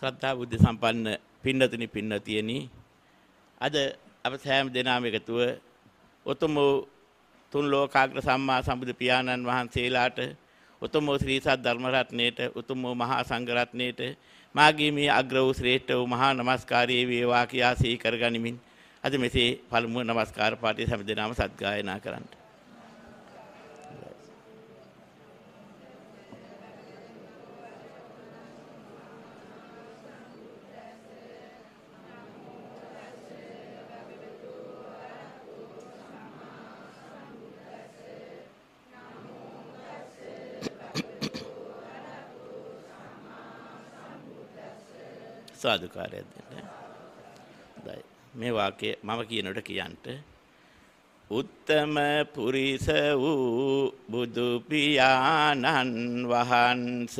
ශ්‍රද්ධා බුද්ධ සම්පන්න පින්නතුනි පින්නතියනි අද අප සෑම දෙනාම එකතුව උතුම් තුන් ලෝකාග්‍ර සම්මා සම්බුදු පියාණන් වහන්සේලාට උතුම් ශ්‍රී සත් ධර්ම රත්නයේට උතුම් මහා සංඝ රත්නයේට මාගේ මේ අග්‍ර වූ ශ්‍රේෂ්ඨ වූ මහා නමස්කාරයේ වේවා කියා සී කරගනිමින් අද මෙසේ පළමුව නමස්කාර පාඨය හැම දිනම සත්ගායනා කරන්නේ සාදුකාරයක් දෙන්න. හොඳයි. මේ වාක්‍ය මම කියනට කියන්ට උත්තම පුරිස වූ බුදු පියාණන් වහන්ස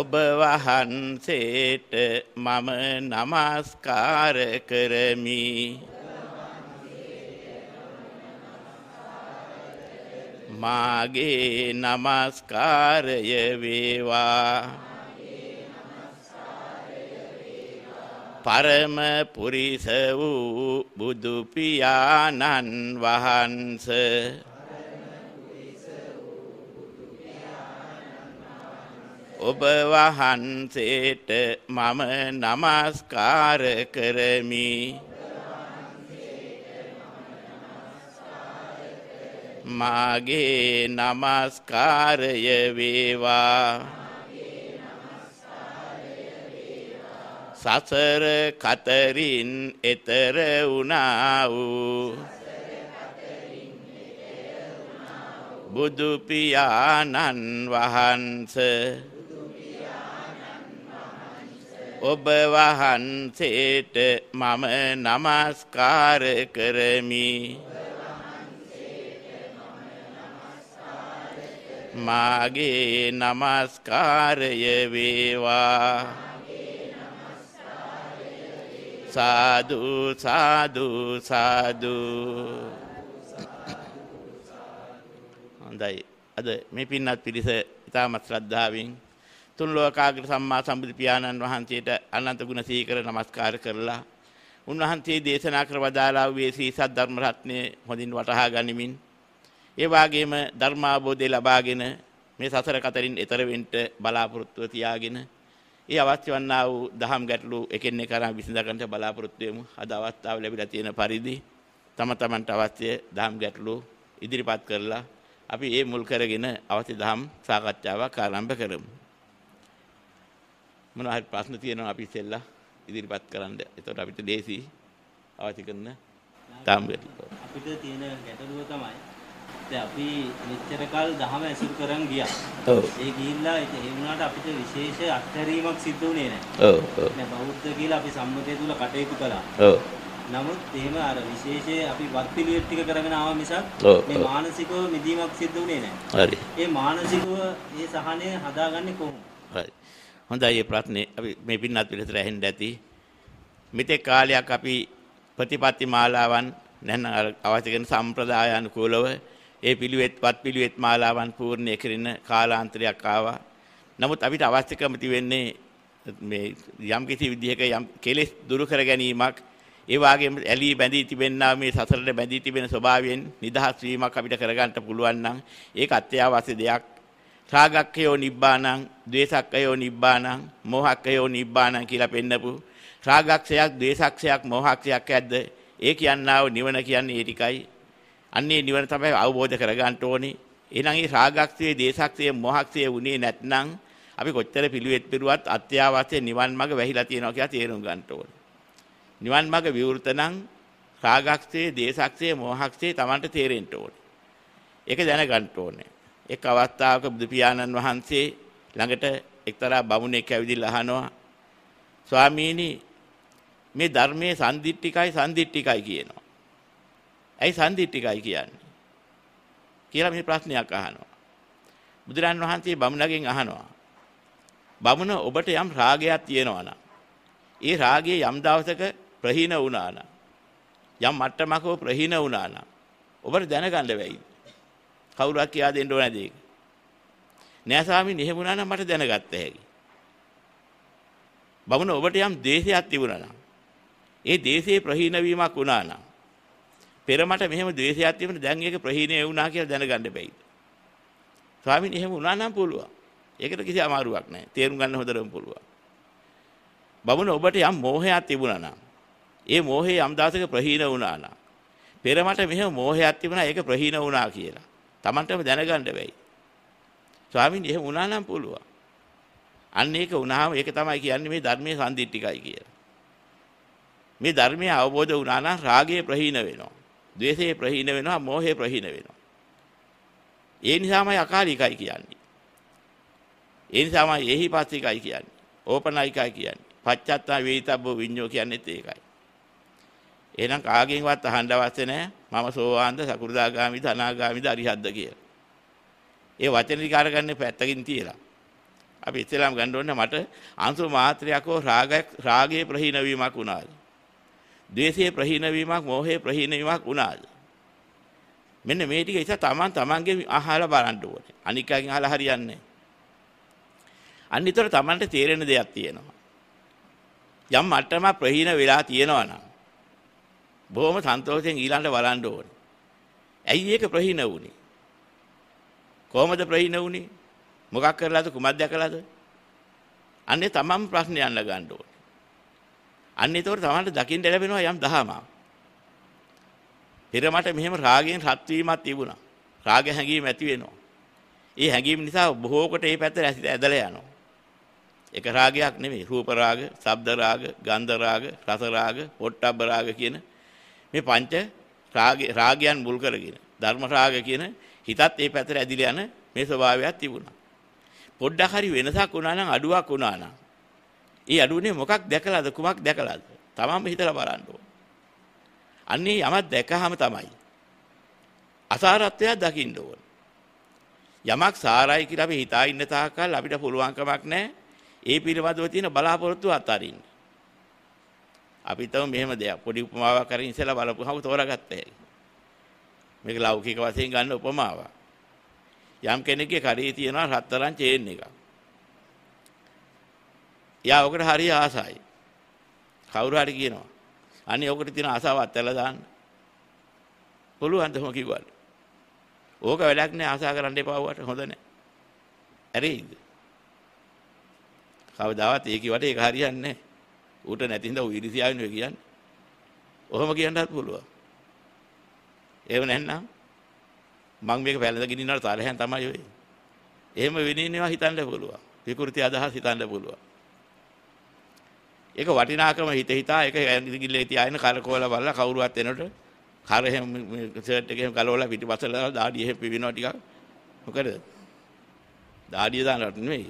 ඔබ වහන්සේට මම নমස්කාර කරමි. මාගේ নমස්කාරය වේවා පරම පුරිස වූ බුදු පියාණන් වහන්සේ ඔබ වහන්සේට මම নমස්කාර කරමි මාගේ නමස්කාරය වේවා සසර කතරින් එතර වුණා වූ බුදු පියාණන් වහන්ස ඔබ වහන්සේට මම নমස්කාර කරමි මාගේ නමස්කාරය වේවා සාදු සාදු සාදු හොඳයි අද මේ පින්නත් පිරිස ඉතාමත් ශ්‍රද්ධාවෙන් තුන් ලෝකාග්‍ර සම්මා සම්බුදු පියාණන් වහන්සේට අනන්ත ගුණ සීකර නමස්කාර කරලා උන්වහන්සේ දේශනා කර වදාලා වූ ශ්‍රී සද්ධර්ම රත්නය හොඳින් වටහා ගනිමින් ඒ වාගේම ධර්මාබෝධය ලබාගෙන මේ සසර කතරින් එතර වෙන්න බලාපොරොත්තුව තියාගෙන ඒ අවශ්‍ය වන්නා වූ දහම් ගැටලු එකින් එක කරා විසඳගන්න බලාපොරොත්තු වෙමු. අද අවස්ථාව ලැබිලා තියෙන පරිදි තම තමන්ට අවශ්‍ය දහම් ගැටලු ඉදිරිපත් කරලා අපි ඒ මුල් කරගෙන අවශ්‍ය දහම් සාකච්ඡාවක් ආරම්භ කරමු. මොනවා හරි ප්‍රශ්න තියෙනවා අපි ඉස්සෙල්ලා ඉදිරිපත් කරන්න. එතකොට අපිට දේසි අවශ්‍ය කරන දහම් ගැටලු. අපිට තියෙන ගැටලුව තමයි දැන් අපි මෙච්චර කල් දහම ඇසුරු කරන් ගියා. ඔව්. ඒ ගිහිල්ලා ඒ වුණාට අපිට විශේෂ අත්හැරීමක් සිද්ධ වුණේ නැහැ. ඔව්. දැන් බෞද්ධ කියලා අපි සම්මතය තුල කටයුතු කළා. ඔව්. නමුත් එහෙම අර විශේෂයෙන් අපි වත් පිළිවෙත් ටික කරගෙන ආව මිසක් මේ මානසිකව මිදීමක් සිද්ධ වුණේ නැහැ. හරි. ඒ මානසිකව ඒ සහනය හදාගන්නේ කොහොමද? හරි. හොඳයි මේ ප්‍රශ්නේ අපි මේ පින්නත් පිළිතර ඇහෙන්න ඇති. මෙතෙක් කාලයක් අපි ප්‍රතිපත්ති මාලාවන් නැත්නම් අවශ්‍ය කරන සම්ප්‍රදාය අනුකූලව ඒ පිළිවෙත් වත් පිළිවෙත් මාලාවන් පූර්ණය කරන කාලාන්තරයක් ආවා. නමුත් අපිට අවශ්‍යකම තිබෙන්නේ මේ යම් කිසි විදිහක යම් කෙලෙස් දුරු කර ගැනීමක් ඒ වගේම ඇලී බැඳී තිබෙනා මේ සසරට බැඳී තිබෙන ස්වභාවයෙන් නිදහස් වීමක් අපිට කරගන්න පුළුවන් නම් ඒක අත්‍යවශ්‍ය දෙයක්. රාගක්ඛයෝ නිබ්බාණං, ද්වේෂක්ඛයෝ නිබ්බාණං, මෝහක්ඛයෝ නිබ්බාණං කියලා පෙන්නපු රාගක්ෂයක්, ද්වේෂක්ෂයක්, මෝහක්ෂයක් ඇද්ද? ඒ කියන්නාව නිවන කියන්නේ ඒ ටිකයි. අන්නේ නිවන තමයි අවබෝධ කරගන්න ඕනේ. එහෙනම් මේ රාගක්ෂයේ, දේශක්ෂයේ, මොහක්ෂයේ උනේ නැත්නම් අපි කොච්චර පිළිවෙත් පිරුවත් අත්‍යවශ්‍ය නිවන් මඟ වැහිලා තියෙනවා කියලා තේරුම් ගන්න ඕනේ. නිවන් මඟ විවෘත නම් රාගක්ෂයේ, දේශක්ෂයේ, මොහක්ෂයේ Tamanට තේරෙන්න ඕනේ. ඒක දැනගන්න ඕනේ. එක් අවස්ථාවක බුදු පියාණන් වහන්සේ ළඟට එක්තරා බමුණෙක් ඇවිදිලා අහනවා ස්වාමීනි මේ ධර්මයේ සම්දිට්ඨිකයි සම්දිට්ඨිකයි කියනවා. ඇයි සම්දිට්ටිකයි කියන්නේ? කියලා මේ ප්‍රශ්නයක් අහනවා. බුදුරන් වහන්සේ බමුණගෙන් අහනවා. බමුණ ඔබට යම් රාගයක් තියෙනවා නම් ඒ රාගය යම් දවසක ප්‍රහීන වුණා නම් යම් මට්ටමකව ප්‍රහීන වුණා නම් ඔබට දැනගන්න වෙයිද? කවුරුහක් කියා දෙන්න ඕනද ඒක? නෑ ස්වාමීන් එහෙම වුණා නම් මට දැනගත්ත හැකි. බමුණ ඔබට යම් දේශයක් තිබුණා නම් ඒ දේශයේ ප්‍රහීන වීමක් වුණා නම් පෙර මට මෙහෙම ද්වේෂයක් තිබුණා දැන් ඒක ප්‍රහීණය වුණා කියලා දැනගන්න බෑයි. ස්වාමීන් එහෙම වුණා නම් පුළුවන්. ඒකට කිසි අමාරුවක් නැහැ. තේරුම් ගන්න හොඳටම පුළුවන්. බමුණ ඔබට යම් මෝහයක් තිබුණා නම් ඒ මෝහය යම් දාසක ප්‍රහීණ වුණා නම් පෙර මට මෙහෙම මෝහයක් තිබුණා ඒක ප්‍රහීණ වුණා කියලා. Tamanටම දැනගන්න බෑයි. ස්වාමීන් එහෙම වුණා නම් පුළුවන්. අන්න ඒක වුණාම ඒක තමයි කියන්නේ මේ ධර්මයේ සම්දිට්ඨිකයි කියලා. මේ ධර්මයේ අවබෝධ වුණා නම් රාගය ප්‍රහීන වෙනවා. ද්වේෂය ප්‍රහීන වෙනවා, මෝහය ප්‍රහීන වෙනවා. ඒ නිසාමයි අකාලිකයි කියන්නේ. ඒ නිසාමයි එහි පස්සිකයි කියන්නේ. ඕපනයිකයි කියන්නේ. පච්චත්තා වේිතබ්බෝ විඤ්ඤෝ කියන්නේත් ඒකයි. එහෙනම් කාගෙන්වත් අහන්න අවශ්‍ය නැහැ. මම සෝවාන්ද, සකු르දාගාමිද, අනාගාමිද, අරිහත්ද කියලා. ඒ වචන ටික අරගන්නේ පැත්තකින් තියලා. අපි ඉස්සෙල්ලාම ගන්න ඕනේ මට අංශු මාත්‍රයක් හෝ රාගයක් රාගයේ ප්‍රහීන වීමක් වුණාද? ද්වේෂයේ ප්‍රහීන වීමක්, මෝහයේ ප්‍රහීන වීමක් උනාද? මෙන්න මේ ටික ඉතින් තමන් තමන්ගේ අහලා බලන්න ඕනේ. අනිකාගෙන් අහලා හරියන්නේ නැහැ. අනිතර තමන්ට තේරෙන දෙයක් තියෙනවා. යම් මට්ටමක් ප්‍රහීන වෙලා තියෙනවා නම් බොහොම සන්තෝෂයෙන් ඊළඟට බලන්න ඕනේ. ඇයි ඒක ප්‍රහීන වුනේ? කොහොමද ප්‍රහීන වුනේ? මොකක් කරලාද කුමක්ද කළාද? අන්නේ තමන් ප්‍රශ්නය අන්න ගන්න ඕනේ. අන්න ඒතකොට තමන්ට දකින්න ලැබෙනවා යම් දහමාව. පෙර මට මෙහෙම රාගයෙන් රත් වීමක් තිබුණා. රාග හැඟීම් ඇති වෙනවා. ඒ හැඟීම් නිසා බොහෝ කොට මේ පැත්තට ඇදලා යනවා. එක රාගයක් නෙමෙයි. රූප රාග, ශබ්ද රාග, ගන්ධ රාග, රස රාග, පොට්ටබ්බ රාග කියන මේ පංච රාගයන් මුල් කරගෙන ධර්ම රාග කියන හිතත් මේ පැත්තට ඇදිලා යන මේ ස්වභාවයක් තිබුණා. පොඩ්ඩක් හරි වෙනසක් වුණා නම් අඩුවක් වුණා නම් ඒ අඩුවනේ මොකක් දැකලාද කුමක් දැකලාද? තමන්ම හිතලා බලන්න ඕන. අන්නේ යමක් දැකහම තමයි. අසාරත්වය දකින්න ඕන. යමක් සාරයි කියලා අපි හිතා ඉන්න තාකල් අපිට පුළුවන්කමක් නැහැ. ඒ පිළිබඳව තියෙන බලාපොරොත්තු අතාරින්න. අපි තම මෙහෙම දෙයක් පොඩි උපමාවක් අරින් ඉස්සලා බලපුවහම තෝරාගත්ත හැකි. මේක ලෞකික වශයෙන් ගන්න උපමාවක්. යම් කෙනෙක්ගේ කරේ තියෙනවා රත්තරන් චේන් එකක්. එයා ඔකට හරිය ආසයි. කවුරු හරි කියනවා. අනේ ඔකට තියෙන ආසාව අත්හැරලා දාන්න. පුළුවන් තම කිව්වල. ඕක වැඩක් නෑ ආසා කරන්න එපා වට හොඳ නෑ. ඇරෙයිද? කවදාවත් ඒ කිව්වට ඒක හරියන්නේ නෑ. ඌට නැති හින්දා ඌ ඉරිසියාවෙන් ඔය කියන්නේ. ඔහොම කියන්නත් පුළුවන්. ඒව නැත්නම් මම මේක පැලඳගෙන ඉන්නාට තරහෙන් තමයි ඔය. එහෙම වෙන්නේ නෙවෙයි හිතන්න පුළුවන්. විකෘති අදහස් හිතන්න පුළුවන්. ඒක වටිනාකම හිත හිතා ඒක ඇඟිල්ලේ තියාගෙන කරකවලා බලලා කවුරුවත් එනකොට කර එහෙම සර්ට් එක එහෙම ගලවලා පිටිපස්සලා දාඩිය එහෙම පිවිනවා ටිකක් මොකද දාඩිය දානට නෙමෙයි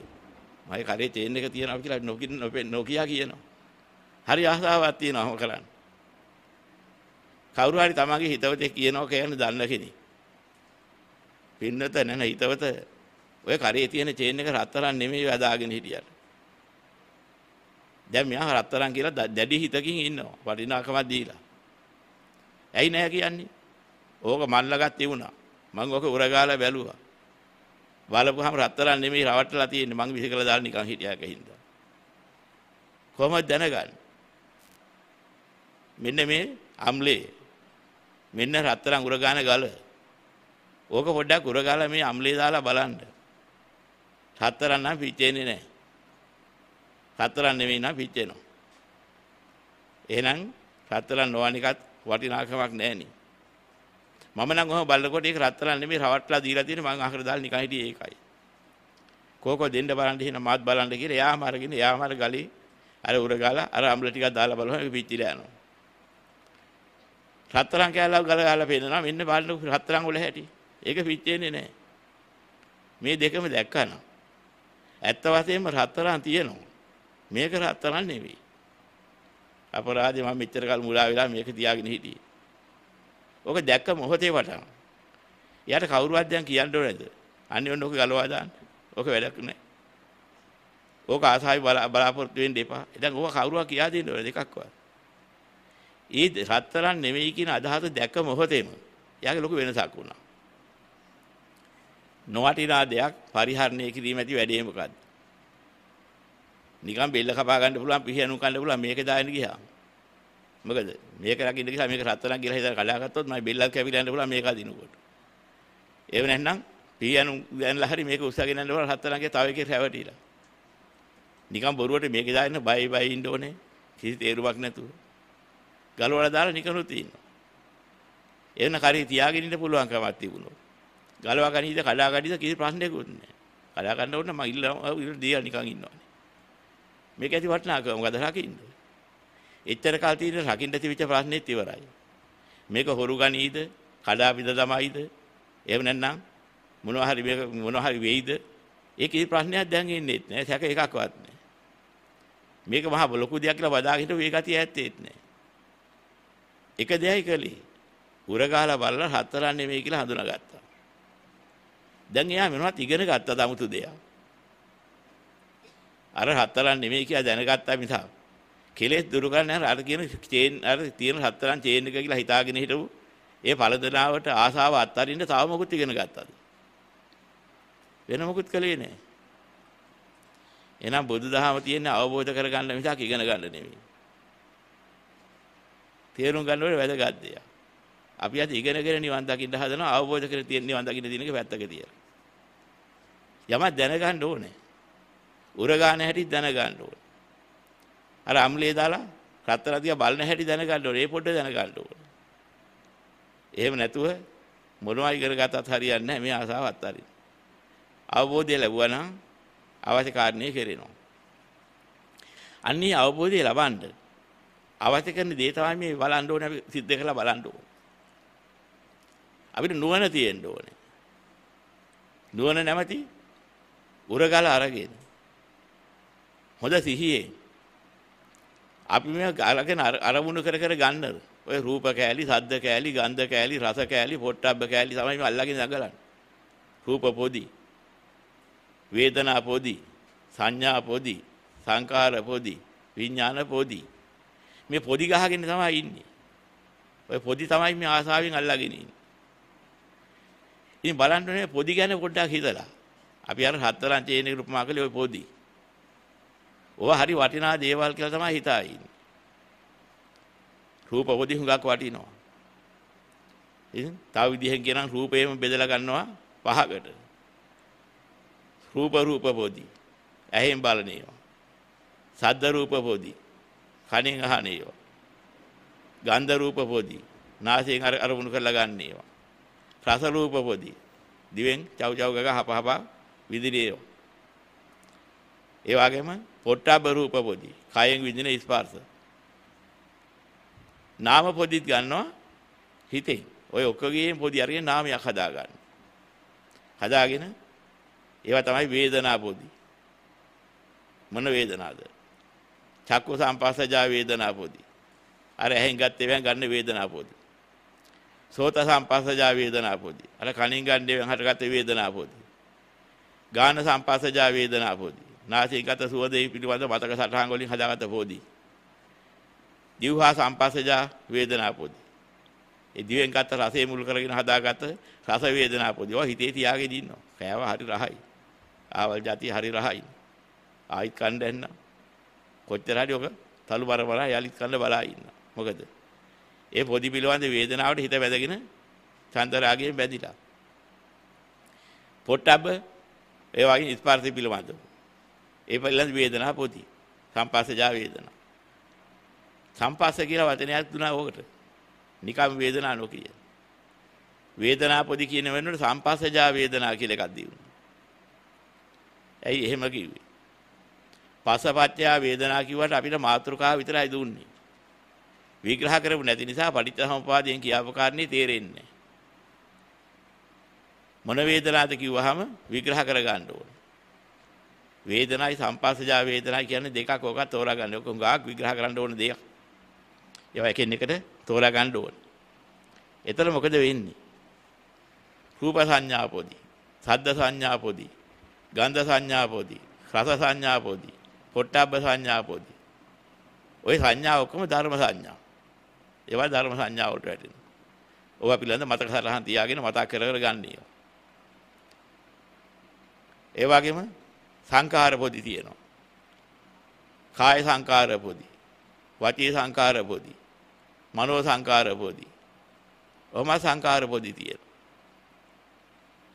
මගේ කරේ චේන් එක තියෙනවා කියලා නොකින් නොකියා කියනවා හරි ආසාවක් තියෙනවා කරන්න කවුරු හරි තමගේ හිතවතේ කියනවා කියන්නේ දන්න කෙනෙක් පින්නත නැන හිතවත ඔය කරේ තියෙන චේන් එක රත්තරන් නෙමෙයි අදාගෙන හිටියට දැන් මෙයා රත්තරන් කියලා දැඩි හිතකින් ඉන්නවා. වටිනාකමක් දීලා. ඇයි නැහැ කියන්නේ? ඕක මල්ලගත් තිබුණා. මම ඕක උරගාලා බැලුවා. බලපුවාම රත්තරන් නෙමෙයි රවට්ටලා තියෙන්නේ. මං විසිකලා දාලා නිකන් හිටියාක හින්දා. කොහොමද දැනගන්නේ? මෙන්න මේ අම්ලේ. මෙන්න රත්තරන් උරගාන ගල. ඕක පොඩ්ඩක් උරගාලා මේ අම්ලේ දාලා බලන්න. හතරනම් පිටේන්නේ නැහැ. රත්තරන් නෙවෙයි නම් පිච්චෙනවා. එහෙනම් රත්තරන් නොවන එකත් වටිනාකමක් නැහෙනේ. මම නම් ඔහම බලනකොට ඒක රත්තරන් නෙමෙයි රවට්ටලා දීලා තියෙන මං අහකට දාලා නිකන් හිටියේ ඒකයි. කෝකෝ දෙන්න බලන්න හිනා මාත් බලන්න කියලා එයාම අරගෙන එයාම අර ගලේ අර උර ගාලා අර අම්ල ටිකක් දාලා බලුවම ඒක පිච්චිලා යනවා. රත්තරන් කෑල්ලක් ගල ගාලා පේනවා මෙන්න බලන්න රත්තරන් වල හැටි. ඒක පිච්චෙන්නේ නැහැ. මේ දෙකම දැක්කනම් ඇත්ත වශයෙන්ම රත්තරන් තියෙනවා. මේක රත්තරන් නෙවෙයි. අපරාධේ මම මෙච්චර කල් මුලා වෙලා මේක තියාගෙන හිටියේ. ඕක දැක්ක මොහොතේ වටා. එයාට කවුරුවත් දැන් කියන්න ඕනේ නැද? අන්නේ ඔන්න ඕක ගලවා දාන්න. ඕක වැඩක් නැහැ. ඕක ආසාවයි බලාපොරොත්තු වෙන්න එපා. දැන් ඕක කවුරුවා කියා දෙන්න ඕනේ දෙකක්වත්. ඒ රත්තරන් නෙවෙයි කියන අදහස දැක්ක මොහොතේම එයාගේ ලොකු වෙනසක් වුණා. නොවටිනා දෙයක් පරිහරණය කිරීම ඇති වැඩේ මොකද්ද? නිකන් බෙල්ල කපා ගන්න පුළුවන් පිහියනු කන්න පුළුවන් මේක දාන්න ගියා. මොකද මේක රකින්න ගියා මේක රත්තරන් කියලා හිතලා කඩා ගත්තොත් මම බෙල්ලක් කැපිලා යන්න පුළුවන් මේක අදිනකොට. ඒව නැත්නම් පිහියනු දැන්ලා හරි මේක උස්සගෙන යන්න පුළුවන් රත්තරන්ගේ තව එකේ රැවටිලා. නිකන් බොරුවට මේක දාන්න බයි බයි ඉන්න ඕනේ. කිසි තේරුමක් නැතුව. ගලවලා දාලා නිකනු තියෙනවා. එවන කරේ තියාගෙන ඉන්න පුළුවන් කමක් තිබුණොත්. ගලවා ගනීද කඩා ගනීද කිසි ප්‍රශ්නයක්වත් නැහැ. කඩා ගන්න ඕන මම ඉල්ල ඉල්ල දියා නිකන් ඉන්නවානේ. මේක ඇති වටිනාකම මොකද රකින්න. එච්චර කල් තියෙන රකින්න තිබිච්ච ප්‍රශ්නේත් ඉවරයි. මේක හොරු ගනීද, කඩා බිඳ දමයිද? එහෙම නැත්නම් මොනවා හරි මේක මොනවා හරි වෙයිද? ඒ කිසි ප්‍රශ්නයක් දැන් එන්නේ නැහැ. සැක එකක්වත් නැහැ. මේක මහා ලොකු දෙයක් කියලා බදාගෙන හිටු ඒ ගතිය ඇත්තේත් නැහැ. එක දෙයයි කළේ. උරගාලා බලලා හතරක් නෙමෙයි කියලා හඳුනාගත්තා. දැන් එයා මොනවත් ඉගෙන ගත්තද 아무තු දෙයක්. අර හතරන් නෙමෙයි කියලා දැනගත්තා මිසක්. කෙලෙස් දුරු කරන්න අර කියන චේන් අර තියෙන හතරන් චේන් එක කියලා හිතාගෙන හිටපු ඒ පළදනාවට ආසාව අත්හරින්න තව මොකුත් ඉගෙන ගත්තද? වෙන මොකුත් කළේ නැහැ. එහෙනම් බුදුදහම තියෙන්නේ අවබෝධ කරගන්න මිසක් ඉගෙන ගන්න නෙමෙයි. තේරුම් ගන්න ඕනේ වැදගත් දෙයක්. අපි අද ඉගෙනගෙන නිවන් දකින්න හදනවා අවබෝධ කර තියෙන නිවන් දකින්න තියෙන එක පැත්තක තියලා. යමක් දැනගන්න ඕනේ. උරගාන හැටි දැනගන්න ඕනේ. අර අම්ලේ දාලා රත්තරන් දිහා බලන හැටි දැනගන්න ඕනේ. ඒ පොඩ්ඩ දැනගන්න ඕනේ. එහෙම නැතුව මොනවයි කරගත්තත් හරියන්නේ නැහැ. මේ ආසාව අත්හරින්න. අවබෝධය ලැබුවා නම් අවශ්‍ය කාරණේ කෙරෙනවා. අන්නේ අවබෝධය ලබන්න අවශ්‍ය කරන දේ තමයි මේ බලන්න ඕනේ අපි සිද්ධ කරලා බලන්න ඕනේ. අපිට නුවණ තියෙන්න ඕනේ. නුවණ නැමැති උරගල අරගෙන හොඳ සිහියේ අපි මේ අරගෙන අරමුණු කර කර ගන්නද ඔය රූප කෑලි සද්ද කෑලි ගන්ධ කෑලි රස කෑලි පොට්ටබ්බ කෑලි තමයි මේ අල්ලගෙන නගලන්නේ රූප පොදි වේදනා පොදි සංඥා පොදි සංකාර පොදි විඥාන පොදි මේ පොදි ගහගෙන තමයි ඉන්නේ ඔය පොදි තමයි මේ ආසාවෙන් අල්ලගෙන ඉන්නේ ඉතින් බලන්න ඕනේ පොදි ගැන පොඩ්ඩක් හිතලා අපි අර හතරන් චේන උපමා කළේ ඔය පොදි ඕවා හරි වටිනා දේවල් කියලා තමයි හිතා ඉන්නේ. රූප පොදි හුඟක් වටිනවා. ඉතින් තව විදිහෙන් කියනනම් රූපේම බෙදලා ගන්නවා පහකට. රූප රූප පොදි. ඇහෙන් බලන ඒවා. සද්ද රූප පොදි. කනෙන් අහන ඒවා. ගන්ධ රූප පොදි. නාසයෙන් අරමුණු කරලා ගන්න ඒවා. රස රූප පොදි. දිවෙන් චව් චව් ගග හපහපා විදිරේ ඒවා. ඒ වගේම පොට්ටබ්බ රූප පොදි. කයෙන් විඳින ස්පර්ශ. නාම පොදිත් ගන්නවා හිතෙන්. ඔය ඔකගේ පොදි අරගෙන නාමයක් හදා ගන්න. හදාගෙන ඒවා තමයි වේදනා පොදි. මොන වේදනාද? චක්කු සම්පස්සජා වේදනා පොදි. අර ඇහෙන් ගත්තේ වෙන් ගන්න වේදනා පොදි. සෝත සම්පස්සජා වේදනා පොදි. අර කණින් ගන්නේ වෙන් හටගත්තේ වේදනා පොදි. ගාන සම්පස්සජා වේදනා පොදි. නාසයේගත සුවදේ පිළිබඳ මතක සටහන් වලින් හදාගත පොදි. දිවහා සම්පස්සජා වේදනා පොදි. ඒ දිවෙන් ගත රසය මුල් කරගෙන හදාගත රස වේදනා පොදි. ඔය හිතේ තියාගෙන ඉන්නවා. කෑව හරි රහයි. ආවල් જાති හරි රහයි. ආයිත් කන්න දැන්න. කොච්චර හරි ඔක තලු බර බර යලිත් කන්න බලා ඉන්න. මොකද? ඒ පොදි පිළිබඳ වේදනාවට හිත වැදගෙන චන්දරාගයෙන් බැඳිලා. පොට්ටබ්බ ඒ වගේ ස්පර්ශ පිළිබඳව ඒ පිළිබඳ වේදනා පොති. සම්පස්සජා වේදනා. සම්පස්ස කියලා වචනයක් දුනා ඕකට. නිකම් වේදනා නොකිය. වේදනා පොදි කියන වෙනකොට සම්පස්සජා වේදනා කියලා එකක් දීුණා. ඇයි එහෙම කිව්වේ? පසපච්චයා වේදනා කිව්වට අපිට මාතෘකාව විතරයි දුන්නේ. විග්‍රහ කරපු නැති නිසා පටිච්චසමුපාදයෙන් කියාපු කාරණේ තේරෙන්නේ නැහැ. මොන වේදනාවද කිව්වහම විග්‍රහ කරගන්න ඕන. වේදනයි සම්පස්සජා වේදනයි කියන්නේ දෙකක් ඕක තෝරා ගන්න. ඔක ගාක් විග්‍රහ කරන්න ඕන දෙයක්. ඒවා එකින් එකට තෝරා ගන්න ඕන. එතන මොකද වෙන්නේ? රූප සංඥා පොදි, සද්ද සංඥා පොදි, ගන්ධ සංඥා පොදි, රස සංඥා පොදි, පොට්ටබ්බ සංඥා පොදි. ওই සංඥා ඔක්කොම ධර්ම සංඥා. ඒවා ධර්ම සංඥා වලට වැටෙනවා. ඕවා පිළිබඳ මතක සරහන් තියාගෙන මතක් කර කර ගන්න ඒවා. ඒ වගේම සංඛාර පොදි තියෙනවා. කාය සංඛාර පොදි. වචී සංඛාර පොදි. මනෝ සංඛාර පොදි. ඔහම සංඛාර පොදි තියෙනවා.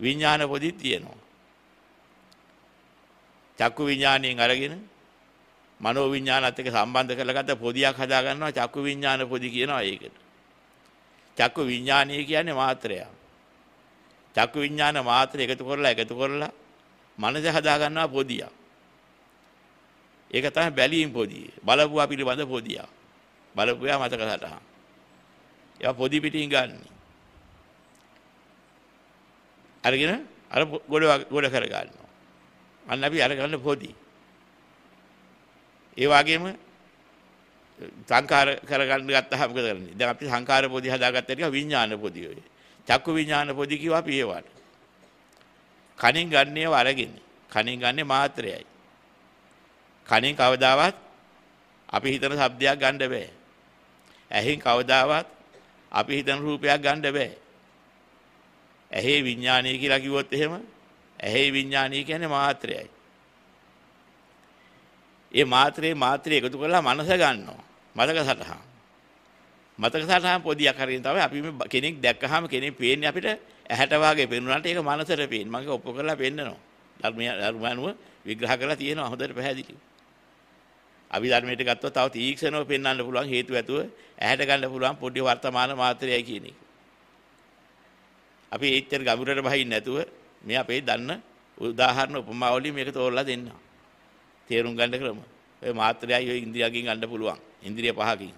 විඥාන පොදි තියෙනවා. චක්කු විඥාණයෙන් අරගෙන මනෝ විඥානත් එක්ක සම්බන්ධ කරලාගත්ත පොදියක් හදා ගන්නවා චක්කු විඥාන පොදි කියනවා ඒකට. චක්කු විඥානය කියන්නේ මාත්‍රයක්. චක්කු විඥාන මාත්‍ර එකතු කරලා එකතු කරලා මනස හදාගන්නවා පොදියක්. ඒක තමයි බැලීම් පොදිය. බලපුවා පිළිබඳ පොදියක්. බලපුවා මතක සටහන්. ඒවා පොදි පිටින් ගන්න. අරගෙන අර ගොඩ ගොඩ කර ගන්නවා. අන්න අපි අර ගන්න පොදි. ඒ වගේම සංකාර කරගන්න ගත්තාම මොකද කරන්නේ? දැන් අපි සංකාර පොදි හදාගත්තා ටික විඥාන පොදි ඔය. චක්කු විඥාන පොදි කිව්වා අපි ඒවට. කණින් ගන්නේව අරගෙන කණින් ගන්නේ මාත්‍රයයි. කණින් කවදාවත් අපි හිතන ශබ්දයක් ගන්න බෑ. ඇහෙන් කවදාවත් අපි හිතන රූපයක් ගන්න බෑ. ඇහි විඥානය කියලා කිව්වොත් එහෙම ඇහි විඥානය කියන්නේ මාත්‍රයයි. ඒ මාත්‍රේ මාත්‍රේ එකතු කරලා මනස ගන්නවා. මතක සටහන්. මතක සටහන් පොදියක් හරියට තමයි අපි මේ කෙනෙක් දැක්කහම කෙනෙක් පේන්නේ අපිට ඇහැට වාගේ පෙනුනාට ඒක මනසට පේන. මම ඒක ඔප්පු කරලා පෙන්නනවා. ධර්මය ධර්මානුව විග්‍රහ කරලා තියෙනවා හොඳට පැහැදිලිව. අභිධර්මයට ගත්තොත් තව තීක්ෂණව පෙන්වන්න පුළුවන් හේතු ඇතුව ඇහැට ගන්න පුළුවන් පොඩි වර්තමාන මාත්‍රයයි කියන එක. අපි ඒච්චර ගැඹුරට බහින්නේ නැතුව මේ අපේ දන්න උදාහරණ උපමා වලින් මේක තෝරලා දෙන්නවා. තේරුම් ගන්න ක්‍රම. ඔය මාත්‍රයයි ඔය ඉන්ද්‍රියකින් ගන්න පුළුවන්. ඉන්ද්‍රිය පහකින්.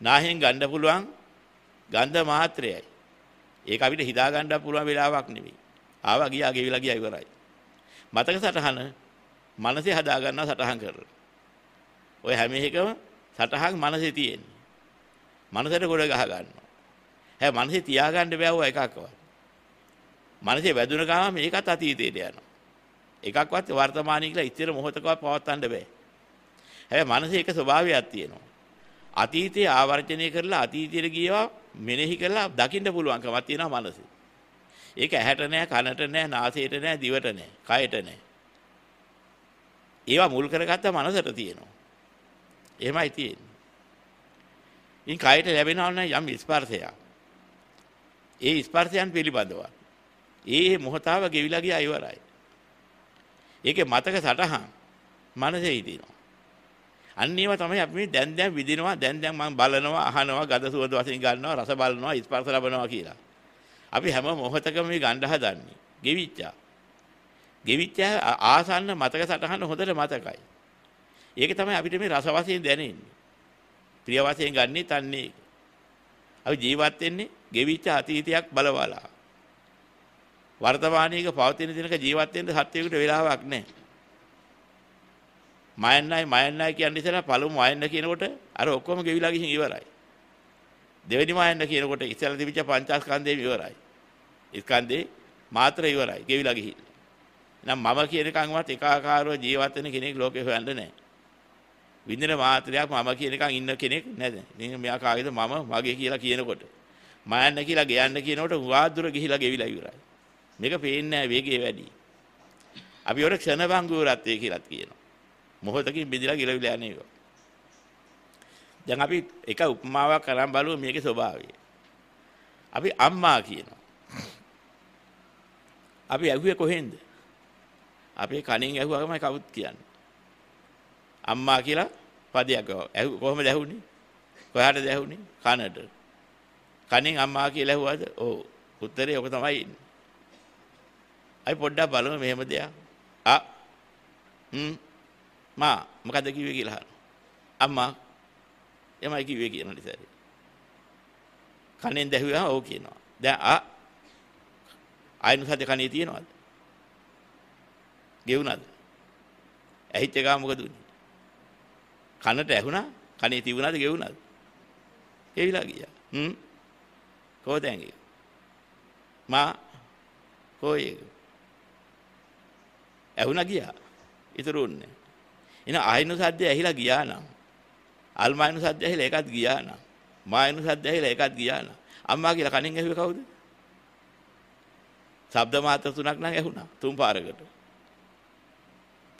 නාහෙන් ගන්න පුළුවන් ගන්ධ මාත්‍රයයි. ඒක අපිට හිතා ගන්න පුළුවන් වෙලාවක් නෙවෙයි. ආවා ගියා ගෙවිලා ගියා ඉවරයි. මතක සටහන මනසේ හදා ගන්නවා සටහන් කරලා. ඔය හැම එකම සටහන් මනසේ තියෙන්නේ. මනසට ගොඩ ගහ ගන්නවා. හැබැයි මනසේ තියාගන්න බෑව එකක්වත්. මනසේ වැදුන ගාම මේකත් අතීතයට යනවා. එකක්වත් වර්තමානයේ කියලා ඉතිර මොහොතකවත් පවත්වන්න බෑ. හැබැයි මනසේ එක ස්වභාවයක් තියෙනවා. අතීතයේ ආවර්ජනය කරලා අතීතයට ගියවා මෙනෙහි කරලා දකින්න පුළුවන්කමක් තියෙනවා මනසේ. ඒක ඇහැට නෑ, කනට නෑ, නාසයට නෑ, දිවට නෑ, කයට නෑ. ඒවා මුල් කරගත්ත මනසට තියෙනවා. එහෙමයි තියෙන්නේ. ඉන් කයට ලැබෙනව නම් යම් ස්පර්ශයක්. ඒ ස්පර්ශයන් පිළිබඳව. ඒ මොහතාව ගෙවිලා ගියා ඉවරයි. ඒකේ මතක සටහන් මනසේ හිටිනවා. අන්න ඒවා තමයි අපි මේ දැන් දැන් විඳිනවා දැන් දැන් මම බලනවා අහනවා ගඳ සුවඳ වශයෙන් ගන්නවා රස බලනවා ස්පර්ශ ලබනවා කියලා. අපි හැම මොහොතකම මේ ගඳ හදන්නේ. ගෙවිච්චා. ගෙවිච්චා ආසන්න මතක සටහන හොඳට මතකයි. ඒක තමයි අපිට මේ රස වශයෙන් දැනෙන්නේ. ප්‍රිය වශයෙන් ගන්නෙ තන්නේ. අපි ජීවත් වෙන්නේ ගෙවිච්ච අතීතයක් බලවලා. වර්තමානයේක පවතින දිනක ජීවත් වෙන්න සත්‍යයකට වෙලාවක් නැහැ. මයන්නයි මයන්නයි කියන්නේ ඉතලා පළමු මයන්න කියනකොට අර ඔක්කොම ගෙවිලා ගිහින් ඉවරයි. දෙවෙනි මයන්න කියනකොට ඉතලා තිබිච්ච පංචස්කන්ධේම ඉවරයි. ස්කන්ධේ මාත්‍ර ඉවරයි. ගෙවිලා ගිහින්. එහෙනම් මම කියන එකන්වත් එකාකාරව ජීවත් වෙන කෙනෙක් ලෝකේ හොයන්න නැහැ. විඳින මාත්‍රයක් මම කියන එකන් ඉන්න කෙනෙක් නැද. ඉතින් මෙයා කාගේද මම මගේ කියලා කියනකොට මයන්න කියලා ගයන්න කියනකොට වාදුර ගිහිලා ගෙවිලා ඉවරයි. මේක පේන්නේ නැහැ වේගය වැඩි. අපි ඔර ක්ෂණභංගුරත්වය කියලාත් කියනවා. මොහොතකින් බිඳිලා ගිලවිලා යන ඒවා. දැන් අපි එක උපමාවක් අරන් බලමු මේකේ ස්වභාවය. අපි අම්මා කියනවා. අපි ඇහුවේ කොහෙන්ද? අපේ කණෙන් ඇහුවාමයි කවුත් කියන්නේ. අම්මා කියලා පදයක් ඇහුව කොහමද ඇහුනේ? කොහාටද ඇහුනේ? කනට. කණෙන් අම්මා කියලා ඇහුවාද? ඔව්. උත්තරේ ඔක තමයි ඉන්නේ. අපි පොඩ්ඩක් බලමු මෙහෙම දෙයක්. ආ හ්ම් මා මොකද කිව්වේ කියලා අහනවා. අම්මා එමයි කිව්වේ කියන නිසා. කනෙන් දැහුවා ඔව් කියනවා. දැන් ආ ආයනුසද කනේ තියනවද? ගෙවුනද? ඇහිච්ච එක මොකද උනේ? කනට ඇහුණා කනේ තිබුණාද ගෙවුණාද? ගෙවිලා ගියා. හ්ම්. කොහොද ඇඟේ? මා කොහේ? ඇහුණා ගියා. ඉතුරු උන්නේ. එන ආයන සද්දය ඇහිලා ගියා නම් අල්මායන සද්දය ඇහිලා ඒකත් ගියා නම් මායන සද්දය ඇහිලා ඒකත් ගියා නම් අම්මා කියලා කණෙන් ඇහුවේ කවුද? ශබ්ද මාත්‍ර තුනක් නම් ඇහුණා තුන් පාරකට.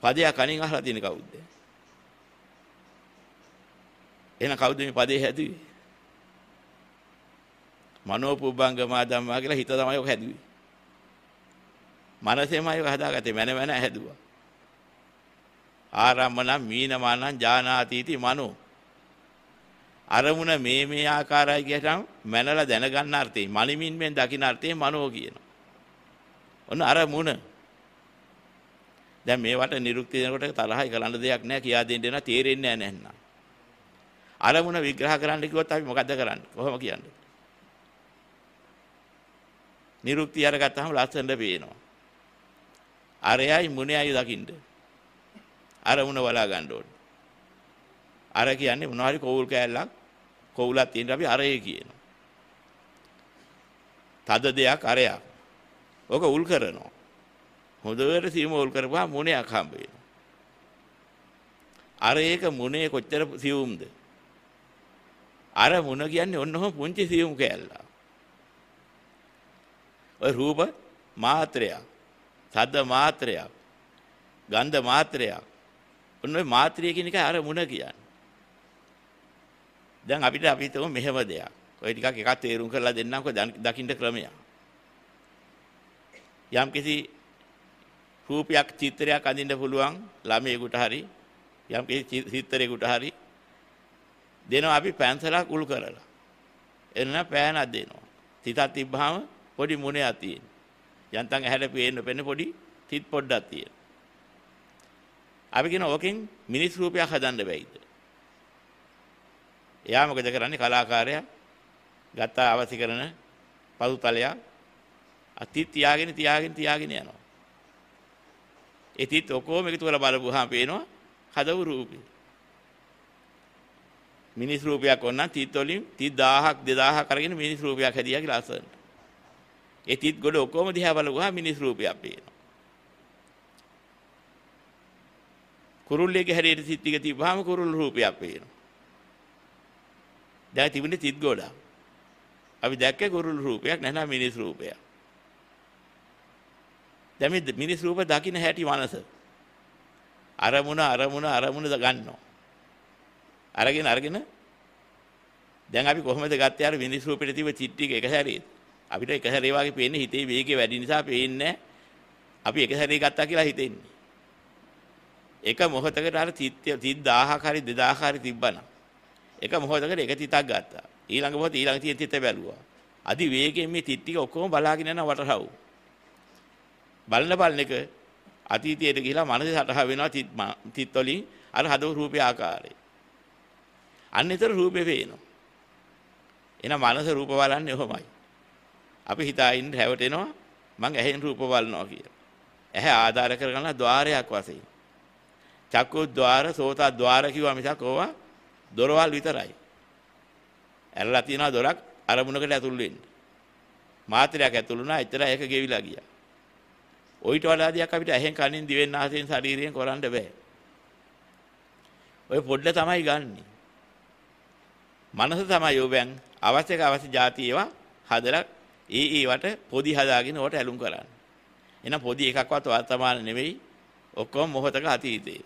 පදයක් කණෙන් අහලා තියෙන කවුද? එහෙනම් කවුද මේ පදේ හැදුවේ? මනෝපුබ්බංගමා ධම්මා කියලා හිත තමයි ඔක හැදුවේ. මනසෙමයි ඔක හදාගත්තේ මන මන හැදුවා. ආරම්මනම් මීනමානම් ජානාතීති මනෝ අරමුණ මේ මේ ආකාරයි කියටම මැනලා දැනගන්න අර්ථේ මනිමින් මෙන් දකින්න අර්ථේ මනෝ කියනවා. ඔන්න අරමුණ. දැන් මේවට නිරුක්ති දෙනකොට තරහයි කරන්න දෙයක් නැහැ කියා දෙන්න දෙනවා තේරෙන්නේ නැහැ නෑ. අරමුණ විග්‍රහ කරන්න කිව්වොත් අපි මොකද කරන්නේ? කොහොම කියන්නේ? නිරුක්ති අරගත්තාම ලස්සනට පේනවා. අරයයි මුණයයි දකින්නේ අරමුණ වලා ගන්න ඕනේ. අර කියන්නේ මොනවා හරි කෝල් කෑල්ලක් කෝලක් තියෙන අපි අරය කියනවා. තද දෙයක් අරයක්. ඕක උල් කරනවා. හොඳට සීම උල් කරපුවා මොණයක් හම්බ වෙනවා. අරයක මොණේ කොච්චර සියුම්ද? අර මොණ කියන්නේ ඔන්නෝම පුංචි සියුම් කෑල්ලා. ඔය රූප මාත්‍රයක්. සද්ද මාත්‍රයක්. ගන්ධ මාත්‍රයක්. ඔන්න ඔය මාත්‍රිය කියන එක අර මුණ කියන්නේ. දැන් අපිට අපි හිතමු මෙහෙම දෙයක්. ඔය ටිකක් එකක් තේරුම් කරලා දෙන්නම්කෝ දකින්න ක්‍රමය. යම් කිසි රූපයක් චිත්‍රයක් අඳින්න පුළුවන් ළමයෙකුට හරි යම් කිසි චිත්‍රයකට හරි දෙනවා අපි පෑන්සලක් උල් කරලා. එන්න පෑනක් දෙනවා. තිතක් තිබ්බහම පොඩි මුණයක් තියෙන. යන්තම් ඇහැට පේන්න පෙන්න පොඩි තිත් පොඩ්ඩක් තියෙන. අපි කියන ඕකෙන් මිනිස් රූපයක් හදන්න බැයිද? එයා මොකද කරන්නේ කලාකාරයා ගත්ත අවශ්‍ය කරන පසුතලය අති තියාගෙන තියාගෙන තියාගෙන යනවා. ඒතිත් ඔකෝම එකතු කරලා බලපුවාම පේනවා හදව රූපය. මිනිස් රූපයක් ඕන නම් තිත් වලින් 30000ක් 2000ක් අරගෙන මිනිස් රූපයක් හැදියා කියලා අසන්න. ඒ තිත් ගොඩ ඔක්කොම දිහා බලුවා මිනිස් රූපයක් පේනවා. කුරුල්ලේගේ හැඩයට සිත් ටික තිබ්බාම කුරුල්ල රූපයක් පේනවා. දැන් තිබුණේ තිත් ගොඩක්. අපි දැක්කේ කුරුල්ල රූපයක් නැහනම් මිනිස් රූපයක්. දැන් මේ මිනිස් රූප දකින්න හැටි මනස. අරමුණ අරමුණ අරමුණ ගන්නවා. අරගෙන අරගෙන දැන් අපි කොහොමද ගත්තේ අර මිනිස් රූපෙට තිබ්බ චිත් ටික එක හැරේ. අපිට එක හැරේ වගේ පේන්නේ හිතේ වේගය වැඩි නිසා පේන්නේ නැහැ. අපි එක හැරේ ගත්තා කියලා හිතෙන්නේ. එක මොහොතකට අර තිත්‍ය 30000ක් හරි 2000ක් හරි තිබ්බනම් එක මොහොතකට එක තිතක් ගත්තා. ඊළඟ මොහොත ඊළඟ තියෙන තිත බැලුවා. අදි වේගයෙන් මේ තිත් ටික ඔක්කොම බලාගෙන යන වටරව්. බලන බලන එක අතීතයට ගිහිලා මනසේ සටහ වෙනවා තිත් තිත් වලින් අර හදව රූපේ ආකාරය. අන්නතර රූපේ පේනවා. එහෙනම් මනස රූප බලන්නේ ඔහොමයි. අපි හිතායින් රැවටෙනවා මං ඇහෙන් රූප බලනවා කියලා. ඇහැ ආධාර කරගන්න ద్వාරයක් වශයෙන්. චක්කුද්්වාර සෝතද්්වාර කිව්වා මිසක් ඕවා දොරවල් විතරයි. ඇරලා තියනවා දොරක් අරමුණකට ඇතුල් වෙන්න. මාත්‍රයක් ඇතුල් වුණා, එතන ඒක ගෙවිලා ගියා. ඔయిత වඩා දෙයක් අපිට ඇහෙන් කනින් දිවෙන් නාසයෙන් ශරීරයෙන් කරන්න බෑ. ඔය පොඩ්ඩ තමයි ගන්නෙ. මනස තමයි ඔබෙන් අවශ්‍යක අවශ්‍ය જાති ඒවා හදලා ඒ ඒවට පොදි හදාගෙන ඔයාලට ඇලුම් කරන්න. එහෙනම් පොදි එකක්වත් වර්තමාන නෙවෙයි. ඔක්කොම මොහතක අතීතේ.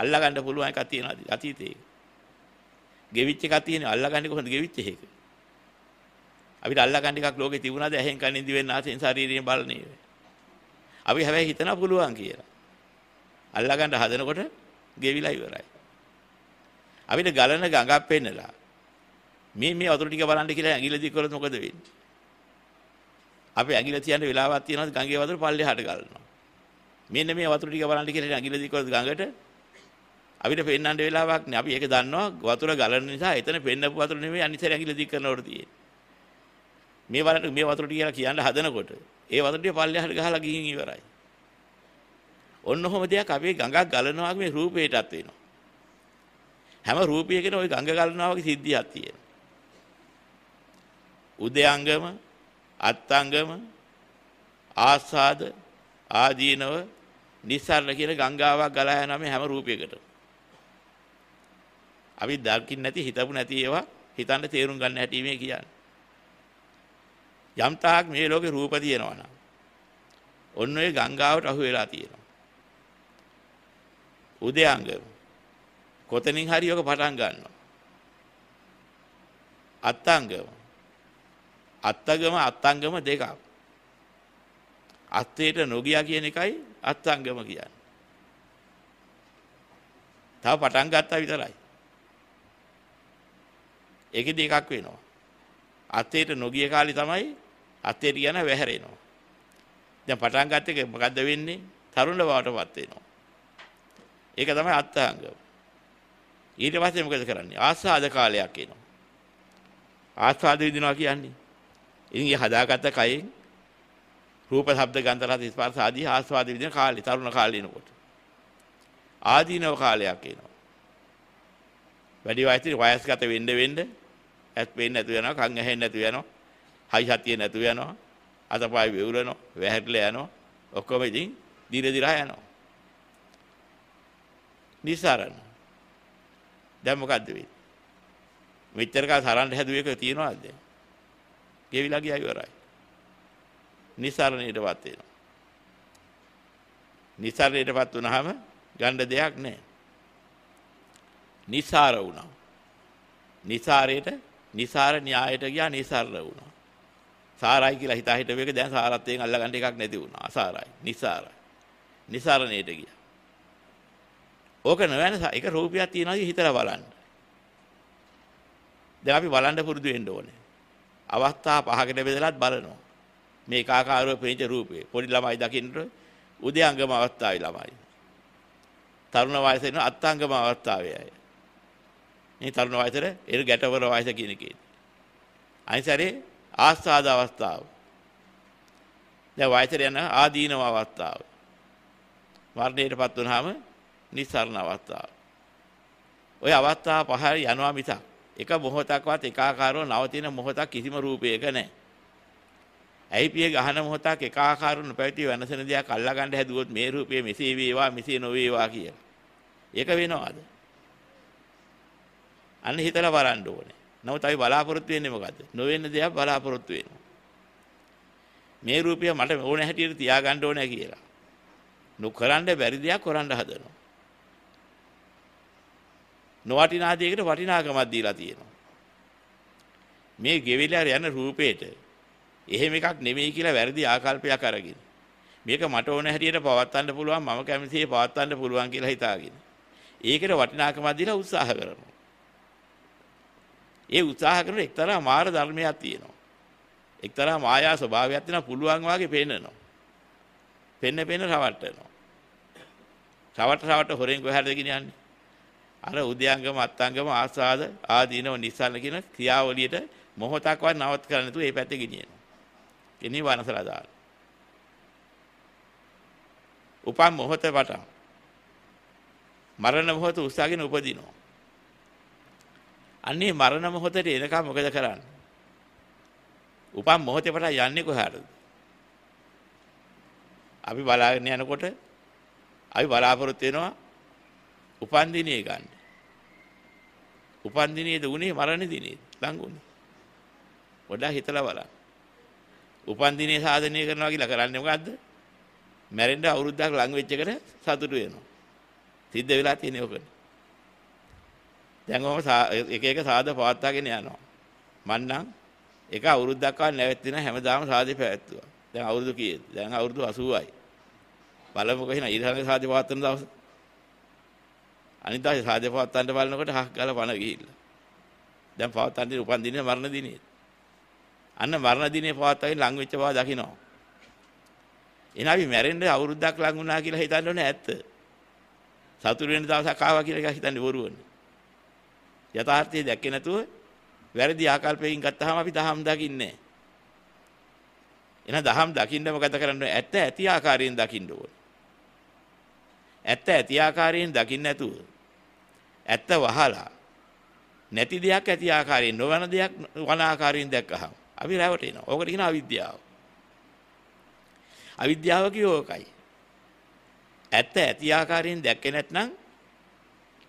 අල්ලා ගන්න පුළුවන් එකක් තියෙනවා අතීතයේ. ගෙවිච්ච එකක් තියෙනවා අල්ලා ගන්න කොහොමද ගෙවිච්ච එක? අපිට අල්ලා ගන්න එකක් ලෝකේ තිබුණාද? ඇහෙන් කනින් දිවෙන් නාසයෙන් ශරීරයෙන් බලන්නේ. අපි හැබැයි හිතන පුළුවන් කියලා. අල්ලා ගන්න හදනකොට ගෙවිලා ඉවරයි. අපිට ගලන ගඟක් පෙන්නලා මේ මේ වතුර ටික බලන්න කියලා ඇඟිල්ල දික් කරොත් මොකද වෙන්නේ? අපි ඇඟිල්ල තියන්න වෙලාවක් තියනවාද ගඟේ වතුර පල්ලෙහාට ගලනවා. මෙන්න මේ වතුර ටික බලන්න කියලා ඇඟිල්ල දික් කරොත් ගඟට අපිට පෙන්වන්න වෙලාවක් නෑ. අපි ඒක දන්නවා වතුර ගලන නිසා එතන පෙන්නපු වතුර නෙමෙයි අනිත් සැරේ ඇඟිලි දික් කරනකොට තියෙන්නේ. මේ වරණ මේ වතුර ටික කියලා කියන්න හදනකොට ඒ වතුර ටික පල්ලෙහාට ගහලා ගිහින් ඉවරයි. ඔන්න ඔහොම දෙයක් අපි ගඟක් ගලනවා මේ රූපේටත් වෙනවා. හැම රූපයකින ওই ගඟ ගලනවා වගේ සිද්ධියක් තියෙනවා. උදයංගම අත්ංගම ආස්වාද ආදීනව නිස්සාරණ කියන ගංගාවක් ගලා යනවා මේ හැම රූපයකටම අපි දකින්න නැති හිතපු නැති ඒවා හිතන්න තේරුම් ගන්න හැටි මේ කියන්නේ. යම් තාක් මේ ලෝකේ රූප තියෙනවා නම් ඔන්න ඔය ගංගාවට අහු වෙලා තියෙනවා. උදයංග කොතනින් හරි ඔක පටන් ගන්නවා. අත්ංගම අත්තගම අත්ංගම දෙකක්. අත්තේට නොගියා කියන එකයි අත්ංගම කියන්නේ. තව පටන් ගත්තා විතරයි. ඒකෙදි එකක් වෙනවා. අතේට නොගිය කාලේ තමයි අතේට යන වැහැරෙනවා. දැන් පටන් ගන්න එක මොකද්ද වෙන්නේ? තරුණ බවටපත් වෙනවා. ඒක තමයි අත්හංග. ඊට පස්සේ මොකද කරන්නේ? ආස්වාද කාලයක් එනවා. ආස්වාද විඳිනවා කියන්නේ. ඉතින් ඒ හදාගත්ත කයෙන් රූප, ශබ්ද, ගන්ධ, රස, ස්පර්ශ ආදී ආස්වාද විඳින කාලේ තරුණ කාලේ එනකොට. ආදීනව කාලයක් එනවා. වැඩි වයසින් වයස්ගත වෙන්න වෙන්න ඇස් පේන්නේ නැතු වෙනවා, කන් ඇහෙන්නේ නැතු වෙනවා, හයි සතිය නැතු වෙනවා, අතපය වේවුලනවා, වැහැරිලා යනවා. ඔක්කොම ඉතින් දිර දිරා යනවා. නිසරණ. දැන් මොකද්ද වෙන්නේ? මෙච්චර කාල සරන්න හැදුව එක තියනවාද? ගෙවිලා ගියා ඉවරයි. නිසරණයටපත් වෙනවා. නිසරණයටපත් වුනහම ගන්න දෙයක් නැහැ. නිසාර වුණා. නිසාරයට නිසාර න්‍යායට ගියා නිසාර වුණා. සාරයි කියලා හිතා හිටව එක දැන් සාරත්වයෙන් අල්ලගන්න එකක් නැති වුණා. අසාරයි. නිසාරයි. නිසාරණයට ගියා. ඕක නොවන එක රූපයක් තියනවා හිතලා බලන්න. දැන් අපි බලන්න පුරුදු වෙන්න ඕනේ. අවස්ථා පහකට බෙදලාත් බලනවා. මේ කාකාරව පෙනිච්ච රූපේ. පොඩි ළමයි දකින්න උදයංගම අවස්ථාවේ ළමයි. තරුණ වයසේ ඉන්න අත්ංගම අවස්ථාවේ අය. මේ තරුණ වයසට එල් ගැටවර වයස කියන එකේ. අනිසරේ ආස්වාද අවස්ථාව. දැන් වයසට යන ආදීනව අවස්ථාව. වර්ණයටපත් වුනහම නිස්සරණ අවස්ථාව. ওই අවස්ථා පහර යනවා මිසක් එක මොහොතක්වත් එකාකාරව නවතින මොහොතක් කිසිම රූපයක නැහැ. ඇයි පිය ගහන මොහොතක් එකාකාරව නොපැවති වෙනසන දෙයක් අල්ලා ගන්න හැදුවොත් මේ රූපය මෙසේ වේවා මෙසේ නොවේවා කියලා. ඒක වෙනවද? අන්න හිතලා බලන්න ඕනේ. නමුත් අපි බලාපොරොත්තු වෙන්නේ මොකද්ද? නොවෙන්න දෙයක් බලාපොරොත්තු වෙනවා. මේ රුපියල් මට ඕන හැටියට තියාගන්න ඕනේ කියලා. නොකරන්න බැරි දෙයක් කරන්න හදනවා. නොවටිනා දෙයකට වටිනාකමක් දීලා තියෙනවා. මේ ගෙවිලා යන රූපේට එහෙම එකක් නෙමෙයි කියලා වැරදි ආකල්පයක් අරගෙන මේක මට ඕන හැටියට පවත්වන්න පුළුවන් මම කැමතිසේ පවත්වන්න පුළුවන් කියලා හිතාගෙන ඒකට වටිනාකමක් දීලා උත්සාහ කරනවා ඒ උත්සාහ කරන එක්තරා මාර ධර්මයක් තියෙනවා. එක්තරා මායා ස්වභාවයක් තියෙනවා පුළුවන් වාගේ පේන්නනවා. පෙන්න පෙන්න රවට්ටනවා. රවට්ට රවට්ට හොරෙන් කොහරද ගින යන්නේ? අර උද්‍යංගම අත්ංගම ආස්වාද ආදීනව නිසල කියන ක්‍රියාවලියට මොහොතක්වත් නවත් කරන්න නැතුව ඒ පැත්තේ ගෙනියනවා. ගෙනි වනසලා දාන. උපන් මොහොත වටා මරණ මොහොත උස්සගෙන උපදිනවා. අන්නේ මරණ මොහොතට එනකම් මොකද කරන්නේ? උපන් මොහොතේ පටන් යන්නේ කොහටද? අපි බලාගෙන යනකොට අපි බලාපොරොත්තු වෙනවා උපන් දිනේ ගන්න. උපන් දිනේද උනේ මරණ දිනේද? ලඟුනේ. වඩා හිතලා බලන්න. උපන් දිනේ සාධනය කරනවා කියලා කරන්නේ මොකද්ද? මැරෙන්න අවුරුද්දක් ලඟ වෙච්ච එකට සතුටු වෙනවා. සිද්ධ වෙලා තියෙන්නේ ඔකනේ. දැන් ඔහම එක එක සාද පවත්වාගෙන යනවා. මං නම් එක අවුරුද්දක් ආව නැවැත්තින හැමදාම සාදේ පැවැත්තුවා. දැන් අවුරුදු කීයද? දැන් අවුරුදු 80යි. බලමුකෝ එහෙනම් ඊළඟ සාදේ පවත්වන දවස. අනිදා සාදේ පවත්වන්න බලනකොට හක් ගාලා පණ ගිහිල්ලා. දැන් පවත්වන දින උපන් දිනේ මරණ දිනේ. අන්න මරණ දිනේ පවත්වාගෙන ලඟ වෙච්ච බව දකිනවා. එහෙනම් අපි මැරෙන්න අවුරුද්දක් ලඟ වුණා කියලා හිතන්න ඕනේ ඇත්ත. සතුරු වෙන දවසක් ආවා කියලා හිතන්නේ බොරුවනේ. යථාර්ථය දැක්කේ නැතුව වැරදි ආකල්පයෙන් ගත්තාම අපි දහම් දකින්නේ නැහැ. එහෙනම් දහම් දකින්න මොකද කරන්න ඇත්ත ඇති ආකාරයෙන් දකින්න ඕන. ඇත්ත ඇති ආකාරයෙන් දකින්න නැතුව ඇත්ත වහලා නැති දෙයක් ඇති ආකාරයෙන් නොවන දෙයක් වන ආකාරයෙන් දැක්කහම අපි රැවටෙනවා. ඕකට කියන අවිද්‍යාව. අවිද්‍යාව කියෝකයි. ඇත්ත ඇති ආකාරයෙන් දැක්කේ නැත්නම්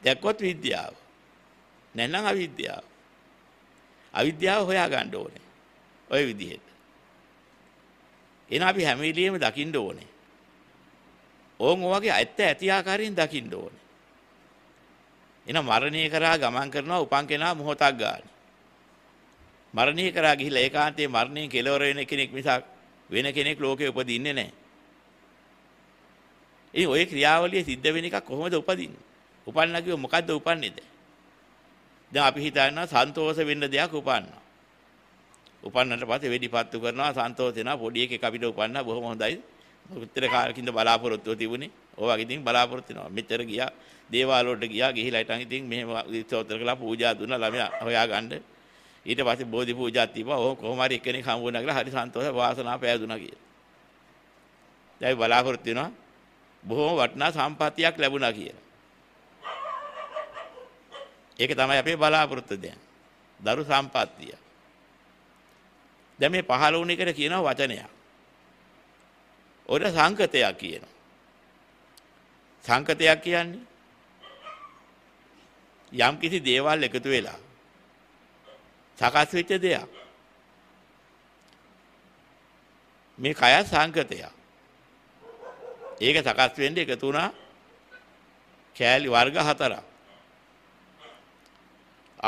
දැක්කොත් විද්‍යාව. නැත්නම් අවිද්‍යාව. අවිද්‍යාව හොයාගන්න ඕනේ. ওই විදිහට. එහෙනම් අපි හැම වෙලෙම දකින්න ඕනේ. ඕන් ඔවගේ ඇත්ත ඇති ආකාරයෙන් දකින්න ඕනේ. එහෙනම් මරණය කරා ගමන් කරනවා උපන් කෙනා මොහොතක් ගන්න. මරණය කරා ගිහිලා ඒකාන්තයේ මරණයෙන් කෙලවර වෙන කෙනෙක් මිසක් වෙන කෙනෙක් ලෝකේ උපදින්නේ නැහැ. ඉතින් ওই ක්‍රියාවලිය සිද්ධ වෙන එක කොහොමද උපදින්නේ? උපන්න කිව්ව මොකද්ද උපන්නේද? දැන් අපි හිතනවා සන්තෝෂ වෙන්න දෙයක් උපන්නා. උපන්නට පස්සේ වෙඩිපත්තු කරනවා සන්තෝෂ වෙනවා පොඩි එකෙක් අපිට උපන්නා බොහොම හොඳයි. උත්තර කාලකින්ද බලාපොරොත්තු තිබුණේ. ඔය වගේ ඉතින් බලාපොරොත්තු වෙනවා. මෙච්චර ගියා දේවාල වලට ගියා ගිහිලා හිටන් ඉතින් මෙහෙම ස්තෝත්‍ර කළා පූජා දුන්නා ළමයා හොයාගන්න. ඊට පස්සේ බෝධි පූජාත් තිබ්බා. ඕ කොහොම හරි එක්කෙනෙක් හම්බ වුණා කියලා හරි සන්තෝෂ වාසනාව පෑදුනා කියලා. දැන් බලාපොරොත්තු වෙනවා. බොහොම වටිනා සම්පත්තියක් ලැබුණා කියලා. ඒක තමයි අපේ බලාපොරොත්තු දැන්. දරු සම්පත්තිය. දැන් මේ පහළ වුණ එකට කියන වචනයක්. ඔර සංකතයක් කියනවා. සංකතයක් කියන්නේ යම් කිසි දේවල් එකතු වෙලා සකස් වෙච්ච දෙයක්. මේ කය සංකතයක්. ඒක සකස් වෙන්නේ එකතු වුණා කෑලි වර්ග හතරක්.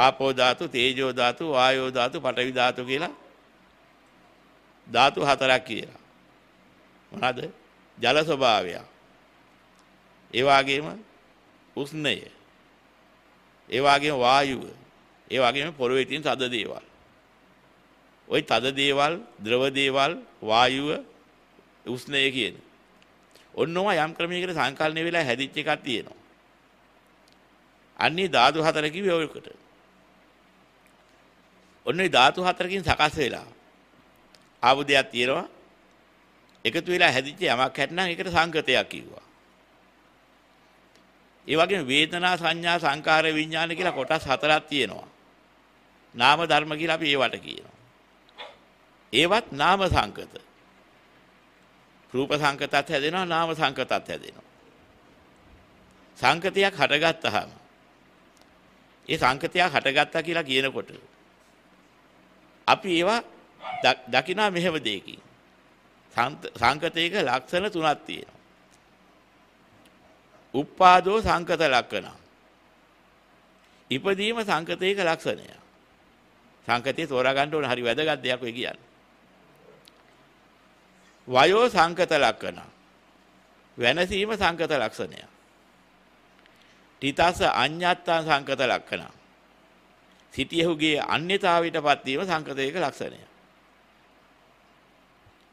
ආපෝ ධාතු, තේජෝ ධාතු, වායෝ ධාතු, පඨවි ධාතු කියලා ධාතු හතරක් කියලා. මොනවාද? ජල ස්වභාවය. ඒ වගේම උෂ්ණය. ඒ වගේම වායුව. ඒ වගේම පොළොවේ තියෙන තද දේවල්. ওই තද දේවල්, ද්‍රව දේවල්, වායුව, උෂ්ණය කියන. ඔන්නෝම යම් ක්‍රමයකට සංකල්පණය වෙලා හැදිච්ච එකක් තියෙනවා. අන්නේ ධාතු හතර කිව්වේ ඔයකට. ඔන්න ඒ ධාතු හතරකින් සකස් වෙලා ආයුධයක් තියෙනවා. එකතු වෙලා හැදිච්ච යමක් හැටනම් ඒකට සංකතයක් කිව්වා. ඒ වගේම වේදනා සංඥා සංකාර විඥාන කියලා කොටස් හතරක් තියෙනවා. නාම ධර්ම කියලා අපි ඒවට කියනවා. ඒවත් නාම සංකත. රූප සංකතත් හැදෙනවා නාම සංකතත් හැදෙනවා. සංකතයක් හටගත්තාම ඒ සංකතයක් හටගත්තා කියලා කියනකොට අපි ඒවා දකිනා මෙහෙම දෙයකින්. සංකතයක ලක්ෂණ තුනක් තියෙනවා. උප්පාදෝ සංකත ලක්ෂණ. ඉපදීම සංකතයක ලක්ෂණය. සංකතය තෝරා ගන්න ඕන හරි වැදගත් දෙයක් ඔය කියන්නේ. වයෝ සංකත ලක්ෂණ. වෙනසීම සංකත ලක්ෂණය. තිතස අඤ්ඤත්තා සංකත ලක්ෂණ. සිටියහුගේ අන්‍යතාවයට පත්වීම සංකතයක ලක්ෂණය.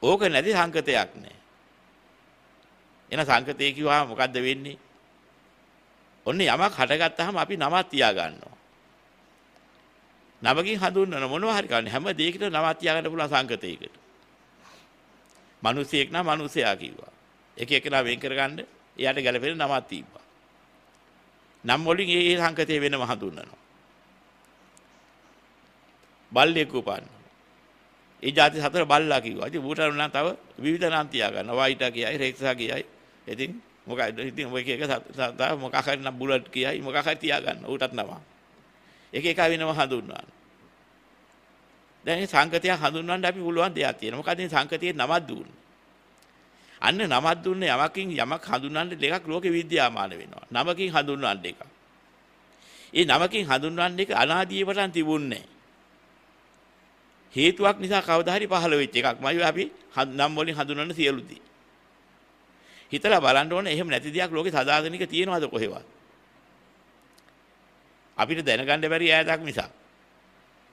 ඕක නැති සංකතයක් නෑ. එන සංකතය කිව්වහම මොකද්ද වෙන්නේ? ඔන්න යමක් හටගත්තාම අපි නමක් තියාගන්නවා. නමකින් හඳුන්වන මොනවා හරි කන්නේ හැම දෙයකටම නමක් තියාගන්න පුළුවන් සංකතයකට. මිනිසෙක් නම් මිනිසයා කිව්වා. එක එකනා වෙන් කරගන්න එයාට ගැළපෙන නමක් තිබ්බා. නම් වලින් ඒ සංකතය වෙනම හඳුන්වනවා. බල්ලෙක් උපන්න. ඒ જાති හතර බල්ලා කිව්වා. ඉතින් ඌට නම් තව විවිධ නම් තියා ගන්න. වයිටා කියයි, රෙක්සා කියයි. ඉතින් මොකද ඉතින් ඔය එක එක මොකක් හරි නම් බුලට් කියයි මොකක් හරි තියා ගන්න. ඌටත් නම. එක එක වෙනව හඳුන්වනවා. දැන් මේ සංකතිය හඳුන්වන්න අපි පුළුවන් දෙයක් තියෙනවා. මොකද මේ සංකතියේ නමක් දුන්නේ. අන්න නමක් දුන්නේ යමකින් යමක් හඳුන්වන්න දෙකක් ලෝක විද්‍යාමාන වෙනවා. නමකින් හඳුන්වන්න දෙකක්. ඒ නමකින් හඳුන්වන්න එක අනාදීවටන් තිබුණේ හේතුවක් නිසා කවදා හරි පහළ වෙච්ච එකක්. මයි අපි නම් වලින් හඳුනන සියලු දේ. හිතලා බලන්න ඕනේ එහෙම නැති දෙයක් ලෝකේ සදාතනික තියෙනවද කොහෙවත්? අපිට දැනගන්න බැරි ඈතක් නිසා.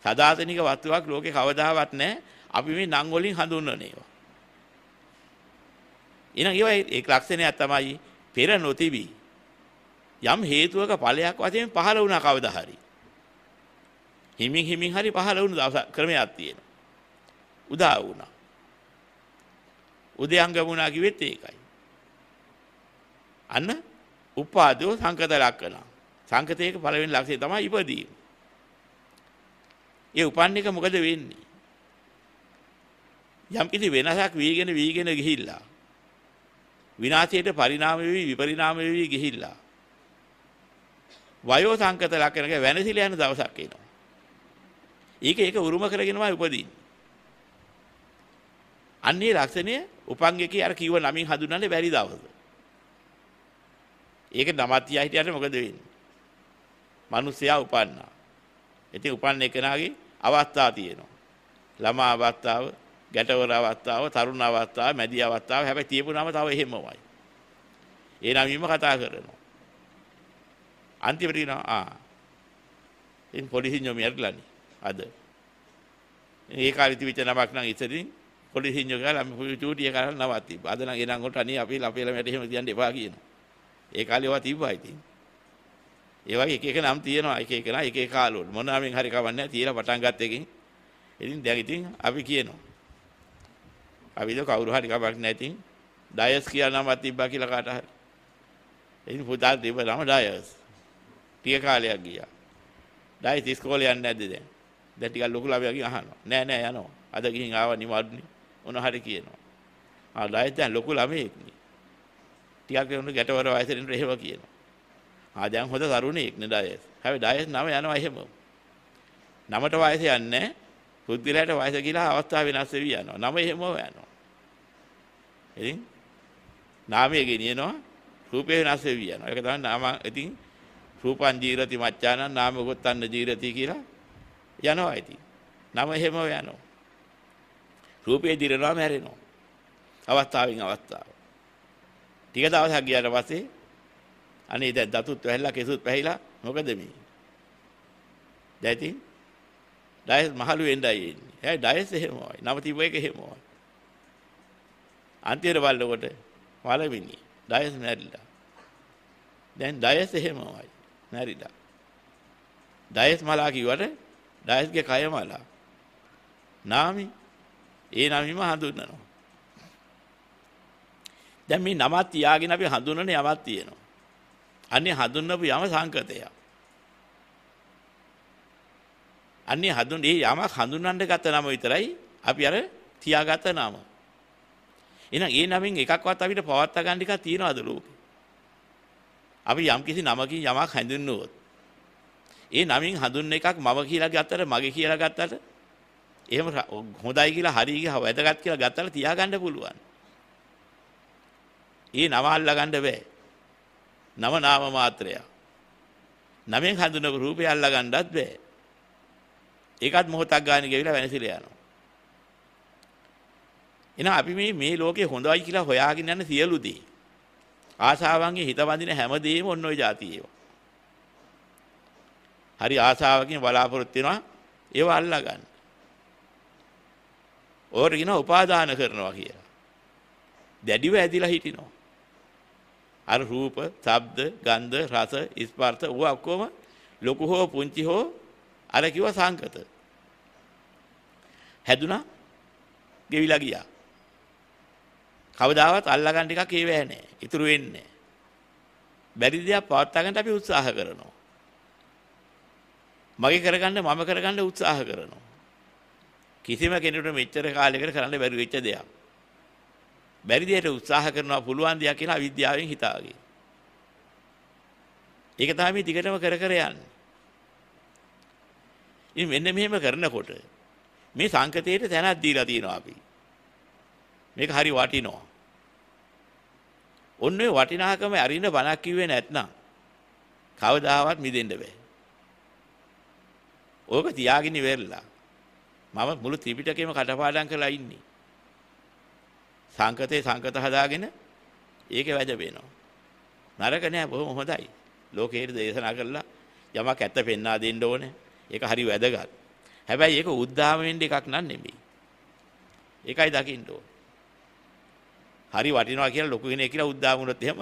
සදාතනික වස්තුවක් ලෝකේ කවදාවත් නැහැ. අපි මේ නම් වලින් හඳුන්වන ඒවා. එහෙනම් ඒවා ඒ ලක්ෂණයක් තමයි පෙර නොතිබී යම් හේතුවක ඵලයක් වශයෙන් පහළ වුණා කවදා හරි. හිමින් හිමින් හරි පහළ වුණු දවස ක්‍රමයක් තියෙනවා. උදා වුණා. උදයන් ගමුණා කිව්වෙත් ඒකයි. අන්න උපාදෝ සංකත ලක්කනා. සංකතයක පළවෙනි ලක්ෂණය තමයි ඉපදීම. ඒ උපන් එක මොකද වෙන්නේ? යම් කිසි වෙනසක් වීගෙන වීගෙන ගිහිල්ලා විනාශයට පරිණාම වෙවි විපරිණාම වෙවි ගිහිල්ලා වයෝ සංකත ලක්ෂණක වෙනසිලා යන දවසක් එනවා. ඒක ඒක උරුම කරගෙනමයි උපදින්නේ. අන්නේ ලක්ෂණය උපංගකේ අර කිව්ව නමින් හඳුනන්නේ බැරි දවස. ඒක නමත් තියා හිටියට මොකද වෙන්නේ? මිනිස්සයා උපන්නා. ඉතින් උපන්න එකනාගේ අවස්ථා තියෙනවා. ළමා අවස්ථාව, ගැටවර අවස්ථාව, තරුණ අවස්ථාව, මැදි අවස්ථාව හැබැයි තියපුනම තව එහෙමමයි. ඒ නමින්ම කතා කරනවා. අන්තිමට කියනවා ආ. ඉතින් පොලිසියෙන් යොමු යටලානේ. අද. ඒ කාලේ තිබිච්ච නමක් නම් ඉතින් පොලිසින්ජෝ ගාලා අපි චූටිය කරලා නවත්ති. අද නම් එනම් කොට අනේ අපි අපේ ළමයට එහෙම කියන්න එපා කියනවා. ඒ කාලේ ඒවා තිබ්බා ඉතින්. ඒ වගේ එක එක නම් තියෙනවා එක එක නා එක එක කාලවල මොනවාමින් හරි කවන්නේ තියලා පටන් ගත්ත එකකින්. ඉතින් දැන් ඉතින් අපි කියනවා. අපිද කවුරු හරි කමක් නැතිනම් ඩයස් කියලා නමක් තිබ්බා කියලා කාට හරි. ඉතින් පුතා තිබ්බ නම ඩයස්. ටික කාලයක් ගියා. ඩයස් ඉස්කෝලේ යන්නේ නැද්ද දැන්? දැන් ටිකක් ලොකු ළමයාගෙන් අහනවා. නෑ නෑ යනවා. අද ගිහින් ආව නිවාඩුනේ. ඔන හරි කියනවා. ආ ළයත් දැන් ලොකු ළමයෙක් නේ. ටිකක් වෙනු ගැටවර වයසට එනට එහෙම කියනවා. ආ දැන් හොඳ තරුණයෙක් නේ ඩයස්. හැබැයි ඩයස් නම යනවා එහෙම. නමට වයස යන්නේ නෑ. පුද්ගලයාට වයස කියලා අවස්ථාව වෙනස් වෙවි යනවා. නම එහෙම යනවා. ඉතින් නාමය ගෙනියනවා රූපය වෙනස් වෙවි යනවා. ඒක තමයි නාම ඉතින් රූපං ජීරති මච්ඡානං නාමගොත්තන්න ජීරති කියලා යනවා ඉතින්. නම එහෙම යනවා. රූපේ දිරනවා මැරෙනවා. අවස්ථාවෙන් අවස්ථාව. ටික දවසක් ගියාට පස්සේ අනේ දැන් දතුත් වැහිලා කෙසුත් වැහිලා මොකද මේ? දැන් ඉතින් ඩයස් මහලු වෙන්නයි එන්නේ. එයා ඩයස් එහෙමමයි. නම තිබ්බ එක එහෙමමයි. අන්තිමට බලනකොට වලවිනි ඩයස් මැරිලා. දැන් ඩයස් එහෙමමයි. මැරිලා. ඩයස් මලා කිව්වට ඩයස්ගේ කයමලා. නාමි ඒ නමිම හඳුන්වනවා. දැන් මේ නමත් තියාගෙන අපි හඳුන්වන යමක් තියෙනවා. අන්නේ හඳුන්වපු යම සංකතය. අන්නේ හඳුන් ඒ යමක් හඳුන්වන්න ගත නම විතරයි අපි අර තියාගත නම. එහෙනම් ඒ නමින් එකක්වත් අපිට පවත්වා ගන්න ටිකක් තියනවද ලෝකේ? අපි යම්කිසි නමකින් යමක් හඳුන්වුවොත් ඒ නමින් හඳුන්න එකක් මම කියලා ගත්තට මගේ කියලා ගත්තට එහෙම හොඳයි කියලා හරි කියලා වැදගත් කියලා ගත්තට තියාගන්න පුළුවන්. ඒ නම අල්ලගන්න බෑ. නම නාම මාත්‍රය. නමෙන් හඳුනපු රූපය අල්ලගන්නත් බෑ. ඒකත් මොහොතක් ගන්න ගෙවිලා වෙනසිලා යනවා. එහෙනම් අපි මේ මේ ලෝකේ හොඳයි කියලා හොයාගෙන යන සියලු දේ ආශාවන්ගේ හිත වඳින හැම දෙයක්ම ඔන්න ඔය જાති ඒවා. හරි ආසාවකින් බලාපොරොත්තු වෙනවා ඒවා අල්ලා ගන්න. ඕකට කියනවා උපාදාන කරනවා කියලා. දැඩිව ඇදිලා හිටිනවා. අර රූප, ශබ්ද, ගන්ධ, රස, ස්පර්ශ ඔය ඔක්කොම ලොකු හෝ පුංචි හෝ අර කිව්ව සංකත. හැදුනා ගෙවිලා ගියා. කවදාවත් අල්ලා ගන්න එකක් ඒවෑ නැහැ. ඉතුරු වෙන්නේ නැහැ. බැරි දෙයක් පවත්වා ගන්න අපි උත්සාහ කරනවා. මගේ කරගන්න මම කරගන්න උත්සාහ කරනවා. කිසිම කෙනෙකුට මෙච්චර කාලයකට කරන්න බැරි වෙච්ච දෙයක්. බැරි දෙයට උත්සාහ කරනවා පුළුවන් දෙයක් කියලා අවිද්‍යාවෙන් හිතාගෙන. ඒක තමයි මේ දිගටම කර කර යන්නේ. ඉතින් මෙන්න මෙහෙම කරනකොට මේ සංකතයට තැනක් දීලා තියෙනවා අපි. මේක හරි වටිනවා. ඔන්න ඔය වටිනාකම අරින්න බණක් කිව්වේ නැත්නම් කවදාවත් මිදෙන්න බෑ. ඕක තියාගෙන ඉවරලා. මම මුළු ත්‍රිපිටකයම කටපාඩම් කරලා ඉන්නේ. සංකතේ සංකත හදාගෙන ඒකේ වැද වෙනවා. නරක නෑ බොහොම හොඳයි. ලෝකයේ දේශනා කරලා යමක් ඇත්ත පෙන්වා දෙන්න ඕනේ. ඒක හරි වැදගත්. හැබැයි ඒක උද්දාම වෙන්න එකක් නන් නෙමෙයි. ඒකයි දකින්න ඕන. හරි වටිනවා කියලා ලොකු කෙනෙක් කියලා උද්දාම වුණොත් එහෙම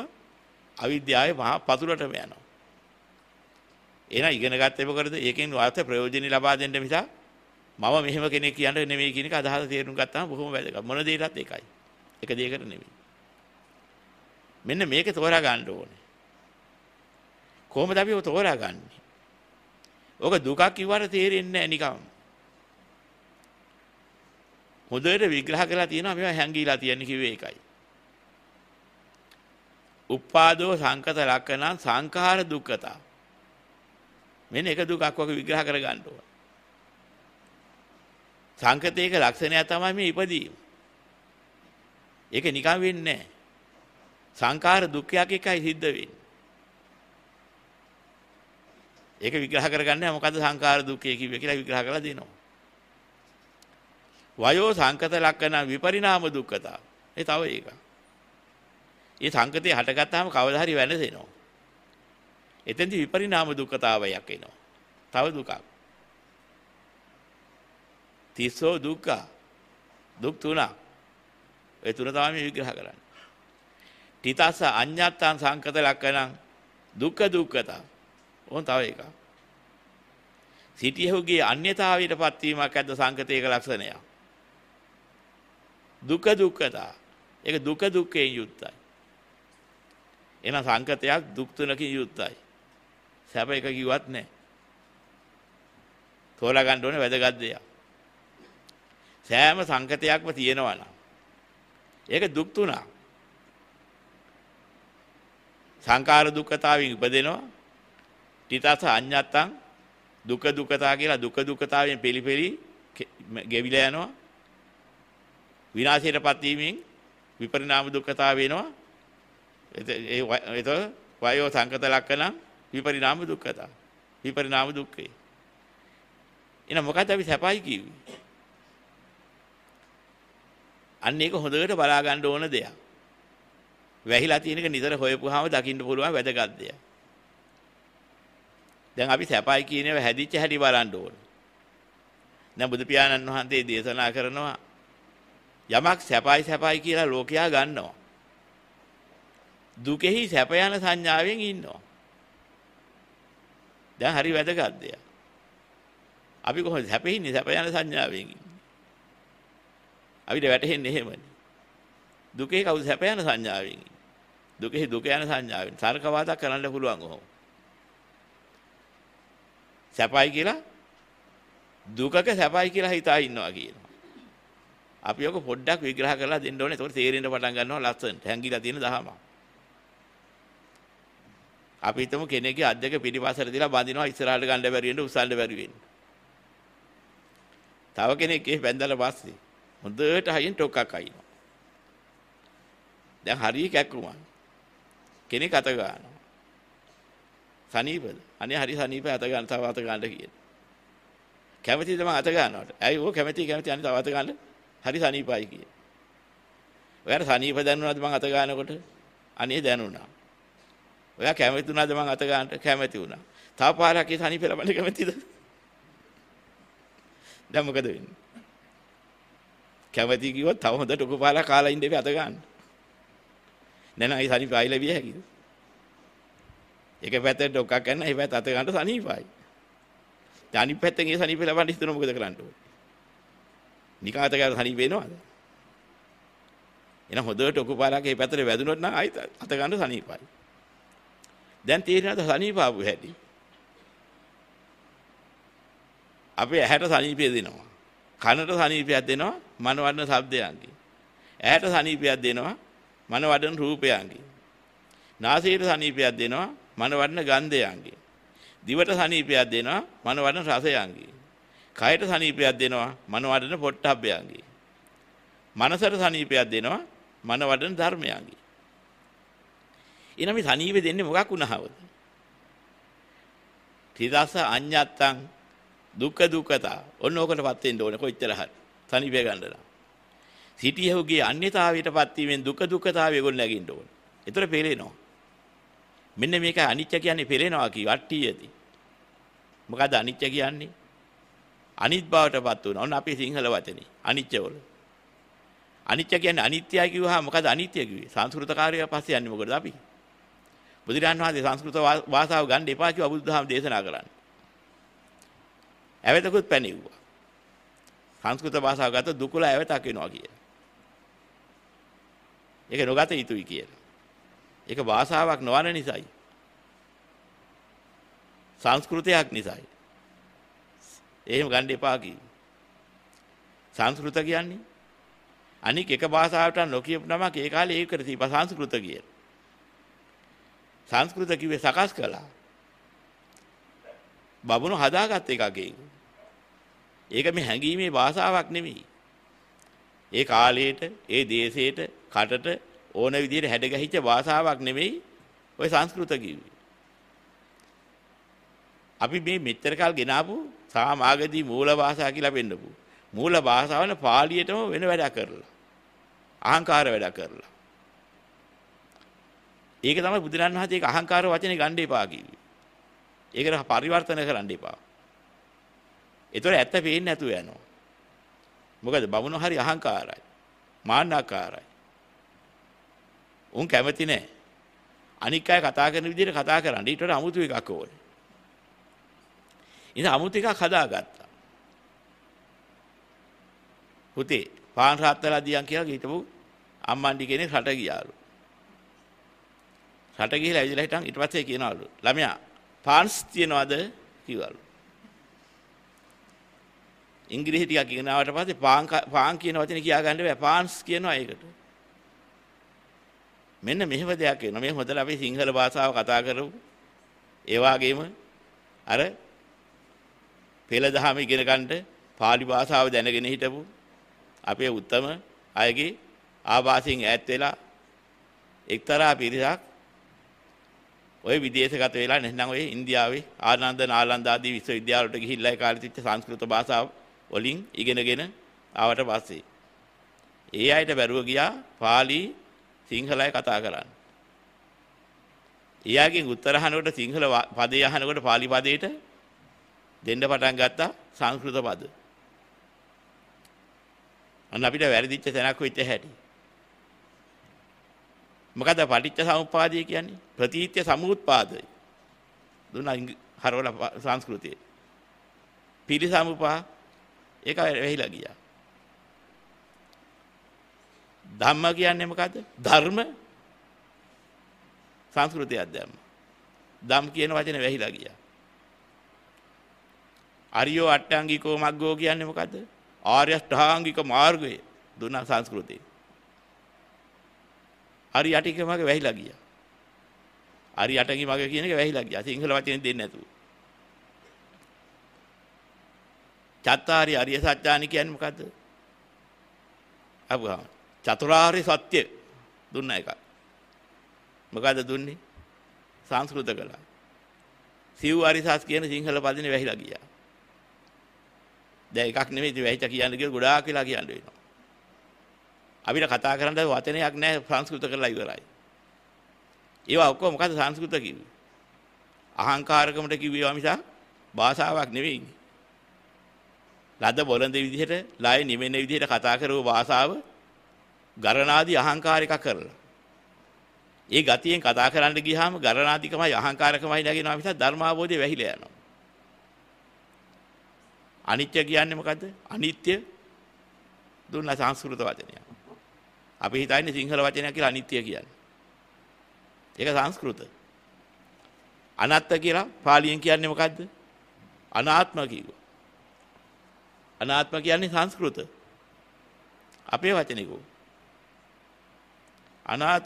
අවිද්‍යාවේ මහා පතුලටම යනවා. එහෙනම් ඉගෙන ගන්න එක මොකද? ඒකෙන් අර්ථ ප්‍රයෝජනෙ ලබා දෙන්න මිස මම මෙහෙම කෙනෙක් කියන්න නෙමෙයි කියන එක අදහස තේරුම් ගත්තාම බොහොම වැදගත්. මොන දෙයකටත් ඒකයි. එක දෙයකට නෙමෙයි. මෙන්න මේක තෝරා ගන්න ඕනේ. කොහොමද අපි ඔය තෝරා ගන්නේ? ඕක දුකක් කිව්වට තේරෙන්නේ නැහැ නිකම්. හොඳට විග්‍රහ කරලා තියෙනවා මේවා හැංගීලා තියෙන කිව්වේ ඒකයි. උප්පාදෝ සංකත ලක්කනං සංඛාර දුක්ඛතා. මෙන්න එක දුකක් වගේ විග්‍රහ කර ගන්න ඕන. සංකතයක ලක්ෂණය තමයි මේ ඉපදීම. ඒක නිකන් වෙන්නේ නැහැ. සංකාර දුක්ඛයක් එකයි සිද්ධ වෙන්නේ. ඒක විග්‍රහ කරගන්නේ මොකද්ද සංකාර දුක්ඛය කිව්වේ කියලා විග්‍රහ කරලා දෙනවා. වයෝ සංකත ලක්ෂණ විපරිණාම දුක්ඛතා. ඒ තව එකක්. ඒ සංකතේ හටගත්තාම කවදා හරි වෙනසෙනවා. එතෙන්දි විපරිණාම දුක්ඛතාවයක් එනවා. තව දුකක්. තිස්සෝ දුක්ඛ දුක් තුනක්. ඒ තුන තමයි විග්‍රහ කරන්නේ. තිතස අඤ්ඤත්තං සංකත ලක්කණං දුක්ඛ දුක්ඛතා. ඕන් තව එකක්. සිටියහුගේ අන්‍යතාවයට පත්වීමක් ඇද්ද සංකතයක ලක්ෂණයක්. දුක දුක්ඛතා. ඒක දුක දුක්ඛයෙන් යුක්තයි. එන සංකතයක් දුක් තුනකින් යුක්තයි. සැප එක කිව්වත් නැහැ. තෝරා ගන්න ඕනේ වැදගත් දෙයක්. සෑම සංකතයක්ම තියෙනවා නම් ඒක දුක් තුනක්. සංකාර දුක්ඛතාවෙන් ඉපදෙනවා. තිතස අඤ්ඤත්තං දුක දුකතා කියලා දුක දුකතාවෙන් පිළිපෙලි ගෙවිලා යනවා. විනාශයටපත් වීමෙන් විපරිණාම දුක්ඛතාව වෙනවා. ඒ ඒ වයෝ සංකත ලක්ෂණ විපරිණාම දුක්ඛතා. විපරිණාම දුක්ඛේ. එහෙනම් මොකද අපි සැපයි කිව්වේ? අන්න ඒක හොඳට බලා ගන්න ඕන දෙයක්. වැහිලා තියෙන එක නිතර හොයපුවාම දකින්න පුළුවන් වැදගත් දෙයක්. දැන් අපි සැපයි කියන ඒවා හැදිච්ච හැටි බලන්න ඕන. දැන් බුදු පියාණන් වහන්සේ දේශනා කරනවා යමක් සැපයි සැපයි කියලා ලෝකයා ගන්නවා. දුකෙහි සැප යන සංඥාවෙන් ඉන්නවා. දැන් හරි වැදගත් දෙයක්. අපි කොහොමද හැපෙන්නේ? සැප යන සංඥාවෙන් ඉන්නේ. අපිට වැටහෙන්නේ එහෙමනේ. දුකේ කවුද සැප යන සංඥාවෙන් ඉන්නේ. දුකෙහි දුක යන සංඥාවෙන් තර්කවාදයක් කරන්න පුළුවන් කොහොම. සැපයි කියලා දුකක සැපයි කියලා හිතා ඉන්නවා කියනවා. අපි ඔක පොඩ්ඩක් විග්‍රහ කරලා දෙන්න ඕනේ. ඒක තේරෙන්න පටන් ගන්නවා ලස්සනට. හැංගිලා තියෙන දහමක්. අපි හිතමු කෙනෙක්ගේ අත් දෙක පිටිපස්සට දාලා බඳිනවා ඉස්සරහට ගන්න බැරි වෙන්න උස්සන්න බැරි වෙන්න. තව කෙනෙක් ඒ බැඳලා පස්සේ හොඳට හයියෙන් ටොක්කක් අයිනවා. දැන් හරිය කැක්කුමක්. කෙනෙක් අත ගන්නවා. සනීපද? අනේ හරි සනීපයි අත ගන්න තව අත ගන්න කියන. කැමතිද මං අත ගන්නවට? ඇයි ඕක කැමති කැමති අනේ තව අත ගන්න? හරි සනීපයි කියන. ඔයාලා සනීප දැනුණාද මං අත ගන්නකොට? අනේ දැනුණා. ඔයා කැමති වුණාද මං අත ගන්නට කැමති වුණා. තව පාරක් ඒ තනි පෙළ බණ කැමතිද? දැන් මොකද වෙන්නේ? කැමති කිව්වොත් තව හොඳට උග පාලා කාලා ඉන්න ඉපේ අත ගන්න. නැනයි සනීපයි ලැබිය හැකිද? එක පැත්තට ඔක්කක් ගන්න, ඒ පැත්ත අත ගන්න සනීපයි. දැන් අනිත් පැත්තෙන් ඒ සනීප ලබන්න හිතන මොකද කරන්න ඕනේ? නිකාත ගාන සනීප වෙනවද? එන හොඳට ඔකු පාරක් ඒ පැත්තට වැදුනොත් නම් ආයිත් අත ගන්න සනීපයි. දැන් තේරෙනවද සනීපාපු හැටි? අපේ ඇහැට සනීපය දෙනවා. කනට සනීපයක් දෙනවා මන වඩන ශබ්දයන්ගෙන්. ඇහැට සනීපයක් දෙනවා මන වඩන රූපයන්ගෙන්. නාසයට සනීපයක් දෙනවා මන වඩන ගන්ධයන්ගෙන්. දිවට සනීපයක් දෙනවා මන වඩන රසයන්ගෙන්. කයට සනීපයක් දෙනවා මන වඩන පොට්ටබ්බයන්ගෙන්. මනසට සනීපයක් දෙනවා මන වඩන ධර්මයන්ගෙන්. එහෙනම් මේ සනීපෙ දෙන්නේ මොකක් වුණාවද? තිරස අඤ්ඤත්තං දුක්ඛ දුක්ඛතා. ඔන්න ඕකටපත් වෙන්න ඕනේ කොච්චර හරි. සනීපය ගන්නලා. සිටියහුගේ අන්‍යතාවයටපත් වීමෙන් දුක දුක්ඛතාවය ගොඩ නැගින්න ඕනේ. ඒතර පෙරේනවා. මෙන්න මේක අනිත්‍ය කියන්නේ පෙරේනවා කි වට්ටියදී. මොකද අනිත්‍ය කියන්නේ? අනිත් බවටපත් වුණා. ඔන්න අපේ සිංහල වචනේ. අනිත්‍ය වල. අනිත්‍ය කියන්නේ අනිත්‍යයි කිව්වහම මොකද අනිත්‍ය කිව්වේ? සංස්කෘතකාරයා පස්සේ යන්නේ මොකටද අපි? බුදුරන් වහන්සේ සංස්කෘත භාෂාව ගන්න එපා කිව්ව අබුදුදහම දේශනා කරන්නේ. ඇවතකුත් පැනෙව්වා. සංස්කෘත භාෂාව ගත දුකල ඇවතක් වෙනවා කිය. ඒක නොගත යුතුයි කියලා. ඒක භාෂාවක් නොවන නිසායි. සංස්කෘතයක් නිසායි. එහෙම ගන්න එපා කිව්වා. සංස්කෘත කියන්නේ අනික එක භාෂාවට නොකියපු නමක් ඒ කාලේ ඒක කර තිබා සංස්කෘත කියලා. සංස්කෘත කිව්වේ සකස් කළා. බබුණු හදාගත් එකකින්. ඒක මේ හැංගීමේ භාෂාවක් නෙමෙයි. ඒ කාලයට, ඒ දේශයට, කටට ඕන විදිහට හැඩගැහිච්ච භාෂාවක් නෙමෙයි ওই සංස්කෘත කිව්වේ. අපි මේ මෙච්චර කාල ගෙනාවු සාමාගදී මූල භාෂා කියලා පෙන්නපු. මූල භාෂාවන පාලියටම වෙන වැඩ කරලා. අහංකාර වැඩ කරලා. ඒක තමයි බුදුරන් වහන්සේ ඒක අහංකාර වචනේ ගන්න එපා කිව්වේ. ඒකට පරිවර්තන කරන්න එපා. ඒතොර ඇත්ත පේන්නේ නැතුව යනවා. මොකද බමුණු හරි අහංකාරයි. මාන්නාකාරයි. උන් කැමති නෑ. අනික් අය කතා කරන විදිහට කතා කරන්න. ඊට වඩා අමුතු එකක් ඕනේ. ඉතින් අමුතු එකක් හදාගත්තා. පුතේ පාන් රාත් වෙලා දියන් කියලා හිටපු අම්මන්ඩි කෙනෙක් රට ගියාලු. රට ගිහිලා ඇවිදලා හිටන් ඊට පස්සේ කියනවලු ළමයා පාන්ස් තියනවද කිව්වලු ඉංග්‍රීසි ටිකක් ඉගෙන ආවට පස්සේ පාන් පාන් කියන වචනේ කියාගන්න බෑ පාන්ස් කියනවා ඒකට මෙන්න මෙහෙම දෙයක් වෙනවා මේ හොඳට අපි සිංහල භාෂාව කතා කරමු ඒ වගේම අර පෙළ දහම ඉගෙන ගන්නට pāli භාෂාව දැනගෙන හිටපු අපේ උත්තම අයගේ ආවාසයෙන් ඈත් වෙලා එක්තරා පිරිසක් ඔය විදේශගත වෙලා නැත්නම් ඔය ඉන්දියාවේ ආනන්ද නාලන්ද ආදී විශ්වවිද්‍යාලවලට ගිහිල්ලා ඒ කාලේ තිබ්ච සංස්කෘත භාෂාව වලින් ඉගෙනගෙන ආවට පස්සේ ඒ අයට බැරුව ගියා පාලි සිංහලයි කතා කරන්න. එයාගෙන් උත්තර අහනකොට සිංහල පදේ අහනකොට පාලි පදේට දෙන්න පටන් ගත්තා සංස්කෘත පද. අන්න අපිට වැරදිච්ච තැනක් වෙච්ච හැටි. මොකද පටිච්ච සමුප්පාදය කියන්නේ ප්‍රතිත්‍ය සමුත්පාදය දුන්නා හරවල සංස්කෘතියේ පිරිසමුපා ඒක වැහිලා ගියා ධම්ම කියන්නේ මොකද්ද ධර්ම සංස්කෘතියක් දැම්ම ධම් කියන වචනේ වැහිලා ගියා අරියෝ අට්ටාංගිකෝ මග්ගෝ කියන්නේ මොකද්ද ආර්ය ශ්‍රාංගික මාර්ගය දුන්නා සංස්කෘතියේ හරි යටි එක මගේ වැහිලා ගියා. හරි යටි මගේ කියන එක වැහිලා ගියා. සිංහල වචනේ දෙන්නේ නැතුව. චත්තාරි අරිය සත්‍යානි කියන්නේ මොකද්ද? අබුහා. චතුරාර්ය සත්‍ය දුන්න එක. මොකද්ද දුන්නේ? සංස්කෘත කළා. සිව් අරිසස් කියන සිංහල පදිනේ වැහිලා ගියා. දැන් එකක් නෙමෙයි ඉතින් වැහිච්ච කියන්න කියලා ගොඩාක් වෙලා කියන්න වෙනවා. අපිට කතා කරන්න වචනයක් නැහැ සංස්කෘත කරලා ඉවරයි. ඒවා ඔක්කොම මොකද සංස්කෘත කිව්වේ? අහංකාරකමට කිව්වේ ඒවා මිසක් භාෂාවක් නෙවෙයි. ලද බොළඳ විදිහට, ලය නිවෙන විදිහට කතා කරව භාෂාව ගරණාදී අහංකාරික කරලා. ඒ ගතියෙන් කතා කරන්න ගියාම ගරණාධිකමයි අහංකාරකමයි නැගෙනවා මිසක් ධර්මාභෝධය වැහිලා යනවා. අනිත්‍ය කියන්නේ මොකද්ද? අනිත්‍ය දුන්න සංස්කෘත වචනයක්. අපි හිතන්නේ සිංහල වචනයක් කියලා අනිත්‍ය කියන්නේ. ඒක සංස්කෘත. අනත්ත කියලා පාලියෙන් කියන්නේ මොකද්ද? අනාත්ම කිව්වා. අනාත්ම කියන්නේ සංස්කෘත. අපේ වචනේකෝ. අනාත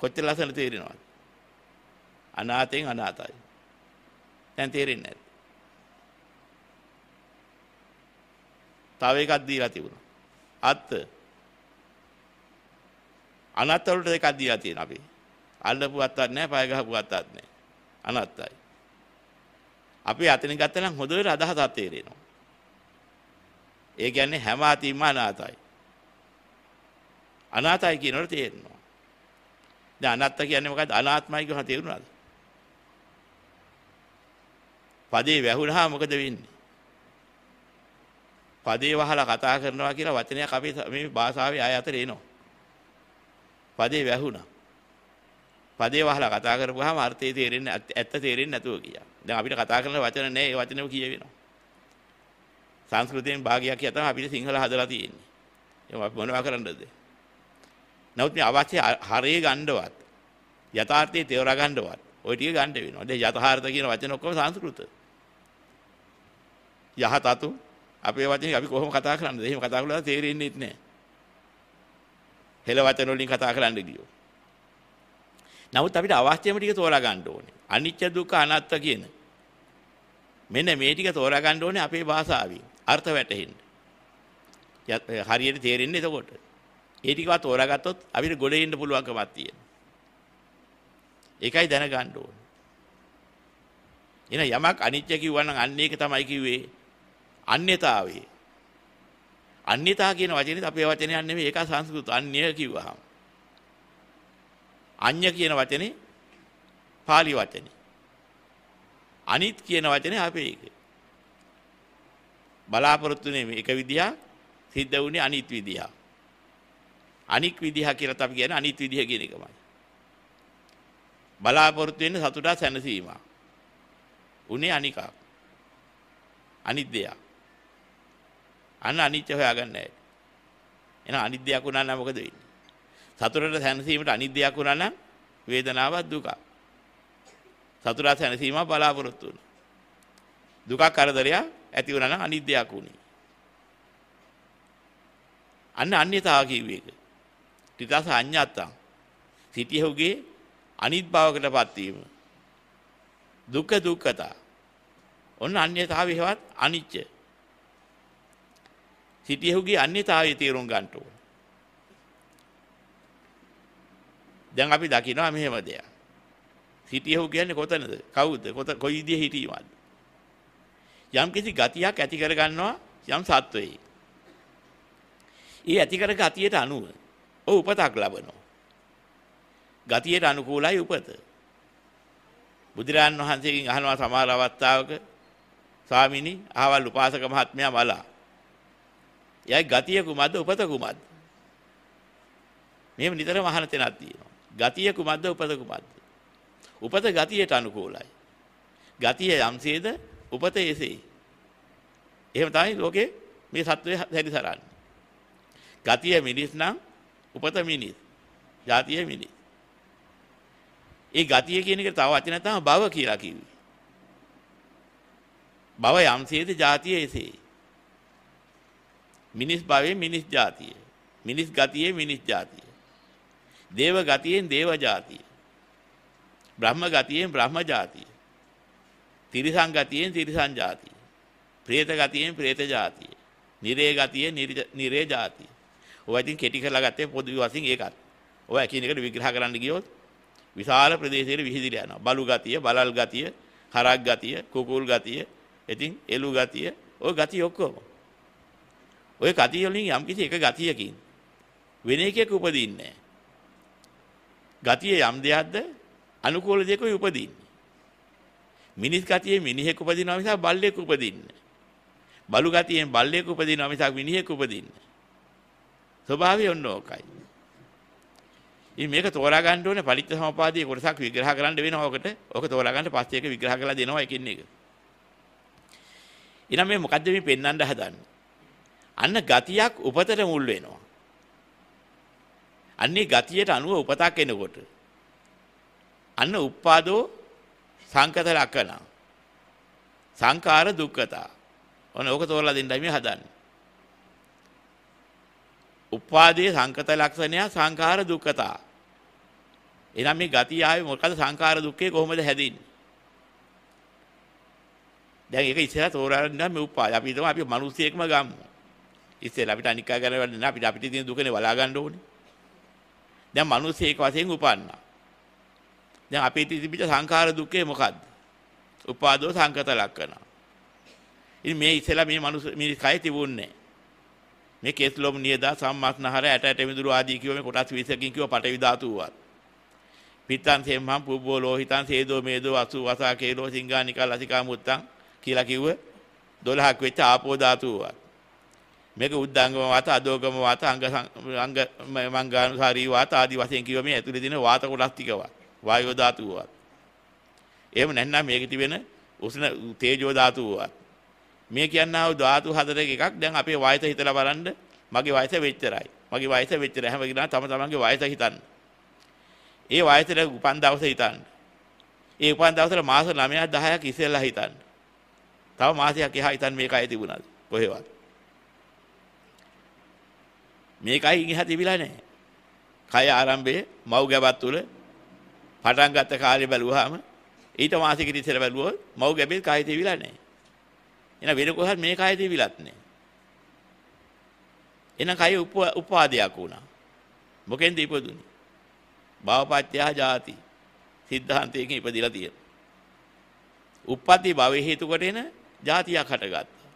කොච්චර ලස්සන තේරෙනවද? අනාතෙන් අනාතයි. දැන් තේරෙන්නේ නැහැ. තව එකක් දීලා තිබුණා. අත්ත අනත්තවලට දෙකක් දීලා තියෙන අපි. අල්ලපු අත්තක් නැහැ, පය ගහපු අත්තක් නැහැ. අනත්තයි. අපි අතින් ගත්තනම් හොඳට අදහසක් තේරෙනවා. ඒ කියන්නේ හැම අතින්ම අනාතයි. අනාතයි කියනකොට තේරෙනවා. දැන් අනත්ත කියන්නේ මොකද්ද? අනාත්මයි කියනවා තේරුණාද? පදේ වැහුණා මොකද වෙන්නේ? පදේ වහලා කතා කරනවා කියලා වචනයක් අපේ මේ භාෂාවේ ආය අතර එනවා. පදේ වැහුණා. පදේ වහලා කතා කරපුවාම අර්ථය තේරෙන්නේ ඇත්ත තේරෙන්නේ නැතුව කියා. දැන් අපිට කතා කරන වචන නැහැ ඒ වචනම කියවෙනවා. සංස්කෘතයෙන් භාගයක් කියලා තමයි අපිට සිංහල හදලා තියෙන්නේ. ඒක මොනවා කරන්නද? නමුත් මේ අවශ්‍ය හරේ ගණ්ඩවත් යථාර්ථයේ තේරා ගණ්ඩවත් ওই ටික ගණ්ඩ වෙනවා. දැන් යථාර්ථ කියන වචන ඔක්කොම සංස්කෘත. යහතතු අපේ වචනේ අපි කොහොම කතා කරන්නද? එහෙම කතා කළා තේරෙන්නේ නැහැ. හෙළ වචන වලින් කතා කරන්න ගියෝ. නමුත් අපිට අවශ්‍යම ටික තෝරා ගන්න ඕනේ. අනිත්‍ය දුක්ඛ අනාත්ම කියන. මෙන්න මේ ටික තෝරා ගන්න ඕනේ අපේ භාෂාවෙන්. අර්ථ වැටහෙන්න. හරියට තේරෙන්නේ එතකොට. ඒ ටිකවත් තෝරාගත්තොත් අපිට ගොඩේ ඉන්න පුළුවන්කමක් තියෙනවා. ඒකයි දැනගන්න ඕනේ. එහෙනම් යමක් අනිත්‍ය කිව්වනම් අන්න ඒක තමයි කිව්වේ. අන්‍යතාවේ. අන්‍යතා කියන වචනේත් අපේ වචනයක් නෙමෙයි ඒක සංස්කෘත අන්‍ය කිව්වහම. අඤ්ඤ කියන වචනේ pāli වචනේ. අනිත් කියන වචනේ අපේ එක. බලාපොරොත්තු නෙමෙයි එක විදිහක් සිද්ධ වුණේ අනිත් විදිහක්. අනික් විදිහ කියලා අපි කියන්නේ අනිත් විදිහ කියන එකමයි. බලාපොරොත්තු වෙන්නේ සතුටා සැනසීමක්. උනේ අනිකක්. අනිත් දෙයක්. අන්න අනිත්‍ය හොයාගන්න ඇයි. එහෙනම් අනිත්‍යයක් වුණා නම් මොකද වෙන්නේ? සතුටට සැනසීමට අනිත්‍යයක් වුණා නම් වේදනාවක් දුකක්. සතුටා සැනසීමක් බලාපොරොත්තු වෙනවා. දුකක් කරදරයක් ඇති වුණා නම් අනිත්‍යයක් උනේ. අන්න අන්‍යතාව කියුවේ ඒක. ත්‍රිදස අඤ්ඤත්තං. සිටියහුගේ අනිත් භාවකටපත් වීම. දුක්ඛ දුක්ඛතා. ඔන්න අන්‍යතාවේ හේවත් අනිච්ච හිටියහුගේ අන්‍යතාවය තේරුම් ගන්න ඕන. දැන් අපි දකිනවා මෙහෙම දෙයක්. හිටියහු කියන්නේ කොතනද? කවුද? කොත කොයි විදිහේ හිටියවද? යම් කිසි ගතියක් ඇති කර ගන්නවා යම් සත්වයේ. ඒ ඇති කර ගතියට අනුව ඔහු උපතක් ලබනවා. ගතියට අනුකූලයි උපත. බුදුරන් වහන්සේගෙන් අහනවා සමහර අවස්ථාවක ස්වාමිනී අහවල් උපාසක මහත්මයා බලා එයයි ගතිය කුමද්ද උපත කුමද්ද? මෙහෙම නිතරම අහන තැනක් තියෙනවා. ගතිය කුමද්ද උපත කුමද්ද? උපත ගතියට අනුකූලයි. ගතිය යම්සේද උපත එසේයි. එහෙම තමයි ලෝකේ මේ සත්වයේ හැරිසරන්නේ. ගතිය මිනිස් නම් උපත මිනිස්. ජාතිය මිනිස්. ඒ ගතිය කියන එකට තව වචන තමයි භව කියලා කිව්වේ. භව යම්සේද ජාතිය එසේයි. මිනිස් භවයේ මිනිස් જાතිය. මිනිස් ගතියේ මිනිස් જાතිය. දේව ගතියෙන් දේව જાතිය. බ්‍රහ්ම ගතියෙන් බ්‍රහ්ම જાතිය. තිරිසං ගතියෙන් තිරිසං જાතිය. പ്രേත ගතියෙන් പ്രേත જાතිය. නිරේ ගතිය නිරේ જાතිය. ඔය ඉතින් කෙටි කරලා ගත්තේ පොදු වශයෙන් ඒකත්. ඔය එකින් එකට විග්‍රහ කරන්න ගියොත් විශාල ප්‍රදේශයකට විහිදිලා යනවා. බලු ගතිය, බලල් ගතිය, හරක් ගතිය, කුකුල් ගතිය, ඉතින් එළු ගතිය, ওই ගතිය ඔක්කොම. ওය ගතිය වලින් යම්කිසි එක ගතියකින් වෙන එකක උපදින්නේ ගතිය යම් දෙයක්ද අනුකූල දෙයකයි උපදින්නේ. මිනිස් ගතියේ මිනිහෙක් උපදිනවා මිසක් බල්ලෙක් උපදින්නේ. බලු ගතියෙන් බල්ලෙක් උපදිනවා මිසක් මිනිහෙක් උපදින්නේ. ස්වභාවය ඔන්න ඕකයි. ඉතින් මේක තෝරා ගන්න ඕනේ පරිත්‍ත සමපාදයේ කොටසක් විග්‍රහ කරන්න වෙනවා ඔකට. ඔක තෝරා ගන්න පස්සේ ඒක විග්‍රහ කරලා දෙනවා එකින් එක. ඊනම් මේ මොකද්ද මේ පෙන්වන්න හදන්නේ? අන්න ගතියක් උපතට මුල් වෙනවා. අන්නේ ගතියට අනුව උපතක් එනකොට අන්න uppādō සංකත ලක්ෂණ. සංඛාර දුක්ඛතා. ඔන්න ඕක තෝරලා දෙන්නයි මේ හදන්නේ. උපාදේ සංකත ලක්ෂණය සංඛාර දුක්ඛතා. එනම් මේ ගතිය ආවේ මොකද සංඛාර දුක්ඛේ කොහොමද හැදෙන්නේ? දැන් ඒක ඉස්සෙල්ලා තෝරාගෙන ඉන්න මේ උපාය. අපි හිතමු අපි මිනිස්සෙක්ම ගමු. ඉස්සෙල්ලා අපිට අනිකා ගැන වැඩ නැහැ අපිට අපිට තියෙන දුකනේ බලා ගන්න ඕනේ. දැන් මිනිස්සෙක් වශයෙන් උපන්නා. දැන් අපේ තිබිච්ච සංඛාර දුක්ඛේ මොකද්ද? උපාදෝ සංකත ලක්කන. ඉතින් මේ ඉස්සෙල්ලා මේ මිනිස් මේ කය තිබුණේ මේ කේස්ලොම් නියදා සම්මස්නහර ඇට ඇට මිදුළු ආදී කිව්ව මේ කොටස් 20කින් කිව්ව පටවි ධාතු වත්. පිත්තං සේම්හම් පුබ්බෝ ලෝහිතං සේදෝ මේදෝ අසු වසා කේලෝ සිංගානිකල් අසිකා මුත්තං කියලා කිව්ව 12ක් වෙච්ච ආපෝ ධාතු වත්. මේක උද්දංගම වාත අදෝගම වාත අංග අංග මංගානුසාරී වාත ආදී වශයෙන් කිව්ව මේ ඇතුලේ තියෙන වාත කොටස් ටිකවත් වායෝ ධාතුවවත් එහෙම නැත්නම් මේකේ තිබෙන උෂ්ණ තේජෝ ධාතුවවත් මේ කියන්නා වූ ධාතු හතරක එකක් දැන් අපේ වයස හිතලා බලන්න මගේ වයස වෙච්චරයි මගේ වයස වෙච්චර හැම කෙනා තම තමන්ගේ වයස හිතන්න ඒ වයසට උපන් දවසේ හිතන්න ඒ උපන් දවසට මාස 9ක් 10ක් ඉස්සෙල්ලා හිතන්න තව මාසයක් එහා හිතන්න මේකයි තිබුණාද කොහෙවත් මේකයි ඉහා තිබිලා නැහැ. කය ආරම්භයේ මව් ගැබත් තුල පටන් ගත්ත කාලේ බැලුවාම ඊට මාසිකට ඉස්සර බැලුවොත් මව් ගැබෙල් කය තිබිලා නැහැ. එන වෙන කොහොමද මේ කය තිබිලත් නැහැ. එන කය උපාදයක් වුණා. මොකෙන්ද ඉපදුනේ? භවපත්‍යා ජාති. සිද්ධාන්තයෙන් ඉපදිලා තියෙනවා. උප්පති භවෙ හේතු කොටගෙන ජාතියක් හටගත්තා.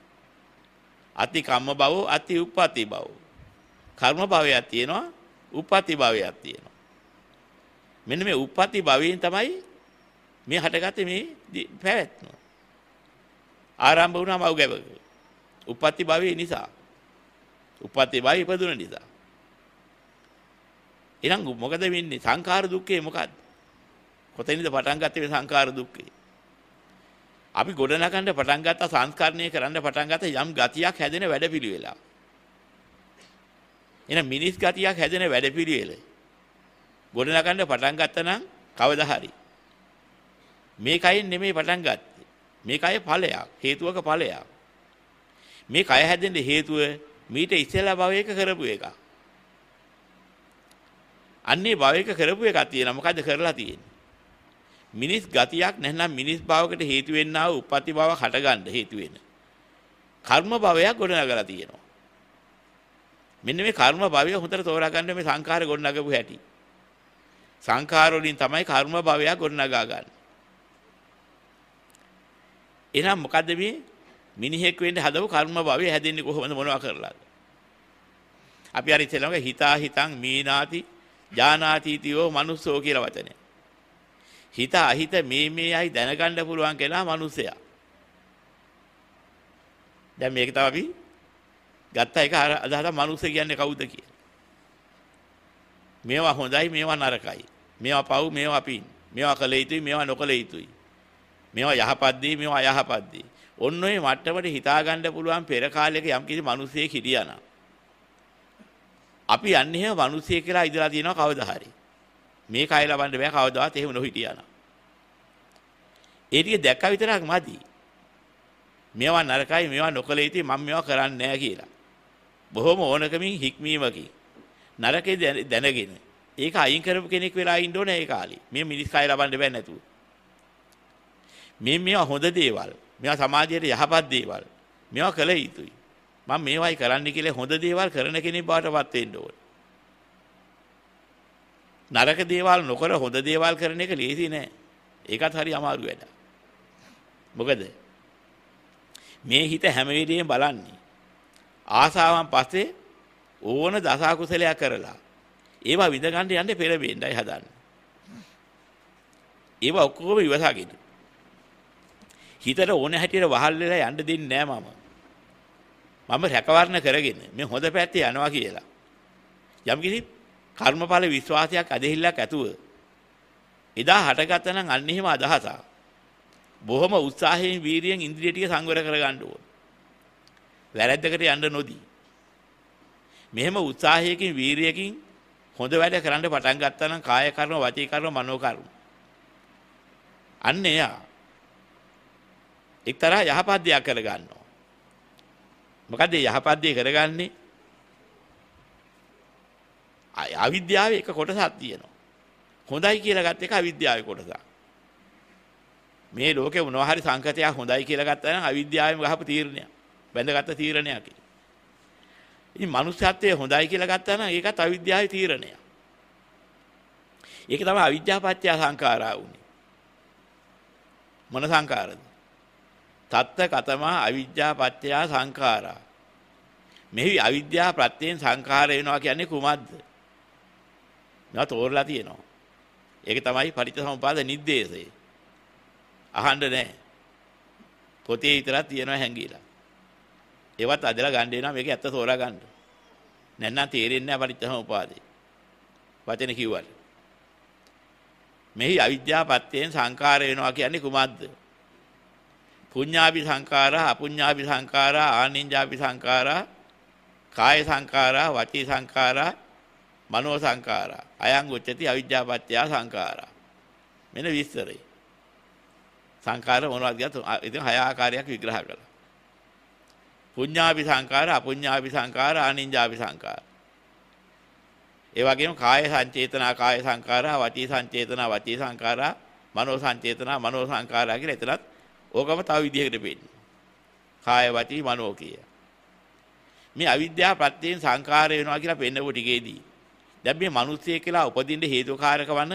අති කම්ම භව, අති උප්පති භව. කර්ම භවයක් තියෙනවා, උපපති භවයක් තියෙනවා. මෙන්න මේ උපපති භවයෙන් තමයි මේ හටගත්තේ මේ පැවැත්ම. ආරම්භ වුණාම අවගැබක. උපපති භවයේ නිසා. උපපති භවයේ ඉපදුන නිසා. ඊළඟ මොකද වෙන්නේ? සංඛාර දුක්ඛේ මොකද්ද? කොතනින්ද පටන් ගත්තේ මේ සංඛාර දුක්ඛේ? අපි ගොඩනගන්න පටන් ගත්ත සංස්කරණය කරන්න පටන් ගත්ත යම් ගතියක් හැදෙන වැඩපිළිවෙලා. එහෙනම් මිනිස් ගතියක් හැදෙන වැඩපිළිවෙල ගොඩනගන්න පටන් ගත්තනම් කවදා හරි මේ කයෙන් නෙමෙයි පටන් ගත්තේ මේ කය ඵලයක් හේතුවක ඵලයක් මේ කය හැදෙන්න හේතුව මීට ඉස්සෙල්ලා භවයක කරපු එකක් අන්නේ භවයක කරපු එකක් තියෙනවා මොකද කරලා තියෙන්නේ මිනිස් ගතියක් නැත්නම් මිනිස් භවකට හේතු වෙන්නා වූ උපපති භව හටගන්න හේතු වෙන කර්ම භවයක් ගොඩනගලා තියෙනවා මෙන්න මේ කර්ම භවය හොඳට තෝරා ගන්න මේ සංඛාර ගොඩනගපු හැටි. සංඛාර වලින් තමයි කර්ම භවය ගොඩනගා ගන්න. එහෙනම් මොකද්ද මේ මිනිහෙක් වෙන්න හදව කර්ම භවය හැදෙන්නේ කොහොමද මොනවා කරලාද? අපි හරි ඉතලම හිතා හිතං මීනාති ජානාතිතියෝ මනුස්සෝ කියලා වචනය. හිත අහිත මේ මේ අයි දැනගන්න පුළුවන් කෙනා මනුස්සයා. දැන් මේක තමයි අපි ගත්ත එක අදහලා මනුස්ස කියන්නේ කවුද කියලා. මේවා හොඳයි මේවා නරකයි. මේවා පව් මේවා පින්. මේවා කළ යුතුයි මේවා නොකළ යුතුයි. මේවා යහපත් දේ මේවා අයහපත් දේ. ඔන්න ඔය මට්ටමට හිතා ගන්න පුළුවන් පෙර කාලයක යම්කිසි මිනිසෙක් හිටියානම්. අපි යන්නේ හැම මිනිසෙක් කියලා ඉඳලා තියෙනවා කවදා හරි. මේ කය ලබන්න බෑ කවදාවත් එහෙම නොහිටියානම්. ඒ ටික දැක්ක විතරක් මදි. මේවා නරකයි මේවා නොකළ යුතුයි මම මේවා කරන්නේ නැහැ කියලා. බොහොම ඕනකමින් හික්මීමකින් නරකේ දැනගෙන ඒක අයින් කරපු කෙනෙක් වෙලා ඉන්න ඕනේ ඒ කාලේ. මේ මිනිස් කය ලබන්න බෑ නැතුව. මේ මේවා හොඳ දේවල්. මේවා සමාජයට යහපත් දේවල්. මේවා කළ යුතුයි. මම මේවායි කරන්න කියලා හොඳ දේවල් කරන කෙනෙක් බවටපත් වෙන්න ඕනේ. නරක දේවල් නොකර හොඳ දේවල් කරන එක ලේසි නෑ. ඒකත් හරි අමාරු වැඩක්. මොකද මේ හිත හැම වෙලෙම බලන්නේ ආසාවන් පස්සේ ඕන දස කුසලයක් කරලා ඒවා විඳ ගන්න යන්නේ පෙරබෙන්නයි හදන්නේ. ඒවා ඔක්කොම ඉවසාගෙන. හිතට ඕන හැටියට වහල් වෙලා යන්න දෙන්නේ නෑ මම. මම රැකවරණ කරගෙන මේ හොඳ පැත්තේ යනවා කියලා. යම්කිසි කර්මඵල විශ්වාසයක් අධිහිල්ලක් ඇතුව එදා හටගත්ත නම් අන්න එහෙම අදහසක්. බොහොම උත්සාහයෙන් වීරියෙන් ඉන්ද්‍රිය ටික සංවර කරගන්න ඕන. වැරද්දකට යන්න නොදී. මෙහෙම උත්සාහයකින් වීරියකින් හොඳ වැඩ කරන්න පටන් ගත්තා නම් කාය කර්ම, වාචික කර්ම, මනෝ කර්ම. අන්න එයා එක්තරා යහපත් දෙයක් කරගන්නවා. මොකද යහපත් දෙය කරගන්නේ? අවිද්‍යාවේ එක කොටසක් තියෙනවා. හොඳයි කියලා ගත්ත එක අවිද්‍යාවේ කොටසක්. මේ ලෝකේ මොනවා හරි සංකතයක් හොඳයි කියලා ගත්තා නම් අවිද්‍යාවෙන් ගහපු තීරණයක්. වැඳගත් තීරණයක්. ඉතින් මනුස්සත්වයේ හොඳයි කියලා ගත්තා නම් ඒකත් අවිද්‍යාවේ තීරණයක්. ඒක තමයි අවිද්‍යාපත්‍ය සංඛාරා වුනේ. මොන සංඛාරද? තත්ත කතමා අවිද්‍යාපත්‍ය සංඛාරා. මෙහි අවිද්‍යා ප්‍රත්‍යයෙන් සංඛාර වෙනවා කියන්නේ කුමක්ද? නා තෝරලා තියෙනවා. ඒක තමයි පටිච්චසමුපාද නිද්දේශය. අහන්න නැහැ. පොතේ විතරක් තියෙනවා හැංගිලා. ඒවත් අදලා ගන්න වෙනවා මේක ඇත්ත සෝලා ගන්න. නැත්නම් තේරෙන්නේ නැහැ පරිත්‍යාග උපාදේ. වචන කිව්වට. මෙහි අවිද්‍යාපත්යෙන් සංකාර වෙනවා කියන්නේ කුමක්ද? පුඤ්ඤාපි සංඛාරා, අපුඤ්ඤාපි සංඛාරා, ආනිඤ්ඤාපි සංඛාරා, කාය සංඛාරා, වචී සංඛාරා, මනෝ සංඛාරා. අයං උච්චති අවිද්‍යාපත්‍ය සංඛාරා. මෙන්න විස්තරේ. සංඛාර මොනවද කියලා ඉතින් හය ආකාරයක් විග්‍රහ කළා. පුඤ්ඤාපි සංඛාර, අපුඤ්ඤාපි සංඛාර, ආනිඤ්ඤාපි සංඛාර. ඒ වගේම කාය සංචේතනා, කාය සංඛාරා, වචී සංචේතනා, වචී සංඛාරා, මනෝ සංචේතනා, මනෝ සංඛාරා කියලා එතනත් ඕකම තව විදිහකට පෙන්නේ. කාය වචී මනෝ කිය. මේ අවිද්‍යාව ප්‍රත්‍යයෙන් සංඛාරය වෙනවා කියලා පෙන්නපු ටිකේදී දැන් මේ මිනිස්සය කියලා උපදින්න හේතුකාරක වන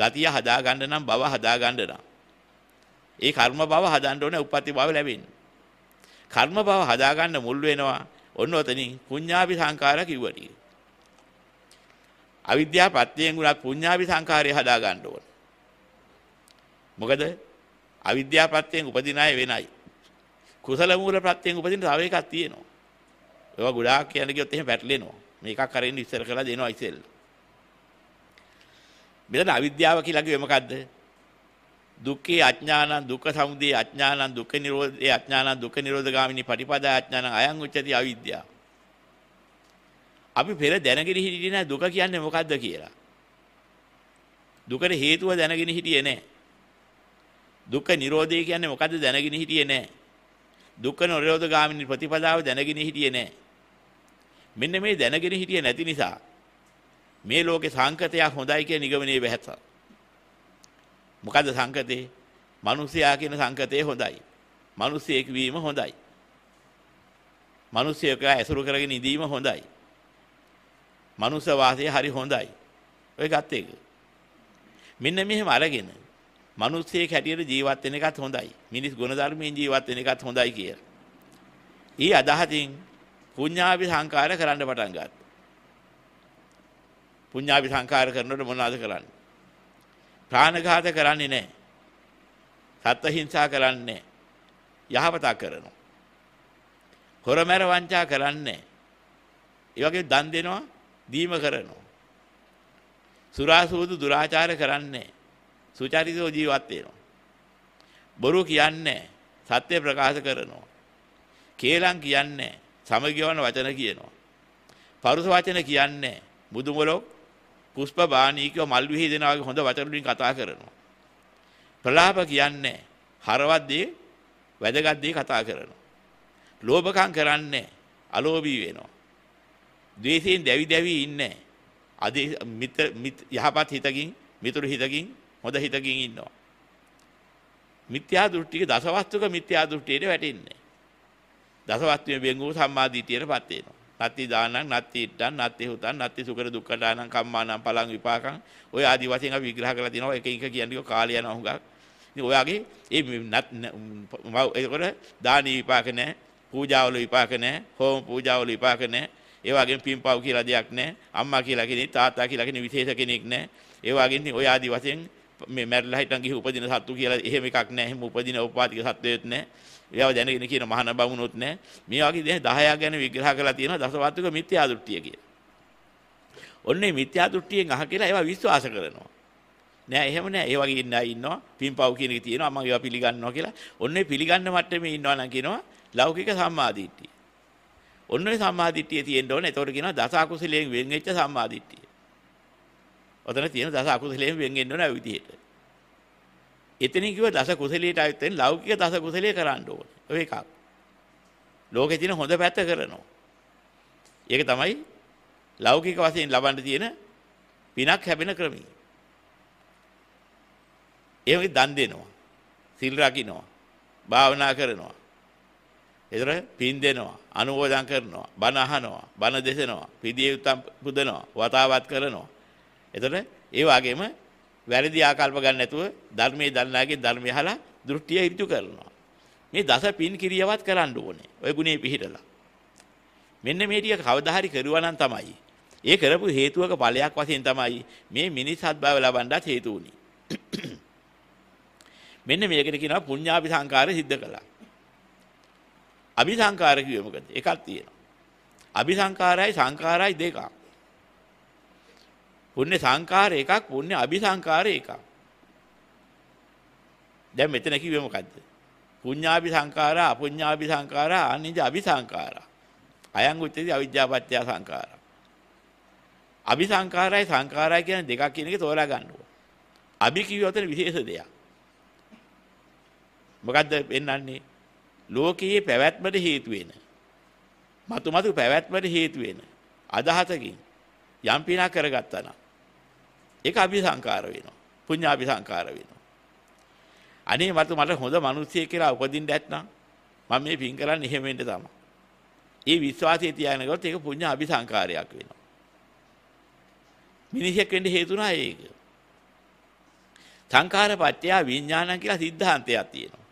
ගතිය හදාගන්න නම් බව හදාගන්න නම් ඒ කර්ම බව හදන්න ඕනේ උපපති බව ලැබෙන්නේ කර්ම භව හදාගන්න මුල් වෙනවා. ඔන්න ඔතනින් පුඤ්ඤාපි සංඛාර කිව්වට. අවිද්‍යාව පත්‍යයෙන් ගුණත් පුඤ්ඤාපි සංඛාරය හදා ගන්න ඕන. මොකද අවිද්‍යාව පත්‍යයෙන් උපදින අය වෙනයි. කුසල මූල ප්‍රත්‍යයෙන් උපදින තව එකක් තියෙනවා. ඒවා ගොඩාක් කියන කිව්වොත් එහෙම පැටලෙනවා. මේකක් හරින් ඉස්සර කරලා දෙනවා ඉතින්. මෙතන අවිද්‍යාව කියලා කිව්වේ මොකද්ද? දුක්ඛේ අඥානං දුක්ඛ සමුදය අඥානං දුක්ඛ නිරෝධේ අඥානං දුක්ඛ නිරෝධගාමිනී පටිපදා අඥානං අයං උච්චති අවිද්‍යාව. අපි පෙර දැනගෙන හිටියේ නැහැ දුක කියන්නේ මොකද්ද කියලා. දුකට හේතුව දැනගෙන හිටියේ නැහැ. දුක්ඛ නිරෝධය කියන්නේ මොකද්ද දැනගෙන හිටියේ නැහැ. දුක්ඛ නිරෝධගාමිනී ප්‍රතිපදාව දැනගෙන හිටියේ නැහැ. මෙන්න මේ දැනගෙන හිටියේ නැති නිසා මේ ලෝකේ සංකතයක් හොඳයි කියන නිගමනයේ වැහැසා. මොකද සංකතේ? මිනිසයා කියන සංකතේ හොඳයි. මිනිසෙක් වීම හොඳයි. මිනිසෙක් ඇසුරු කරගෙන ඉඳීම හොඳයි. මනුස වාසය හරි හොඳයි. ඔය ගත් එක. මෙන්න මෙහෙම අරගෙන මිනිස්සෙක් හැටියට ජීවත් වෙන එකත් හොඳයි. මිනිස් ගුණධර්මයෙන් ජීවත් වෙන එකත් හොඳයි කියලා. ඊ අදහතින් පුඤ්ඤාවි සංකාර කරන්න පටන් ගත්තා. පුඤ්ඤාවි සංකාර කරනකොට මොනවද කරන්නේ? ප්‍රාණඝාත කරන්නේ නැහැ. සත්ත්ව හිංසා කරන්නේ යහපතක් කරනවා. හොරමැර වංචා කරන්නේ නැහැ. දන් දෙනවා, දීම කරනවා. සුරාසූදු දුරාචාර කරන්නේ සුචරිතව ජීවත් වෙනවා. බොරු කියන්නේ සත්‍ය ප්‍රකාශ කරනවා. කේලම් කියන්නේ සමගියවන වචන කියනවා. පරුස වචන කියන්නේ බුදුමලෝ පුෂ්ප බාණීකව මල් විහිදෙනා වගේ හොඳ වචන වලින් කතා කරනවා. ප්‍රලාප කියන්නේ හරවත් දේ වැදගත් දේ කතා කරනවා. ලෝභකම් කරන්නේ අලෝභී වෙනවා. ද්වේෂයෙන් දැවි දැවි ඉන්නේ. අද යහපත් හිතකින් මිතුරු හිතකින් හොඳ හිතකින් ඉන්නවා. මිත්‍යා දෘෂ්ටික දසවස්තුක මිත්‍යා දෘෂ්ටියට වැටෙන්නේ. දසවස්තුවේ බෙන්ගු සම්මාදිටියටපත් වෙනවා. නත්ති දානං නත්ති ඉට්ටං නත්ති හුතං නත්ති සුකර දුක්ඛදානං කම්මානං පලං විපාකං ඔය ආදි වශයෙන් අපි විග්‍රහ කරලා තියෙනවා එක එක කියන්නේ කාලය යනවා හුඟක් ඉතින් ඔයාගේ ඒ ඒකට දානි විපාක නැහැ පූජාවල විපාක නැහැ හෝම පූජාවල විපාක නැහැ ඒ වගේම පින්පව් කියලා දෙයක් නැහැ අම්මා කියලා කෙනෙක් තාත්තා කියලා කෙනෙක් විශේෂ කෙනෙක් නැහැ ඒ වගේ ඉතින් ඔය ආදි වශයෙන් මේ මැරිලා හිටන් ගිහි උපදින සත්තු කියලා එහෙම එකක් නැහැ එහෙම උපදින උපාතික සත්වයෙත් නැහැ ඒව දැනගෙන කියන මහාන බමුණොත් නැහැ. මේ වගේ දැන් 10ක් ගැන විග්‍රහ කරලා තියෙනවා දසවත්තුක මිත්‍යා දෘෂ්ටිය කියලා. ඔන්නේ මිත්‍යා දෘෂ්ටියෙන් අහ කියලා ඒවා විශ්වාස කරනවා. නෑ එහෙම නෑ ඒ වගේ ඉන්න අය ඉන්නවා පින්පව් කියන එක තියෙනවා මම ඒවා පිළිගන්නවා කියලා. ඔන්නේ පිළිගන්න මට්ටමේ ඉන්නවා නම් කියනවා ලෞකික සම්මාදිට්ඨිය. ඔන්නේ සම්මාදිට්ඨිය තියෙන්න ඕනේ. ඒතකොට කියනවා දස අකුසලයෙන් වෙන් වෙච්ච සම්මාදිට්ඨිය. ඔතන තියෙන දස අකුසලයෙන් වෙන් වෙන්න ඕන ඒ විදිහට. එතනින් කිව්ව දස කුසලයට අයත් වෙන ලෞකික දස කුසලයේ කරන්න ඕනේ. ඔය එකක්. ලෝකේ තියෙන හොඳ පැත්ත කරනවා. ඒක තමයි ලෞකික වශයෙන් ලබන්න තියෙන පිනක් හැබෙන ක්‍රමය. ඒ වගේ දන් දෙනවා. සිල් රකින්නවා. භාවනා කරනවා. ඒතර පින් දෙනවා. අනුමෝදන් කරනවා. බණ අහනවා. බණ දෙසනවා. පිළිදී උත්තම් පුදනවා. වතාවත් කරනවා. ඒතර ඒ වගේම වැරදි ආකල්ප ගන්න නැතුව ධර්මයේ දන්නාගේ ධර්මය අහලා දෘෂ්ටිය ඉරිතු කරනවා. මේ දස පින් කිරියවත් කරන්න ඕනේ. ඔය ගුණේ පිළිහිදලා. මෙන්න මේ ටික කවදා හරි කරුවා නම් තමයි. ඒ කරපු හේතුවක ඵලයක් වශයෙන් තමයි මේ මිනිස් සත්භාව ලබන්නත් හේතු වුනේ. මෙන්න මේකට කියනවා පුඤ්ඤාපි සංකාරය සිද්ධ කළා. අபிසංකාර කිව්වෙ මොකද? එකක් තියෙනවා. අபிසංකාරයි සංකාරයි දෙකක්. පුණ්‍ය සංකාර එකක් පුණ්‍ය අபிසංකාර එකක්. දැන් මෙතන කිව්වේ මොකද්ද? පුඤ්ඤාභි සංඛාරා අපුඤ්ඤාභි සංඛාරා ආනිජ අභි සංඛාරා. අයං උච්චති අවිජ්ජාපත්‍ය සංඛාරා. අභි සංඛාරයි සංඛාරයි කියන දෙකක් කියන එක තෝරා ගන්න ඕන. අභි කියවතර විශේෂ දෙයක්. මොකද්ද වෙන්නන්නේ? ලෝකයේ පැවැත්මට හේතු වෙන. මතු මතු පැවැත්මට හේතු වෙන. අදහසකින් යම් පිනක් කරගත්තා නම් ඒක අபிසංකාර වෙනවා. පුඤ්ඤාபிසංකාර වෙනවා. අනේ මට මට හොඳ මිනිස්සෙක් කියලා උපදින්න ඇත්නම් මම මේ පින් කරන්නේ එහෙම වෙන්න තමයි. ඒ විශ්වාසය තියාගෙන ගියොත් ඒක පුඤ්ඤාபிසංකාරයක් වෙනවා. මිනිහෙක් වෙන්න හේතුණා ඒක. සංඛාරපත්‍ය විඥානං කියලා සිද්ධාන්තයක් තියෙනවා.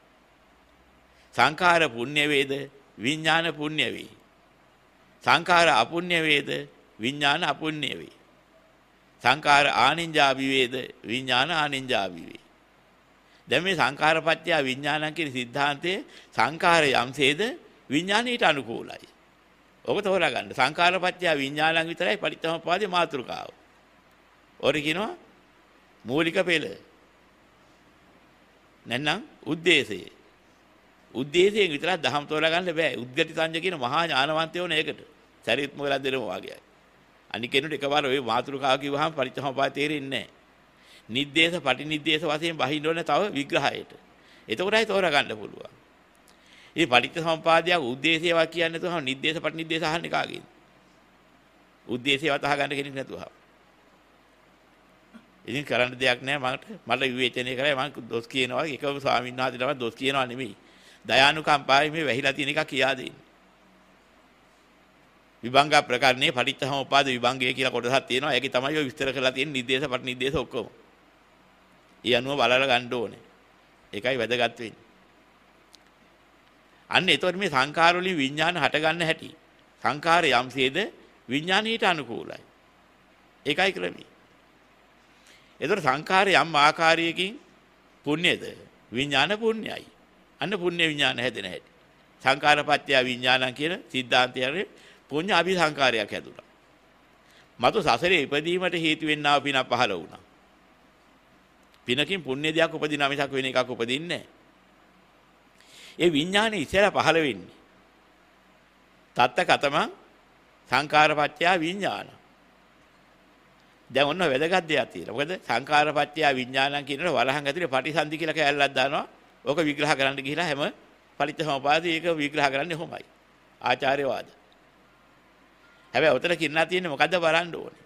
සංඛාර පුණ්‍ය වේද විඥාන පුණ්‍ය වේ. සංඛාර අපුණ්‍ය වේද විඥාන අපුණ්‍ය වේ. සංඛාර ආනින්ජා විවේද විඥාන ආනින්ජා විවේ. දැන් මේ සංඛාරපත්‍ය විඥානං කියන સિદ્ધාන්තයේ සංඛාරය යම්සේද විඥානීට අනුකූලයි. ඔබ තෝරා ගන්න. සංඛාරපත්‍ය විඥානං විතරයි පරිත්තමපාදේ මාතෘකාව. ඔරි කියනවා මූලික පෙළ. නැත්නම් ಉದ್ದೇಶය. ಉದ್ದೇಶයෙන් විතරක් දහම් තෝරා ගන්න බෑ. උද්ගටි සංජ කියන මහා ඥානවන්තයෝනේ ඒකට. සරිත් මොගලන් දෙනම වාගයයි. අනික් කෙනෙකුට එකවර ওই මාතෘකාව කිව්වහම පරිත්‍යාගපාය තේරෙන්නේ නැහැ. නිද්දේශ පටිනිද්දේශ වශයෙන් බහින්න ඕනේ තව විග්‍රහයට. එතකොටයි තෝරගන්න පුළුවන්. ඉතින් පටිච්චසමුපාදයක් උද්දේශයවා කියන්නේ තුහම නිද්දේශ පටිනිද්දේශ අහන්නේ කාගෙද? උද්දේශයවත් අහගන්න කෙනෙක් නැතුවහම. ඉතින් කරන්න දෙයක් නැහැ මට මට විවේචනය කරලා මම දොස් කියනවා එකම ස්වාමීන් වහන්සේට දොස් කියනවා නෙමෙයි. දයානුකම්පාවෙන් මේ වැහිලා තියෙන එක කියා දෙන්නේ. විභංග ප්‍රකරණේ පටිච්චසම උපාද විභංගය කියලා කොටසක් තියෙනවා. ඒකේ තමයි ඔය විස්තර කරලා තියෙන නිर्देश පට නිर्देश ඔක්කොම. ඒ අනුව බලලා ගන්න ඕනේ. ඒකයි වැදගත් වෙන්නේ. අන්න ඒතකොට මේ සංඛාර වලින් විඥාන හට ගන්න හැටි. සංඛාරය යම්සේද විඥානීයට අනුකූලයි. ඒකයි ක්‍රමය. ඒතකොට සංඛාරය යම් ආකාරයකින් පුණ්‍යද විඥාන පුණ්‍යයි. අන්න පුණ්‍ය විඥාන හැදෙන හැටි. සංඛාරපත්‍ය විඥානං කියන සිද්ධාන්තයේ පුණ්‍ය අභිසංකාරයක් හැදුනා. මතු සසරේ ඉපදීමට හේතු වෙන්නා පින පහළ වුණා. පිනකින් පුණ්‍ය දෙයක් උපදිනා මිසක් වෙන එකක් උපදින්නේ නැහැ. ඒ විඥානේ ඉස්සෙල්ලා පහළ වෙන්නේ. තත්ත කතම සංකාරපත්‍ය විඥාන. දැන් ඔන්න වැදගත් දෙයක් තියෙනවා. මොකද සංකාරපත්‍ය විඥානං කියනකොට වරහන් ඇතුලේ පටිසන්ධි කියලා කැලලක් දානවා. ඕක විග්‍රහ කරන්න ගිහිලා හැම පරිත්‍ථ සමපාදී ඒක විග්‍රහ කරන්නේ කොහොමයි? ආචාර්යවාද. හැබැයි ඔතන කිරණා තියෙන්නේ මොකද්ද බලන්න ඕනේ.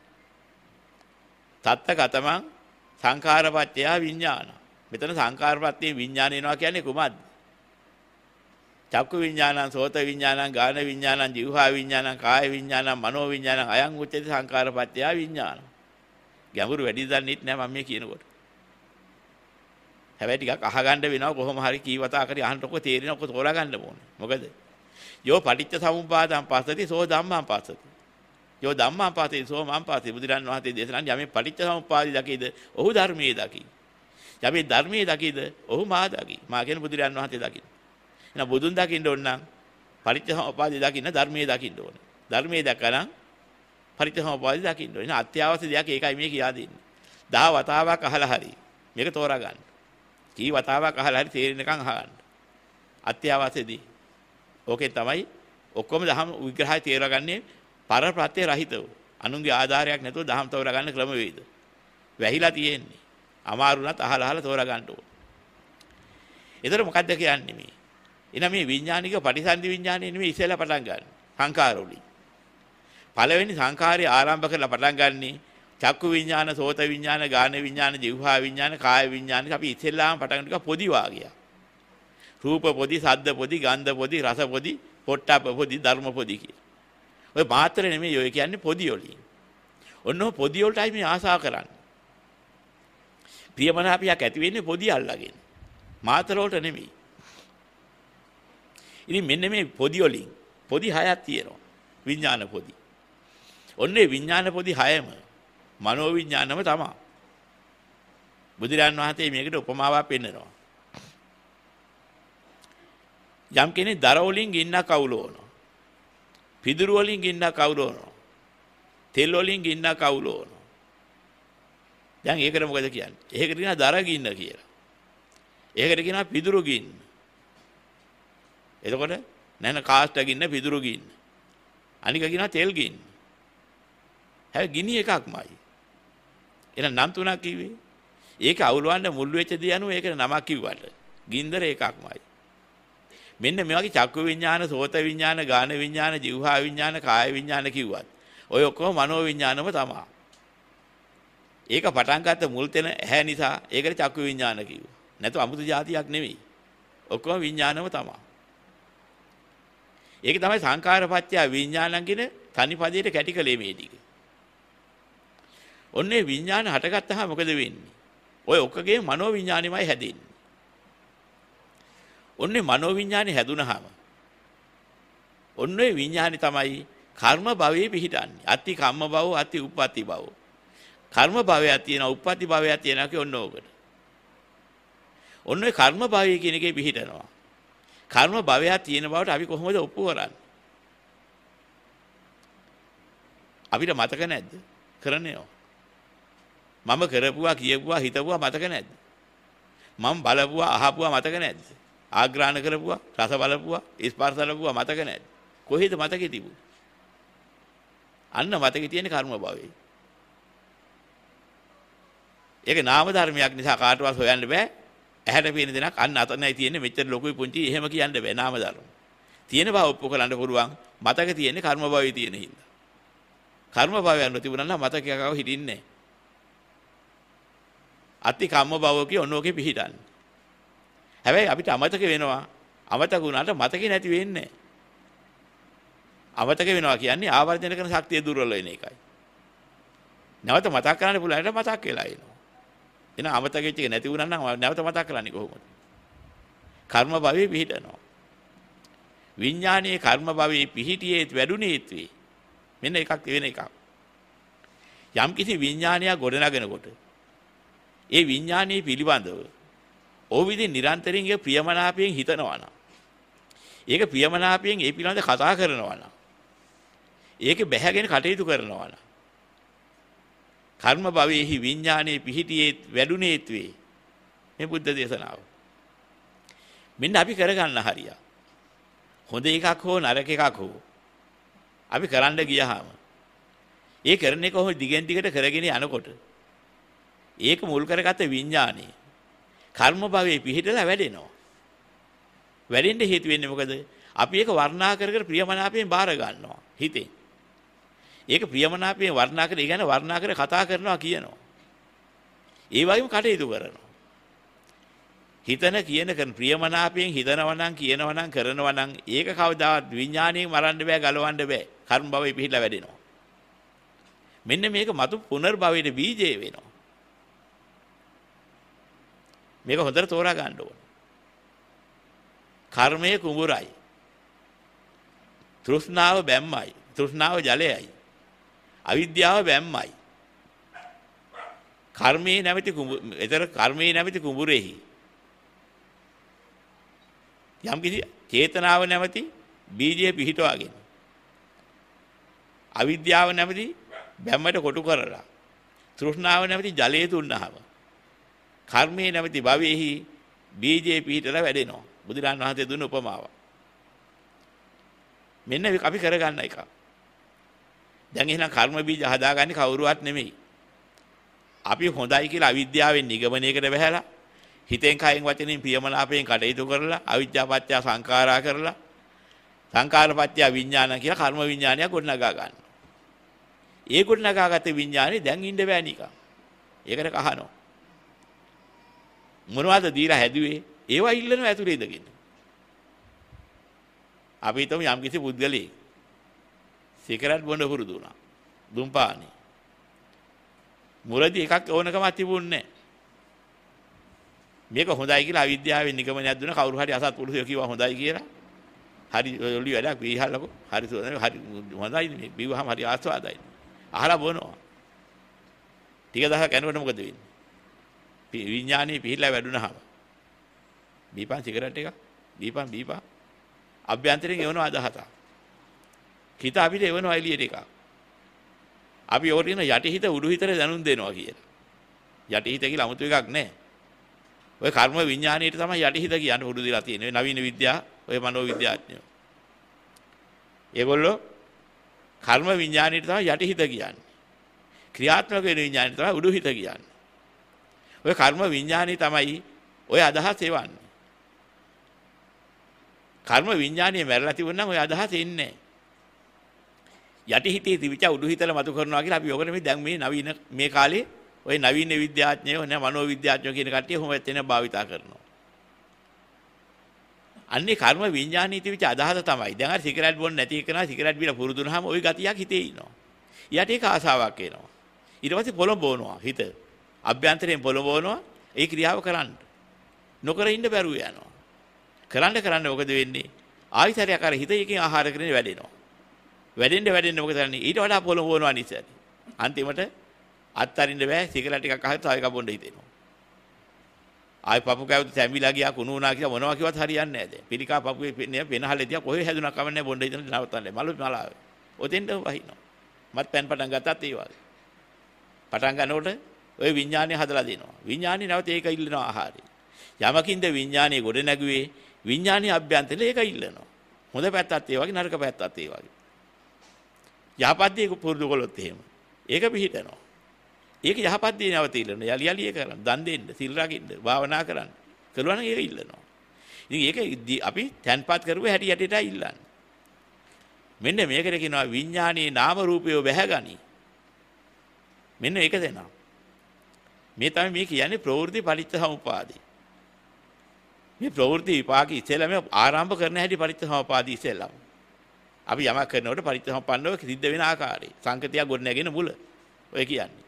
තත්තගතමං සංඛාරපත්ත්‍ය විඥාන. මෙතන සංඛාරපත්ත්‍ය විඥාන එනවා කියන්නේ කුමක්ද? චක්කු විඥානං සෝත විඥානං ගාන විඥානං જીවහා විඥානං කාය විඥානං මනෝ විඥානං අයං උච්චති සංඛාරපත්ත්‍ය විඥාන. ගැඹුරු වැඩි දන්නේත් නෑ මම මේ කියනකොට. හැබැයි ටිකක් අහගන්න වෙනවා කොහොම හරි කීවතාවකට අහන්න ඔක තේරෙන ඔක තෝරා ගන්න ඕනේ. මොකද යෝ පටිච්ච සමුප්පාදං පස්සති සෝ ධම්මං පස්සති. යෝ ධම්මාපාතේ සෝ මාම්පාතේ බුදුරන් වහන්සේ දේශනාන් යමේ පටිච්ච සමුප්පාදි දකිද ඔහු ධර්මයේ දකි. යමේ ධර්මයේ දකිද ඔහු මා දකි. මා කියන බුදුරන් වහන්සේ දකින. එහෙනම් බුදුන් දකින්න ඕන නම් පටිච්ච සමුප්පාදි දකින්න ධර්මයේ දකින්න ඕන. ධර්මයේ දැකලා පටිච්ච සමුප්පාදි දකින්න ඕන. එහෙනම් අත්‍යවශ්‍ය දෙයක් ඒකයි මේ කියා දෙන්නේ. දහ වතාවක් අහලා හරි මේක තෝරා ගන්න. කී වතාවක් අහලා හරි තේරෙනකන් අහගන්න. අත්‍යවශ්‍යදී. ඕකෙන් තමයි ඔක්කොම දහම විග්‍රහය තේරගන්නේ පරප්‍රත්‍ය රහිතව අනුන්ගේ ආධාරයක් නැතුව දහම් තෝරා ගන්න ක්‍රමවේද වැහිලා තියෙන්නේ අමාරු නැත් අහලා අහලා තෝරා ගන්න ඕන. ඒතර මොකද්ද කියන්නේ මේ? එනනම් මේ විඥානික පටිසන්ධි විඥානය නෙමෙයි ඉස්සෙල්ලා පටන් ගන්න. සංඛාරවලින්. පළවෙනි සංඛාරය ආරම්භ කරලා පටන් ගන්නේ චක්කු විඥාන, සෝත විඥාන, ගාන විඥාන, જીවහා විඥාන, කාය විඥාන අපි ඉස්සෙල්ලාම පටන් ගන්න පොදි වාගයක්. රූප පොදි, සද්ද පොදි, ගන්ධ පොදි, රස පොදි, පොට්ටප්ප පොදි, ධර්ම පොදි කියලා. ඔය පාත්‍ර නෙමෙයි ඔය කියන්නේ පොදි වලින්. ඔන්න ඔය පොදි වලටයි මේ ආසා කරන්නේ. ප්‍රියමනාපයක් ඇති වෙන්නේ පොදි අල්ලගෙන. මාතර වලට නෙමෙයි. ඉතින් මෙන්න මේ පොදි වලින් පොදි හයක් තියෙනවා. විඥාන පොදි. ඔන්න ඒ විඥාන පොදි හයම මනෝ විඥානම තමයි. බුදුරන් වහන්සේ මේකට උපමාවක් පෙන්නනවා. යම් කෙනෙක් දර වලින් ගින්නක් අවුලවනවා. පිදුරු වලින් ගින්නක් අවුලවනවා. තෙල් වලින් ගින්නක් අවුලවනවා. දැන් ඒකට මොකද කියන්නේ? ඒකට කියනවා දර ගින්න කියලා. ඒකට කියනවා පිදුරු ගින්න. එතකොට නැන කාස්ට ගින්න පිදුරු ගින්න. අනික කියනවා තෙල් ගින්න. හැබැයි ගිනි එකක්මයි. එහෙනම් නම් තුනක් කිව්වේ. ඒක අවුලවන්න මුල් වෙච්ච දේ අනුව ඒකට නමක් කිව්වට ගින්දර එකක්මයි. මෙන්න මේ වගේ චක්කු විඥාන, සෝත විඥාන, ගාන විඥාන, જીවහා විඥාන, කාය විඥාන කිව්වත් ඔය ඔක්කොම මනෝ විඥානම තමයි. ඒක පටන් ගත්ත මුල් තැන ඇහැ නිසා ඒකට චක්කු විඥාන කිව්වා. නැතු අමුතු જાතියක් නෙවෙයි. ඔක්කොම විඥානම තමයි. ඒක තමයි සංකාරපත්‍ය විඥානං කියන තනි පදයට කැටි කලේ මේ ටික. ඔන්නේ විඥාන හටගත්තාම මොකද වෙන්නේ? ඔය ඔක්කගේ මනෝ විඥානෙමයි හැදෙන්නේ. ඔන්නේ මනෝවිඤ්ඤාණය හැදුනහම ඔන්නේ විඤ්ඤාණය තමයි කර්ම භවයේ පිහිටන්නේ. අති කම්ම භව, අති උප්පති භව. කර්ම භවය තියෙනවා, උප්පති භවය තියෙනවා කිය ඔන්න ඕකට. ඔන්නේ කර්ම භවය කියන එකේ පිහිටනවා. කර්ම භවය තියෙන බවට අපි කොහොමද ඔප්පු කරන්නේ? අපිට මතක නැද්ද? කරන්නේ මම කරපුවා, කියපුවා, හිතපුවා මතක නැද්ද? මම බලපුවා, අහපුවා මතක නැද්ද? ආග්‍රහණ කරපුවා, රස බලපුවා, ස්පර්ශ ලැබුවා මතක නැහැ. කොහෙද මතකේ තිබුණේ? අන්න මතකේ තියෙන කර්ම භවයේ. ඒක නාම ධර්මයක් නිසා කාටවත් හොයන්න බෑ. ඇහැට පේන දෙනක් අන්න අතනයි තියෙන්නේ මෙච්චර ලොකුයි පුංචි එහෙම කියන්න බෑ නාම ධර්ම. තියෙන බව ඔප්පු කරන්න පුළුවන්. මතක තියෙන්නේ කර්ම භවයේ තියෙන හින්දා. කර්ම භවයන් නොතිබුණා නම් මතකයකව හිටින්නේ නැහැ. අති කම්ම භවෝකේ ඔන්නෝකේ පිහිටන්නේ. හැබැයි අපිට අමතක වෙනවා. අමතක වුණාට මතකේ නැති වෙන්නේ අමතක වෙනවා කියන්නේ ආවර්ජන කරන ශක්තිය දුර්වල වෙන එකයි. නැවත මතක් කරන්න පුළුවන් මතක් වෙලා එනවා. එහෙනම් අමතක වෙච්ච එක නැති වුණා නම් නැවත මතක් කරන්නේ කොහොමද? කර්ම භවයේ පිහිටනවා. විඥානයේ කර්ම භවයේ පිහිටියේත් වැඩුණේත් වේ. මෙන්න එකක් වෙන එකක්. යම්කිසි විඥානයක් ගොඩනගෙනකොට ඒ විඥානයේ පිළිබඳව ඕවිදි නිරන්තරයෙන් ඒ ප්‍රියමනාපයෙන් හිතනවා නම් ඒක ප්‍රියමනාපයෙන් ඒ පිළිබඳව කතා කරනවා නම් ඒක බැහැගෙන කටයුතු කරනවා නම් කර්ම භවයේහි විඥානයේ පිහිටියේ වැඩුණේත් වේ මේ බුද්ධ දේශනාව මෙන්න අපි කරගන්න හරියා හොඳ එකක් හෝ නරක එකක් හෝ අපි කරන්න ගියාම ඒ කරන එක කොහොම දිගින් දිගට කරගෙන යනකොට ඒක මුල් කරගත්ත විඥානේ කර්ම භවයේ පිහිටලා වැඩෙනවා. වැඩෙන්න හේතු වෙන්නේ මොකද? අපි ඒක වර්ණා කර කර ප්‍රියමනාපයෙන් බාර ගන්නවා හිතේ. ඒක ප්‍රියමනාපයෙන් වර්ණා කර, ඒ කියන්නේ වර්ණා කර කතා කරනවා කියනවා. ඒ වගේම කටයුතු කරනවා. හිතන කියන කරන ප්‍රියමනාපයෙන් හිතනවා නම් කියනවා නම් කරනවා නම් ඒක කවදාවත් විඥාණයෙන් මරන්න බෑ ගලවන්න බෑ කර්ම භවයේ පිහිටලා වැඩෙනවා මෙන්න මේක මතු පුනර්භවයේ බීජය වෙනවා මේක හොඳට තෝරා ගන්න ඕන. කර්මය කුඹුරයි. තෘෂ්ණාව බැම්මයි. තෘෂ්ණාව ජලයයි. අවිද්‍යාව බැම්මයි. කර්මයේ නැමැති කුඹුර, ඒතර කර්මයේ නැමැති කුඹුරෙහි. යම්කිසි චේතනාව නැමැති බීජය පිහිටවාගෙන අවිද්‍යාව නැමැති බැම්මට කොටු කරලා තෘෂ්ණාව නැමැති ජලයේ දුන්නාම කර්මයේ නැමැති භවයේහි බීජේ පිහිටලා වැඩෙනවා. බුදුරන් වහන්සේ දුන්න උපමාව. මෙන්න අපි කරගන්න එක. දැන් එහෙනම් කර්ම බීජ හදාගන්නේ කවුරුවත් නෙමෙයි. අපි හොඳයි කියලා අවිද්‍යාවෙන් නිගමනයකට වැහැලා හිතෙන් කයෙන් වචනෙන් ප්‍රියමනාපයෙන් කටයුතු කරලා අවිද්‍යාපත්‍ය සංඛාරා කරලා සංඛාරපත්‍ය විඥාන කියලා කර්ම විඥානය ගොඩනගා ගන්නවා. ඒ ගොඩනගාගත විඥානේ දැන් ඉන්න බෑ නිකන්. ඒකට කහනවා. මොනවද දීලා හැදුවේ? ඒවා ඉල්ලනවා ඇතුලේ ඉඳගෙන. අපි හිතමු යම්කිසි පුද්ගලයෙක් සිගරට් බොන්න පුරුදු වුණා. දුම්පානේ. මුලදී එකක් ඕනකමක් තිබුණේ මේක හොඳයි කියලා අවිද්‍යාවෙන් නිගමනයක් දුන්න කවුරු හරි අසත්පුරුෂයෝ කිව්වා හොඳයි කියලා. හරි ඔලි වැඩක් වීහල්ලකෝ. හරි හරි හොඳයි මේ බිව්වහම හරි ආස්වාදයි. අහලා බොනවා. ටික දහයක් යනකොට මොකද වෙන්නේ? විඥානේ පිහිලා වැඩුණාම. දීපන් සිගරට් එකක් දීපන් දීපන් අභ්‍යන්තරයෙන් එවන අදහසක්. හිත අපිට එවනවා එළියට එකක්. අපි ඕකට කියන යටිහිත උඩුහිතට දැනුම් දෙනවා කියලා. යටිහිත කියලා 아무තු එකක් නැහැ. ඔය කර්ම විඥාණයට තමයි යටිහිත කියන්නේ උඩු දීලා තියෙන්නේ. ඔය නවීන විද්‍යා, ඔය මනෝ විද්‍යාඥයෝ. ඒගොල්ලෝ කර්ම විඥාණයට තමයි යටිහිත කියන්නේ. ක්‍රියාත්මක වෙන විඥාණයට තමයි උඩුහිත කියන්නේ. ඔය කර්ම විඥානේ තමයි ඔය අදහස එවන්නේ. කර්ම විඥානේ මැරලා තිබුණනම් ඔය අදහස එන්නේ යටිහිතේ තිබිච්ච උඩුහිතල මතු කරනවා කියලා අපි ඔබනේ මේ දැන් මේ නවීන මේ කාලේ ඔය නවීන විද්‍යාඥයෝ නැ මනෝවිද්‍යාඥයෝ කියන කට්ටිය ඔහොම එතන භාවිතා කරනවා. අන්නේ කර්ම විඥානීය තිබිච්ච අදහස තමයි. දැන් අර සිගරට් බොන්න නැති එකනා සිගරට් බිලා පුරුදු වුනහම ওই ගතියක් හිතේ ඉනවා. ඊට ඒක ආසාවක් එනවා. ඊට පස්සේ පොළඹ බොනවා හිත. අභ්‍යන්තරයෙන් පොළඹවනවා ඒ ක්‍රියාව කරන්න. නොකර ඉන්න බැරුව යනවා. කරන්න කරන්න මොකද වෙන්නේ? ආයිතරයක් අර හිත එකකින් ආහාර කරගෙන වැඩෙනවා. වැඩෙන්න වැඩෙන්න මොකද කරන්නේ? ඊට වඩා පොළඹවනවා නිසාරි. අන්තිමට අත්තරින්න බෑ සිගරට් ටිකක් අහලා තව එකක් බොන්න හිතෙනවා. ආයි පපු කැවුත් තැඹිලා ගියා කුණු වුණා කියලා මොනවා කිව්වත් හරියන්නේ නැහැ දැන්. පිළිකා පපුවේ පෙන්නේ පෙනහලේ තියා කොහෙ හැදුණා කමන්නේ බොණ්ඩ ඉදන් නවත්තන්නේ. මලු මලාවේ. ඔතෙන්ද වහිනවා. මත් පෑන් පටන් ගත්තත් ඒ වගේ. පටන් ගන්නකොට ඔය විඥානය හදලා දෙනවා. විඥානය නැවත ඒක ඉල්ලනවා ආහාරය. යමකින්ද විඥානය ගොඩ නැගුවේ විඥානයේ අභ්‍යන්තරේ ඒක ඉල්ලනවා. හොඳ පැත්තත් ඒ වගේ නරක පැත්තත් ඒ වගේ. යහපත් දේ පුරුදු කළොත් එහෙම. ඒක පිහිටනවා. ඒක යහපත් දේ නැවත ඉල්ලනවා. යලි යලි ඒක කරන්න. දන් දෙන්න, සිල් රකින්න, භාවනා කරන්න. කළා නම් ඒක ඉල්ලනවා. ඉතින් ඒක අපි තැන්පත් කරුවේ හැටි යටිටයි ඉල්ලන්නේ. මෙන්න මේකට කියනවා විඥානයේ නාම රූපය වැහැගනි. මෙන්න ඒක දෙනවා. මේ තමයි මේ කියන්නේ ප්‍රවෘත්ති පරිත්‍ත සමුපාදේ. මේ ප්‍රවෘත්ති විපාක ඉතෙලම ආරම්භ කරන හැටි පරිත්‍ත සමුපාදී ඉතෙලම. අපි යමක් කරනකොට පරිත්‍ත සම්පන්නව සිද්ධ වෙන ආකාරය. සංකතිය ගොඩ නැගෙන මුල. ඔය කියන්නේ.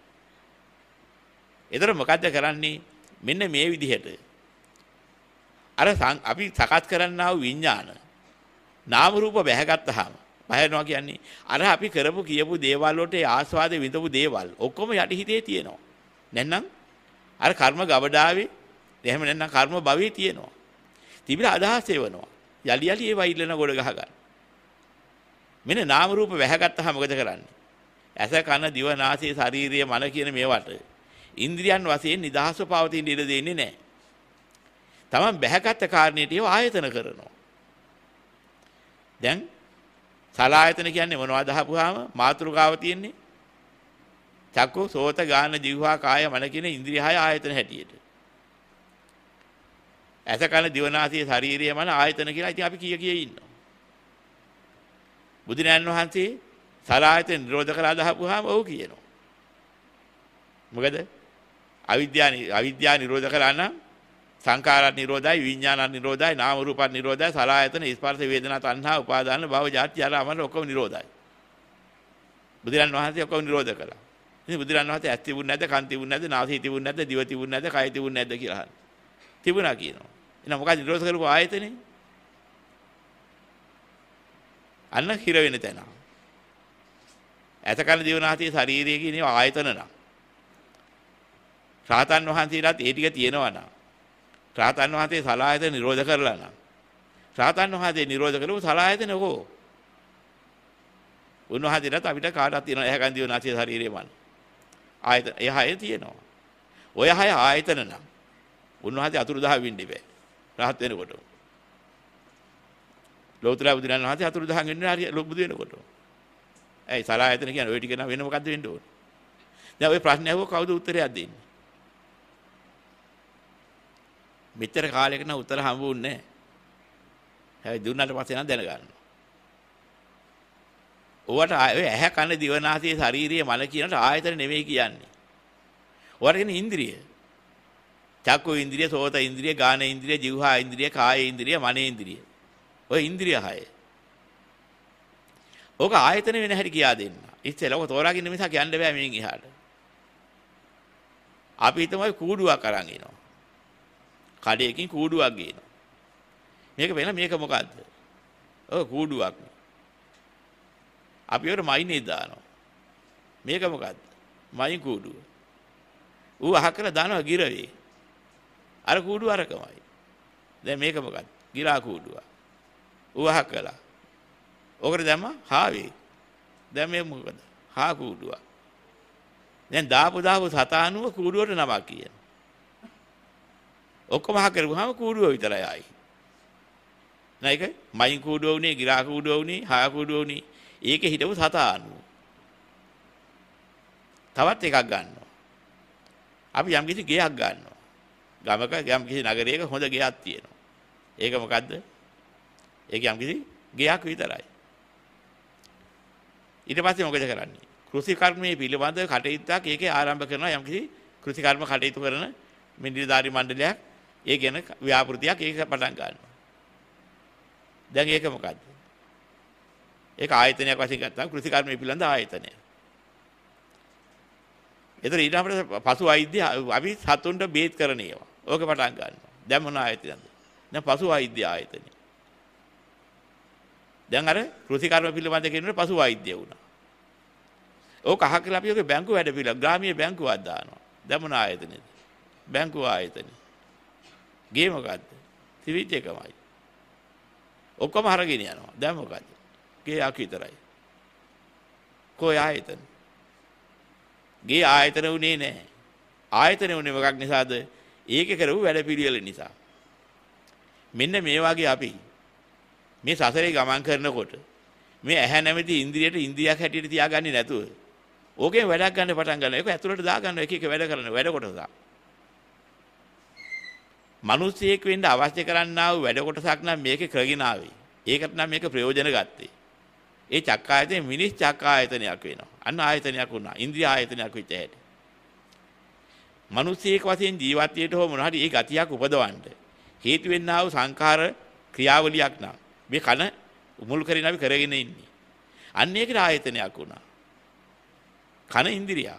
එතකොට මොකද්ද කරන්නේ? මෙන්න මේ විදිහට. අර අපි සකස් කරන්නා වූ විඥාන නාම රූප බැහැගත්තාම බහැනවා කියන්නේ අර අපි කරපු කියපු දේවල් වලට ආස්වාද විඳපු දේවල් ඔක්කොම යටි හිතේ තියෙනවා. නැත්නම් අර කර්ම ගවඩාවේ එහෙම නැත්නම් කර්ම භවයේ තියෙනවා. තිබිලා අදහස් එවනවා. යලි යලි ඒවා ඉල්ලන ගොඩ ගහ ගන්න. මෙන්න නාම රූප වැහැගත්තා මොකද කරන්නේ? ඇස කන දිව නාසය ශරීරය මන කියන මේවට ඉන්ද්‍රියන් වශයෙන් නිදහස්ව පවතින ඉඩ දෙන්නේ නැහැ. Taman බැහැගත් කාරණේට ඒව ආයතන කරනවා. දැන් සලායතන කියන්නේ මොනවද අහපුවාම මාතෘකාව තියෙන්නේ චක්කු සෝත ගාන දිවහා කාය මන කියන ඉන්ද්‍රිය හය ආයතන හැටියට. ඇස කන දිවනාසය ශරීරය මන ආයතන කියලා ඉතින් අපි කිය කිය ඉන්නවා. බුදුරජාන් වහන්සේ සලායතන නිරෝධ කළා දහපුවාම ඔව් කියනවා. මොකද අවිද්‍යාව අවිද්‍යාව නිරෝධ කළා නම් සංඛාරත් නිරෝධයි විඥානත් නිරෝධයි නාම රූපත් නිරෝධයි සලායතන ස්පර්ශ වේදනා තණ්හා උපාදාන භව ජාති ජරා මරණ ඔක්කොම නිරෝධයි. බුදුරන් වහන්සේ ඔක්කොම නිරෝධ කළා. ඉතින් බුදුරන් වහන්සේ ඇස් තිබුණ නැද්ද කන් තිබුණ නැද්ද නාසය තිබුණ නැද්ද දිව තිබුණ නැද්ද කය තිබුණ නැද්ද කියලා අහන තිබුණා කියනවා එහෙනම් මොකද නිරෝධ කරපු ආයතනේ අන්න හිර වෙන තැන ඇත කන දිව නාසය ශාරීරිය කියන ආයතන නම් රාතන් වහන්සේලාත් ඒ ටික තියෙනවා නම් රාතන් වහන්සේ සලායතන නිරෝධ කරලා නම් රාතන් වහන්සේ නිරෝධ කරපු සලායතන කොහොම උන්වහන්සේලාත් අපිට කාටවත් තියෙනවා ඇහ කන දිව නාසය ශරීරය මන ආයතන ඒ හය තියෙනවා. ඔය හය ආයතන නම් උන්වහන්සේ අතුරුදහන් වෙන්න බෑ. රහත් වෙනකොට. ලෝතර බුදුරන් වහන්සේ අතුරුදහන් වෙන්න හරි බුදු වෙනකොට. ඇයි සලායතන කියන්නේ ඔය ටික නම් වෙන මොකද්ද වෙන්න ඕන? දැන් ඔය ප්‍රශ්නේ අහුව කවුද උත්තරයක් දෙන්නේ? මෙච්චර කාලයක නම් උත්තර හම්බුන්නේ නැහැ. හැබැයි දුන්නාට පස්සේ නම් දැනගන්නවා. ඔවට ඔය ඇහැ කන දිව නාසය ශාරීරිය මන කියනට ආයතන නෙමෙයි කියන්නේ. ඔවට කියන්නේ ඉන්ද්‍රිය. චක්කු ඉන්ද්‍රිය, සෝත ඉන්ද්‍රිය, ගාන ඉන්ද්‍රිය, જીවහා ඉන්ද්‍රිය, කාය ඉන්ද්‍රිය, මන ඉන්ද්‍රිය. ඔය ඉන්ද්‍රිය හය. ඔක ආයතන වෙන හැටි කියා දෙන්න. ඉතින් ඔක තෝරාගින්න මිසක් කියන්න බෑ මෙන් එහාට. අපි හිතමු කූඩුවක් අරන් එනවා. කඩේකින් කූඩුවක් ගේනවා. මේක වෙන මේක මොකද්ද? ඔය කූඩුවක්. අපි වර මයිනේ දානවා. මේක මොකද්ද? මයින් කූඩුව. ඌ අහකලා දානවා ගිරවේ. අර කූඩුව අරකමයි. දැන් මේක මොකක්ද? ගිරා කූඩුව. ඌ අහකලා. ඕකට දැම්ම හාවේ. දැන් මේ මොකද? හා කූඩුව. දැන් දාපු දාපු සතානුව කූඩුවට නමක් කියන. ඔක්කොම අහ කරුවාම කූඩුව විතරයි ආයි. නයික මයින් කූඩුව උනේ, ගිරා කූඩුව උනේ, හා කූඩුව උනේ. ඒකේ හිටපු සතා තවත් එකක් ගන්නවා. අපි යම්කිසි ගෙයක් ගන්නවා. ගමක යම්කිසි නගරයක හොඳ ගෙයක් තියෙනවා. ඒක මොකද්ද? ඒක යම්කිසි ගෙයක් විතරයි. ඊට පස්සේ මොකද කරන්නේ? කෘෂි කර්මයේ පිළිබඳ කටයුත්තක් ඒකේ ආරම්භ කරනවා යම්කිසි කෘෂි කර්ම කටයුතු කරන මිනිදාරි මණ්ඩලයක් ඒ ගැන ව්‍යාපෘතියක් ඒක පටන් ගන්නවා. දැන් ඒක මොකද්ද? ඒක ආයතනයක් වශයෙන් ගත්තාම කෘෂිකර්මය පිළිබඳ ආයතනය. ඒතර ඊට අපිට පසු වෛද්‍ය අපි සතුන්ට බේත් කරන ඒවා. ඕක පටන් ගන්නවා. දැන් මොන ආයතනද? දැන් පසු වෛද්‍ය ආයතනය. දැන් අර කෘෂිකර්ම පිළිබඳ කියනකොට පසු වෛද්‍ය වුණා. ඕක අහ කියලා අපි ඔගේ බැංකුව වැඩ පිළිලා ග්‍රාමීය බැංකුවක් දානවා. දැන් මොන ආයතනද? බැංකුව ආයතනය. ගේ මොකද්ද? ත්‍රිවිධ එකමයි. ඔක්කොම අරගෙන යනවා. දැන් මොකද්ද? ගේ යාක විතරයි. කෝ ආයතන. ගේ ආයතන උනේ නැහැ. ආයතන උනේ මොකක් නිසාද? ඒක කරපු වැඩපිළිවෙල නිසා. මෙන්න මේ වගේ අපි මේ සසරේ ගමන් කරනකොට මේ ඇහැ නැමැති ඉන්ද්‍රියට ඉන්ද්‍රියක් හැටියට තියාගන්නේ නැතුව ඕකෙන් වැඩක් ගන්න පටන් ගන්නවා. ඒක ඇතුළට දාගන්නවා. එක එක වැඩ කරන වැඩ කොටසක්. මිනිස්සෙක් වෙන්න අවශ්‍ය කරන්නා වූ වැඩ කොටසක් නම් මේකේ කරගෙන ආවේ. ඒකට නම් මේක ප්‍රයෝජන ගත්තේ. ඒ චක්කායතනේ මිනිස් චක්කායතනයක් වෙනවා. අන්න ආයතනයක් වුණා. ඉන්ද්‍රිය ආයතනයක් වෙච්ච හැටි. මිනිස්සෙක් වශයෙන් ජීවිතයට හෝ මොන හරි ඒ ගතියක් උපදවන්න හේතු වෙන්නා වූ සංඛාර ක්‍රියාවලියක් නම් මේ කන මුල් කරගෙන අපි කරගෙන ඉන්නේ. අන්න ඒකට ආයතනයක් වුණා. කන ඉන්ද්‍රිය.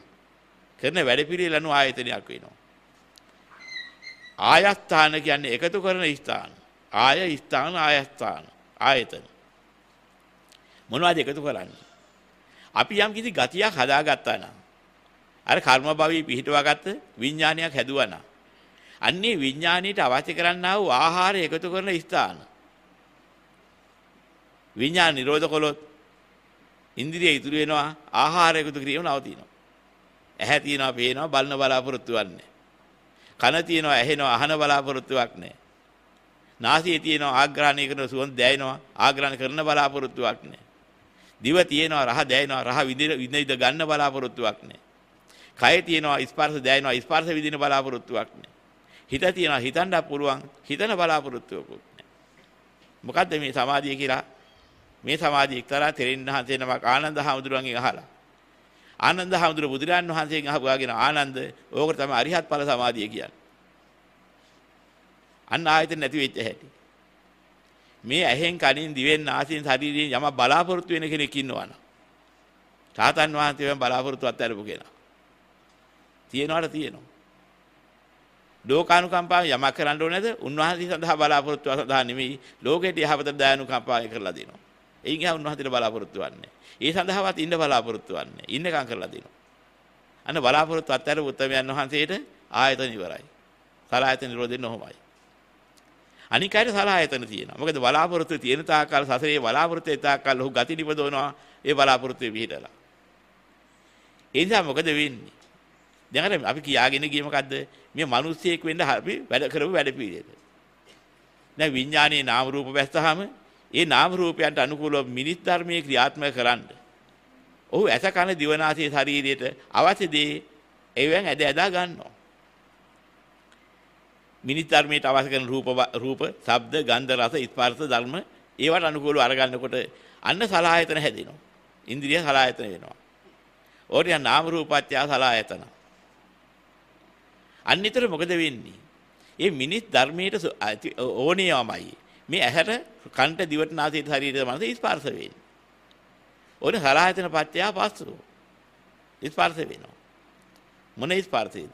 කරන වැඩපිළිවෙල අනුව ආයතනයක් වෙනවා. ආයස්ථාන කියන්නේ එකතු කරන ස්ථාන. ආය ස්ථාන ආයස්ථාන ආයතන. මොනවද එකතු කරන්නේ? අපි යම් කිසි ගතියක් හදාගත්තා නම් අර කර්ම භවී පිහිටවාගත්ත විඥානයක් හැදුවා නම් අන්නේ විඥානීයට අවශ්‍ය කරන්නා වූ ආහාරය එකතු කරන ස්ථාන විඥාන නිරෝධ කළොත් ඉන්ද්‍රිය ඉතුරු වෙනවා ආහාර එකතු කිරීම නවතිනවා ඇහැ තියෙනවා පේනවා බලන බලාපොරොත්තු වෙන්නේ කන තියෙනවා ඇහෙනවා අහන බලාපොරොත්තුවක් නැහැ නාසයේ තියෙනවා ආග්‍රහණය කරන සුවඳ දැනෙනවා ආග්‍රහණය කරන බලාපොරොත්තුවක් නැහැ දිව තියෙනවා රහ දැයෙනවා රහ විඳින ඉඳ ගන්න බලාපොරොත්තුවක් නැහැ. කය තියෙනවා ස්පර්ශ දැයෙනවා ස්පර්ශ විඳින බලාපොරොත්තුවක් නැහැ. හිත තියෙනවා හිතන්න පුළුවන් හිතන බලාපොරොත්තුවකුත් නැහැ. මොකද්ද මේ සමාධිය කියලා? මේ සමාධිය එක්තරා තෙරෙන් වහන්සේ නමක් ආනන්ද හාමුදුරුවන්ගෙන් අහලා. ආනන්ද හාමුදුරුව බුදුරන් වහන්සේගෙන් අහපුවාගෙන ආනන්ද ඕකට තමයි අරිහත් ඵල සමාධිය කියන්නේ. අන්න ආයතන නැති වෙච්ච හැටි. මේ ඇහෙන් කනින් දිවෙන් නාසයෙන් ශරීරයෙන් යම බලාපොරොත්තු වෙන කෙනෙක් ඉන්නවනම් සාතන් වහන්සේවෙන් බලාපොරොත්තු අත්හැරපු කෙනා තියෙනවට තියෙනවා ලෝකානුකම්පාව යමක් කරන්න ඕනේ නැද උන්වහන්සේ සඳහා බලාපොරොත්තු සඳහා නෙමෙයි ලෝකයට යහපත දයනුකම්පාවය කරලා දෙනවා එයින් එහා උන්වහන්සේට බලාපොරොත්තු වෙන්නේ ඒ සඳහාවත් ඉන්න බලාපොරොත්තු වෙන්නේ ඉන්නකම් කරලා දෙනවා අන්න බලාපොරොත්තු අත්හැරපු උත්තරයන් වහන්සේට ආයතන ඉවරයි සලායතන නිරෝධෙන්න ඔහොමයි අනික අයට සලආයතන තියෙනවා. මොකද බලාපොරොත්තු තියෙන තාක්කල් සසරේ බලාපොරොත්තු ඒ තාක්කල් ඔහු ගති නිපදවනවා ඒ බලාපොරොත්තු විහිදලා. ඒ නිසා මොකද වෙන්නේ? දැන් අර අපි කියාගෙන ගියේ මොකද්ද? මේ මිනිස්සෙක් වෙන්න අපි වැඩ කරපු වැඩ පිළිවෙල. දැන් විඥානයේ නාම රූප වැස්සහම ඒ නාම රූපයන්ට අනුකූලව මිනිස් ධර්මයේ ක්‍රියාත්මක කරන්න. ඔහු ඇස කන දිවනාසය ශරීරයට අවශ්‍ය දේ ඒවෙන් ඇද ඇදා ගන්නවා. මිනිස් ධර්මයට අවශ්‍ය කරන රූප රූප, ශබ්ද, ගන්ධ, රස, ස්පර්ශ ධර්ම ඒවට අනුකූලව අරගන්නකොට අන්න සලආයතන හැදෙනවා. ඉන්ද්‍රිය සලආයතන වෙනවා. ඕරියා නාම රූපත්‍ය සලආයතන. අන්නිතර මොකද වෙන්නේ? මේ මිනිස් ධර්මයට ඕනියමයි. මේ ඇහැට, කන්ට, දිවට, නාසයට, ශරීරයට, මනසට ස්පර්ශ වෙන්නේ. ඕනේ සලආයතන පත්‍ය පස්සෝ. ස්පර්ශ වෙනවා. මොන ස්පර්ශයේද?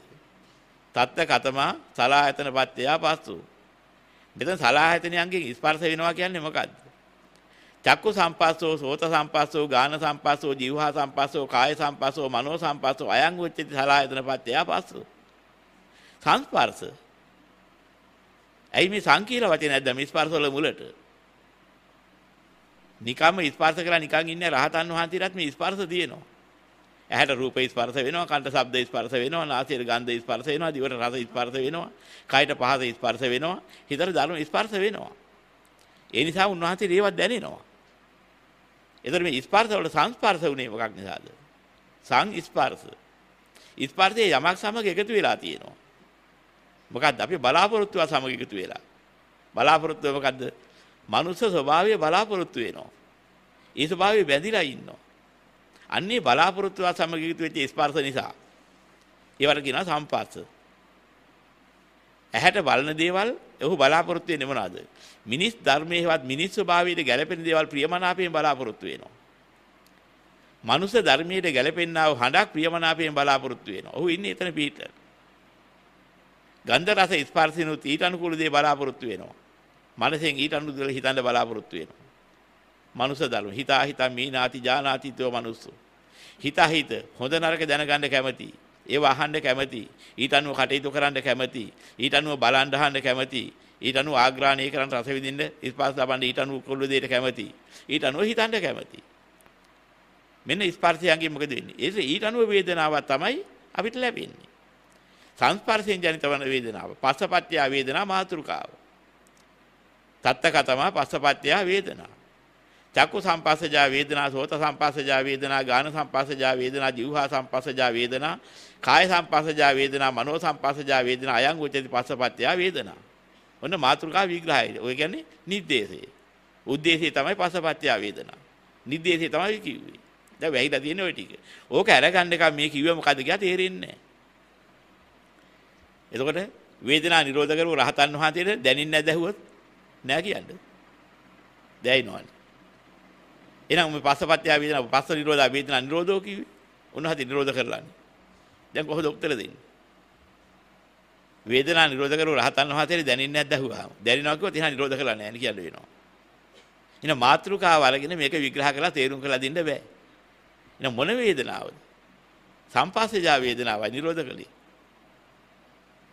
තත්ත කතමා සලායතන පත්‍යා පස්සු. මෙතන සලායතනයන්ගෙන් ස්පර්ශ වෙනවා කියන්නේ මොකද්ද? චක්කු සම්පස්සෝ සෝත සම්පස්සෝ ගාන සම්පස්සෝ જીවහා සම්පස්සෝ කාය සම්පස්සෝ මනෝ සම්පස්සෝ අයං උච්චති සලායතන පත්‍යා පස්සු. සංස්පර්ශ. ඇයි මේ සංකීර්ණ වචනේ නැද්ද මේ ස්පර්ශ වල මුලට? නිකම්ම ස්පර්ශ කරලා නිකන් ඉන්නේ රහතන් වහන්සේලාත් මේ ස්පර්ශ දිනනවා. ඇහැට රූප ස්පර්ශ වෙනවා කන්ට ශබ්ද ස්පර්ශ වෙනවා නාසයට ගන්ධ ස්පර්ශ වෙනවා දිවට රස ස්පර්ශ වෙනවා කයට පහස ස්පර්ශ වෙනවා හිතට ධර්ම ස්පර්ශ වෙනවා ඒ නිසා උන්වහන්සේට ඒවත් දැනෙනවා එතකොට මේ ස්පර්ශ වල සංස්පර්ශ වුණේ මොකක් නිසාද සං ස්පර්ශ ස්පර්ශයේ යමක් සමග එකතු වෙලා තියෙනවා මොකද්ද අපි බලාපොරොත්තුව සමග එකතු වෙලා බලාපොරොත්තුව මොකද්ද මනුස්ස ස්වභාවය බලාපොරොත්තු වෙනවා ඒ ස්වභාවය බැඳිලා ඉන්නවා අන්නේ බලාපොරොත්තු වා සමග යුතු වෙච්ච ස්පර්ශ නිසා. ඒවට කියනවා සම්පස්ස. ඇහැට බලන දේවල් ඔහු බලාපොරොත්තු වෙන්නේ මොනවාද? මිනිස් ධර්මයේවත් මිනිස් ස්වභාවයට ගැළපෙන දේවල් ප්‍රියමනාපයෙන් බලාපොරොත්තු වෙනවා. මනුෂ ධර්මයට ගැළපෙන්නා වූ හඬක් ප්‍රියමනාපයෙන් බලාපොරොත්තු වෙනවා. ඔහු ඉන්නේ එතන පිට. ගන්ධ රස ස්පර්ශිනුත් ඊට අනුකූල දේ බලාපොරොත්තු වෙනවා. මනසෙන් ඊට අනුකූල හිතන්න බලාපොරොත්තු වෙනවා. මනුස දළු හිතා හිතා මීනාති ජානාතිතව මනුස්සු. හිතා හිත හොඳ නරක දැනගන්න කැමති. ඒව අහන්න කැමති. ඊට අනුව කටයුතු කරන්න කැමති. ඊට අනුව බලන් අහන්න කැමති. ඊට අනුව ආග්‍රහණය කරන්න රස විඳින්න ස්පර්ශ ලබන්න ඊට අනුව කොළු දෙයට කැමති. ඊට අනුව හිතන්න කැමති. මෙන්න ස්පර්ශයන්ගෙන් මොකද වෙන්නේ? ඒක ඊට අනුව වේදනාවක් තමයි අපිට ලැබෙන්නේ. සංස්පර්ශයෙන් ජනිත වන වේදනාව, පස්සපත්‍ය වේදනා මාතෘකාව. තත්තක තමයි පස්සපත්‍ය වේදනාව. චක්කු සම්පස්සජා වේදනා සෝත සම්පස්සජා වේදනා ගාන සම්පස්සජා වේදනා જીවහා සම්පස්සජා වේදනා කාය සම්පස්සජා වේදනා මනෝ සම්පස්සජා වේදනා අයං උච්චති පස්සපත්ත්‍යා වේදනා ඔන්න මාතෘකා විග්‍රහයයි ඔය කියන්නේ නිද්දේශය උද්දේශය තමයි පස්සපත්ත්‍යා වේදනා නිද්දේශය තමයි කිව්වේ දැන් වැහිලා තියෙන ওই ටික ඕක අරගන්න එක මේ කිව්වේ මොකද්ද කියලා තේරෙන්නේ නැහැ එතකොට වේදනා නිරෝධ කරපු රහතන් වහන්සේට දැනින්නේ නැදහුවොත් නෑ කියන්නේ දැයි නෝනේ එහෙනම් මේ පස්සපත්‍ය වේදනා පස්ස නිරෝධා වේදනා නිරෝධෝ කිව්වේ. උන්වහන්සේ නිරෝධ කරලානේ. දැන් කොහොමද උත්තර දෙන්නේ? වේදනා නිරෝධ කරව රහතන් වහන්සේට දැනෙන්නේ නැද්ද අහුවාම. දැනෙනවා කිව්වොත් එහෙනම් නිරෝධ කරලා නැහැ නේ කියන්න වෙනවා. එහෙනම් මාත්‍රිකාව අරගෙන මේක විග්‍රහ කරලා තේරුම් කරලා දෙන්න බෑ. එහෙනම් මොන වේදනාවද? සම්පස්සජා වේදනාවයි නිරෝධ කළේ.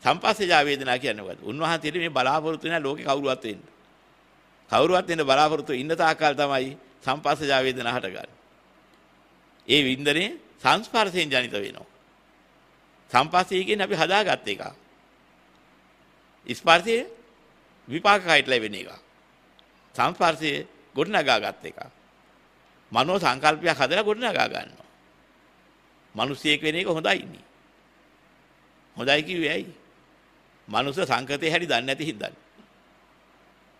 සම්පස්සජා වේදනා කියන්නේ මොකද්ද? උන්වහන්සේට මේ බලාපොරොත්තු වෙන ලෝකේ කවුරුවත් වෙන්න. කවුරුවත් වෙන්න බලාපොරොත්තු ඉන්න තාක්කල් තමයි සංපස්සජා වේදනා හටගන්නේ. ඒ වින්දනය සංස්පර්ශයෙන් ජනිත වෙනවා. සංපස්සය කියන්නේ අපි හදාගත් එක. ස්පර්ශයේ විපාකයිට ලැබෙන එක. සංස්පර්ශයේ ගොඩනගාගත් එක. මනෝ සංකල්පයක් හදලා ගොඩනගා ගන්නවා. මිනිසියෙක් වෙන එක හොඳයි නේ. හොඳයි කිව්වේ ඇයි? මනුස්ස සංකතේ හැටි දන්නේ නැති හින්දානේ.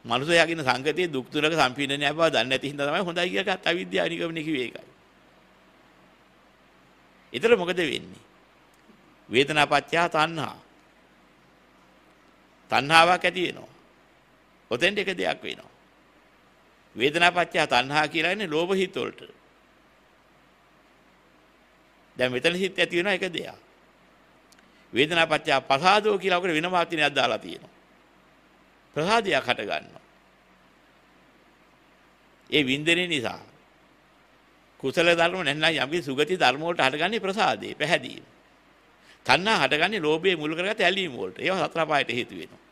මනුස්සයාගෙන සංගතයේ දුක් තුනක සම්පීඩනය බව දන්නේ නැති හින්දා තමයි හොඳයි කියලා ගත්ත අවිද්‍යාව නිගමනය කිව්වේ ඒකයි. ඊතර මොකද වෙන්නේ? වේදනාපච්චය තණ්හා. තණ්හාවක් ඇති වෙනවා. ඔතෙන්ට එක දෙයක් වෙනවා. වේදනාපච්චය තණ්හා කියලා කියන්නේ ලෝභ හිත වලට. දැන් මෙතන හිත ඇති වෙනවා එක දෙයක්. වේදනාපච්චය පසාදෝ කියලා ඔකට වෙන වාක්‍යයක් දාලා තියෙනවා. ප්‍රසාදයක් හට ගන්නවා. ඒ වින්දනය නිසා කුසල ධර්ම නැත්නම් යම්කි සුගති ධර්ම වලට හටගන්නේ ප්‍රසාදේ පැහැදීම. තණ්හා හටගන්නේ ලෝභයේ මුල් කරගත් ඇලීම වලට. ඒවා සතර පායට හේතු වෙනවා.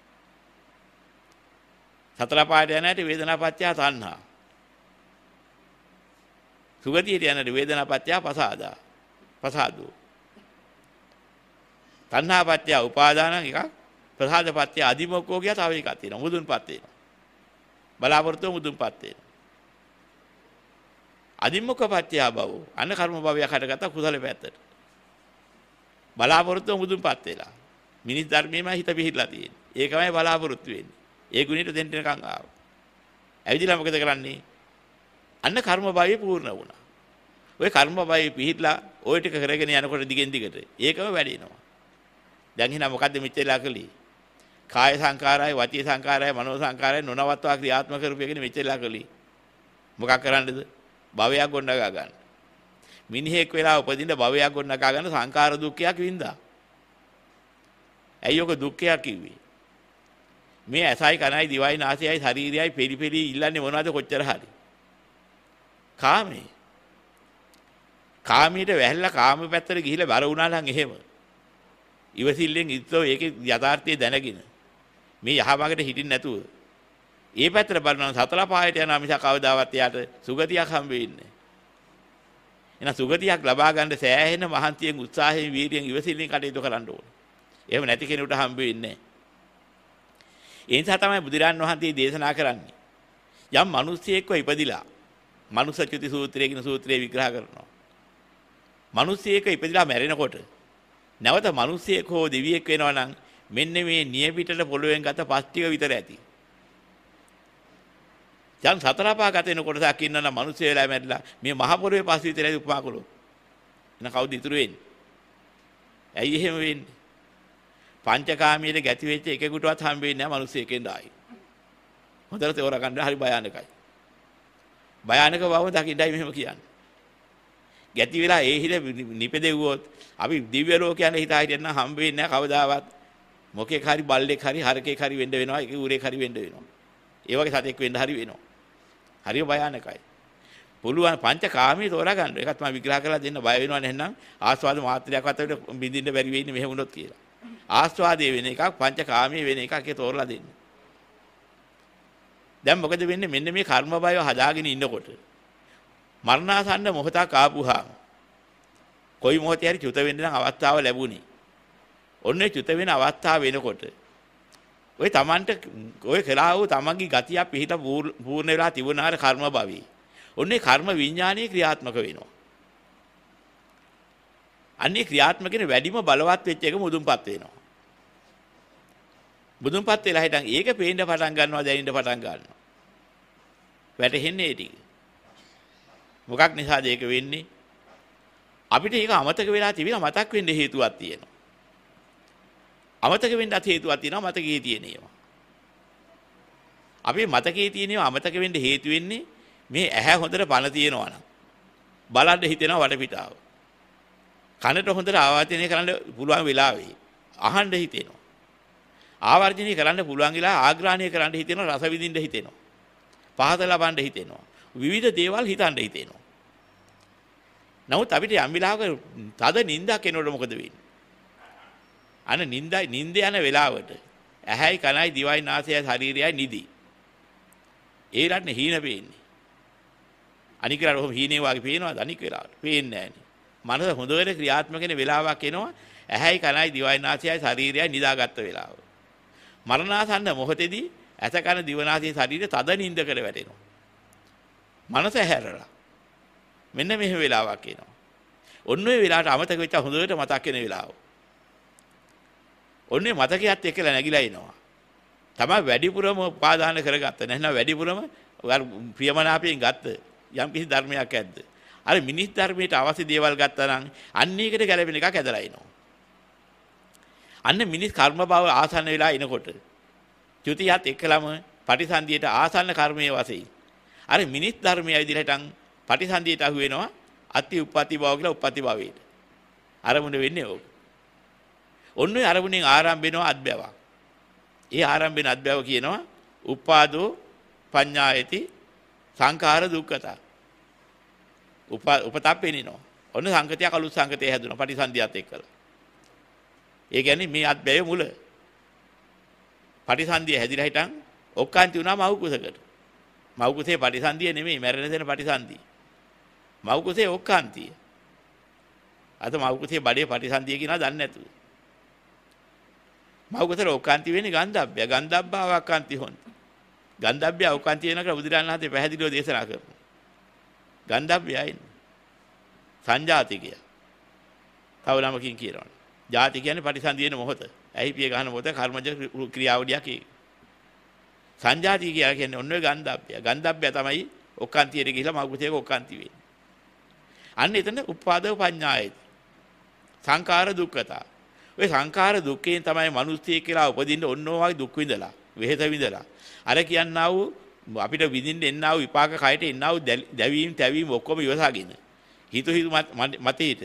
සතර පායට යනට වේදනා පත්‍ය තණ්හා. සුගතියට යනට වේදනා පත්‍ය පසාදා. පසාදෝ. තණ්හා පත්‍ය උපාදාන එකක් ප්‍රසාද පත්‍ය අධිමොක්කෝ කියලා තව එකක් තියෙනවා. මුදුන්පත් වෙනවා. බලාපොරොත්තු මුදුන්පත් වෙනවා. අධිමොක්ක පත්‍ය භව. අන කර්ම භවයක් හටගත්ත කුසල පැත්තට. බලාපොරොත්තු මුදුන්පත් වෙලා. මිනිස් ධර්මයේම හිත පිහිටලා තියෙන්නේ. ඒකමයි බලාපොරොත්තු වෙන්නේ. ඒ ගුණයට දෙන්න නිකන් ආවා. ඇවිදලා මොකද කරන්නේ? අන්න කර්ම භවය පූර්ණ වුණා. ওই කර්ම භවය පිහිටලා ওই ටික කරගෙන යනකොට දිගෙන් දිගට ඒකම වැඩි වෙනවා. දැන් එහෙනම් මොකද්ද මෙච්චරලා කළේ? කාය සංකාරයයි වචී සංකාරයයි මනෝ සංකාරයයි නොනවත්වා ක්‍රියාත්මක කරපු එකනේ මෙච්චරලා කළේ. මොකක් කරන්නද? භවයක් ගොඩනගා ගන්න. මිනිහෙක් වෙලා උපදින්න භවයක් ගොඩනගා ගන්න සංකාර දුක්ඛයක් වින්දා. ඇයි ඔක දුක්ඛයක් කිව්වේ? මේ ඇසයි කනයි දිවයි නාසයයි ශරීරයයි පිරිපිරි ඉල්ලන්නේ මොනවද කොච්චර හරි? කාමේ. කාමයට වැහැලා කාම පැත්තට ගිහිල්ලා බර වුණා නම් එහෙම. ඉවසිල්ලෙන් ඉත්තෝ ඒකේ යථාර්ථය දැනගෙන මේ යහමගට හිටින්නේ නැතුව. ඒ පැත්තට බලනවා සතර පහයට යනවා මිසක් කවදාවත් එයාට සුගතියක් හම්බ වෙන්නේ නැහැ. එහෙනම් සුගතියක් ලබා ගන්න සෑහෙන මහන්තියෙන් උත්සාහයෙන් වීරියෙන් ඉවසිල්ලෙන් කටයුතු කරන්න ඕන. එහෙම නැති කෙනෙකුට හම්බ වෙන්නේ නැහැ. ඒ නිසා තමයි බුදුරන් වහන්සේ දේශනා කරන්නේ. යම් මිනිසියෙක්ව ඉපදිලා මනුසචුති සූත්‍රය කියන සූත්‍රය විග්‍රහ කරනවා. මිනිසියෙක් ඉපදිලා මැරෙනකොට නැවත මිනිසියෙක් හෝ දෙවියෙක් වෙනවා නම් මෙන්න මේ නියපිටට පොළොවෙන් ගත පස් ටික විතර ඇති. දැන් සතරපා ගත වෙන කොටසක් ඉන්නා මිනිස්සු වෙලා මැරිලා මේ මහ පොළොවේ පස් විතර ඇති උපමා කළොත්. එන කවුද ඉතුරු වෙන්නේ? ඇයි එහෙම වෙන්නේ? පංචකාමීර ගැති වෙච්ච එකෙකුටවත් හම්බ වෙන්නේ නැහැ මිනිස්සු එකෙන් ආයි. හොඳට තේරුම් ගන්න හරි භයානකයි. භයානක බව දකින්නයි මෙහෙම කියන්නේ. ගැති වෙලා ඒ හිල නිපදෙව්වොත් අපි දිව්‍ය ලෝකයන් හිතා හිටියනම් හම්බ වෙන්නේ නැහැ කවදාවත්. මොකෙක් හරි බල්ලෙක් හරි හරකෙක් හරි වෙන්න වෙනවා ඒක ඌරෙක් හරි වෙන්න වෙනවා. ඒ වගේ සතෙක් වෙන්න හරි වෙනවා. හරිය භයානකයි. පුළුවන් පංචකාමී තෝරා ගන්න. ඒකත් මම විග්‍රහ කරලා දෙන්න බය වෙනවා නැත්නම් ආස්වාද මාත්‍රයක් අතට බින්දින්න බැරි වෙන්නේ මෙහෙම වුණොත් කියලා. ආස්වාදයේ වෙන එකක් පංචකාමී වෙන එකක් ඒ තෝරලා දෙන්න. දැන් මොකද වෙන්නේ මෙන්න මේ කර්ම බයව හදාගෙන ඉන්නකොට මරණාසන්න මොහොතක් ආපුහා කොයි මොහොතේ හරි චුත වෙන්න නම් අවස්ථාව ලැබුණේ ඔන්නේ චුත වෙන අවස්ථාව වෙනකොට ඔය Tamanට ඔය කළා වූ Tamanගේ ගතිය පිහිට පූර්ණ වෙලා තිබුණාර කර්ම භවී. ඔන්නේ කර්ම විඥානීය ක්‍රියාත්මක වෙනවා. අන්නේ ක්‍රියාත්මකනේ වැඩිම බලවත් වෙච්ච එක මුදුන්පත් වෙනවා. බුදුන්පත් වෙලා හිටන් ඒක පේන්න පටන් ගන්නවා දැනෙන්න පටන් ගන්නවා වැටහෙන්නේ ඒ ටික මොකක් නිසාද ඒක වෙන්නේ අපිට ඒක අමතක වෙලා තිබිලා මතක් වෙන්න හේතුවක් තියෙනවා අමතක වෙන්න අත හේතුවක් තියෙනවා මතකයේ තියෙන ඒවා. අපි මතකයේ තියෙන ඒවා අමතක වෙන්න හේතු වෙන්නේ මේ ඇහැ හොඳට පණ තියෙනවා නම්. බලන්න හිතෙනවා වටපිටාව. කනට හොඳට ආවර්ජනය කරන්න පුළුවන් වෙලාවේ අහන්න හිතෙනවා. ආවර්ජනය කරන්න පුළුවන් වෙලා ආග්‍රහණය කරන්න හිතෙනවා රස විඳින්න හිතෙනවා. පහත ලබන්න හිතෙනවා. විවිධ දේවල් හිතන්න හිතෙනවා. නමුත් අපිට යම් වෙලාවක තද නිින්දක් එනකොට මොකද වෙන්නේ? අන නින්දයි නින්ද යන වෙලාවට ඇහැයි කනයි දිවයි නාසයයි ශරීරයයි නිදි. ඒ රටන හීන පේන්නේ. අනික රට ඔහොම හීනේ වගේ පේනවාද අනික වෙලාවට? පේන්නේ නැහැ මනස හොඳ වෙල ක්‍රියාත්මක වෙන වෙලාවක් එනවා. ඇහැයි කනයි දිවයි නාසයයි ශරීරයයි නිදාගත්ත වෙලාව. මරණාසන්න මොහොතේදී ඇස කන දිව නාසය ශරීරය තද නින්දකට වැටෙනවා. මනස හැරලා. මෙන්න මෙහෙම වෙලාවක් එනවා. ඔන්න ඔය වෙලාවට අමතක වෙච්ච හොඳට මතක් වෙන වෙලාව. ඔන්නේ මතකයත් එක්කලා නැగిලා එනවා. තමයි වැඩිපුරම උපාදාන කරගත්ත. නැත්නම් වැඩිපුරම ප්‍රියමනාපයෙන් ගත්ත යම් කිසි ධර්මයක් ඇද්ද? අර මිනිස් ධර්මයට අවශ්‍ය දේවල් ගත්තා නම් අන්න ඒකට ගැළපෙන එකක් ඇදලා එනවා. අන්න මිනිස් කර්ම භව ආසන්න වෙලා එනකොට චුතියත් එක්කලම පටිසන්ධියට ආසන්න කර්මයේ වශයෙන් අර මිනිස් ධර්මයේ විදිහට හිටන් පටිසන්ධියට අහු වෙනවා අති උප්පති භව කියලා උප්පති භවයට. අරමුණ වෙන්නේ ඕක. ඔන්න ඔය අරමුණෙන් ආරම්භ වෙනවා අද්භවයක්. ඒ ආරම්භ වෙන අද්භව කියනවා උපාදෝ පඤ්ඤායති සංඛාර දුක්ඛතා. උප උපතක් පෙනිනවා. ඔන්න සංකතිය කලුත් සංකතේ හැදුනවා පටිසන්ධියත් එක්කලා. ඒ කියන්නේ මේ අද්භවයේ මුල. පටිසන්ධිය හැදිලා හිටන් ඔක්කාන්ති වුණාම අවකුසකට. මෞකුසේ පටිසන්ධිය නෙමෙයි මැරෙන දෙන පටිසන්ධිය. මෞකුසේ ඔක්කාන්තිය. අද මෞකුසේ බඩේ පටිසන්ධිය කියනවා දන්නේ නැතුව. මවකතර ඕකාන්ති වෙන්නේ ගන්ධබ්බය. ගන්ධබ්බා වාකාන්ති හොන්ති. ගන්ධබ්බය ඕකාන්ති වෙන කර බුදුරන් හතේ පැහැදිලිව දේශනා කරනවා. ගන්ධබ්බයයි සංජාතිකය. තව ළමකින් කියනවා. ජාති කියන්නේ පරිසන්දි වෙන මොහොත. ඇහි පිය ගන්න මොහොත කර්මජ ක්‍රියාවලියක් ඒක. සංජාති කියලා කියන්නේ ඔන්න ඔය ගන්ධබ්බය. ගන්ධබ්බය තමයි ඔක්කාන්තියට ගිහිලා මෞගුතේක ඔක්කාන්ති වෙන්නේ. අන්න එතන උපාදව පඤ්ඤායයි. සංඛාර දුක්ඛතා. ඔය සංඛාර දුක්ඛයෙන් තමයි මිනිස්සෙක් කියලා උපදින්න ඔන්නෝවාගේ දුක් විඳලා, වෙහෙස විඳලා. අර කියන්නා වූ අපිට විඳින්න එන්නා වූ විපාක කයට එන්නා වූ දැවීම්, තැවීම් ඔක්කොම ඉවසාගෙන. හිත හිත මතේට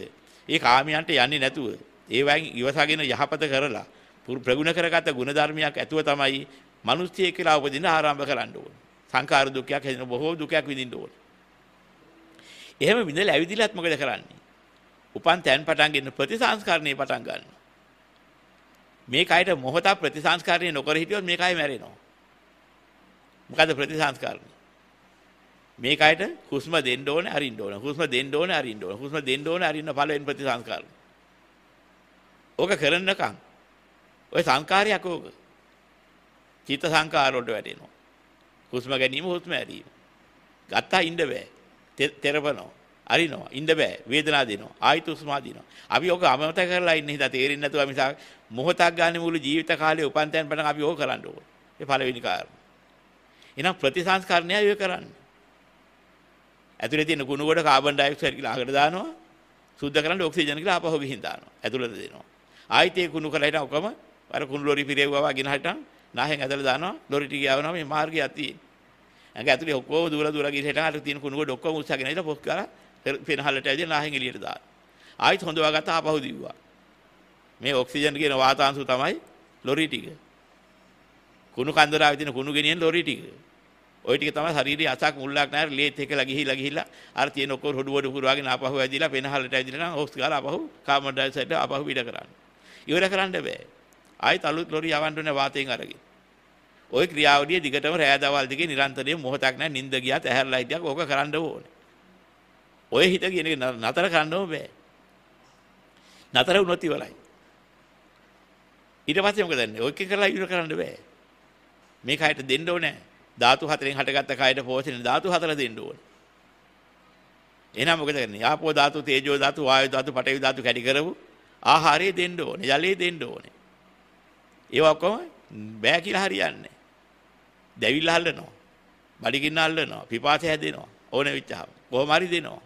ඒ කාමයන්ට යන්නේ නැතුව ඒ වයින් ඉවසාගෙන යහපත කරලා ප්‍රගුණ කරගත ගුණධර්මයක් ඇතුව තමයි මිනිස්සෙක් කියලා උපදින්න ආරම්භ කරන්න ඕන. සංඛාර දුක්ඛයක් හැදෙන බොහෝ දුකයක් විඳින්න ඕන. එහෙම විඳලා ඇවිදිලත් මොකද කරන්නේ? උපන් තැන් පටන්ගෙන ප්‍රතිසංස්කරණේ පටන් ගන්නවා. මේ කයට මොහොතක් ප්‍රතිසංස්කරණය නොකර හිටියොත් මේ කය මැරෙනවා. මොකද ප්‍රතිසංස්කරණය? මේ කයට හුස්ම දෙන්න ඕනේ, අරින්න ඕනේ. හුස්ම දෙන්න ඕනේ, අරින්න ඕනේ. හුස්ම දෙන්න ඕනේ, අරින්න පළවෙනි ප්‍රතිසංස්කරණය. ඕක කරන්නකම් ඔය සංකාරයක් ඕක. චිත්ත සංකාර වලට වැටෙනවා. හුස්ම ගැනීම, හුස්ම ඇරීම. ගත්තා ඉන්න බෑ. තෙරපනවා. අරිනවා. ඉන්න බෑ. වේදනාව දෙනවා. ආයෙත් උස්මා දිනවා. අපි ඔක අමතක කරලා ඉන්න හිතා තේරෙන්නේ නැතුව අපි මොහොතක් ගන්න මුළු ජීවිත කාලේ උපන්තයන් පටන් අපි ඕක කරන්න ඕනේ. ඒ පළවෙනි කාරණා. එහෙනම් ප්‍රතිසංස්කරණය අය කරන්න. ඇතුලේ තියෙන කුණු ගොඩ කාබන් ඩයොක්සයිඩ් කියලා අහකට දානවා. සුද්ධ කරන්න ඔක්සිජන් කියලා ආපහු ගිහින් දානවා. ඇතුළට දෙනවා. ආයෙත් ඒ කුණු කරලා හිටන් ඔකම අර කුණු ලොරි පිරෙව්වා වගෙන හිටන් නාහෙන් ඇදලා දානවා. ලොරි ටික යවනවා මේ මාර්ගය අතින්. ඇඟ ඇතුලේ ඔක්කොම දුවලා දුවලා ගිහින් හිටන් අර තියෙන කුණු ගොඩ ඔක්කොම උස්සගෙන ඉඳලා පොස් කරලා පෙනහලට ඇවිදලා නාහෙන් එළියට දාන. ආයිත් හොඳවා ගත්තා ආපහු දිව්වා. මේ ඔක්සිජන් කියන වාතාංශු තමයි ලොරි ටික. කුණු කන්දරාවේ තියෙන කුණු ගෙනියන ලොරි ටික. ওই ටික තමයි ශාරීරික අසක් මුල්ලක් නැහැ ලේත් එකලා ගිහිලා ගිහිලා අර තියෙන ඔක්කොම හොඩු වඩු පුරවාගෙන ආපහු ඇවිදලා පෙනහලට ඇවිදලා නම් ඕක්ස් ගාලා ආපහු කාබන් ඩයොක්සයිඩ් ආපහු පිට කරන්න. ඉවර කරන්න බෑ. ආයිත් අලුත් ලොරි යවන්න ඕනේ වාතයෙන් අරගෙන. ওই ක්‍රියාවලිය දිගටම රෑ දවල් දිගේ නිරන්තරයෙන් මොහොතක් නැහැ නිින්ද ගියත් ඇහැරලා හිටියක් ඕක කරන්න ඕනේ. ඔය හිත කියන එක නතර කරන්නම බෑ. නතර වුණොත් ඉවරයි. ඊට පස්සේ මොකද වෙන්නේ? ඔයක කරලා ඉවර කරන්න බෑ. මේ කයට දෙන්න ඕනේ. ධාතු හතරෙන් හටගත්ත කයට පෝෂණය ධාතු හතර දෙන්න ඕනේ. එහෙනම් මොකද කරන්නේ? ආපෝ ධාතු, තේජෝ ධාතු, වායෝ ධාතු, පඨවි ධාතු කැටි කරමු. ආහාරය දෙන්න ඕනේ. ජලය දෙන්න ඕනේ. ඒවා ඔක්කොම බෑ කියලා හරියන්නේ. දැවිල්ලා හල්ලනවා. බඩගින්න හල්ලනවා. පිපාසය හැදෙනවා. ඕනෙ විච්චාව. කොහොම හරි දෙනවා.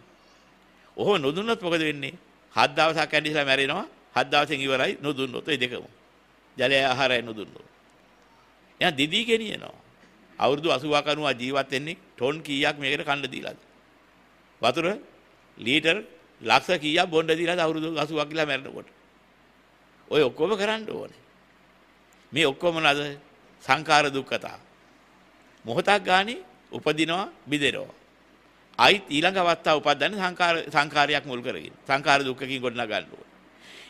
ඔහොම නොදුන්නොත් මොකද වෙන්නේ? හත් දවසක් ඇඳිලා මැරෙනවා. හත් දවසෙන් ඉවරයි නොදුන්නොත් ඒ දෙකම. ජලය ආහාරය නොදුන්නොත්. එයා දිදී ගෙනියනවා. අවුරුදු 80ක අනුව ජීවත් වෙන්නේ ටොන් කීයක් මේකට කන්න දීලාද? වතුර ලීටර් ලක්ෂ කීයක් බොන්න දීලාද අවුරුදු 80ක් කියලා මැරෙනකොට? ඔය ඔක්කොම කරන්න ඕනේ. මේ ඔක්කොම නද සංකාර දුක්ඛතා. මොහොතක් ගානේ උපදිනවා බිදෙනවා. ආයිත් ඊළඟ අවස්ථාව උපදින්න සංකාර සංකාරයක් මුල් කරගෙන සංකාර දුක්ඛකින් ගොඩනග ගන්න ඕනේ.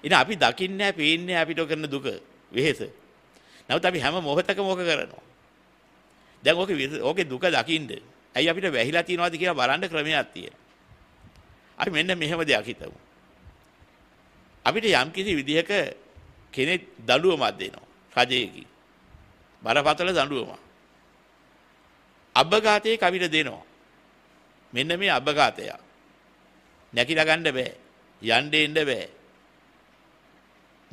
එහෙනම් අපි දකින්නේ පේන්නේ අපිට කරන දුක වෙහෙස. නැවත අපි හැම මොහොතකම ඕක කරනවා. දැන් ඕකේ ඕකේ දුක දකින්න ඇයි අපිට වැහිලා තියනවාද කියලා බලන්න ක්‍රමයක් තියෙනවා. අපි මෙන්න මෙහෙම දෙයක් හිතමු. අපිට යම්කිසි විදිහක කෙනෙක් දඬුවමක් දෙනවා රජයේකින්. බරපතල දඬුවමක්. අබ්බගාතේ කවිර දෙනවා. මෙන්න මේ අභගතය. නැකිලා ගන්න බෑ. යන්න එන්න බෑ.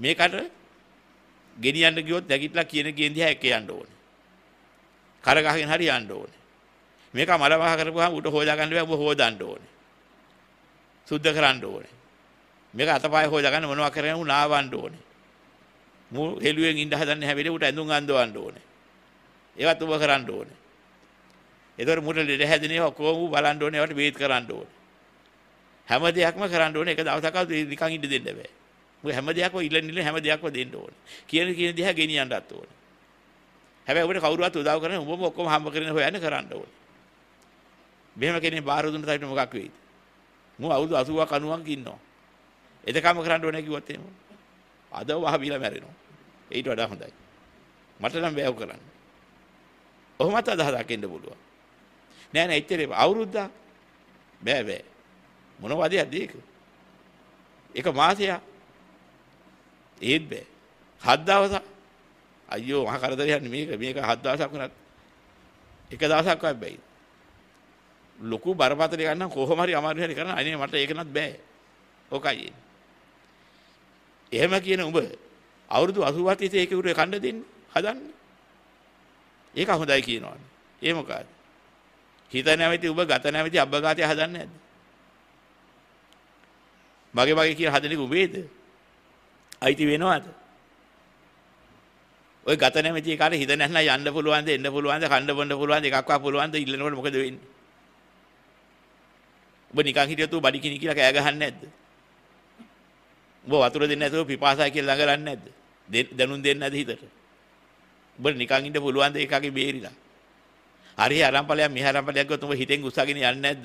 මේකට ගෙනියන්න ගියොත් නැගිටලා කියන කියන දිහා එක යන්න ඕනේ. කරගහගෙන හරි යන්න ඕනේ. මේක මල වහ කරපුවාම උට හොදා ගන්න බෑ ඔබ හොදන්න ඕනේ. සුද්ධ කරන්න ඕනේ. මේක අතපය හොදා ගන්න මොනවා කරගෙන උ නාවන්න ඕනේ. මූ හෙළුවෙන් ඉඳ හදන්න හැබැයි උට ඇඳුම් අඳවන්න ඕනේ. ඒවත් ඔබ කරන්න ඕනේ. එතකොට මුට ලෙඩ හැදෙන ඒවා කොහොම බලන්න ඕනේ ඒවට බේත් කරන්න ඕනේ. හැම දෙයක්ම කරන්න ඕනේ එක දවසක් නිකන් ඉඳ දෙන්න බෑ. මොකද හැම දෙයක්ම ඉල්ලන ඉල්ලන හැම දෙයක්ම දෙන්න ඕනේ. කියන කියන දිහා ගෙනියන්නත් ඕනේ. හැබැයි ඔබට කවුරුවත් උදව් කරන්නේ උඹම ඔක්කොම හම්බ කරගෙන හොයන්න කරන්න ඕනේ. මෙහෙම කෙනෙක් බාර දුන්න තරට මොකක් වෙයිද? මම අවුරුදු 80ක් 90ක් ඉන්නවා. එදකම කරන්න ඕනේ කිව්වොත් එහෙම. අද වහවිලා මැරෙනවා. ඊට වඩා හොඳයි. මට නම් බෑව කරන්න. ඔහොමත් අදහසක් එන්න පුළුවන්. නෑ නෑ එච්චර අවුරුද්දා බෑ බෑ මොන වදයක්ද ඒක එක මාසයක් ඒත් බෑ හත් දවසක් අයියෝ මහා කරදරයක් මේක මේක හත් දවසක් වුණත් එක දවසක්වත් බෑ ලොකු බරපතල ගන්න කොහොම හරි අමාරු හරි කරන අනේ මට ඒකනත් බෑ ඕකයි එහෙම කියන උඹ අවුරුදු 80ත් ඉතේ ඒක උරේ කන්න දෙන්නේ හදන්නේ ඒක හොඳයි කියනවනේ ඒ මොකද්ද හිත නැවති ඔබ ගත නැවති අබ්බගාතය හදන්නේ නැද්ද? මගේ මගේ කියලා හදන එක ඔබේද? අයිති වෙනවද? ඔය ගත නැමෙති කාට හිත නැත්නම් යන්න පුළුවන්ද එන්න පුළුවන්ද කන්න බොන්න පුළුවන්ද එකක්වා පුළුවන්ද ඉල්ලනකොට මොකද වෙන්නේ? ඔබ නිකන් හිටියොත් ඔබ බඩ කිනි කියලා කෑ ගහන්නේ නැද්ද? ඔබ වතුර දෙන්නේ නැතුව පිපාසයි කියලා ළඟ ගන්න නැද්ද? දැනුම් දෙන්නේ නැද්ද හිතට? ඔබ නිකන් ඉන්න පුළුවන්ද ඒකගේ බේරිලා? හරි ආරම්පලයක් මෙහා ආරම්පලයක් ගියොත් උඹ හිතෙන් උස්සගෙන යන්නේ නැද්ද?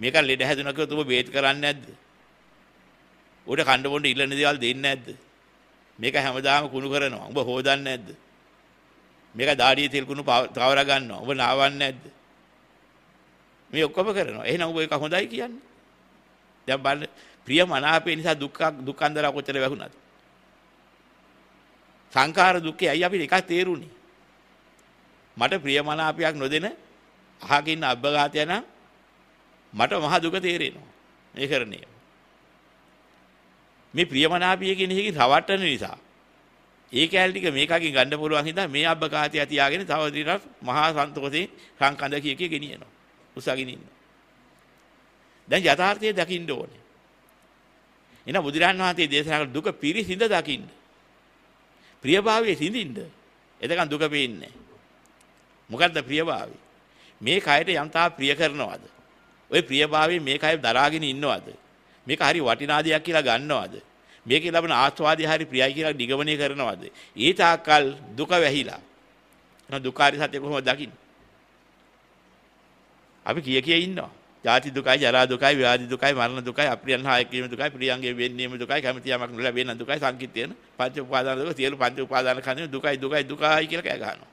මේක ලෙඩ හැදුණා කියලා උඹ බේත් කරන්නේ නැද්ද? උඩ කණ්ඩ බොණ්ඩ ඉල්ලන දේවල් දෙන්නේ නැද්ද? මේක හැමදාම කුණු කරනවා. උඹ හොදන්නේ නැද්ද? මේක දාඩියේ තෙල් කුණු තවර ගන්නවා. උඹ නාවන්නේ නැද්ද? මේ ඔක්කොම කරනවා. එහෙනම් උඹ ඒක හොඳයි කියන්නේ. දැන් බලන්න ප්‍රිය මනාපේ නිසා දුක්ඛ දුක්ඛන්දරා කොච්චර වැහුණාද? සංඛාර දුක්ඛේ අයියා අපිට එකක් තේරුණේ. මට ප්‍රියමනාපයක් නොදෙන අහකින් අබ්බඝාතය නම් මට මහ දුක තේරෙනවා. ඒ කරන්නේ. මේ ප්‍රියමනාපිය කියන එකේ රවට්ටන නිසා ඒ කැල ටික මේකකින් ගන්න පුළුවන් හින්දා මේ අබ්බකාතය තියාගෙන තව දිනක් මහා සන්තෝෂයෙන් රංකඳ කිය කිය ගෙනියනවා. උසගෙන ඉන්නවා. දැන් යථාර්ථය දකින්න ඕනේ. එහෙනම් බුදුරන් වහන්සේ දේශනා කළ දුක පිරිසිඳ දකින්න. ප්‍රියභාවයේ සිඳින්න. එතකන් දුක පේන්නේ නැහැ. මොකද්ද ප්‍රියභාවය? මේ කයට යම්තා ප්‍රිය කරනවද? ওই ප්‍රියභාවයෙන් මේ කය දරාගෙන ඉන්නවද? මේක හරි වටිනා දෙයක් කියලා ගන්නවද? මේකේ ලබන ආස්වාදය හරි ප්‍රියයි කියලා නිගමනය කරනවද? ඒ තාක්කල් දුක වැහිලා. එහෙනම් දුකාරි සත්‍ය කොහොමද දකින්නේ? අපි කිය කිය ඉන්නවා. ජාති දුකයි, ජරා දුකයි, ව්‍යාධි දුකයි, මරණ දුකයි, අප්‍රියන් හායක වීම දුකයි, ප්‍රියංගේ වෙන්නීම දුකයි, කැමැති යමක් නොලැබෙන දුකයි, සංකීර්ණ පංච උපාදාන දුක, සියලු පංච උපාදාන කන්නේ දුකයි, දුකයි, දුකයි කියලා කෑ ගහනවා.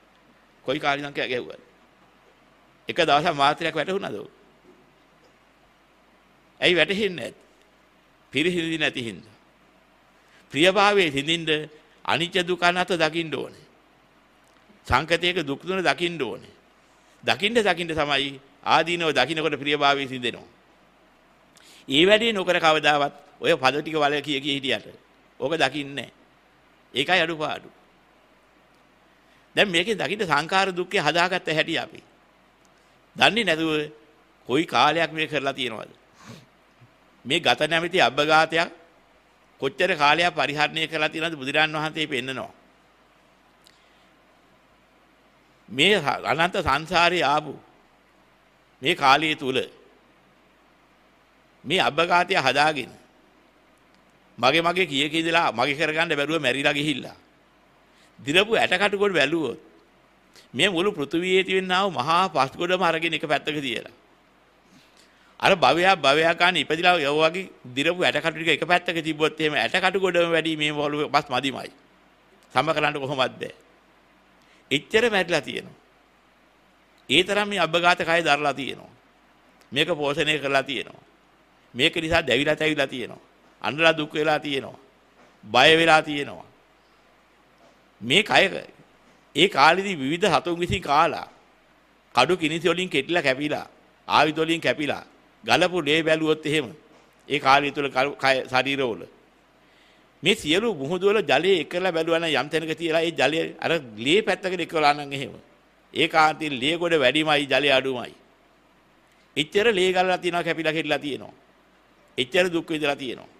කොයි කාලිලංකයක් ගැහුවද? එක දවසක් මාත්‍රයක් වැටුණාද? ඇයි වැටෙන්නේ නැත්? පිරිහිදි නැති හින්දා. ප්‍රියභාවයේ හිඳින්ද අනිත්‍ය දුක නැත දකින්න ඕනේ. සංකතයක දුක් තුන දකින්න ඕනේ. දකින්න දකින්න තමයි ආදීනව දකින්නකොට ප්‍රියභාවයේ හිඳෙනවා. ඒ වැඩේ නොකර කවදාවත් ඔය පද ටික වල කිය කී හිටියට ඕක දකින්නේ නැහැ. ඒකයි අඩුපාඩු. දැන් මේකේ දකින්න සංඛාර දුක්ඛේ හදාගත්ත හැටි අපි. දන්නේ නැතුව කොයි කාලයක් මේ කරලා තියෙනවද? මේ ගත නැමැති අබ්බගාතයක් කොච්චර කාලයක් පරිහරණය කරලා තියෙනවද බුදුරන් වහන්සේ පෙන්නනවා. මේ අනන්ත සංසාරේ ආපු මේ කාලය තුල මේ අබ්බගාතය හදාගෙන මගේ මගේ කීයක ඉඳලා මගේ කරගන්න බැරුව මැරිලා ගිහිල්ලා දිරපු ඇටකටු කොට වැළුවොත් මේ මුළු පෘථිවියේ තියෙනව මහා පස් ගොඩම අරගෙන එක පැත්තක තියලා අර භවයා භවයා කාණ ඉපදිලා යව වගේ දිරපු ඇටකටු ටික එක පැත්තක තිබ්බොත් එහෙම ඇටකටු ගොඩම වැඩි මේ වලු පස් මදිමයි. සම කරන්න කොහොමවත් බෑ. එච්චර මැරිලා තියෙනවා. ඒ තරම් මේ අබ්බගත කය දරලා තියෙනවා. මේක පෝෂණය කරලා තියෙනවා. මේක නිසා දැවිලා තැවිලා තියෙනවා. අඬලා දුක් වෙලා තියෙනවා. බය වෙලා තියෙනවා. මේ කය ඒ කාලෙදී විවිධ හතුන් විසින් කාලා කඩු කිනිසි වලින් කෙටිලා කැපිලා ආයුධ වලින් කැපිලා ගලපු ලේ බැලුවොත් එහෙම ඒ කාලය තුල කය ශරීරවල මේ සියලු මුහුදු වල ජලය එකලා බැලුවා නම් යම් තැනක තියලා ඒ ජලය අර ලේ පැත්තකට එකලා නම් එහෙම ඒ කාන්තින් ලේ ගොඩ වැඩිමයි ජලය අඩුමයි. එච්චර ලේ ගලලා තියනවා කැපිලා කෙටිලා තියනවා. එච්චර දුක් විඳලා තියනවා.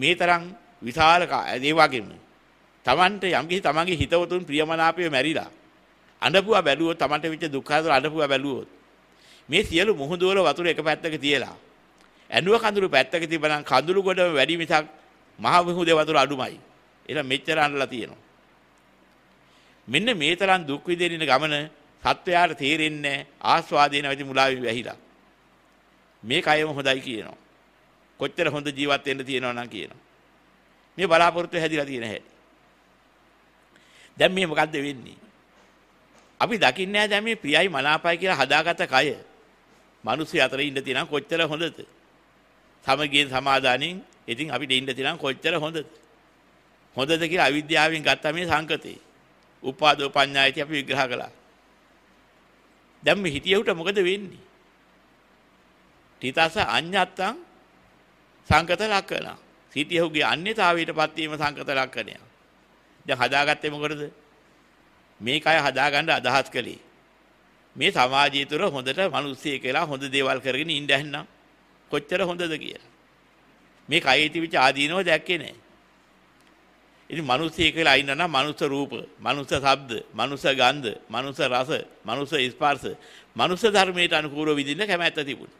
මේ තරම් විශාල ඒ වගේම Tamanට යම්කිසි Tamanගේ හිතවතුන් ප්‍රියමනාපය මැරිලා අඬපුවා බැලුවොත් Tamanට විච්ච දුක්ඛාතුර අඬපුවා බැලුවොත් මේ සියලු මුහුදු වල වතුර එක පැත්තක තියලා ඇඬුව කඳුළු පැත්තක තිබනම් කඳුළු ගොඩම වැඩි මිසක් මහ මුහුදේ වතුර අඩුමයි. එහෙනම් මෙච්චර අඬලා තියෙනවා. මෙන්න මේ තරම් දුක් විඳින ගමන සත්වයාට තේරෙන්නේ ආස්වාදේන වැඩි මුලාවි වැහිලා. මේ කයම හොඳයි කියනවා. කොච්චර හොඳ ජීවත් වෙන්න තියෙනවා නම් කියනවා. මේ බලාපොරොත්තු හැදිලා තියෙන හැටි. දැන් මේ මොකද්ද වෙන්නේ? අපි දකින්නේ නැහැ දැන් මේ ප්‍රියයි මනාපයි කියලා හදාගත කය. මිනිස්සු අතර ඉන්න තියෙනම් කොච්චර හොඳද? සමගියෙන් සමාදානෙන් ඉතින් අපිට ඉන්න තියෙනම් කොච්චර හොඳද? හොඳද කියලා අවිද්‍යාවෙන් ගත්ත මේ සංකතේ. උපාදෝ පඤ්ඤායති අපි විග්‍රහ කළා. දැන් මේ හිතියුට මොකද වෙන්නේ? තිතස අඤ්ඤත්තං සංකත ලක්කනා. සිටියහුගේ අන්‍යතාවයට පත්වීම සංකත ලක්ෂණය. දැන් හදාගත්තේ මොකටද? මේ කය හදාගන්න අදහස් කළේ. මේ සමාජය තුළ හොඳට මිනිස්සෙක් කියලා හොඳ දේවල් කරගෙන ඉන්න ඇහන්නම් කොච්චර හොඳද කියලා. මේ කයේ තිබිච්ච ආදීනව දැක්කේ නැහැ. ඉතින් මිනිස්සෙක් කියලා ඉන්න නම් මනුස්ස රූප, මනුස්ස ශබ්ද, මනුස්ස ගන්ධ, මනුස්ස රස, මනුස්ස ස්පර්ශ, මනුස්ස ධර්මයට අනුකූලව විඳින්න කැමැත්ත තිබුණා.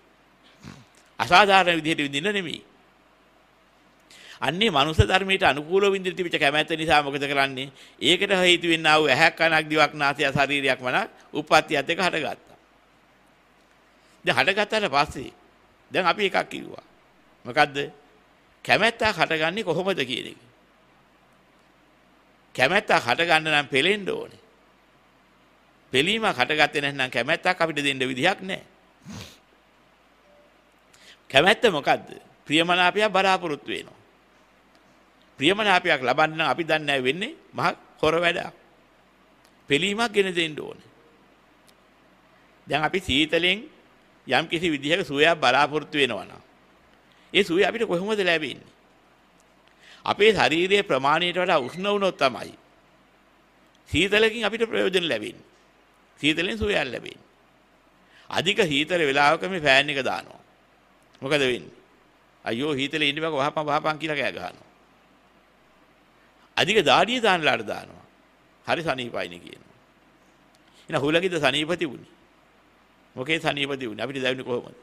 අසාධාරණ විදිහට විඳින්න නෙමෙයි. අන්නේ මනුෂ්‍ය ධර්මයට අනුකූලව ඉදිරි තිබිච්ච කැමැත්ත නිසා මොකද කරන්නේ? ඒකට හේතු වෙන්නා වූ ඇහැක් කනක් දිවක් නාසය ශරීරයක් මනක් උප්පත්තියත් එක හටගත්තා. දැන් හටගත්තාට පස්සේ දැන් අපි එකක් කිව්වා. මොකද්ද? කැමැත්තක් හටගන්නේ කොහොමද කියන එක. කැමැත්තක් හටගන්න නම් පෙලෙන්න ඕනේ. පෙලීමක් හටගත්තේ නැත්නම් කැමැත්තක් අපිට දෙන්න විදිහක් නැහැ. කැමැත්ත මොකද්ද? ප්‍රියමනාපය බලාපොරොත්තු වෙනවා. ප්‍රියමනාපයක් ලබන්න අපි දන්නේ නැහැ වෙන්නේ මහ හොර වැඩක්. පිළීමක් ගෙන දෙන්න ඕනේ. දැන් අපි සීතලෙන් යම් කිසි විදිහක සුවයක් බලාපොරොත්තු වෙනවා ඒ සුවය අපිට කොහොමද ලැබෙන්නේ? අපේ ශාරීරියේ ප්‍රමාණයට වඩා උෂ්ණ වුණොත් තමයි සීතලකින් අපිට ප්‍රයෝජන ලැබෙන්නේ. සීතලෙන් සුවයක් ලැබෙන්නේ. අධික හීතල වෙලාවක මේ ෆෑන් එක දානවා. මොකද වෙන්නේ? අයියෝ හීතලේ ඉන්න බක වහපන් වහපන් කියලා කෑ ගහනවා. අධික දාඩිය දානලාට දානවා. හරි සනීපයිනේ කියනවා. එන හුලගෙද සනීපති වුණේ. මොකේ සනීපති වුණේ? අපිට දැනුනේ කොහොමද?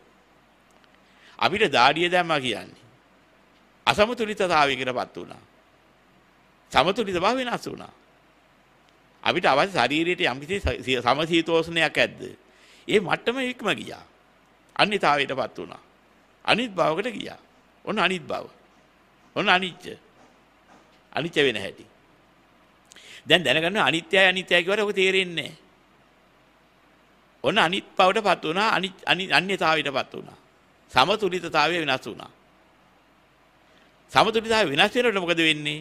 අපිට දාඩිය දැම්මා කියන්නේ. අසමතුලිතතාවයකටපත් වුණා. සමතුලිතභාව වෙනස් වුණා. අපිට අවශ්‍ය ශරීරයේ යම්කිසි සමශීතෝෂණයක් ඇද්ද? ඒ මට්ටම ඉක්ම ගියා. අනිත්‍යතාවයටපත් වුණා. අනිත් භාවකට ගියා. ඔන්න අනිත් භාව. ඔන්න අනිච්ච. අනිත්‍ය වෙන හැටි. දැන් දැනගන්න අනිත්‍යයි අනිත්‍යයි කියවට ඔක තේරෙන්නේ නැහැ. ඔන්න අනිත් බවටපත් වුණා අනිත්‍යතාවයටපත් වුණා. සමතුලිතතාවය වෙනස් වුණා. සමතුලිතතාවය වෙනස් වෙනකොට මොකද වෙන්නේ?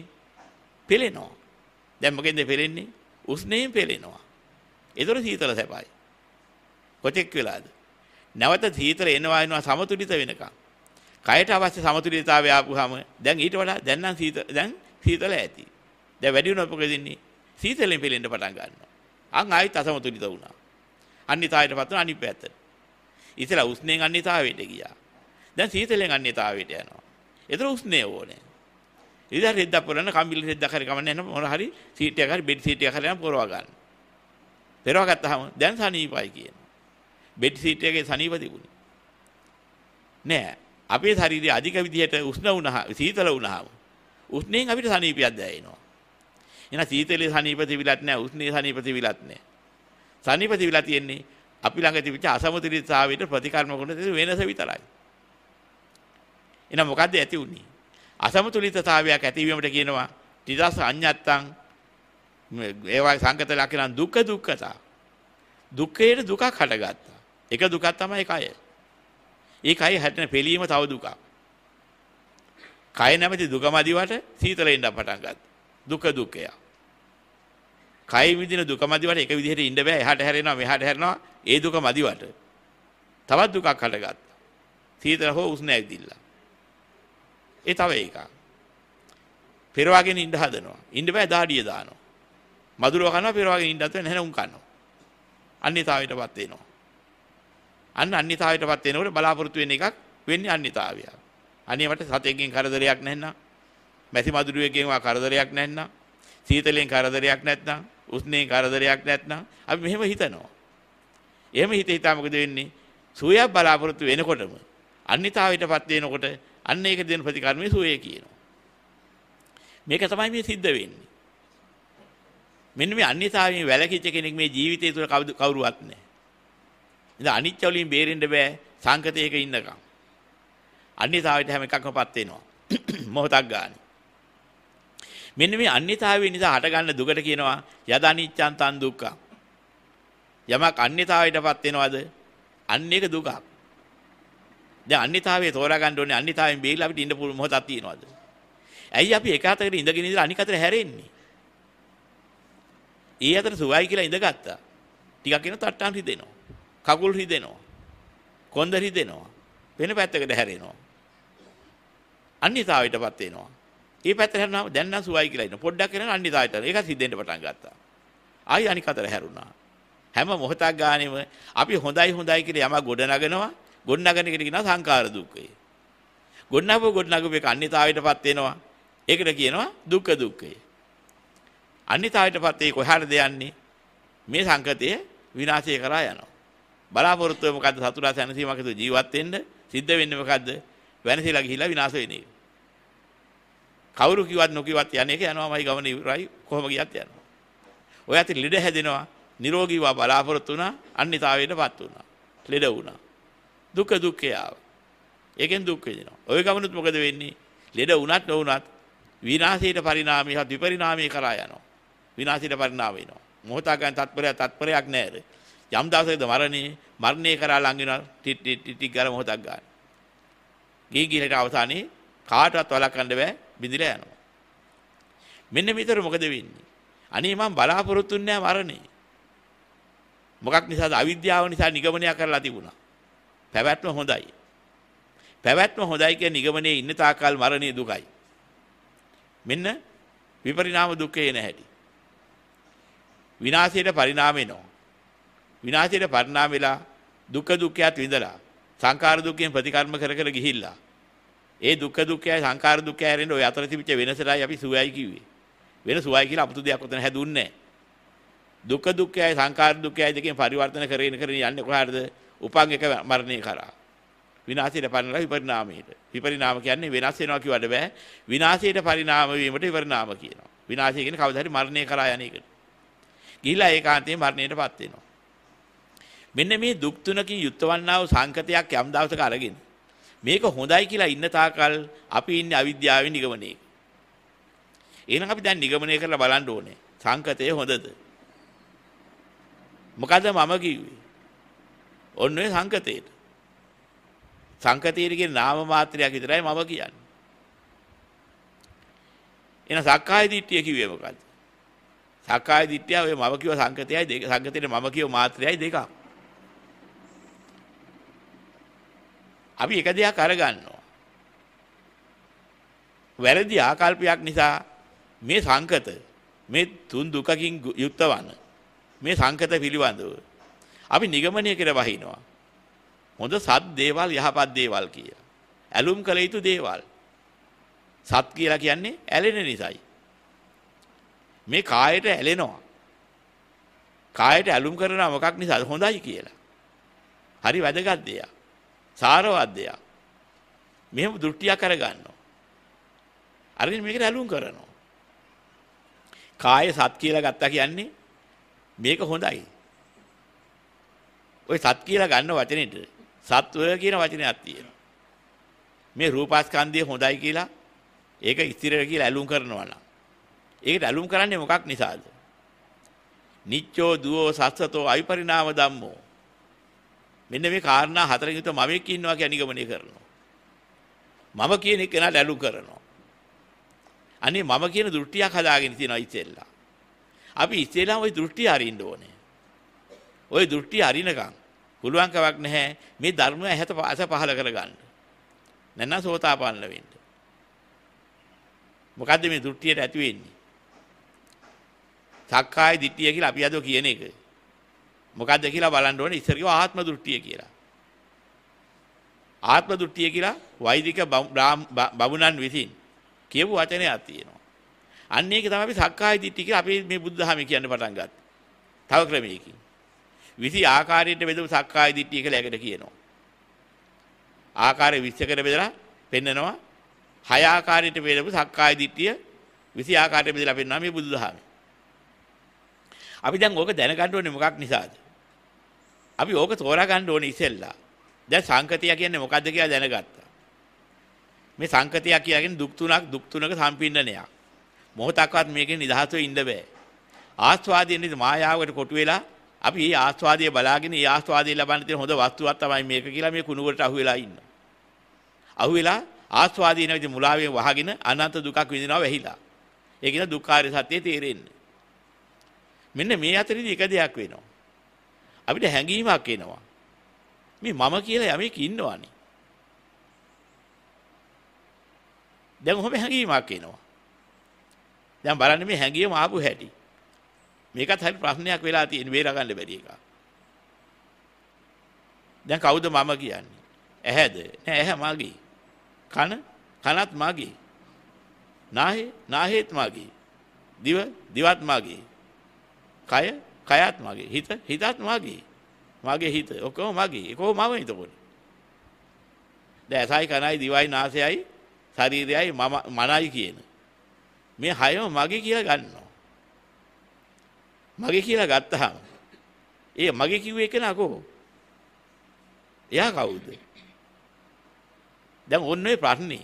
පෙලෙනවා. දැන් මොකෙන්ද පෙලෙන්නේ? උස්නේයෙන් පෙලෙනවා. ඒතර සීතල සැපයි. කොතෙක් වෙලාද? නැවත සීතල එනවා එනවා සමතුලිත වෙනකම්. කයට අවශ්‍ය සමතුලිතතාවය ආපුවාම දැන් ඊට වඩා දැන් නම් සීතල දැන් සීතල ඇති. දැන් වැඩි වෙනකොට මොකද වෙන්නේ? සීතලෙන් පෙලෙන්න පටන් ගන්නවා. අන් ආයෙත් අසමතුලිත වුණා. අනිත්‍යයට පත් වෙන අනිත් පැත්තට. ඉතලා උස්නේන් අනිත්‍යයට ගියා. දැන් සීතලෙන් අනිත්‍යයට යනවා. ඒතර උස්නේ ඕනේ. ඉතින් රෙද්දක් පුරන්න කම්බිලි රෙද්දක් හරි කමන්නේ නැහැ මොන හරි සීට් එකක් හරි බෙඩ් සීට් එකක් හරි නම් පොරව ගන්න. පෙරව ගත්තාම දැන් සනීපයි කියන. බෙඩ් සීට් එකේ සනීප තිබුණේ. නෑ. අපේ ශරීරය අධික විදිහට උෂ්ණ වුණා සීතල වුණාම උෂ්ණයෙන් අපිට සනීපයක් දැනෙනවා. එහෙනම් සීතලේ සනීප තිබිලත් නැහැ උෂ්ණයේ සනීප තිබිලත් නැහැ. සනීප තිබිලා තියෙන්නේ අපි ළඟ තිබිච්ච අසමතුලිතතාවයට ප්‍රතිකර්ම ගුණ තියෙන වෙනස විතරයි. එහෙනම් මොකද්ද ඇති උනේ? අසමතුලිතතාවයක් ඇතිවීමට කියනවා තිරස් අඤ්ඤත්තං ඒවා සංකත ලක්ෂණ දුක්ඛ දුක්ඛතා. දුක්ඛයේ දුකක් හටගත්තා. එක දුකක් තමයි කය. ඒ කය හැදෙන පිළීම තව දුකක්. කය නැමැති දුක මදිවට සීතලෙන්න පටන් ගත්තා. දුක දුකය. කය විඳින දුක මදිවට එක විදිහට ඉන්න බෑ. එහාට හැරෙනවා මෙහාට හැරෙනවා. ඒ දුක මදිවට. තවත් දුකක් හටගත්තා. සීතල හෝ උස්න ඇවිදිලා. ඒ තව එකක්. පෙරවාගෙන ඉඳ හදනවා. ඉන්න බෑ දාඩිය දානවා. මදුරව කනවා පෙරවාගෙන ඉන්නත් වෙන හැන උන් කනවා. අන්‍යතාවයටපත් වෙනවා. අන්න අන්‍යතාවයටපත් වෙනකොට බලාපොරොත්තු වෙන එකක් වෙන්නේ අන්‍යතාවයක්. අනේ මට සතෙක්ගෙන් කරදරයක් නැන්නා. මැසි මදුරුවෙක්ගෙන් වා කරදරයක් නැන්නා. සීතලෙන් කරදරයක් නැත්නම්, උස්නේ කරදරයක් නැත්නම් අපි මෙහෙම හිතනවා. එහෙම හිත හිතා මොකද වෙන්නේ? සුවයක් බලාපොරොත්තු වෙනකොටම අන්විතාවයටපත් වෙනකොට අන්න ඒක දෙන ප්‍රතිකර්මයේ සුවය කියනවා. මේක තමයි මේ සිද්ධ වෙන්නේ. මෙන්න මේ අන්‍යතාවයෙන් වැළකීච්ච කෙනෙක් මේ ජීවිතය තුළ කවුරුවත් නැහැ. ඉතින් අනිත්‍ය වලින් බේරෙන්න බෑ සංකතයක ඉන්නකම්. අන්‍යතාවයට හැම එකක්මපත් වෙනවා. මොහොතක් ගන්න. මෙන්න මේ අන්‍යතාවය නිසා හටගන්න දුකට කියනවා යද අනිච්ඡන් තන් දුක්ඛ. යමක් අන්‍යතාවයටපත් වෙනවද? අන්න එක දුකක්. දැන් අන්‍යතාවයේ තෝරා ගන්න ඕනේ අන්‍යතාවයෙන් බේරිලා අපිට ඉන්න පුළුවන් මොහොතක් තියෙනවද? ඇයි අපි එක අතකට ඉඳගෙන ඉඳලා අනික අතට හැරෙන්නේ? ඒ අතර සුවයි කියලා ඉඳගත්තා. ටිකක් වෙන තට්ටන් රිදෙනවා. කකුල් රිදෙනවා. කොන්ද රිදෙනවා. වෙන පැත්තකට හැරෙනවා. අන්‍යතාවයටපත් වෙනවා. ඒ පැත්තට හැරුණාම දැන් නම් සුවයි කියලා ඉන්න. පොඩ්ඩක් කරන අන්‍යතාවයට. ඒක හිතෙන්න පටන් ගත්තා. ආයි අනික අතර හැරුණා. හැම මොහොතක් ගානේම අපි හොඳයි හොඳයි කියලා යම ගොඩනගනවා. ගොඩනගන එකට කියනවා සංකාර දුක්ඛය. ගොඩනගපු ගොඩනගපු එක අන්‍යතාවයටපත් වෙනවා. ඒකට කියනවා දුක්ඛ දුක්ඛය. අන්‍යතාවයටපත් ඒ කොහාටද යන්නේ? මේ සංකතය විනාශය කරා යනවා. බලාපොරොත්තුව මොකද්ද? සතුටා සැනසීමක් හිතුව ජීවත් වෙන්න සිද්ධ වෙන්නේ මොකද්ද? වෙනසිලා ගිහිලා විනාශ වෙන එක. කවුරු කිව්වත් නොකියවත් යන එක යනවාමයි ගමන ඉවරයි කොහොම ගියත් යනවා. ඔය ඇති ලෙඩ හැදෙනවා නිරෝගීව බලාපොරොත්තු වුණා අන්නිතාවයටපත් වුණා. ලෙඩ වුණා. දුක දුක්ඛය ආවා. ඒකෙන් දුක් විඳිනවා. ওই ගමනුත් මොකද වෙන්නේ? ලෙඩ වුණත් නොවුණත් විනාශයට පරිණාමය හා විපරිණාමය කරා යනවා. විනාශයට පරිණාමය වෙනවා. මොහොතක තත්පරයක් තත්පරයක් නැහැ. යම් දවසකද මරණේ මරණය කරා ලඟ වෙනවා ටික් ටික් ටික් ගාලා මොහොතක් ගන්න. ගිහි ගිහලට අවසානයේ කාටවත් වළක්වන්න බෑ බිඳිලා යනවා. මෙන්න මෙතන මොකද වෙන්නේ? අනේ මම බලාපොරොත්තු වෙන්නේ මරණේ. මොකක් නිසාද අවිද්‍යාව නිසා නිගමනය කරලා තිබුණා. පැවැත්ම හොඳයි. පැවැත්ම හොඳයි කියන නිගමනයේ ඉන්න තාකල් මරණේ දුකයි. මෙන්න විපරිණාම දුක්ඛේ නැහැටි. විනාශයට පරිණාම වෙනවා. විනාශයට පරිණාම වෙලා දුක්ඛ දුක්ඛයත් විඳලා සංඛාර දුක්ඛයෙන් ප්‍රතිකර්ම කර කර ගිහිල්ලා ඒ දුක්ඛ දුක්ඛය සංඛාර දුක්ඛය හැරෙන්න ඔය අතර තිබිච්ච වෙනසටයි අපි සුවයයි කිව්වේ වෙන සුවයි කියලා 아무තු දෙයක් උතන හැදුන්නේ නැහැ දුක්ඛ දුක්ඛයයි සංඛාර දුක්ඛයයි දෙකෙන් පරිවර්තන කරගෙන කරගෙන යන්නේ කොහටද උපන් එක මරණය කරා විනාශයට පරිණාම විපරිණාමයට විපරිණාම කියන්නේ වෙනස් වෙනවා කියවට බෑ විනාශයට පරිණාම වීමට විපරිණාම කියනවා විනාශය කියන්නේ කවදා හරි මරණය කරා යන එකට ගිහිලා ඒකාන්තයෙන් මරණයටපත් වෙනවා මෙන්න මේ දුක් තුනකින් යුක්තවන්නා වූ සංකතයක් යම් දවසක අරගෙන මේක හොඳයි කියලා ඉන්න තාකල් අපි ඉන්නේ අවිද්‍යාවේ නිගමනයේ. එහෙනම් අපි දැන් නිගමනය කරලා බලන්න ඕනේ. සංකතය හොඳද? මොකද මම කිව්වේ? ඔන්න ඔය සංකතේට. සංකතයේ කියන නාම මාත්‍රයක් විතරයි මම කියන්නේ. එහෙනම් සක්කාය දිට්ඨිය කිව්වේ මොකද්ද? සක්කාය දිට්ඨිය ඔය මම කිව්ව සංකතයයි දෙක සංකතේ මම කිව්ව මාත්‍රයයි දෙකක්. අපි එක දෙයක් අරගන්නවා. වැරදි ආකල්පයක් නිසා මේ සංකත මේ තුන් දුකකින් යුක්ත වන මේ සංකත පිළිබඳව අපි නිගමනය කර වහිනවා. හොඳ සත් දේවල් යහපත් දේවල් කිය. ඇලුම් කළ යුතු දේවල්. සත් කියලා කියන්නේ ඇලෙන නිසයි. මේ කායට ඇලෙනවා. කායට ඇලුම් කරනවා මොකක් නිසාද හොඳයි කියලා. හරි වැදගත් දෙයක්. සාරවත් දෙයක්. මෙහෙම දෘෂ්ටිය කරගන්නවා. අරගෙන මේකට ඇලුම් කරනවා. කාය සත් කියලා ගත්තා කියන්නේ මේක හොඳයි. ওই සත් කියලා ගන්න වචනෙට සත්වය කියන වචනයක් තියෙනවා. මේ රූපස්කන්ධය හොඳයි කියලා ඒක ස්ථිර කියලා ඇලුම් කරනවා නම් ඒකට ඇලුම් කරන්නේ මොකක් නිසාද? නිච්චෝ දුවෝ සස්සතෝ අවිපරිණාම ධම්මෝ මෙන්න මේ කාරණා හතරෙන් යුත මමෙක් ඉන්නවා කියන නිගමනය කරනවා. මම කියන එක නට ඇලු කරනවා. අනේ මම කියන දෘෂ්ටියක් හදාගෙන තියෙනවා ඉතින්ලා. අපි ඉතින්ලා ওই දෘෂ්ටි අරින්න ඕනේ. ওই දෘෂ්ටි අරිනකම් පුළුවන් කමක් නැහැ මේ ධර්මය ඇහැත අස පහල කරගන්න. නැත්නම් සෝතාපන්න වෙන්න. මොකද්ද මේ දෘෂ්ටියට ඇති වෙන්නේ? සක්කාය දිට්ඨිය කියලා අපි අද කියන එක. මොකක්ද කියලා බලන්න ඕනේ ඉස්සර කිව්වා ආත්ම දෘෂ්ටිය කියලා. ආත්ම දෘෂ්ටිය කියලා වෛදික බමුණන් විසින් කියපු වචනයක් තියෙනවා. අන්න ඒක තමයි අපි සක්කාය දිට්ඨිය කියලා අපි මේ බුද්ධහමී කියන්න පටන් ගත්තේ. තව ක්‍රමයකින්. විසි ආකාරයට බෙදපු සක්කාය දිට්ඨිය කියලා එකට කියනවා. ආකාර 20කට බෙදලා පෙන්නනවා. හය ආකාරයට බෙදපු සක්කාය දිට්ඨිය විසි ආකාරයට බෙදලා පෙන්නනවා මේ බුදුදහමේ. අපි දැන් ඕක දැනගන්න ඕනේ මොකක් නිසාද? අපි ඕක තෝරා ගන්න ඕනේ ඉතින්ලා. දැන් සංකතිය කියන්නේ මොකද්ද කියලා දැනගත්තා. මේ සංකතිය කියන්නේ දුක් තුනක් දුක් තුනක සම්පින්ඩනයක්. මොහොතක්වත් මේකෙන් නිදහස් වෙන්න බෑ. ආස්වාදයේ මායාවකට කොටු වෙලා අපි මේ ආස්වාදය බලාගෙන මේ ආස්වාදය ලබන්න තියෙන හොඳ වස්තුවක් තමයි මේක කියලා මේ කුණුවරට අහු වෙලා ඉන්නවා. අහු වෙලා ආස්වාදීන විදි මුලාවෙන් වහගෙන අනන්ත දුකක් විඳිනවා වැහිලා. ඒ කියන දුක්ඛාරය සත්‍යයේ තේරෙන්නේ. මෙන්න මේ අතරේදී එක දෙයක් වෙනවා. අපිට හැඟීමක් එනවා. මේ මම කියලා යමෙක් ඉන්නවානේ. දැන් ඔහොම හැඟීමක් එනවා. දැන් බලන්න මේ හැඟීම ආපු හැටි. මේකත් හරි ප්‍රශ්නයක් වෙලා තියෙන වේරා ගන්න බැරි එකක්. දැන් කවුද මම කියන්නේ? ඇහැද? නෑ ඇහැ මාගේ. කන? කනත් මාගේ. නාහේ? නාහේත් මාගේ. දිව? දිවත් මාගේ. කය? කයත් මගේ හිත හිතත් මගේ මගේ හිත ඔක්කොම මගේ කොහොම මම එතකොට දැන් ඇසයි කනයි දිවයි නාසයයි ශරීරයයි මම මනයි කියන මේ හයම මගේ කියලා ගන්නවා මගේ කියලා ගත්තාම ඒ මගේ කිව්වේ කෙනා කොහොම එයා කවුද දැන් ඔන්න ඔය ප්‍රශ්නේ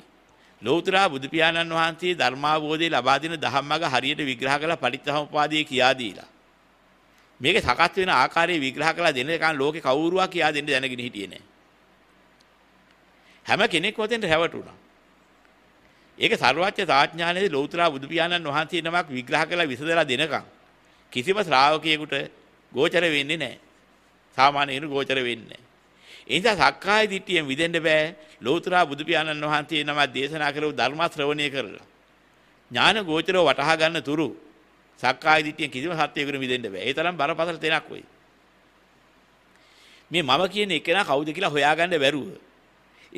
ලෝතුරා බුදු පියාණන් වහන්සේ ධර්මාභෝධය ලබා දෙන ධම්මග හරියට විග්‍රහ කරලා පටිච්චසමුපාදය කියා දීලා මේක සකස් වෙන ආකාරය විග්‍රහ කරලා දෙන එකන් ලෝකේ කවුරුවා කියා දෙන්න දැනගෙන හිටියේ නෑ. හැම කෙනෙක් වතෙන්ට හැවටුණා. ඒක ਸਰවඥ සාඥානයේ ලෞතර බුදු පියාණන් වහන්සේ නමක් විග්‍රහ කරලා විසඳලා දෙනකම් කිසිම ශ්‍රාවකයෙකුට ගෝචර වෙන්නේ නෑ. සාමාන්‍යයෙන් ගෝචර වෙන්නේ නෑ. එනිසා සක්කාය දිට්ඨියෙන් විදෙන්න බෑ ලෞතර බුදු පියාණන් වහන්සේ නම දේශනා කරපු ධර්ම ශ්‍රවණය කරලා ඥාන ගෝචරව වටහා ගන්න තුරු සක්කාය දිට්ඨියෙන් කිසිම සත්‍යයකට මිදෙන්න බෑ. ඒ තරම් බරපතල තැනක් වෙයි. මේ මම කියන එකේනා කවුද කියලා හොයාගන්න බැරුව.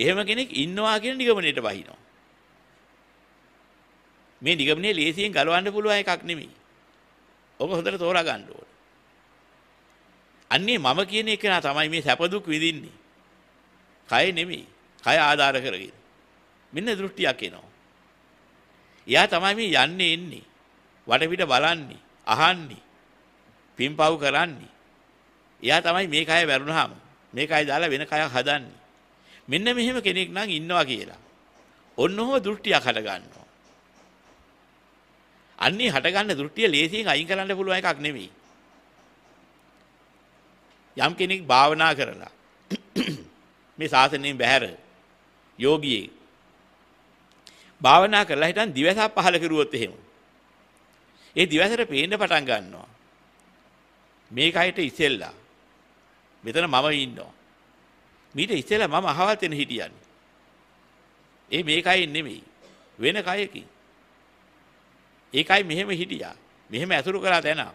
එහෙම කෙනෙක් ඉන්නවා කියන නිගමනයට වහිනවා. මේ නිගමනයේ ලේසියෙන් ගලවන්න පුළුවන් එකක් නෙමෙයි. ඔබ හොඳට තෝරා ගන්න ඕන. අන්නේ මම කියන එකේනා තමයි මේ සැප දුක් විඳින්නේ. කය නෙමෙයි. කය ආධාර කරගෙන. මෙන්න දෘෂ්ටියක් එනවා. එයා තමයි මේ යන්නේ එන්නේ. වටපිට බලන්නේ, අහන්නේ, පින්පව් කරන්නේ. එයා තමයි මේ කය වැරුණාම මේ කය දාලා වෙන කයක් හදන්නේ. මෙන්න මෙහෙම කෙනෙක් නම් ඉන්නවා කියලා. ඔන්නෝම දෘෂ්ටියක් හට ගන්නවා. අන්නේ හට ගන්න දෘෂ්ටිය ලේසියෙන් අයින් කරන්න පුළුවන් එකක් නෙමෙයි. යම් කෙනෙක් භාවනා කරලා මේ ශාසනයෙන් බැහැර යෝගියෙක් භාවනා කරලා හිටන් දිවසක් පහල කරුවොත් එහෙම ඒ දිවැසට පේන්න පටන් ගන්නවා. මේ කයට ඉසෙල්ලා. මෙතන මම ඉන්නවා. මීට ඉසෙල්ලා මම අහවල් තැන හිටියන්නේ. ඒ මේ කයෙන් නෙමෙයි. වෙන කයකින්. ඒකයි මෙහෙම හිටියා. මෙහෙම ඇසුරු කරා දැන.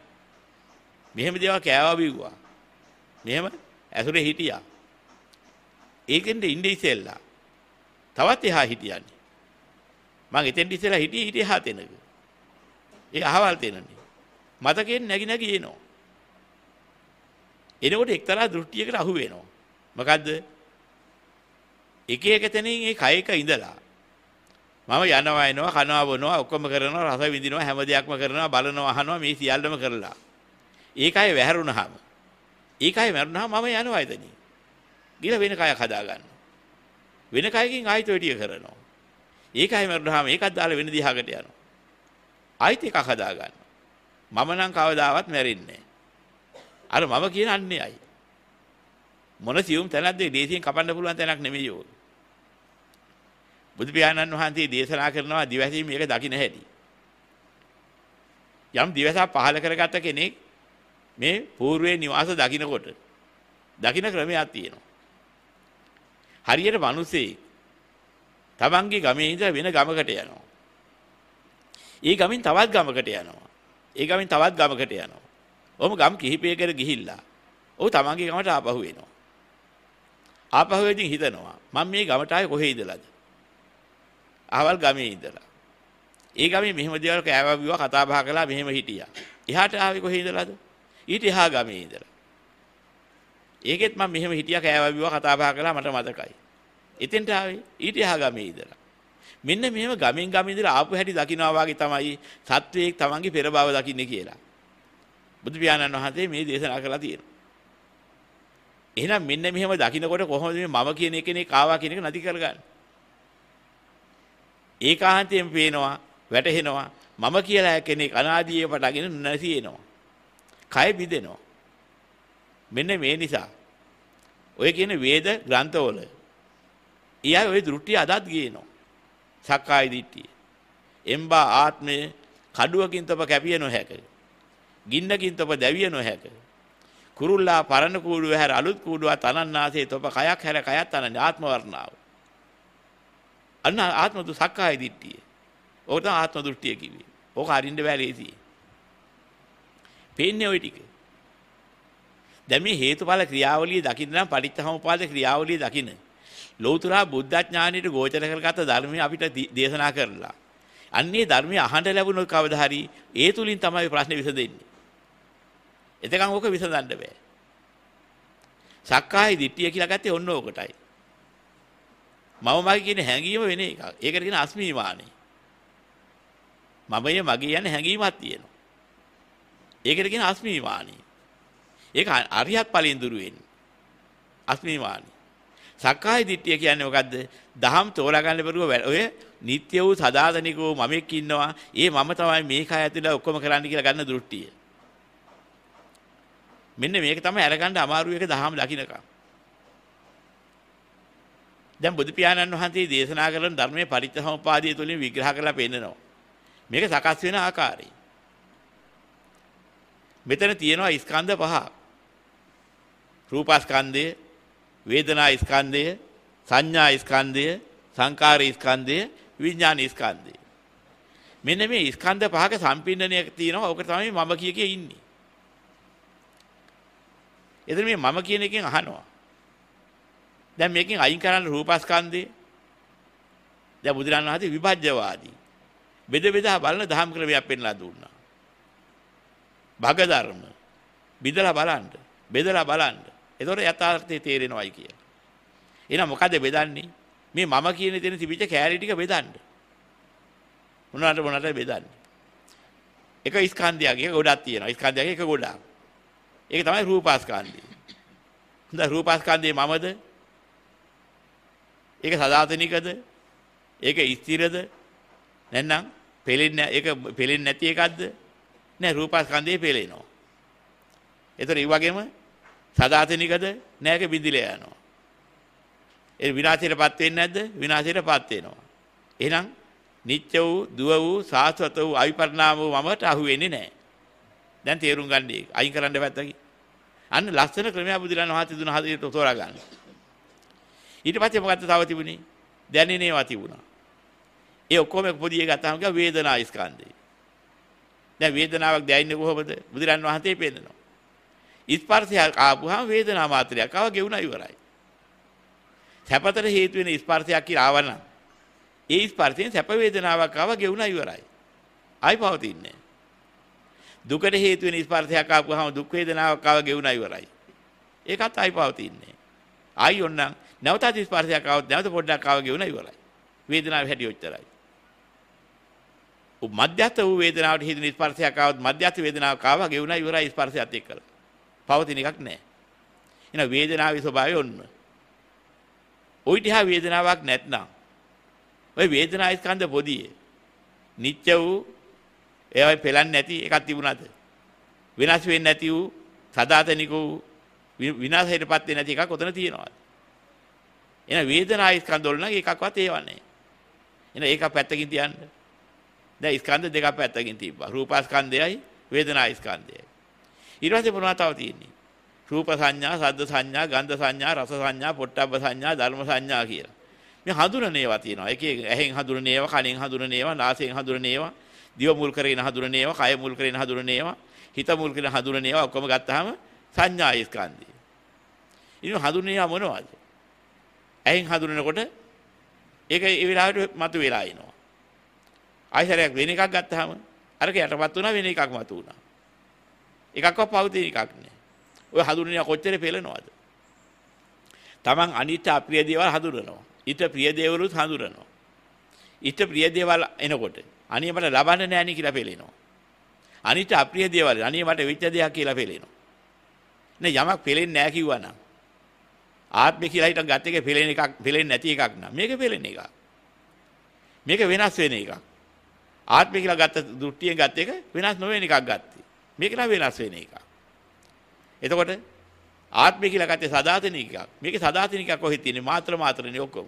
මෙහෙම දේවල් කෑවා බිව්වා. මෙහෙම ඇසුරේ හිටියා. ඒකෙන්ද ඉන්නේ ඉසෙල්ලා. තවත් එහා හිටියන්නේ. මං එතෙන් ඉසෙල්ලා හිටියේ හිටියේ හතෙනක. ඒ අහවල් තැනනේ. මතකයෙන් නැగి නැగి එනවා. එනකොට එක්තරා දෘෂ්ටියකට අහු වෙනවා. මොකද්ද? එක එක තැනින් ඒ කයක ඉඳලා මම යනවා එනවා කනවා බොනවා ඔක්කොම කරනවා රස විඳිනවා හැම දෙයක්ම කරනවා බලනවා අහනවා මේ සියල්ලම කරලා. ඒකයි වැහැරුණාම. ඒකයි මැරුණාම මම යනවා එතනින්. ගිහලා වෙන කයක් හදා ගන්නවා. වෙන කයකින් ආයෙත් වැඩිය කරනවා. ඒකයි මැරුණාම ඒකත් දාලා වෙන දිහාකට යනවා. අයිති එකක් හදා ගන්න. මම නම් කවදාවත් මැරෙන්නේ අර මම කියන අන්නේ අයි. මොන සියුම් තැනක්ද දේශයෙන් කපන්න පුළුවන් තැනක් නෙමෙයි ඕක. බුදු පියාණන් වහන්සේ දේශනා කරනවා දිවැසී මේක දකින්න හැටි. යම් දිවසා පහල කරගත්ත කෙනෙක් මේ పూర్වයේ නිවාස දකින්නකොට දකින්න ක්‍රමයක් තියෙනවා. හරියට මිනිස්සේ තමන්ගේ ගමේ ඉඳලා වෙන ගමකට යනවා. ඒ ගමින් තවත් ගමකට යනවා. ඒ ගමින් තවත් ගමකට යනවා. ඔහොම ගම් කිහිපයකට ගිහිල්ලා ඔහු තමන්ගේ ගමට ආපහු එනවා. ආපහු එදින් හිතනවා මම මේ ගමට ආයේ කොහේ ඉඳලාද? අහවල් ගමේ ඉඳලා. ඒ ගමේ මෙහෙම දේවල් කෑවා බිව්වා කතා බහ කළා මෙහෙම හිටියා. එහාට ආවේ කොහේ ඉඳලාද? ඊට එහා ගමේ ඉඳලා. ඒකෙත් මම මෙහෙම හිටියා කෑවා බිව්වා කතා බහ කළා මට මතකයි. එතෙන්ට ආවේ ඊට එහා ගමේ ඉඳලා. මෙන්න මෙහෙම ගමෙන් ගම ඉඳලා ආපු හැටි දකින්නවා වගේ තමයි සත්වයේ තමන්ගේ පෙර භව දකින්නේ කියලා. බුදු පියාණන් වහන්සේ මේ දේශනා කළා තියෙනවා. එහෙනම් මෙන්න මෙහෙම දකින්නකොට කොහොමද මේ මම කියන එකනේ කාවා කියන එක නැති කරගන්නේ? ඒකාන්තයෙන් පේනවා, වැටහෙනවා. මම කියලා කෙනෙක් අනාදීයේ පටගෙන නැති එනවා. කය බිඳෙනවා. මෙන්න මේ නිසා ඔය කියන වේද ග්‍රන්ථවල ඊය ඔය දෘෂ්ටි අදත් ගේනවා. සක්කාය දිට්ඨිය. එම්බා ආත්මය කඩුවකින් තොප කැපිය නොහැක. ගින්නකින් තොප දැවිය නොහැක. කුරුල්ලා පරණ කූඩුව හැර අලුත් කූඩුවා තනන්නාසේ තොප කයක් හැර කයත් තනන්නේ ආත්ම වර්ණාව. අන්න ආත්ම දු සක්කාය දිට්ඨිය. ඕක තමයි ආත්ම දෘෂ්ටිය කිව්වේ. ඕක අරින්න බෑ ලේසියි. පේන්නේ ওই ටික. දැන් මේ හේතුඵල ක්‍රියාවලිය දකින්න නම් පටිච්චසමුපාද ක්‍රියාවලිය දකින්න. ලෞතුරා බුද්ධඥානීට ගෝචර කරගත ධර්මයේ අපිට දේශනා කරලා. අන්නේ ධර්මයේ අහන්න ලැබුණොත් කවදා හරි ඒ තුලින් තමයි ප්‍රශ්නේ විසඳෙන්නේ. එතකන් ඕක විසඳන්න බෑ. සක්කාය දිට්ඨිය කියලා ගත්තේ ඔන්න ඕකටයි. මම මගේ කියන හැඟීම වෙන එකක්. ඒකට කියන අස්මිමානේ. මමයේ මගේ යන හැඟීමක් තියෙනවා. ඒකට කියන අස්මිමානේ. ඒක අරිහත් ඵලයෙන් දුර වෙන්නේ. අස්මිමානේ. සක්කාය දිට්ඨිය කියන්නේ මොකද්ද? දහම් තෝරා ගන්න බැරුව ඔය නিত্য වූ සදාතනික වූ මමෙක් ඉන්නවා. ඒ මම තමයි මේක ඇතුළේ ඔක්කොම කරන්න කියලා ගන්න දෘෂ්ටිය. මෙන්න මේක තමයි අරගන්න අමාරු එක දහම් දකින්නකම්. දැන් බුදු පියාණන් වහන්සේ දේශනා කරන ධර්මයේ පරිත්‍ථසමුපාදිය තුලින් විග්‍රහ කරලා පෙන්නනවා. මේක සකස් වෙන ආකාරය. මෙතන තියෙනවා ස්කන්ධ පහක්. රූපස්කන්ධය, වේදනා ස්කන්ධය, සංඥා ස්කන්ධය, සංකාර ස්කන්ධය, විඥාන ස්කන්ධය. මෙන්න මේ ස්කන්ධ පහක සම්පින්ඩනයක් තියෙනවා. ඕක තමයි මම කිය කිය ඉන්නේ. එතන මේ මම කියන එකෙන් අහනවා. දැන් මේකෙන් අයින් කරන්න රූපස්කන්ධය. දැන් බුදුරන් වහන්සේ විභජ්‍යවාදී. බෙද බෙදා බලන දහම් ක්‍රමයක් පෙන්ලා දුන්නා. භග ධර්ම. බෙදලා බලන්න. බෙදලා බලන්න. එතකොට යථාර්ථය තේරෙනවයි කියලා. එහෙනම් මොකද බෙදන්නේ? මේ මම කියන තැන තිබිච්ච කැලරි ටික බෙදන්න. මොනවාට මොනවාට බෙදන්න. එක ස්කන්ධයගේ ගොඩක් තියෙනවා. ස්කන්ධයගේ එක ගොඩක්. ඒක තමයි රූපාස්කන්ධය. හොඳ රූපාස්කන්ධය මමද? ඒක සදාතනිකද? ඒක ස්ථිරද? නැත්නම් පෙලෙන්නේ ඒක පෙලෙන්නේ නැති එකක්ද? නෑ රූපාස්කන්ධය පෙලෙනවා. ඒතර ඒ වගේම සදාතනිකද නෑක බිඳිලා යනවා. ඒ විනාශයටපත් වෙන්නේ නැද්ද? විනාශයටපත් වෙනවා. එහෙනම් නිත්‍ය වූ, දුව වූ, සාස්වත වූ, අවිපරිණාම වූ මමට අහු වෙන්නේ නැහැ. දැන් තේරුම් ගන්න ඒක. අයින් කරන්න පැත්තකින්. අන්න ලස්සන ක්‍රමයක් බුදුරන් වහන්සේ දුන හදිසියට තෝරා ගන්න. ඊට පස්සේ මොකද්ද තව තිබුණේ? දැනෙනේවා තිබුණා. ඒ ඔක්කොම පොදිය ගත්තාම කිය වේදනා ස්කන්ධය. දැන් වේදනාවක් දැනෙන්නේ කොහොමද? බුදුරන් වහන්සේ පෙන්නනවා. ස්පර්ශයක් ආපුහම වේදනා මාත්‍රයක් ආව ගෙවුණා ඉවරයි. සැපතට හේතු වෙන ස්පර්ශයක් කියලා ආවනම් ඒ ස්පර්ශයෙන් සැප වේදනාවක් ආව ගෙවුණා ඉවරයි. ආයි පවතින්නේ දුකට හේතු වෙන ස්පර්ශයක් ආපුහම දුක් වේදනාවක් ආව ගෙවුණා ඉවරයි. ඒකත් ආයි පවතින්නේ. ආයි ඔන්නම් නැවතත් ස්පර්ශයක් ආවොත් නැවත පොඩ්ඩක් ආව ගෙවුණා ඉවරයි. වේදනාව හැටි ඔච්චරයි. මධ්‍යස්ථ වූ වේදනාවට හේතු වෙන ස්පර්ශයක් ආවොත් මධ්‍යස්ථ වේදනාවක් ආව ගෙවුණා ඉවරයි ස්පර්ශයත් එක්කලා. පවතින එකක් නැහැ. එහෙනම් වේදනාවේ ස්වභාවය ඔන්න. ওইටහා වේදනාවක් නැත්නම් ওই වේදනා ස්කන්ධ පොදියේ නිත්‍ය වූ ඒවයි පෙළන්නේ නැති එකක් තිබුණාද? වෙනස් වෙන්නේ නැති වූ සදාතනික වූ විනාශයටපත් වෙන්නේ නැති එකක් ඔතන තියෙනවා. එහෙනම් වේදනා ස්කන්ධ වල නම් එකක්වත් ඒව නැහැ. එහෙනම් ඒක පැත්තකින් තියන්න. දැන් ස්කන්ධ දෙකක් පැත්තකින් තිබ්බා. රූපස්කන්ධයයි වේදනා ස්කන්ධයයි. ඊට පස්සේ මොනවද තව තියෙන්නේ? රූප සංඥා, සද්ද සංඥා, ගන්ධ සංඥා, රස සංඥා, පොට්ටබ්බ සංඥා, ධර්ම සංඥා කියලා. මේ හඳුනන ඒවා තියෙනවා. එක එක ඇහෙන් හඳුනන ඒවා, කනෙන් හඳුනන ඒවා, නාසයෙන් හඳුනන ඒවා, දිව මුල් කරගෙන හඳුනන ඒවා, කය මුල් කරගෙන හඳුනන ඒවා, හිත මුල් කරගෙන හඳුනන ඒවා ඔක්කොම ගත්තාම සංඥා ස්කන්ධය. ඉතින් හඳුනන ඒවා මොනවද? ඇහෙන් හඳුනනකොට ඒක ඒ වෙලාවට මතු වෙලා එනවා. ආයතරයක් වෙන එකක් ගත්තාම අරක යටපත් වුණා වෙන එකක් මතු වුණා. එකක්ව පවතින එකක් නෑ. ඔය හඳුනන කොච්චර පෙළනවද? Taman අනිත්‍ය අප්‍රිය දේවල් හඳුනනවා. ඊට ප්‍රිය දේවලුත් හඳුනනවා. ඊට ප්‍රිය දේවල් එනකොට අනේ මට ලබන්න නෑනේ කියලා පෙළෙනවා. අනිත්‍ය අප්‍රිය දේවල් අනේ මට වෙච්ච දෙයක් කියලා පෙළෙනවා. නේ යමක් පෙළෙන්නේ නෑ කිව්වා නම් ආත්මය කියලා හිටන් ගත් එකේ පෙළෙන එකක් පෙළෙන්නේ නැති එකක් නෑ. මේක පෙළෙන එකක්. මේක වෙනස් වෙන එකක්. ආත්මය කියලා ගත්ත දෘෂ්ටියෙන් ගත් එක වෙනස් නොවන එකක් ගත්තා. මේක නම් වෙනස් වෙන එකක්. එතකොට ආත්මය කියලා ගත්තේ සදාතනික එකක්. මේකේ සදාතනික එකක් කොහෙද තියෙන්නේ? මාත්‍ර මාත්‍රනේ ඔක්කොම.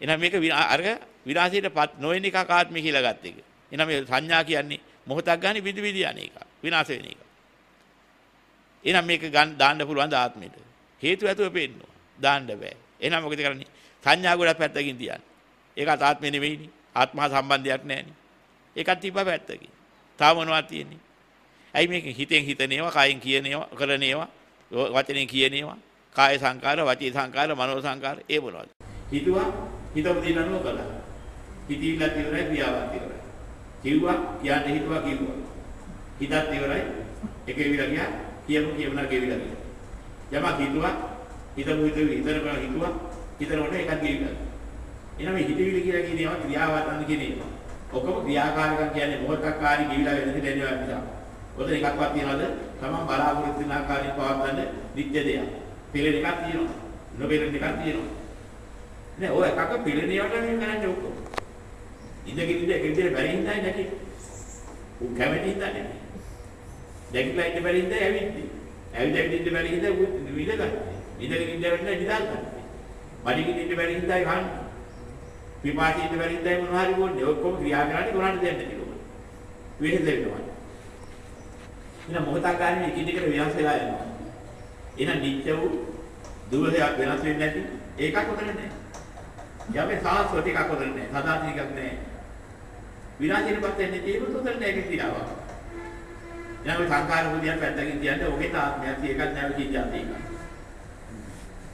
එහෙනම් මේක අර විනාශයටපත් නොවන එකක් ආත්මය කියලා ගත්ත එක. එහෙනම් මේ සංඥා කියන්නේ මොහොතක් ගන්න විදි විදි යන එක. විනාශ වෙන එක. එහෙනම් මේක ගන්න දාන්න පුළුවන් ආත්මෙට. හේතු ඇතුව පෙන්නවා. දාන්න බෑ. එහෙනම් මොකද කරන්නේ? සංඥා ගොඩක් පැත්තකින් තියන්න. ඒක ආත්මෙ නෙවෙයිනේ. ආත්මහා සම්බන්ධයක් නැහැනේ. ඒකත් තිබ්බා පැත්තකින්. තාමනවා තියෙන්නේ. ඇයි මේක හිතෙන් හිතන ඒවා, කයෙන් කියන ඒවා, කරන ඒවා, වචනෙන් කියන ඒවා, කාය සංකාර, වචී සංකාර, මනෝ සංකාර ඒ මොනවද? හිතුවා හිතපු දේ නනුව කළා. හිතීලා ඉවරයි ක්‍රියාවක් ඉවරයි. කිව්වා කියන්න හිතුවා කිව්වා. හිතත් ඉවරයි එකේ විලා ගියා කියමු කියමනා ගෙවිලා ගියා. යමක් හිතුවා හිතමු හිතුවේ හිතන බව හිතුවා හිතනකොට එකක් ගෙවිලා. එනනම් හිතවිලි කියලා කියන ඒවා ක්‍රියාවත් අන්න කියන ඒවා. ඔකම ක්‍රියාකාරකම් කියන්නේ මොහොතක්කාරී ගිවිලා වෙන දෙයක් දෙනවා නිසා. ඔතන එකක්වත් තියනවද? තමන් බලාපොරොත්තු වෙන ආකාරයෙන් පවත්වන්න නිත්‍ය දෙයක්. පිළිල එකක් තියෙනවා. නොබෙරෙන් එකක් තියෙනවා. නෑ ඔය එකක පිළිනියට නම් කරන්නේ ඔක්කොම. ඉඳගෙන ඉඳ එක විදිහට බැරි හින්දායි නැති. උන් කැමති හින්දා නෙමෙයි. දැකිලා ඉන්න බැරි හින්දා ඇවිත්ටි. ඇවිත් ඇවිත් ඉන්න බැරි හින්දා විඳ ගන්න. විඳගෙන ඉන්න බැරි හින්දා නිදා ගන්න. බඩගින්න ඉන්න බැරි හින්දායි කන්නේ. විපාකයේ ඉඳ වැරද්දයි මොනවා හරි වොන්නේ ඔක්කොම ක්‍රියා කරන්නේ කරන්න දෙන්න කිව්වොත් වෙහෙද වෙනවා එහෙනම් මොහොතක් ගන්න එකින් එකට වෙනස් වෙලා යනවා එහෙනම් නිත්‍ය වූ දුර්ලභයක් වෙනස් වෙන්නේ නැති ඒකක් උතන නැහැ යමේ සාස්වත එකක් උතන නැහැ සදාතිකක් නැහැ විනාශයටපත් වෙන්නේ තියෙන උතන නැහැ ඒක ක්‍රියාවක් දැන් ඔය සංකාර බුදියක් පැත්තකින් කියන්නේ ඔගේ තාත්මයක් තියෙකක් නැවතිච්චා තියෙනවා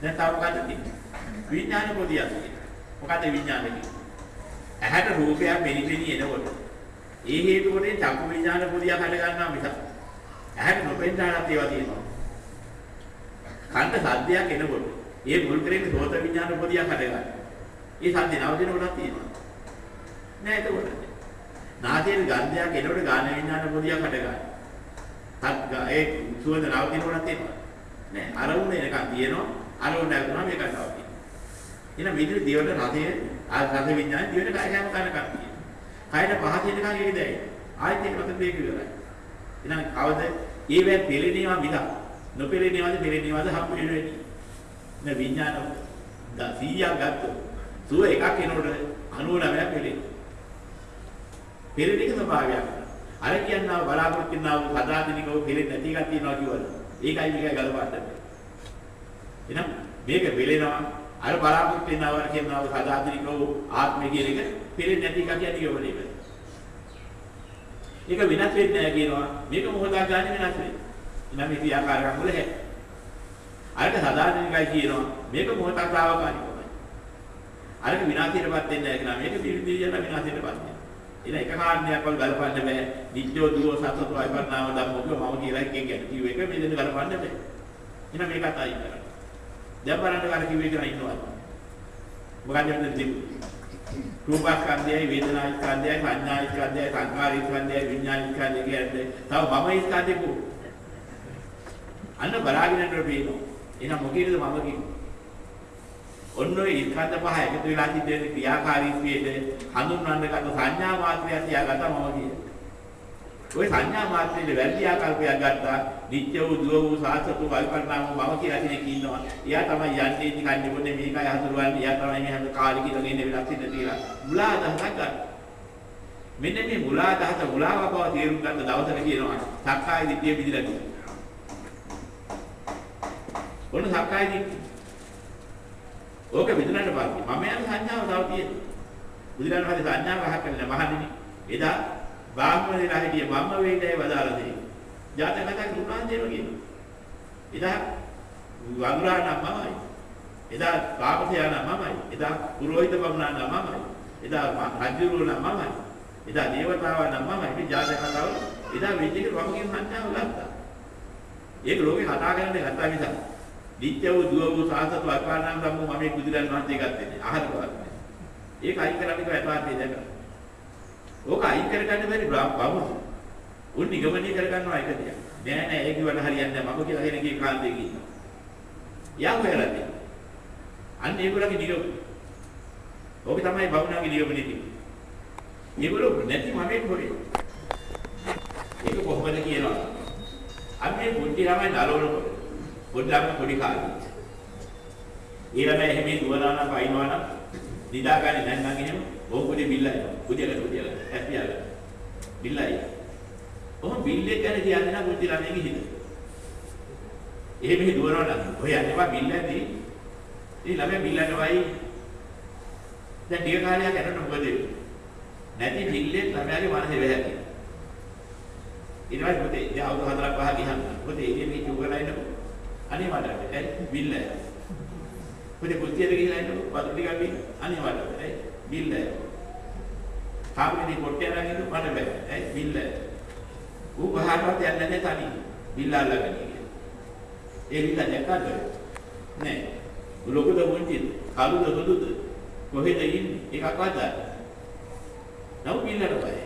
දැන් තාම ගන්න තියෙන්නේ විඥාන බුදියක් තියෙනවා මොකද විඥාන කියන්නේ ඇහැට රූපයක් මෙනිපෙනී එනකොට ඒ හේතු කොටේ චක්කු විඥාන පොදියක් හද ගන්නවා මිස ඇහැට නොපෙන්නාලත් ඒවා තියෙනවා කන්න සද්දයක් එනකොට ඒ මුල් කරන්නේ සෝත විඥාන පොදියක් හද ගන්න. ඒ සද්දේ නවතින කොටක් තියෙනවා. නෑ එතකොට. නාසයෙන් ගන්ධයක් එනකොට ගාන විඥාන පොදියක් හද ගන්න. තත් ඒ සුවඳ නවතින කොටක් තියෙනවා. නෑ අර උනේ එකක් තියෙනවා. අර උනේ නැතුණා මේක තව තියෙනවා. එහෙනම් විදුලි දිවට රසය රස විඥානය දිවට කය හැම කන කන කියනවා. කයට පහ තියෙනකන් ඒක දැයි. ආයෙත් ඒක රස දෙක ඉවරයි. එහෙනම් කවද ඒවැ පෙළෙනේවා මිදා. නොපෙළෙනේවාද පෙළෙනේවාද හම් වෙන වෙන්නේ. මේ විඥාන 100ක් ගත්තොත් සුව එකක් එනකොට 99ක් පෙළෙනවා. පෙළෙන එක ස්වභාවයක්. අර කියනවා බලාපොරොත්තු වෙනවා සදාදිනිකව පෙළෙන්නේ නැති එකක් තියනවා කියවල. ඒකයි මේකයි ගලපන්න. එහෙනම් මේක පෙළෙනවා අර බලාපොරොත්තු වෙන ආවර කියනවා සදාතනික වූ ආත්මය කියන එක පිළෙන්නේ නැති කතිය නිගමනය වෙනවා. ඒක වෙනස් වෙන්නේ නැහැ කියනවා. මේක මොහොතක් ගන්න වෙනස් වෙන්නේ. එනම් මේ ක්‍රියාකාරකම් වල හැ. අරට සදාතනිකයි කියනවා. මේක මොහොතක් තාවකාලිකයි. අරට විනාශයටපත් වෙන්නේ නැහැ කියනවා. මේක පිළිපිරියන විනාශයටපත් වෙනවා. එන එක කාරණයක් වල බලපන්න බෑ. නිත්‍යෝ දුරෝ සතතෝ අයපන්නාව ධම්මෝ මම කියලා එකෙන් ගැන කිව්ව එක මෙතන බලපන්න බෑ. එන මේකත් අයින් කරන්න. දැන් බලන්න අර කිව්වේ කරා ඉන්නවද? මොකක්ද වෙන්නේ දෙන්නේ? රූපස්කන්ධයයි වේදනාස්කන්ධයයි සංඥාස්කන්ධයයි සංකාරීස්කන්ධයයි විඥානස්කන්ධය කියන්නේ තව මමස්කන්ධේ කෝ. අන්න බලාගෙන ඉන්නකොට පේනවා. එහෙනම් මොකේද මම කියන්නේ? ඔන්න ඔය ස්කන්ධ පහ එකතු වෙලා තිබෙන ක්‍රියාකාරීත්වයේ හඳුන්වන්න ගන්න සංඥා මාත්‍රයක් තියාගත්තා මම කියන්නේ. ওই සංඥා මාත්‍රයේ වැරදි ආකල්පයක් ගත්තා දිච්ච වූ දුව වූ සාසතු වල්පන්නා වූ මම කියලා කෙනෙක් ඉන්නවා. එයා තමයි යන්නේ ඉතිකන්නේ පොඩේ මේකයි හඳුරවන්නේ. එයා තමයි මේ හැම කාලේ කියලා ගෙන්නේ වෙලක් ඉඳ තියලා. මුලා දහසක් ගන්න. මෙන්න මේ මුලා දහස මුලාව බව තේරුම් ගන්න දවසට කියනවා. සක්කාය දිට්ඨිය පිළිලා කියනවා. ඔන්න සක්කාය දිට්ඨිය. ඕක විදුනට පස්සේ මම යන සංඥාව තව තියෙනවා. බුදුරණවහන්සේ සංඥාව අහකන්නේ මහණෙනි. එදා බාහමලලා හිටිය මම්ම වේදේ වදාලා දෙන්නේ. ජාතක කතා කරුණාන්දේම කියනවා. එදා වඳුරාණන් මමයි. එදා පාපතියාණන් මමයි. එදා පුරෝහිත බමුණාණන් මමයි. එදා රජුරුණන් මමයි. එදා දේවතාවාණන් මමයි. මේ ජාතක කතාව එදා විදිහට වගකීම් සංඥාව ගත්තා. ඒක ලෝකේ කතා කරන්නේ කතා මිසක්. නිත්‍ය වූ දුව වූ සාසතු අපාණම් සම්මු මම මේ බුදුරන් වහන්සේ ගත්තේ. අහරවත් නෑ. ඒක අයින් කරන්නේ කොහේ යථාර්ථය දැකලා. ඕක අයින් කරගන්න බැරි බ්‍රාහ්මණය. උන් නිගමනය කරගන්නවා එක දෙයක්. නෑ නෑ ඒ කිව්වන හරියන්නේ නෑ මම කියලා කෙනෙක් ගිය කාන්දේ ගිහින්. යා හොයලා තියෙනවා. අන්න ඒගොල්ලගේ නිගමනය. ඕක තමයි බවුනාගේ නිගමනය තියෙන්නේ. මේගොල්ලෝ නැති මමෙන් හොරේ. ඒක කොහොමද කියනවා? අපි මේ පොඩි ළමයි නලවනකොට පොඩි ළමයි පොඩි කාලේ. ඒ ළමයි එහෙම දුවනවා නම් පයින්නවා නම් දිදාගන්නේ දැන් නම් එහෙම ඕක පොඩි බිල්ලයි. කුඩියල කුඩියල හැපියල. බිල්ලයි. කොහොම බිල් එක ගැන කියන්නේ නම් පුංචි ළමයිගේ හිත. එහෙම හිතුවනවා නම් ඔය අනේවා බිල් ඇදී ඉතින් ළමයා බිල් අරනවායි දැන් ටික කාලයක් යනකොට මොකද වෙන්නේ? නැති බිල් එක ළමයාගේ මනසේ වැහැ. ඊළඟට පුතේ දැන් අවුරුදු හතරක් පහක් ගියහම පුතේ ඉන්නේ මේ චුගලා ඉන්නකො. අනේ මට ඇයි බිල් එක? පුතේ කුස්තියට ගිහලා ඉන්නකො වතුර ටිකක් බිල් අනේ මට ඇයි බිල් එක? තාපනේ පොට්ටේ අරගෙන මට බෑ ඇයි බිල් එක? ඌ ගහටවත් යන්නේ නැහැ තනියම. බිල්ලා අල්ලගෙන ගියා. ඒ බිල්ලා දැකලා නෑ. ලොකුද මුන්ටිද? කළුද හොඳුද? කොහෙද ඉන්නේ? එකක්වත් දන්නේ නෑ. නෝ බිල්ලාට බයයි.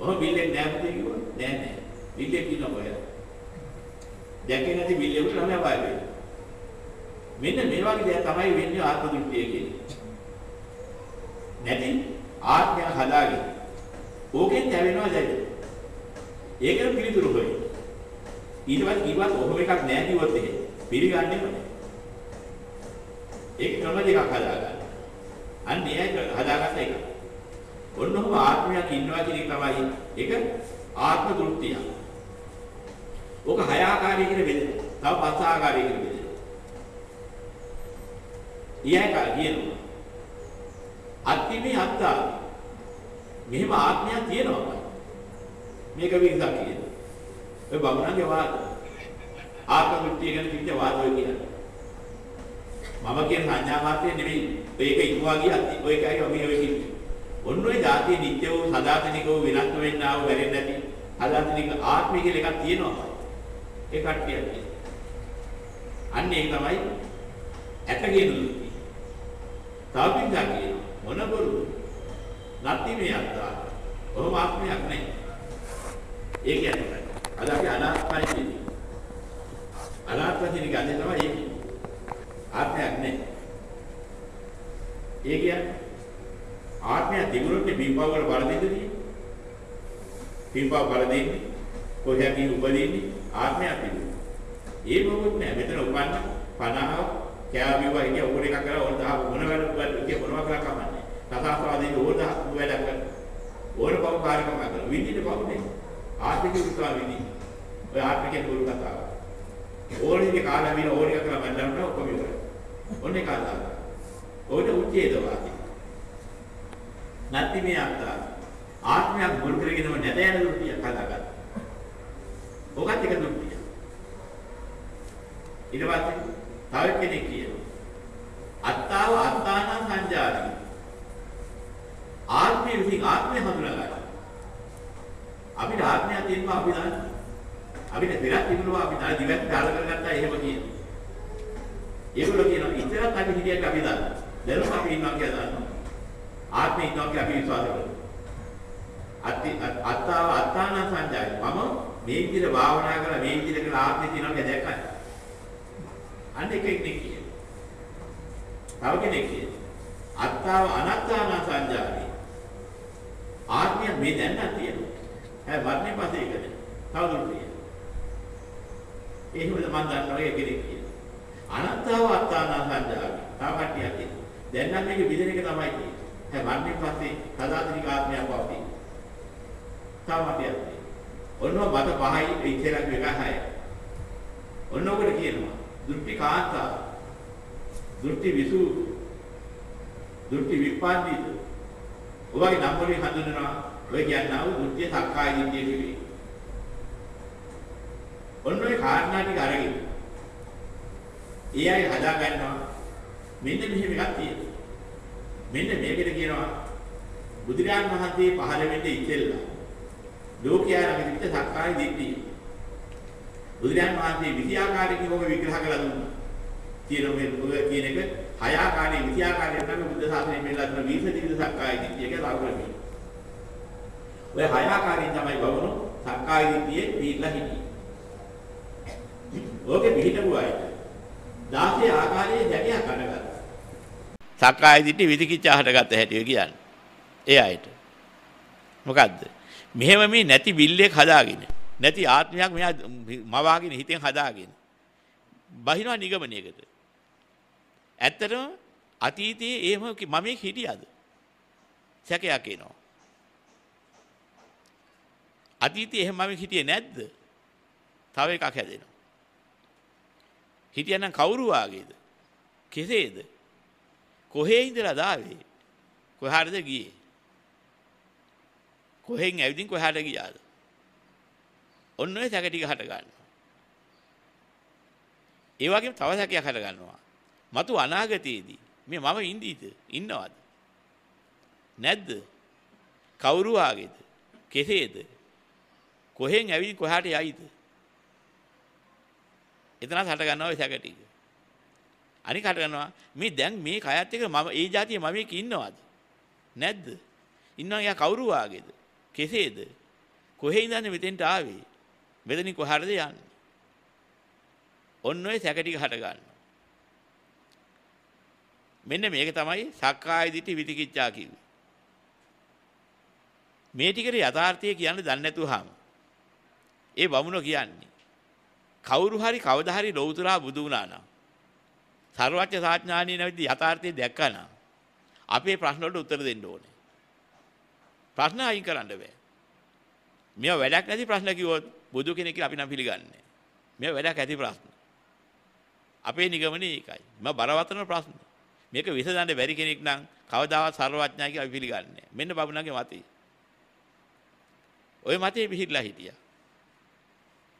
ඔහොම බිල්ලෙන් නෑ පුතේ කිව්වා. නෑ නෑ. බිල්ලේ කිනෝ බයයි. දැකේ නැති බිල්ලේ උට ළමයා බය වෙනවා. මෙන්න මේ වගේ දේ තමයි වෙන්නේ ආත්ම දෘෂ්ටිය කියන්නේ. නැති ආත්මය හදාගෙන ඕකෙන් දැවෙනවා දැවෙනවා. ඒකෙන් පිළිතුරු හොයන. ඊට පස්සේ කිව්වත් ඔහොම එකක් නෑ කිව්වොත් එහෙම පිළිගන්නේම නෑ. ඒක ක්‍රම දෙකක් හදාගන්න. අන්න ඒක හදාගන්න එක. ඔන්නෝම ආත්මයක් ඉන්නවා කියන එක තමයි ඒක ආත්ම දෘෂ්ටිය. ඕක හය ආකාරයකින් බෙදෙනවා. තව පස් ආකාරයකින් බෙදෙනවා. ඊයක කියනවා. අත්තිමේ අත්තා මෙහෙම ආත්මයක් තියෙනවා. මේක විරසක් කියන්නේ. ඔය බමුණන්ගේ වාද. ආත්ම දෘෂ්ටිය ගැන කිච්ච වාද ඔය කියන්නේ. මම කියන සංඥා මාත්‍රය නෙමෙයි. ඒක ඉක්මවා ගියත් ඔය එකයි මම ඔය කියන්නේ. ඔන්න ඔය ධාතිය නිත්‍ය වූ සදාතනික වූ වෙනස් වෙන්න ආව බැරෙන්නේ නැති. සදාතනික ආත්මය කියලා එකක් තියෙනවා. ඒ කට්ටිය. අන්න ඒක තමයි ඇට කියන දෘෂ්ටිය. තාපින්දා කියන මොන බරුද? නැති මේ අත්තා. ඔහොම ආත්මයක් නැහැ. ඒ කියන්නේ අද අපි අනාත්මයි කියන්නේ. අනාත්ම කියන ගන්නේ තමයි ඒක. ආත්මයක් නෑ. ඒ කියන්නේ ආත්මය තිබුණොත් බිම්බව වල බල දෙන්නේ. බිම්බව බල දෙන්නේ. කොහේද උපදින්නේ? ආත්මයක් තිබුණා. ඒ මොකුත් නෑ. මෙතන උපන්න 50 කෑවිවා ඉතින් ඔකට එකක් කරලා ඕන දහ මොන වැඩ උගන්න කිය මොනවා කරලා කමන්නේ. කතාස්වාදීන් ඕන දහ වැඩ කරලා ඕන පවකාරකම කරලා විඳින්න බවනේ. ආත්මික විකාරෙදී ඔය ආත්මික දුරු කතාව. ඕනිගේ කාලා විල ඕනික කරලා බැලන්න ඔක්කොම ඉවරයි. ඔන්නේ කාලා. ඕනේ උච්ඡේදවාදී. නැති මේ අත්තා ආත්මයක් මුල් කරගෙනම නැත යන දුක්තිය කතා කරා. ඕකත් එක දුක්තිය. ඊට පස්සේ තව කෙනෙක් කියනවා අත්තාව අත්තාන සංජානන ආත්මය විසින් ආත්මය හඳුනා ගන්න. අපිට ආඥා තියෙනවා අපි දන්නේ. අපිට පෙරක් තිබුණා අපි දා දිවක් දාල කරගත්තා එහෙම කියන. ඒගොල්ලෝ කියනවා ඉතරක් අපි හිටියක් අපි දන්නවා. දැනුත් අපි ඉන්නවා කියලා දන්නවා. ආත්මය ඉන්නවා කියලා අපි විශ්වාස කරනවා. අත්ති අත්තාව අත්තාන සංජාය. මම මේ විදිහට භාවනා කරලා මේ විදිහට කරලා ආත්මය තියෙනවා කියලා දැක්කා. අන්න එක එකනේ කියන්නේ. තව කෙනෙක් කියනවා අත්තාව අනත්තාන සංජාය. ආත්මය මේ දැන්නක් තියෙනවා. ඈ වර්ණේ පස්සේ එකද? තවදුරට කියන. එහෙමද මම දන්නවා ඒක කෙනෙක් කියන. අනත්තාව අත්තානාසංජාගි. තාපට්ටියක් කියන. දැන් නම් මේක විදින එක තමයි කියන්නේ. ඈ වර්ණේ පස්සේ සදාතනික ආත්මයක් වපදී. තාපට්ටියක් කියන. ඔන්න මත පහයි ඉතලක් වෙනහයි. ඔන්න ඔකට කියනවා. දෘෂ්ටි කාන්තා. දෘෂ්ටි විසු. දෘෂ්ටි විපාදිත. ඔබගේ නම් වලින් හඳුනනවා ඔය කියන්නා වූ මුත්‍ය සක්කාය දිට්ඨිය කියන්නේ. ඔන්න ඔය කාරණා ටික අරගෙන. ඒ අය හදා ගන්නවා. මෙන්න මෙහෙම එකක් තියෙනවා. මෙන්න මේකට කියනවා බුදුරජාන් වහන්සේ පහළ වෙන්න ඉතිල්ලා. ලෝකයා රැකෙන්න සක්කාය දිට්ඨිය. බුදුරජාන් වහන්සේ විද්‍යාකාරකින් ඔබ විග්‍රහ කළා දුන්නා. තියෙන මේ ඔය කියන එක හය ආකාරයේ විද්‍යාකාරයෙන් තමයි බුද්ධ ශාසනය මෙල්ලන 20 දිවිද සක්කාය දිට්ඨියක ලබන්නේ. ඔය හය ආකාරයෙන් තමයි බවණු සක්කාය දිට්ඨියේ පිළිලා හිටියේ. ඕකේ පිළිටපු අය. 16 ආකාරයේ හැටියක් අඩගත්තා. සක්කාය දිට්ඨි විදිකිච්ඡාහට ගත හැටිය කියන්නේ. ඒ අයට. මොකද්ද? මෙහෙම මේ නැති බිල්ලෙක් හදාගෙන නැති ආත්මයක් මෙයා මවාගෙන හිතෙන් හදාගෙන බහිනවා නිගමනයකට. ඇත්තටම අතීතයේ එහෙම මම හිටියද? සැකයක් එනවා. අතීතයේ එහෙම මම හිටියේ නැද්ද? තව එකක් හැදෙනවා. හිටියනම් කවුරු වාගේද? කෙසේද? කොහේ ඉඳලා දාවේ? කොහාටද ගියේ? කොහෙන් ඇවිදින් කොහාට ගියාද? ඔන්න ඔය සැක ටික හට ගන්නවා. ඒ වගේම තව සැකයක් හට ගන්නවා. මතු අනාගතයේදී මේ මම ඉඳීද? ඉන්නවද? නැද්ද? කවුරු වාගේද? කෙසේද? කොහෙන් ඇවිත් කොහාට යයිද? එතන හට ගන්නවා ඒ සැක ටික. අනික හට ගන්නවා මේ දැන් මේ කයත් එක මම ඒ જાතිය මම මේක ඉන්නවද? නැද්ද? ඉන්නවා යා කවුරු වාගේද? කෙසේද? කොහේ ඉඳන් මෙතෙන්ට ආවේ? මෙතනින් කොහාටද යන්නේ? ඔන්න ඔය සැක ටික හට ගන්නවා. මෙන්න මේක තමයි සක්කාය දිටි විතිකිච්ඡා කිව්වේ. මේ ටිකේ යථාර්ථය කියන්නේ දන්නේ නැතුවහම ඒ බමුණෝ කියන්නේ. කවුරු හරි කවදා හරි ලෞතුරා බුදු වුණා නම් සර්වඥ සාඥානීය නැවිදි යථාර්ථය දැක්කා නම් අපේ ප්‍රශ්න වලට උත්තර දෙන්න ඕනේ. ප්‍රශ්න අයින් කරන්න බෑ. මේවා වැඩක් නැති ප්‍රශ්න කිව්වොත් බුදු කෙනෙක් කියලා අපි නම් පිළිගන්නේ. මේවා වැඩක් ඇති ප්‍රශ්න. අපේ නිගමනේ ඒකයි. මම බරවතන ප්‍රශ්න. මේක විසඳන්න බැරි කෙනෙක් නම් කවදාවත් සර්වඥයි කියලා අපි පිළිගන්නේ නැහැ. මෙන්න බබුණගේ මතය. ওই මතේ පිළිහිලා හිටියා.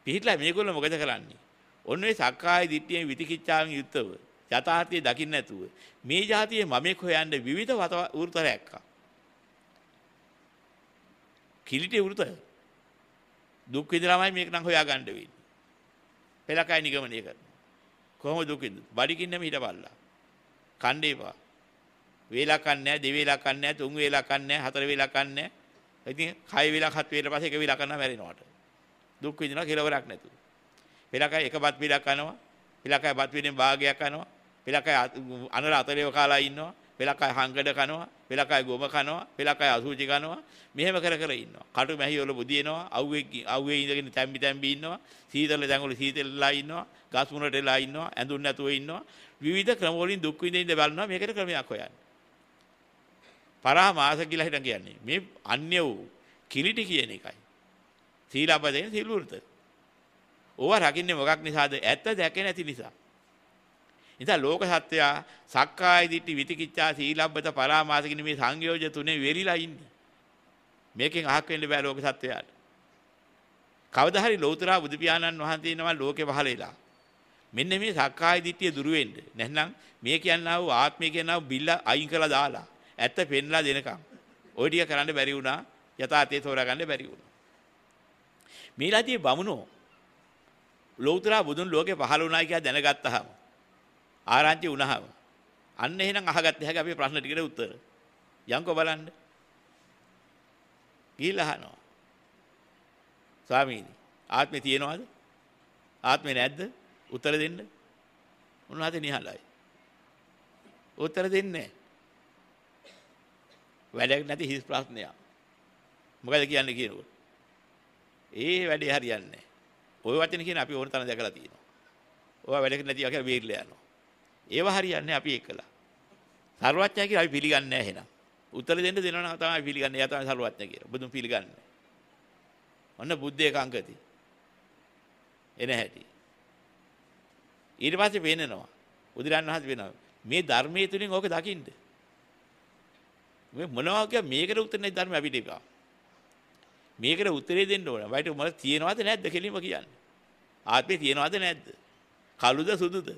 පිහිටලා මේගොල්ලෝ මොකද කරන්නේ? ඔන්න ඔය සක්කාය දිට්ඨියෙන් විතිකිච්ඡාවෙන් යුක්තව යථාර්ථය දකින්න නැතුව මේ જાතියේ මමෙක් හොයන්න විවිධ වෘත රැක්කා. කිලිටි වෘත දුක් විඳලාමයි මේක නම් හොයාගන්න වෙන්නේ. පෙළකයි නිගමනය කරනවා. කොහොම දුක විඳ? බඩිකින්නම හිටපල්ලා. කණ්ඩේපා. වේලා කන්නේ දෙවේලා කන්නේ තුන් වේලා කන්නේ හතර වේලා කන්නේ. ඉතින් කය වේලා හත් වේලා පස්සේ එක වේලා කනවා මැරෙනවට. දුක් විඳිනවා කෙලවරක් නැතුව. පෙලකයි එක බත් පිළක් කනවා. පෙලකයි බත් පිළෙන් භාගයක් කනවා. පෙලකයි අනර අතලේව කාලා ඉන්නවා. පෙලකයි හංගඩ කනවා. පෙලකයි ගොම කනවා. පෙලකයි අසූචි කනවා. මෙහෙම කර කර ඉන්නවා. කටු මැහි වල බුදිනවා. අවුවේ අවුවේ ඉඳගෙන තැම්බි තැම්බි ඉන්නවා. සීතල තැඟ වල සීතලලා ඉන්නවා. ගස් මුලට එලා ඉන්නවා. ඇඳුම් නැතුව ඉන්නවා. විවිධ ක්‍රම වලින් දුක් විඳින්න බලනවා. මේකට ක්‍රමයක් හොයන්න. පරාමාස කියලා හිතන් කියන්නේ මේ අන්‍ය වූ කිලිටි කියන එකයි. සීලාපදයෙන් සිල්වෘත. ඕවා රකින්නේ මොකක් නිසාද? ඇත්ත දැක නැති නිසා. ඉතින් ලෝක සත්‍යයා සක්කාය දිට්ඨි විතිකිච්ඡා සීලබ්බත පරාමාස කියන මේ සංයෝජ තුනේ වෙරිලා ඉන්නේ. මේකෙන් අහක් වෙන්න බෑ ලෝක සත්‍යයාට. කවදා හරි ලෞතර බුදු පියාණන් වහන්සේ ඉන්නවා ලෝකේ පහළලා. මෙන්න මේ සක්කාය දිට්ඨිය දුරු වෙන්න. නැත්නම් මේ කියනවා වූ ආත්මය කියනවා බිල්ල අයින් කරලා දාලා ඇත්ත පෙන්ලා දෙනකම්. ওই ටික කරන්න බැරි වුණා. යථාර්ථය තෝරාගන්න බැරි වුණා. මේ රජයේ බමුණෝ ලෞතර බුදුන් ලෝකේ පහළ වුණා කියලා දැනගත්තාම ආරංචි වුණාම අන්න එහෙනම් අහගත්තේ හැගේ අපේ ප්‍රශ්න ටිකට උත්තර. යන්කෝ බලන්න. ගිහිල්ලා අහනවා. ස්වාමීනි ආත්මේ තියෙනවද? ආත්මේ නැද්ද? උත්තර දෙන්න. උන්වහන්සේ නිහඬයි. උත්තර දෙන්නේ වැඩක් නැති හිස් ප්‍රශ්නයක්. මොකද කියන්නේ කියනකොට? ඒ වැඩේ හරියන්නේ ඔය වචන කියන අපි ඕන තරම් දැකලා තියෙනවා. ඔය වැඩක නැතිව කියලා බේරිලා යනවා. ඒව හරියන්නේ අපි ඒක කළා. සර්වඥය කියලා අපි පිළිගන්නේ නැහැ එහෙනම්. උත්තර දෙන්න දෙනවා නම් තමයි පිළිගන්නේ. එයා තමයි සර්වඥය කියලා. බුදුන් පිළිගන්නේ. ඔන්න බුද්ධ ඒකාංගති. එන හැටි. ඊට පස්සේ වෙන්නනවා. උදිරන් වහන්සේ වෙනවා. මේ ධර්මයේ තුලින් ඕක දකින්න. මේ මොනවා කිය මේකට උත්තර නැති ධර්ම අපිට එපා. මේකට උත්තරේ දෙන්න ඕන. වයිට උඹල තියෙනවද නැද්ද කෙලින්ම කියන්න. ආත්මේ තියෙනවද නැද්ද? කළුද සුදුද?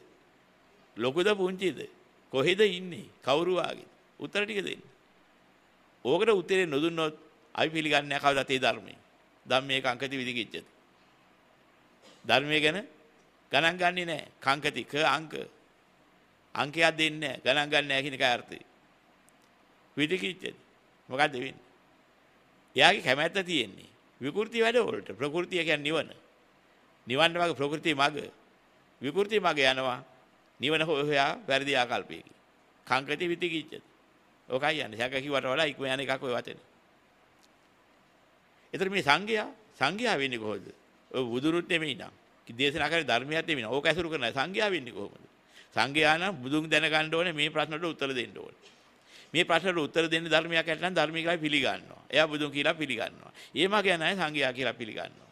ලොකුද පුංචිද? කොහෙද ඉන්නේ? කවුරු වාගේද? උත්තර ටික දෙන්න. ඕකට උත්තරේ නොදුන්නොත් අපි පිළිගන්නේ නැහැ කවදාත් ඒ ධර්මය. ධම්මේ කංකති විදිකිච්චද? ධර්මයේ ගැන ගණන් ගන්නේ නැහැ. කංකති ක අංක. අංකයක් දෙන්නේ නැහැ. ගණන් ගන්න නැහැ කියන කාර්යය. විදිකිච්චද? මොකද්ද වෙන්නේ? එයාගේ කැමැත්ත තියෙන්නේ. විකෘති වැඩවලට ප්‍රകൃතිය කියන්නේ නිවන. නිවන්න වගේ ප්‍රകൃති මග විකෘති මග යනවා නිවන හොයා වැරදි ආකල්පයකින්. කාංකති විතිකිච්ඡත. ඕකයි යන්නේ. සංඝ කිව්වට වඩා ඉක්ම යන එකක් ඔය වචනේ. ඒතර මේ සංඝයා සංඝයා වෙන්නේ කොහොමද? ඔය බුදුරුත් නෙමෙයි නම්. දේශනා කරන ධර්මයක් නෙමෙයි නම්. ඕක ඇසුරු කරන සංඝයා වෙන්නේ කොහොමද? සංඝයා නම් බුදුන් දැනගන්න ඕනේ මේ ප්‍රශ්නට උත්තර දෙන්න ඕනේ. මේ ප්‍රශ්නට උත්තර දෙන්නේ ධර්මයක් ඇත්නම් ධර්මී කියලා පිළිගන්නවා. එයා බුදුන් කියලා පිළිගන්නවා. ඒ මග යන අය සංඝයා කියලා පිළිගන්නවා.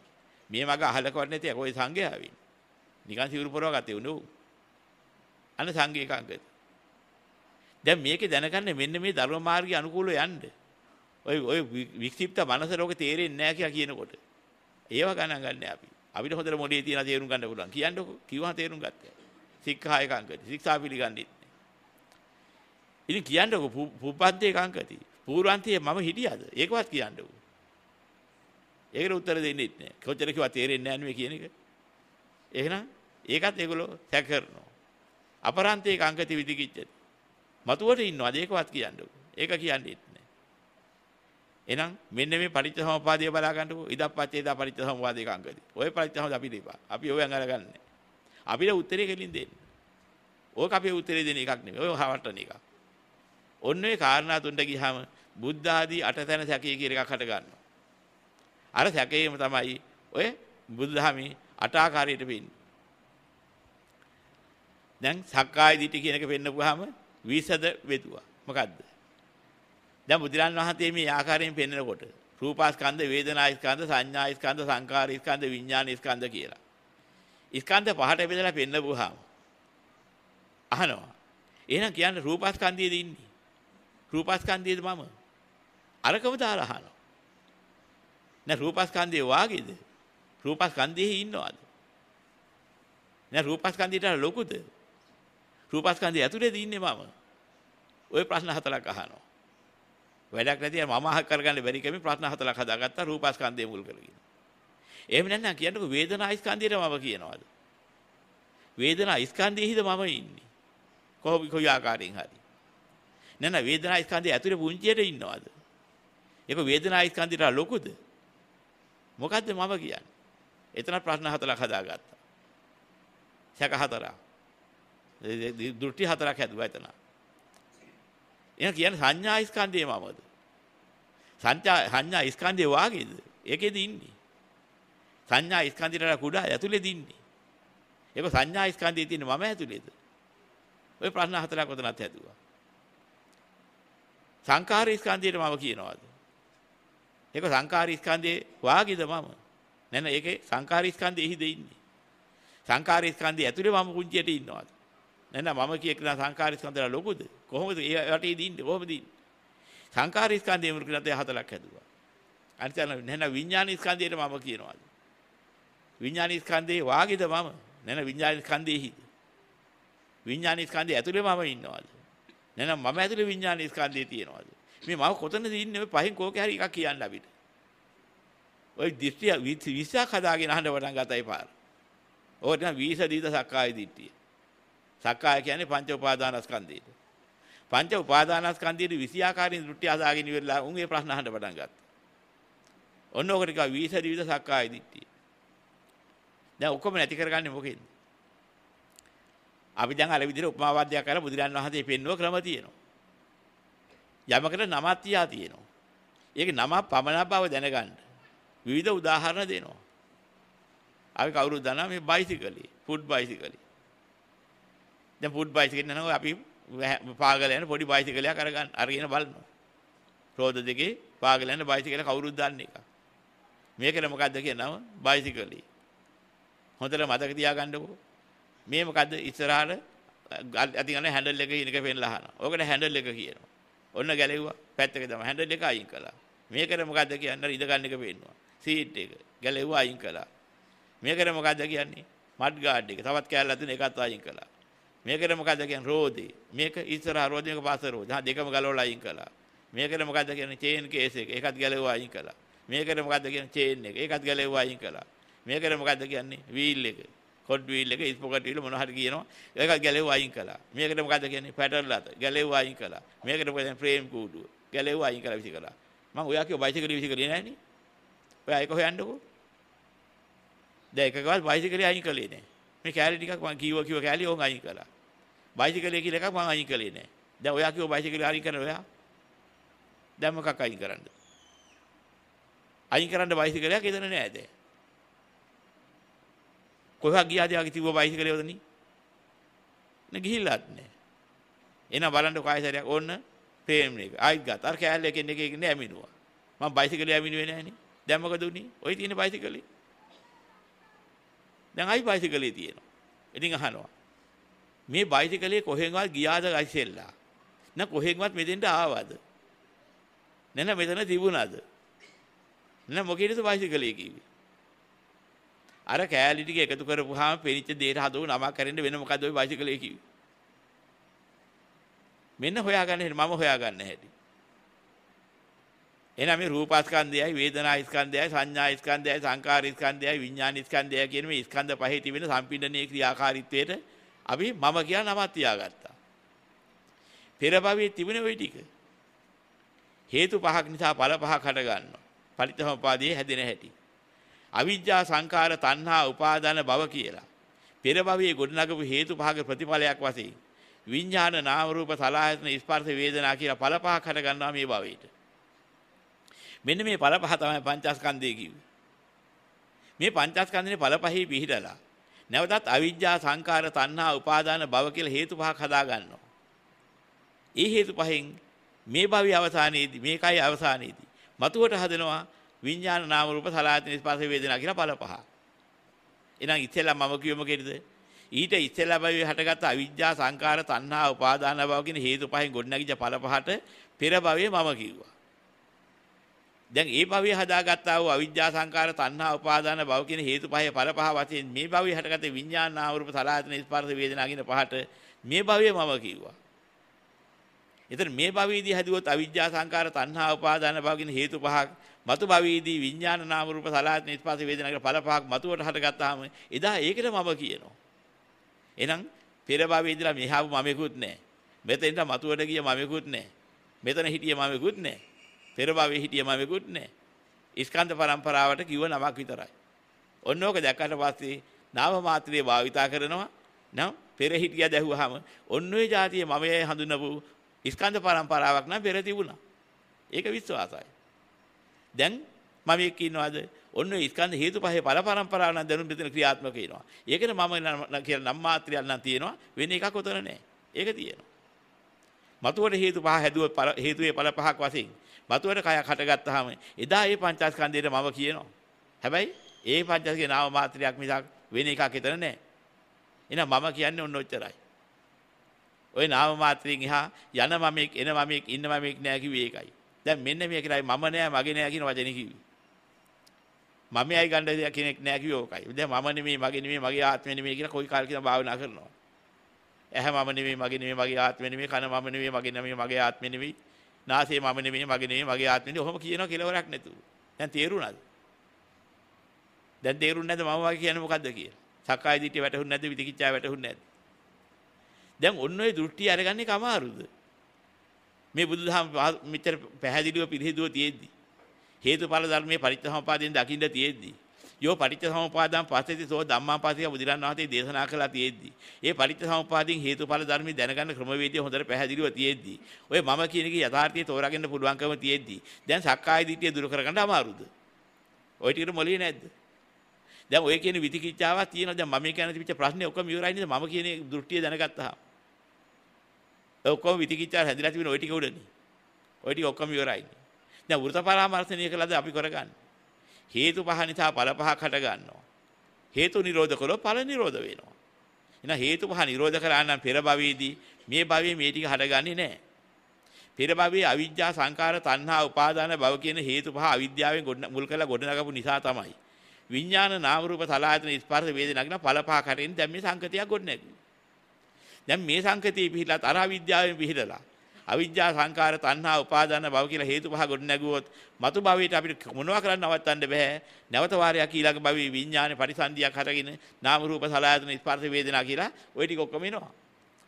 මේ මග අහලකවත් නැති අකෝයි සංඝයා වෙන්නේ. නිකන් සිවුරු පොරව ගතේ උනෝ. අන සංඝේ කාංගද. දැන් මේකේ දැනගන්න මෙන්න මේ ධර්ම මාර්ගය අනුකූලව යන්න. ඔය ඔය වික්ෂිප්ත මනස ලෝකේ තේරෙන්නේ නැහැ කියලා කියනකොට. ඒව ගණන් ගන්න අපි. අපිට හොඳට මොඩේ තියලා තේරුම් ගන්න පුළුවන්. කියන්නකො. කිව්වා තේරුම් ගත්තා. සික්ඛාය කාංගද. ශික්ෂා පිළිගන්නේ ඉතින් කියන්නකො පුබ්බද්දේ කංකති. පූර්වන්තියේ මම හිටියද? ඒකවත් කියන්නකො. ඒකට උත්තර දෙන්නෙත් නෑ. කොච්චර කිව්වා තේරෙන්නේ නෑ නෙවෙයි කියන එක. එහෙනම් ඒකත් ඒගොල්ලෝ සැක කරනවා. අපරන්තේ කංකති විදිකිච්චද? මතුවට ඉන්නවද? ඒකවත් කියන්නකො. ඒක කියන්නෙත් නෑ. එහෙනම් මෙන්න මේ පටිච්චසමුපාදය බලා ගන්නකො. ඉදප්පච්චේදා පටිච්චසමුපාදේ කංකති. ඔය පටිච්චසමුද අපි දෙපා. අපි ඔයන් අරගන්නේ. අපිට උත්තරේ කෙලින් දෙන්න. ඕක අපේ උත්තරේ දෙන එකක් නෙවෙයි. ඔය හවටන එකක්. ඔන්න ඔය කාරණා තුනට ගියහම බුද්ධ ආදී අටතැන සැකය කියලා එකක් හට ගන්නවා. අර සැකයේම තමයි ඔය බුදුදහමේ අට ආකාරයට පෙන්නේ. දැන් සක්කාය දිටි කියන එක පෙන්නපුවාම විසද වේතුවා. මොකද්ද? දැන් බුදුරන් වහන්සේ මේ ආකාරයෙන් පෙන්නකොට රූපාස්කන්ධ වේදනාස්කන්ධ සංඥාස්කන්ධ සංකාරස්කන්ධ විඥානස්කන්ධ කියලා. ස්කන්ධ පහට බෙදලා පෙන්නපුවාම අහනවා. එහෙනම් කියන්නේ රූපාස්කන්ධයේදී ඉන්නේ රූපස්කන්ධයේද මම? අරකම දාලා අහනවා. නෑ රූපස්කන්ධයේ වාගේද? රූපස්කන්ධයේ ඉන්නවද? නෑ රූපස්කන්ධයට ලොකුද? රූපස්කන්ධය ඇතුලේද ඉන්නේ මම? ওই ප්‍රශ්න හතරක් අහනවා. වැඩක් නැති මම අහ කරගන්න බැරි කමින් ප්‍රශ්න හතරක් හදාගත්තා රූපස්කන්ධය මුල් කරගෙන. එහෙම නැත්නම් කියන්නකෝ වේදනා ස්කන්ධයට මම කියනවාද? වේදනා ස්කන්ධයේද මම ඉන්නේ. කොහොම කොයි ආකාරයෙන් හරි. නෑ නෑ වේදනා ස්කන්ධය ඇතුලේ පුංචියට ඉන්නවද? ඒක වේදනා ස්කන්ධයට ලොකුද? මොකද්ද මම කියන්නේ? එතන ප්‍රශ්න හතරක් හදාගත්තා. සැක හතරක්. දෘෂ්ටි හතරක් හැදුවා එතන. එහෙනම් කියන්නේ සංඥා ස්කන්ධය මමද? සංඥා සංඥා ස්කන්ධය වාගේද? ඒකෙද ඉන්නේ. සංඥා ස්කන්ධයට කුඩා ඇතුලේද ඉන්නේ. ඒක සංඥා ස්කන්ධයේ තියෙන මම ඇතුලේද? ඔය ප්‍රශ්න හතරක් ඔතනත් හැදුවා. සංඛාර ස්කන්ධයට මම කියනවාද? ඒක සංඛාර ස්කන්ධයේ වාගිද මම? නැන ඒකේ සංඛාර ස්කන්ධයේ එහිද ඉන්නේ. සංඛාර ස්කන්ධයේ ඇතුලේ මම කුංචියට ඉන්නවාද? නැන මම කියකන සංඛාර ස්කන්ධලා ලොකුද? කොහොමද ඒ වටේ ඉන්නේ? කොහොමද ඉන්නේ? සංඛාර ස්කන්ධයේ මුරුකිනත් හතලක් හැදුවා. අනිත් නැන විඥාන ස්කන්ධයට මම කියනවාද? විඥාන ස්කන්ධයේ වාගිද මම? නැන විඥාන ස්කන්ධයේ හිද? විඥාන ස්කන්ධයේ ඇතුලේ මම ඉන්නවාද? නැනම් මම ඇතුලේ විඥාන ස්කන්ධය තියෙනවාද? මේ මම කොතනද ඉන්නේ ඔය පහෙන් කෝකේ හරි එකක් කියන්න අපිට. ඔය දිෂ්ටිය විසක් හදාගෙන අහන්න පටන් ගතයි පාර. ඕක තමයි වීස දීත සක්කාය දිට්ඨිය. සක්කාය කියන්නේ පංච උපාදානස්කන්ධයට. පංච උපාදානස්කන්ධයේ විසි ආකාරයෙන් දෘෂ්ටි හදාගෙන ඉවරලා උන් ඒ ප්‍රශ්න අහන්න පටන් ගත්තා. ඔන්න ඔකට කියවා වීස දීත සක්කාය දිට්ඨිය. දැන් ඔක්කොම නැති කරගන්නේ මොකෙන්ද? අපි දැන් අර විදිහට උපමාවාදයක් කරලා බුදුරන් වහන්සේ පෙන්වුව ක්‍රම තියෙනවා. යමකට නමක් තියා තියෙනවා. ඒක නම පමණ බව දැනගන්න. විවිධ උදාහරණ දෙනවා. අපි කවුරුද දන්නා මේ බයිසිකලේ, ෆුඩ් බයිසිකලේ. දැන් ෆුඩ් බයිසිකලේ නනෝ අපි පාගල යන පොඩි බයිසිකලයක් අරගන්න අරගෙන බලනවා. රෝද දෙකේ පාගල යන බයිසිකල කවුරුද දන්නේ එක. මේකට මොකද්ද කියනම බයිසිකලේ. හොඳට මතක තියාගන්නකෝ. මේ මොකද්ද ඉස්සරහට අති ගන්න හැන්ඩල් එක ඉනක පෙන්ලා අහනවා. ඕකට හැන්ඩල් එක කියනවා. ඔන්න ගැලෙව්වා. පැත්තක තමයි හැන්ඩල් එක අයින් කළා. මේකට මොකද්ද කියන්නේ? ඉඳ ගන්න එක පෙන්නවා. සීට් එක ගැලෙව්වා අයින් කළා. මේකට මොකද්ද කියන්නේ? මඩ් ගාඩ් එක. තවත් කෑල්ලක් තියෙන එකත් අයින් කළා. මේකට මොකද්ද කියන්නේ? රෝදේ. මේක ඉස්සරහ රෝදේ මේක පස්ස රෝදේ. හා දෙකම ගලවලා අයින් කළා. මේකට මොකද්ද කියන්නේ? චේන් කේස් එක. ඒකත් ගැලෙව්වා අයින් කළා. මේකට මොකද්ද කියන්නේ? චේන් එක. ඒකත් ගැලෙව්වා අයින් කළා. මේකට මොකද්ද කියන්නේ? වීල් එක. කොඩ් වීල් එක ඉස්පොකට් වීල් මොනවා හරි කියනවා. ඒක ගැලෙව් අයින් කළා. මේකට මොකද කියන්නේ? පැටර්ලා ගැලෙව් අයින් කළා. මේකට මොකද ෆ්‍රේම් කූඩුව. ගැලෙව් අයින් කළා විසි කළා. මම ඔයා කිව්ව බයිසිකල් විසි කළේ නෑනේ. ඔයා ඒක හොයන්නකෝ. දැන් එකකවත් බයිසිකලේ අයින් කළේ නෑ. මේ කැලේ ටිකක් මම කිව්වා කිව්වා කැලේ ඕන් අයින් කළා. බයිසිකලේ කියලා එකක් මම අයින් කළේ නෑ. දැන් ඔයා කිව්ව බයිසිකලේ අයින් කරන ඔයා. දැන් මොකක් අයින් කරන්නද? අයින් කරන්න බයිසිකලයක් එතන නෑ දැන්. කොහොමද ගියාද යාගේ තිබ්බ බයිසිකලේ උදනි? නේ ගිහිල්ලත් නෑ. එහෙනම් බලන්න කායසරයක් ඕන්න ප්‍රේමණ එක. ආයිත් ගත්. අර කෑල්ල එකෙන් එක එකනේ ඇමිනුවා. මම බයිසිකලේ ඇමිනුවේ නෑනේ. දැන් මොකද උනේ? ওই තියෙන බයිසිකලේ. දැන් ආයි බයිසිකලේ තියෙනවා. ඉතින් අහනවා. මේ බයිසිකලේ කොහෙන්වත් ගියාද ගයිසෙල්ලා? නැ කොහෙන්වත් මෙතෙන්ට ආවද? නැ නැ මෙතන තිබුණාද? නැ මොකේද බයිසිකලේ කිව්වේ? අර කෑලි ටික එකතු කරපුවාම පෙනිච්ච දේට හදව නමක් කරන්න වෙන මොකද්ද ওই බයිසිකලේ කිව්වේ. මෙන්න හොයාගන්න හැටි මම හොයාගන්න හැටි. එහෙනම් මේ රූපස්කන්ධයයි වේදනාස්කන්ධයයි සංඥාස්කන්ධයයි සංකාරස්කන්ධයයි විඥානස්කන්ධයයි කියන මේ ස්කන්ධ පහේ තිබෙන සම්පින්ඩනයේ ක්‍රියාකාරීත්වයට අපි මම කියලා නමක් තියාගත්තා. පෙර භවයේ තිබුණ ওই ටික හේතු පහක් නිසා ඵල පහක් හට ගන්නවා. පරිතමපාදයේ හැදෙන හැටි. අවිද්‍යා සංඛාර තණ්හා උපාදාන භව කියලා. පෙර භවයේ ගොඩනගපු හේතු පහක ප්‍රතිඵලයක් වශයෙන් විඥාන නාම රූප සලආයතන ස්පර්ශ වේදනා කියලා ඵල පහක් හට ගන්නවා මේ භවයට. මෙන්න මේ ඵල පහ තමයි පංචස්කන්ධය කිව්වේ. මේ පංචස්කන්ධනේ ඵල පහේ පිහිටලා නැවතත් අවිද්‍යා සංඛාර තණ්හා උපාදාන භව කියලා හේතු පහක් හදා ගන්නවා. ඒ හේතු පහෙන් මේ භවයේ අවසානයේදී මේකයි අවසානයේදී මතුවට හදනවා විඥාන නාම රූප සලආයතන ස්පර්ශ වේදනා කියලා ඵල පහ. එහෙනම් ඉතින්ලා මම කියවම කෙරෙද? ඊට ඉතින්ලා බව හටගත් අවිජ්ජා සංකාර තණ්හා උපාදාන භව කියන හේතු පහෙන් ගොඩනැගිච්ච ඵල පහට පෙර භවයේ මම කිව්වා. දැන් ඒ භවයේ හදාගත්තා වූ අවිජ්ජා සංකාර තණ්හා උපාදාන භව කියන හේතු පහේ ඵල පහ වශයෙන් මේ භවයේ හටගත්තේ විඥාන නාම රූප සලආයතන ස්පර්ශ වේදනා කියන පහට මේ භවයේ මම කිව්වා. එතන මේ භවයේදී හැදුවොත් අවිජ්ජා සංකාර තණ්හා උපාදාන භව කියන හේතු පහක් මතු භවයේදී විඥාන නාම රූප සලආයතන ස්පර්ශ වේදනා කියලා ඵල පහක් මතුවට හටගත්තාම එදා ඒකට මම කියනවා. එහෙනම් පෙර භවයේ ඉඳලා මෙහාව මමෙකුත් නැහැ. මෙතෙන්ට මතුවට ගිය මමෙකුත් නැහැ. මෙතන හිටිය මමෙකුත් නැහැ. පෙර භවයේ හිටිය මමෙකුත් නැහැ. ස්කන්ධ පරම්පරාවට කිව්ව නමක් විතරයි. ඔන්න ඕක දැක්කට පස්සේ නාම මාත්‍රේ භාවිතා කරනවා. නම් පෙර හිටියා දැහුවාම ඔන්න ඔය જાතිය මමයේ හඳුනපු ස්කන්ධ පරම්පරාවක් නම් පෙර තිබුණා. ඒක විශ්වාසයි. දැන් මම එක්ක ඉන්නවද? ඔන්න ස්කන්ධ හේතු පහේ ඵල පරම්පරාව නම් දැනුම් මෙතන ක්‍රියාත්මක වෙනවා. ඒකනේ මම කියලා නම් මාත්‍රයක් නම් තියෙනවා. වෙන එකක් උතර නැහැ. ඒක තියෙනවා. මතුවට හේතු පහ හැදුව හේතුයේ ඵල පහක් වශයෙන්. මතුවට කයක් හටගත්තාම එදා ඒ පංචස්කන්ධයට මම කියනවා. හැබැයි ඒ පංචස්කේ නාම මාත්‍රයක් මිසක් වෙන එකක් එතන නැහැ. එහෙනම් මම කියන්නේ ඔන්න ඔච්චරයි. ওই නාම මාත්‍රයෙන් එහා යන මමෙක් එන මමෙක් ඉන්න මමෙක් නෑ කිව්වේ ඒකයි. දැන් මෙන්න මේ කියලා මම නෑ මගේ නෑ කියන වචනේ කිව්වේ. මම ඇයි ගන්න දෙයක් කෙනෙක් නෑ කිව්ව ඕකයි. දැන් මම නෙමෙයි මගේ නෙමෙයි මගේ ආත්මෙ නෙමෙයි කියලා කොයි කාලෙක ඉඳන් භාවනා කරනවා. ඇහැ මම නෙමෙයි මගේ නෙමෙයි මගේ ආත්මෙ නෙමෙයි කන මම නෙමෙයි මගේ නෙමෙයි මගේ ආත්මෙ නෙමෙයි නාසය මම නෙමෙයි මගේ නෙමෙයි මගේ ආත්මෙ නෙමෙයි ඔහොම කියනවා කෙලවරක් නැතුව. දැන් තේරුණාද? දැන් තේරුණ නැද්ද මම වගේ කියන්නේ මොකද්ද කියලා? සක්කාය දිට්ඨිය වැටහුන්නේ නැද්ද? විදිකිච්ඡා වැටහුන්නේ නැද්ද? දැන් ඔන්න ඔය දෘෂ්ටි අරගන්නේ කමාරුද? මේ බුදුදහම මෙච්චර පැහැදිලිව පිළිහිදුව තියෙද්දි හේතුඵල ධර්මයේ පරිත්‍ථසමපාදයෙන් දකින්න තියෙද්දි යෝ පටිච්චසමුපාදං පස්සති සෝ ධම්මාපස්සික බුදුරන් වහන්සේ දේශනා කළා තියෙද්දි ඒ පටිච්චසමුපාදින් හේතුඵල ධර්ම දැනගන්න ක්‍රමවේදය හොඳට පැහැදිලිව තියෙද්දි ඔය මම කියන එකේ යථාර්ථය තෝරාගන්න පුළුවන්කම තියෙද්දි දැන් සක්කාය දිටිය දුරු කරගන්න අමාරුද ඔය ටිකට මොළේ නැද්ද දැන් ඔය කියන විතිකිච්ඡාවක් තියෙනවා දැන් මම කියන තිබිච්ච ප්‍රශ්නේ ඔක්කොම ඉවරයි නේද මම කියන දෘෂ්ටිය දැනගත්තාම ඔක්කොම විතිකිච්ඡා හැදිලා තිබෙන ওই ටික උඩනේ. ওই ටික ඔක්කොම ඉවරයි. දැන් වෘත පරාමර්ශනය කළාද අපි කරගන්නේ. හේතු පහ නිසා ඵල පහක් හට ගන්නවා. හේතු නිරෝධ කළොත් ඵල නිරෝධ වෙනවා. එහෙනම් හේතු පහ නිරෝධ කරා නම් පෙර භවයේදී මේ භවයේ මේ ටික හටගන්නේ නැහැ. පෙර භවයේ අවිජ්ජා සංකාර තණ්හා උපාදාන භව කියන හේතු පහ අවිද්‍යාවෙන් මුල් කරලා ගොඩනගපු නිසා තමයි. විඥාන නාම රූප සලආයතන ස්පර්ශ වේදනා කියන ඵල පහ කරෙන් දැන් මේ සංකතියක් ගොඩනැගෙන්නේ. දැන් මේ සංකතිය පිහිලා අර අවිද්‍යාවෙන් පිහිදලා. අවිද්‍යා සංකාර තණ්හා උපාදාන භව කියලා හේතු පහ ගොඩ නැගුවොත් මතු භවයට අපිට මොනවා කරන්න නවත්තන්න බෑ. නැවත වාරයක් ඊළඟ භවී විඥානේ පරිසන්දියක් හරගෙන නාම රූප සලආයතන ස්පර්ශ වේදනා කියලා ওই ටික ඔක්කොම එනවා.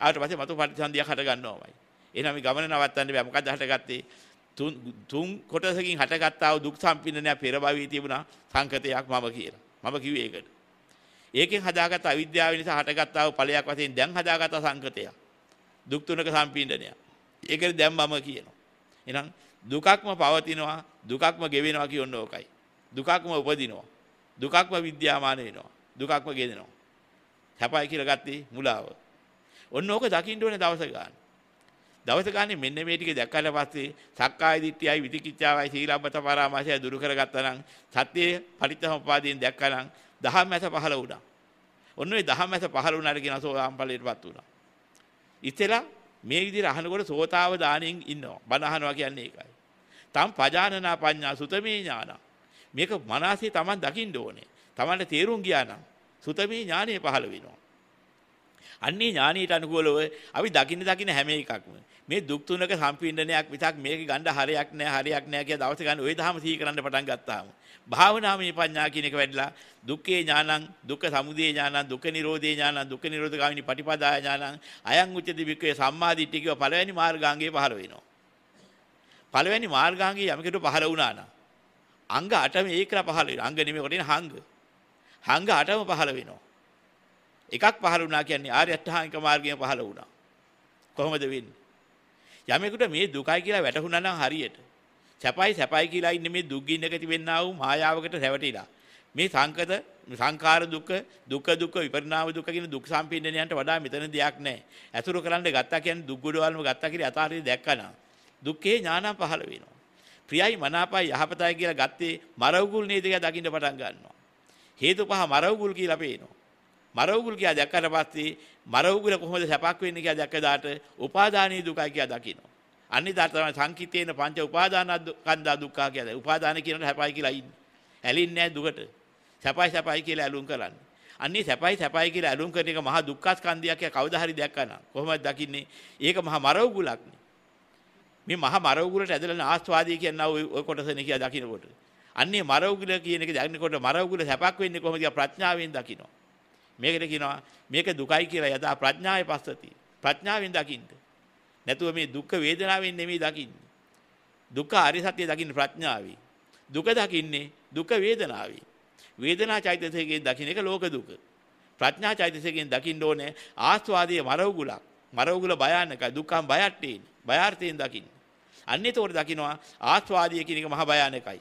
ආවට පස්සේ මතු පරිසන්දියක් හට ගන්නවමයි. එහෙනම් මේ ගමන නවත්තන්න බෑ. මොකද හටගත්තේ? තුන් තුන් කොටසකින් හටගත්තා වූ දුක් සම්පින්නනය පෙර භවී තිබුණා සංකතයක් මම කියලා. මම කිව්වේ ඒකට. ඒකෙන් හදාගත් අවිද්‍යාව නිසා හටගත්තාව ඵලයක් වශයෙන් දැන් හදාගත් සංකතය. දුක් තුනක සම්පීඩනය. ඒකනේ දැන් මම කියනවා. එහෙනම් දුකක්ම පවතිනවා, දුකක්ම ගෙවෙනවා කියන ඕකයි. දුකක්ම උපදිනවා. දුකක්ම විද්‍යාමාන වෙනවා. දුකක්ම ගෙදෙනවා. හැපයි කියලා ගත්තේ මුලාව. ඔන්න ඕක දකින්න ඕනේ දවස ගන්න. දවස ගන්න මෙන්න මේ ටික දැක්කාට පස්සේ සක්කාය දිට්ඨියයි විතිකිච්ඡාවයි සීලබ්බත පරාමාසය දුරු කරගත්තා නම් සත්‍යය පරිත්‍යාසම්පාදයෙන් දැක්කා නම් දහම් ඇස පහළ වුණා. ඔන්න ඔය දහම් ඇස පහළ වුණාට කියන සෝතාම්පලයටපත් වුණා. ඉතලා මේ විදිහට අහනකොට සෝතාව දාණයෙන් ඉන්නවා. බණ අහනවා කියන්නේ ඒකයි. තම් පජානනා පඤ්ඤා සුතමේ ඥාන. මේක මනසේ Taman දකින්න ඕනේ. Tamanට තේරුම් ගියා නම් සුතමේ ඥානය පහළ වෙනවා. අන්නේ ඥානීයට අනුකූලව අපි දකින්න දකින්න හැම එකක්ම මේ දුක් තුනක සම්පින්ඩනයක් විතක් මේක ගන්න හරයක් නැහැ හරයක් නැහැ කියලා දවස ගන්න ওই දහම සිහි කරන්න පටන් ගත්තාම භාවනාමය ප්‍රඥා කියන එක වැඩිලා දුක්ඛේ ඥානං දුක්ඛ සමුදය ඥානං දුක්ඛ නිරෝධේ ඥානං දුක්ඛ නිරෝධගාමිනී පටිපදා ඥානං අයං උච්චති වික්කේ සම්මාදිට්ඨිය කියව පළවෙනි මාර්ගාංගයේ පහළ වෙනවා පළවෙනි මාර්ගාංගයේ යමකට පහළ වුණා නම් අංග 8 මේකලා පහළ වෙනවා අංග නෙමෙයි කොටින හංග හංග 8ම පහළ වෙනවා එකක් පහළ වුණා කියන්නේ ආර්ය අෂ්ටාංගික මාර්ගයෙන් පහළ වුණා. කොහොමද වෙන්නේ? යමෙකුට මේ දුකයි කියලා වැටහුණා නම් හරියට. සැපයි සැපයි කියලා ඉන්නේ මේ දුක්ගින්න එක තිබෙන්නා වූ මායාවකට රැවටිලා. මේ සංකත සංකාර දුක, දුක දුක විපරිණාම දුක කියන දුක් සම්පීඩනයන්ට වඩා මෙතන දෙයක් නැහැ. ඇසුරු කරන්න ගත්තා කියන්නේ දුක් ගොඩවල්ම ගත්තා කියලා අතාරින් දැක්කනා. දුක්ඛේ ඥානම පහළ වෙනවා. ප්‍රියයි මනාපයි යහපතයි කියලා ගත්තේ මරවුගුල් නේද කියලා දකින්න පටන් ගන්නවා. හේතු පහ මරවුගුල් කියලා පේනවා. මරවුගුල් කියා දැක්කට පස්සේ මරවුගුල කොහොමද සැපක් වෙන්නේ කියා දැක්කදාට උපාදානීය දුකයි කියා දකිනවා. අනිදාට තමයි සංකිතේන පංච උපාදානස්කන්ධා දුක්ඛා කියලා. උපාදාන කියනට හැපයි කියලා ඉන්නේ. ඇලින්නේ නැහැ දුකට. සැපයි සැපයි කියලා ඇලුම් කරන්නේ. අන්නේ සැපයි සැපයි කියලා ඇලුම් කරන එක මහා දුක්ඛස්කන්ධයක් කියලා කවදා හරි දැක්කනා. කොහොමද දකින්නේ? ඒක මහා මරවුගුලක්නේ. මේ මහා මරවුගුලට ඇදලා ආස්වාදී කියනවා ඔය කොටසනේ කියලා දකින්නකොට. අන්නේ මරවුගුල කියන එක දකින්නකොට මරවුගුල සැපක් වෙන්නේ කොහොමද කියලා ප්‍රඥාවෙන් දකිනවා. මේකට කියනවා මේක දුකයි කියලා යදා ප්‍රඥාවේ පස්සති. ප්‍රඥාවෙන් දකින්න. නැතුව මේ දුක් වේදනාවෙන් නෙමෙයි දකින්නේ. දුක අරිසත්‍ය දකින්න ප්‍රඥාවයි. දුක දකින්නේ දුක වේදනාවයි. වේදනා චෛතසිකයෙන් දකින්න එක ලෝක දුක. ප්‍රඥා චෛතසිකයෙන් දකින්න ඕනේ ආස්වාදයේ මරවුගුලක්. මරවුගුල භයානකයි. දුක්ඛම් බයට්ටේන. බයාර්ථයෙන් දකින්න. අන්නේ තෝර දකින්නවා ආස්වාදය කියන එක මහ භයානකයි.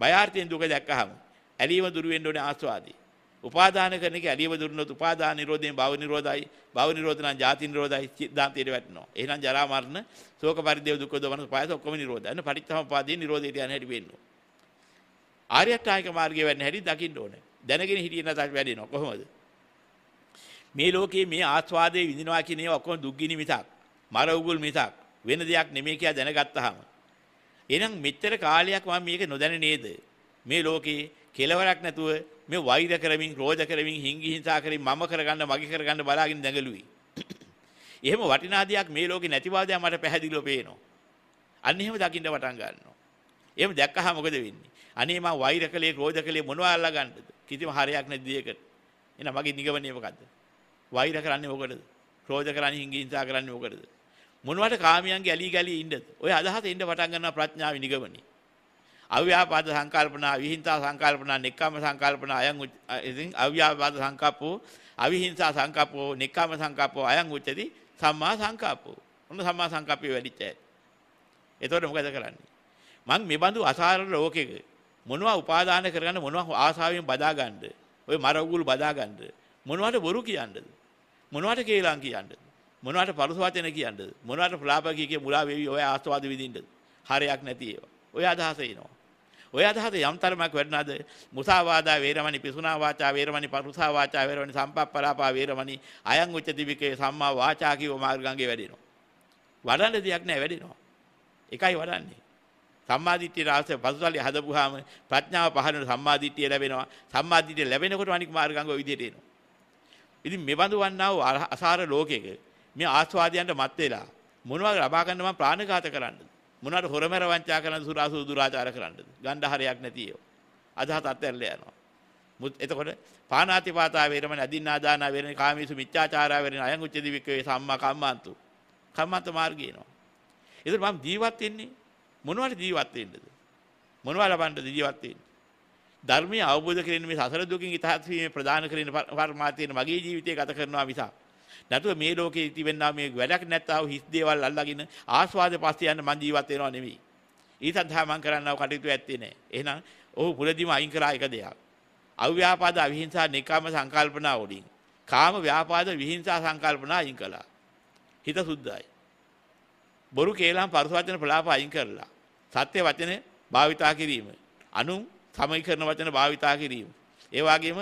බයාර්ථයෙන් දුක දැක්කහම ඇලීම දුරු වෙන්න ඕනේ ආස්වාදේ. උපාදාන කරන එක ඇලියව දුන්නොත් උපාදාන නිරෝධයෙන් භව නිරෝධයි භව නිරෝධ නම් ජාති නිරෝධයි සිද්ධාන්තයට වැටෙනවා එහෙනම් ජරා මරණ ශෝක පරිදේව දුක්ඛ දෝමන පායස ඔක්කොම නිරෝධයි නේ පටිච්චසමුපාදයේ නිරෝධයට යන හැටි වෙන්නේ ආර්ය අෂ්ටාංගික මාර්ගයේ වැටෙන හැටි දකින්න ඕනේ දැනගෙන හිටියේ නැතත් වැඩෙනවා කොහොමද මේ ලෝකයේ මේ ආස්වාදයේ විඳිනවා කියන ඒවා ඔක්කොම දුක්ගිනි මිසක් මර උගුල් මිසක් වෙන දෙයක් නෙමෙයි කියලා දැනගත්තාම එහෙනම් මෙච්චර කාලයක් මම මේක නොදැන නේද මේ ලෝකේ කෙලවරක් නැතුව මේ වෛර කරමින්, ක්‍රෝධ කරමින්, හිංගි හිංසා කරමින් මම කරගන්න, මගේ කරගන්න බලාගෙන දැඟලුවේ. එහෙම වටිනාදයක් මේ ලෝකේ නැති බව දැන් මට පැහැදිලිව පේනවා. අන්න එහෙම දකින්න පටන් ගන්නවා. එහෙම දැක්කහම මොකද වෙන්නේ? අනේ මම වෛර කළේ, ක්‍රෝධ කළේ මොනවා අල්ලා ගන්නද? කිසිම හරයක් නැති දෙයකට. එහෙනම් මගේ නිගමනය මොකද්ද? වෛර කරන්නේ මොකටද? ක්‍රෝධ කරන්නේ, හිංගි හිංසා කරන්නේ මොකටද? මොනවට කාමයන්ගේ ඇලි ගලි ඉන්නද? ඔය අදහස එන්න පටන් ගන්නවා ප්‍රඥාවේ නිගමනේ. අව්‍යාපාද සංකල්පනා විහිංසා සංකල්පනා නෙක්ඛම් සංකල්පනා අයං ඉතින් අව්‍යාපාද සංකප්පෝ අවිහිංසා සංකප්පෝ නෙක්ඛම් සංකප්පෝ අයං උච්චති සම්මා සංකප්පෝ ඔන්න සම්මා සංකප්පේ වැඩිච්ච ඇත එතකොට මොකද කරන්නේ මං මේ බඳු අසාරණ ලෝකෙක මොනවා උපාදාන කරගන්න මොනවා ආසාවෙන් බදා ගන්නද ඔය මර උගුල් බදා ගන්නද මොනවට බොරු කියන්නද මොනවට කේලම් කියන්නද මොනවට පරුස වචන කියන්නද මොනවට ප්‍රලාප කිය කිය මුලා වේවි ඔය ආස්වාද විඳින්නද හරයක් නැති ඒවා ඔය අදහස එනවා ඔය අදහස යම් තරමක් වැඩනද මුසාවාදා වේරමණී පිසුනා වාචා වේරමණී පරුසා වාචා වේරමණී සම්පප්පලාපා වේරමණී අයං උච්චතිබිකේ සම්මා වාචා කිව මාර්ගංගේ වැඩෙනවා. වඩන්න දෙයක් නැහැ වැඩෙනවා. එකයි වඩන්නේ. සම්මාදිට්ඨිය රාසය පසුතලයේ හදපුවාම ප්‍රඥාව පහළන සම්මාදිට්ඨිය ලැබෙනවා. සම්මාදිට්ඨිය ලැබෙනකොට අනික් මාර්ගංග ඔය විදිහට එනවා. ඉතින් මේ බඳු වන්නා වූ අසාර ලෝකයක මේ ආස්වාදයන්ට මත් වෙලා මොනවා ලබා ගන්න මම ප්‍රාණඝාත කරන්නද? මොනවාට හොරමර වංචා කරන සුරාසු දුරාචාර කරන්නද? ගණ්ඩ හරයක් නැති ඒවා. අදහස අත්හැරලා යනවා. එතකොට පානාති පාතා වේරමණී අදින්නා දාන වේරණී කාමීසු මිච්ඡාචාරා වේරණී අයං උච්ච දිවික්කවේ සම්මා කම්මන්තු කම්මන්ත මාර්ගය එනවා. ඒතර මම ජීවත් වෙන්නේ මොනවට ජීවත් වෙන්නද? මොනවා ලබන්නද ජීවත් වෙන්නේ? ධර්මය අවබෝධ කරගෙන මේ සසර දුකින් ඉතහත් වීම ප්‍රදාන කරගෙන පරමාර්ථයෙන් මගේ ජීවිතය ගත කරනවා මිසක් නැතුව මේ ලෝකේ තිබෙනා මේ වැඩක් නැත්තාව හිස් දේවල් අල්ලගෙන ආස්වාද පස්සේ යන්න මං ජීවත් වෙනව නෙමෙයි. ඊ සඳහා මං කරන්නව කටයුතු ඇත්තේ නැහැ. එහෙනම් ඔහු පුරදීම අයින් කරා එක දෙයක්. අව්‍යාපාද අවිහිංසා නිකාම සංකල්පනා වලින්. කාම ව්‍යාපාද විහිංසා සංකල්පනා අයින් කළා. හිත සුද්ධයි. බොරු කේලම් පරුස වචන ප්‍රලාප අයින් කරලා. සත්‍ය වචන භාවිතා කිරීම. අනුන් සමීකරණ වචන භාවිතා කිරීම. ඒ වගේම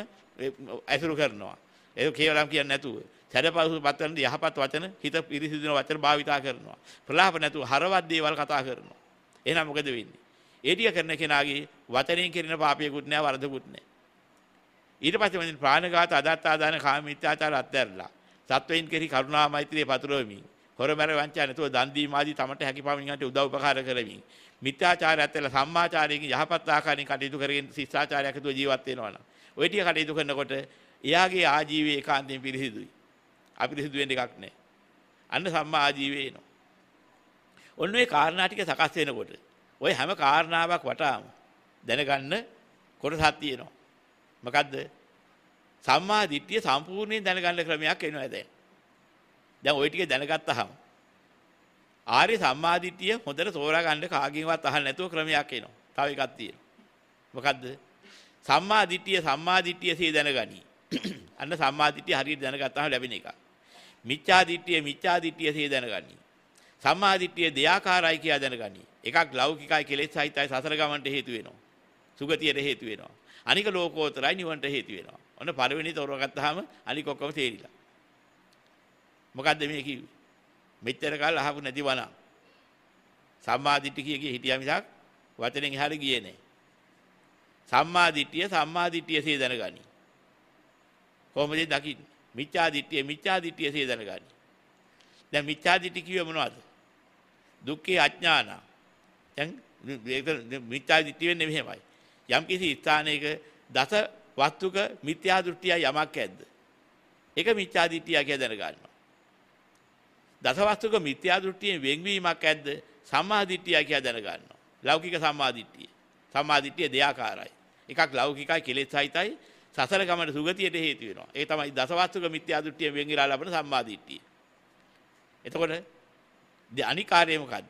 ඇසුරු කරනවා. ඒක කේවලම් කියන්නේ නැතුව. සැඩපසු පත්වන යහපත් වචන හිත පිරිසිදුන වචන භාවිතා කරනවා. ප්‍රලාප නැතුව හරවත් දේවල් කතා කරනවා. එහෙනම් මොකද වෙන්නේ? ඒ ටික කරන කෙනාගේ වචනෙන් කෙරෙන පාපියකුත් නැහැ වරදකුත් නැහැ. ඊට පස්සේ මනින් ප්‍රාණඝාත අදත්තාදාන කාමීත්‍යාචාර අත්හැරලා සත්වයින් කෙරෙහි කරුණා මෛත්‍රිය පතුරවමින් හොරමර වංචා නැතුව දන් දීම ආදී තමට හැකි පමණින්ට උදව් උපකාර කරමින් මිත්‍යාචාරය අත්හැරලා සම්මාචාරයෙන් යහපත් ආකාරයෙන් කටයුතු කරගෙන ශිෂ්ටාචාරයක් ඇතුව ජීවත් වෙනවා නම් ඔය ටික කටයුතු කරනකොට එයාගේ ආජීවය ඒකාන්තයෙන් පිරිසිදුයි. අපිරිසිදු වෙන්න එකක් නැහැ. අන්න සම්මා ආජීවය එනවා. ඔන්න ඔය කාරණා ටික සකස් වෙනකොට ඔය හැම කාරණාවක් වටාම දැනගන්න කොටසක් තියෙනවා. මොකද්ද? සම්මා දිට්ඨිය සම්පූර්ණයෙන් දැනගන්න ක්‍රමයක් එනවා දැන්. දැන් ওই ටික දැනගත්තාම ආර්ය සම්මා දිට්ඨිය හොඳට තෝරා ගන්න කාගෙන්වත් අහන්න නැතුව ක්‍රමයක් එනවා. තව එකක් තියෙනවා. මොකද්ද? සම්මා දිට්ඨිය සම්මා දිට්ඨිය සිය දැනගනි. අන්න සම්මා දිට්ඨිය හරියට දැනගත්තාම ලැබෙන එකක්. මිච්ඡා දිට්ඨිය මිච්ඡා දිට්ඨිය සේ දැනගනි. සම්මා දිට්ඨිය දෙයාකාරයි කියා දැනගනි. එකක් ලෞකිකයි කෙලෙස් සහිතයි සසර ගමන්ට හේතු වෙනවා. සුගතියට හේතු වෙනවා. අනික ලෝකෝත්තරයි නිවන්ට හේතු වෙනවා. ඔන්න පළවෙනි තෝරගත්තාම අනික ඔක්කොම තේරිලා. මොකද්ද මේ කිව්වේ? මෙච්චර කල් අහපු නැති වණ. සම්මා දිට්ඨිය කිය කිය හිටියා මිසක් වචනෙන් එහාට ගියේ නැහැ. සම්මා දිට්ඨිය සම්මා දිට්ඨියසේ දැනගනි. කොහොමද දකින්නේ? මිච්ඡාදිට්ඨිය මිච්ඡාදිට්ඨිය සේ දැනගන්න. දැන් මිච්ඡාදිට්ඨිය කිව්වේ මොනවද? දුක්ඛේ අඥාන. දැන් මිච්ඡාදිට්ඨිය වෙන්නේ මෙහෙමයි. යම් කිසි ස්ථානයක දස වස්තුක මිත්‍යා දෘෂ්ටිය යමක් ඇද්ද? ඒක මිච්ඡාදිට්ඨිය කියලා දැනගන්නවා. දස වස්තුක මිත්‍යා දෘෂ්ටියෙන් වෙන්වීමක් ඇද්ද? සම්මාදිට්ඨිය කියලා දැනගන්නවා. ලෞකික සම්මාදිට්ඨිය. සම්මාදිට්ඨිය දෙයාකාරයි. එකක් ලෞකිකයි කෙලෙස් සහිතයි සසර ගමන සුගතියට හේතු වෙනවා. ඒ තමයි දසවස්තුක මිත්‍යා දෘෂ්ටියෙන් වෙන් වෙලා ලබන සම්මා දිට්ඨිය. එතකොට අනිකාර්යය මොකද්ද?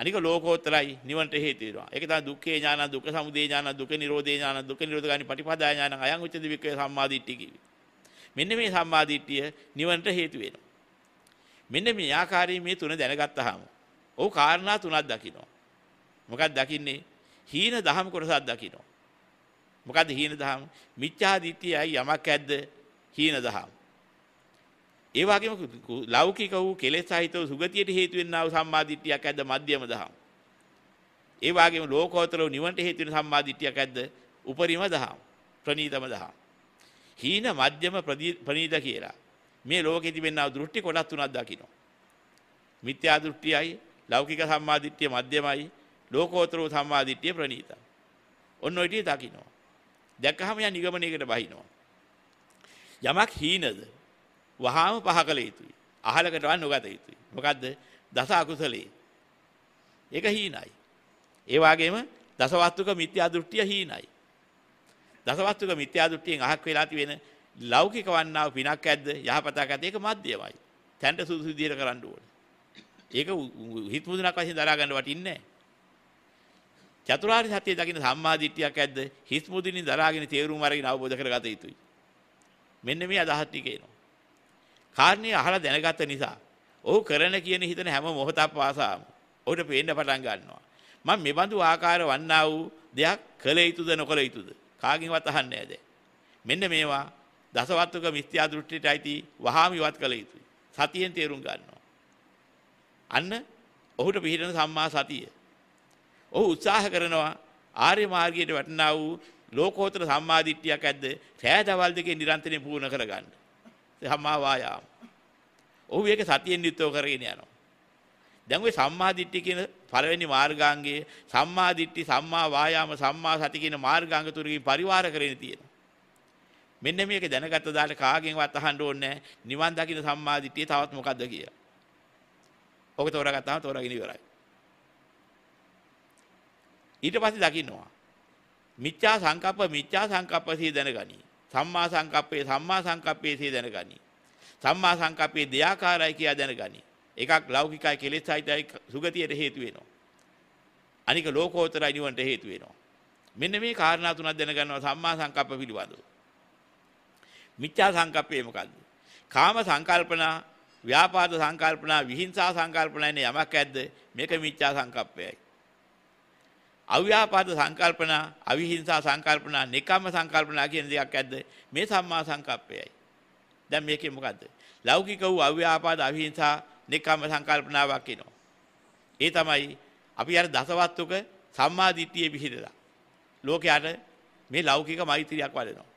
අනික ලෝකෝත්තරයි නිවනට හේතු වෙනවා. ඒක තමයි දුක්ඛේ ඥාන, දුක්ඛ සමුදය ඥාන, දුක්ඛ නිරෝධේ ඥාන, දුක්ඛ නිරෝධගාමී පටිපදා ඥාන අයං උච්චති වික්කේ සම්මා දිට්ඨිය කිව්වේ. මෙන්න මේ සම්මා දිට්ඨිය නිවනට හේතු වෙනවා. මෙන්න මේ ආකාරයේ මේ තුන දැනගත්තාම ඔව් කාරණා තුනක් දකිනවා. මොකක්ද දකින්නේ? හීන දහම් කොටසක් දකිනවා. මොකද හීන දහම මිච්ඡා දිට්ඨියයි යමක් ඇද්ද හීන දහම ඒ වගේම ලෞකික වූ කෙලෙස් සහිතව සුගතියට හේතු වෙන්නා වූ සම්මා දිට්ඨියක් ඇද්ද මධ්‍යම දහම ඒ වගේම ලෝකෝත්තර වූ නිවනට හේතු වෙන සම්මා දිට්ඨියක් ඇද්ද උපරිම දහම ප්‍රණීතම දහම හීන මධ්‍යම ප්‍රණීත කියලා මේ ලෝකෙ තිබෙනා දෘෂ්ටි කොටස් තුනක් දකින්න මිත්‍යා දෘෂ්ටියයි ලෞකික සම්මා දිට්ඨිය මධ්‍යමයි ලෝකෝත්තර වූ සම්මා දිට්ඨිය ප්‍රණීතයි ඔන්න ඔය ටික දකින්න දැක්කහම යා නිගමනයකට බහිනවා. යමක් හීනද වහාම පහ කළ යුතුයි. අහලකටවත් නොගත යුතුයි. මොකද්ද? දස අකුසලේ. ඒක හීනයි. ඒ වගේම දසවස්තුක මිත්‍යා දෘෂ්ටිය හීනයි. දසවස්තුක මිත්‍යා දෘෂ්ටියෙන් අහක් වෙලා තියෙන ලෞකික වන්නාව පිනක් ඇද්ද? යහපතක් ඇද්ද? ඒක මධ්‍යමයි. තැන්ට සුදුසු විදිහට කරන්න ඕනේ. ඒක හිත මුදුනක් වශයෙන් දරා ගන්න වටින්නේ නැහැ. චතුරාර්ය සත්‍ය දකින්න සම්මා දිට්ඨියක් ඇද්ද? හිස් මුදිනින් දරාගෙන තේරුම් අරගෙන අවබෝධ කරගත යුතුයි. මෙන්න මේ අදහස් ටික එනවා. කාරණේ අහලා දැනගත නිසා ඔහු කරන කියන හිතන හැම මොහොතක් පාසාම ඔහුට පේන්න පටන් ගන්නවා. මම මේ බඳු ආකාර වන්නා වූ දෙයක් කළ යුතුද නොකළ යුතුද? කාගෙන්වත් අහන්නේ නැහැ මෙන්න මේවා දසවත්වක මිත්‍යා දෘෂ්ටියට අයිති වහාම ඉවත් කළ යුතුයි. සතියෙන් තේරුම් ගන්නවා. අන්න ඔහුට පිළිහිටන සම්මා සතිය ඔහු උත්සාහ කරනවා ආර්ය මාර්ගයට වටනා වූ ලෝකෝත්තර සම්මාදිට්ඨියක් ඇද්ද සෑ දවල් දෙකේ නිරන්තරයෙන් පුහුණු කරගන්න. සම්මා වායාම. ඔහු ඒක සතියෙන් යුක්තව කරගෙන යනවා. දැන් ওই සම්මාදිට්ඨිය කියන පළවෙනි මාර්ගාංගයේ සම්මාදිට්ඨි සම්මා වායාම සම්මා සති කියන මාර්ගාංග තුනකින් පරිවාර කරගෙන තියෙනවා. මෙන්න මේක දැනගත්ත දාට කාගෙන්වත් අහන්න ඕනේ නිවන් දකින්න සම්මාදිට්ඨිය තවත් මොකද්ද කියලා. ඔක තෝරාගත්තාම තෝරාගෙන ඉවරයි. ඊට පස්සේ දකින්නවා. මිච්ඡා සංකප්ප මිච්ඡා සංකප්පසේ දැනගනි. සම්මා සංකප්පේ සම්මා සංකප්පේසේ දැනගනි. සම්මා සංකප්පේ දෙයාකාරයි කියා දැනගනි. එකක් ලෞකිකයි කෙලෙස් සහිතයි සුගතියට හේතු වෙනවා. අනික ලෝකෝත්තරයි නිවනට හේතු වෙනවා. මෙන්න මේ කාරණා තුනක් දැනගන්නවා සම්මා සංකප්ප පිළිබඳව. මිච්ඡා සංකප්පේ මොකද්ද? කාම සංකල්පනා, ව්‍යාපාද සංකල්පනා, විහිංසා සංකල්පනා යන යමක් ඇද්ද? මේක මිච්ඡා සංකප්පයයි. අව්‍යාපාද සංකල්පනා, අවිහිංසා සංකල්පනා, නිකම්ම සංකල්පනා කියන දෙයක් ඇද්ද? මේ සම්මා සංකප්පයයි. දැන් මේකේ මොකද්ද? ලෞකික වූ අව්‍යාපාද අවිහිංසා නිකම්ම සංකල්පනාවක් ඉනවා. ඒ තමයි අපි අර දසවත්තුක සම්මා දිට්ඨියේ පිහිටලා ලෝකයට මේ ලෞකික මෛත්‍රියක් වඩනවා.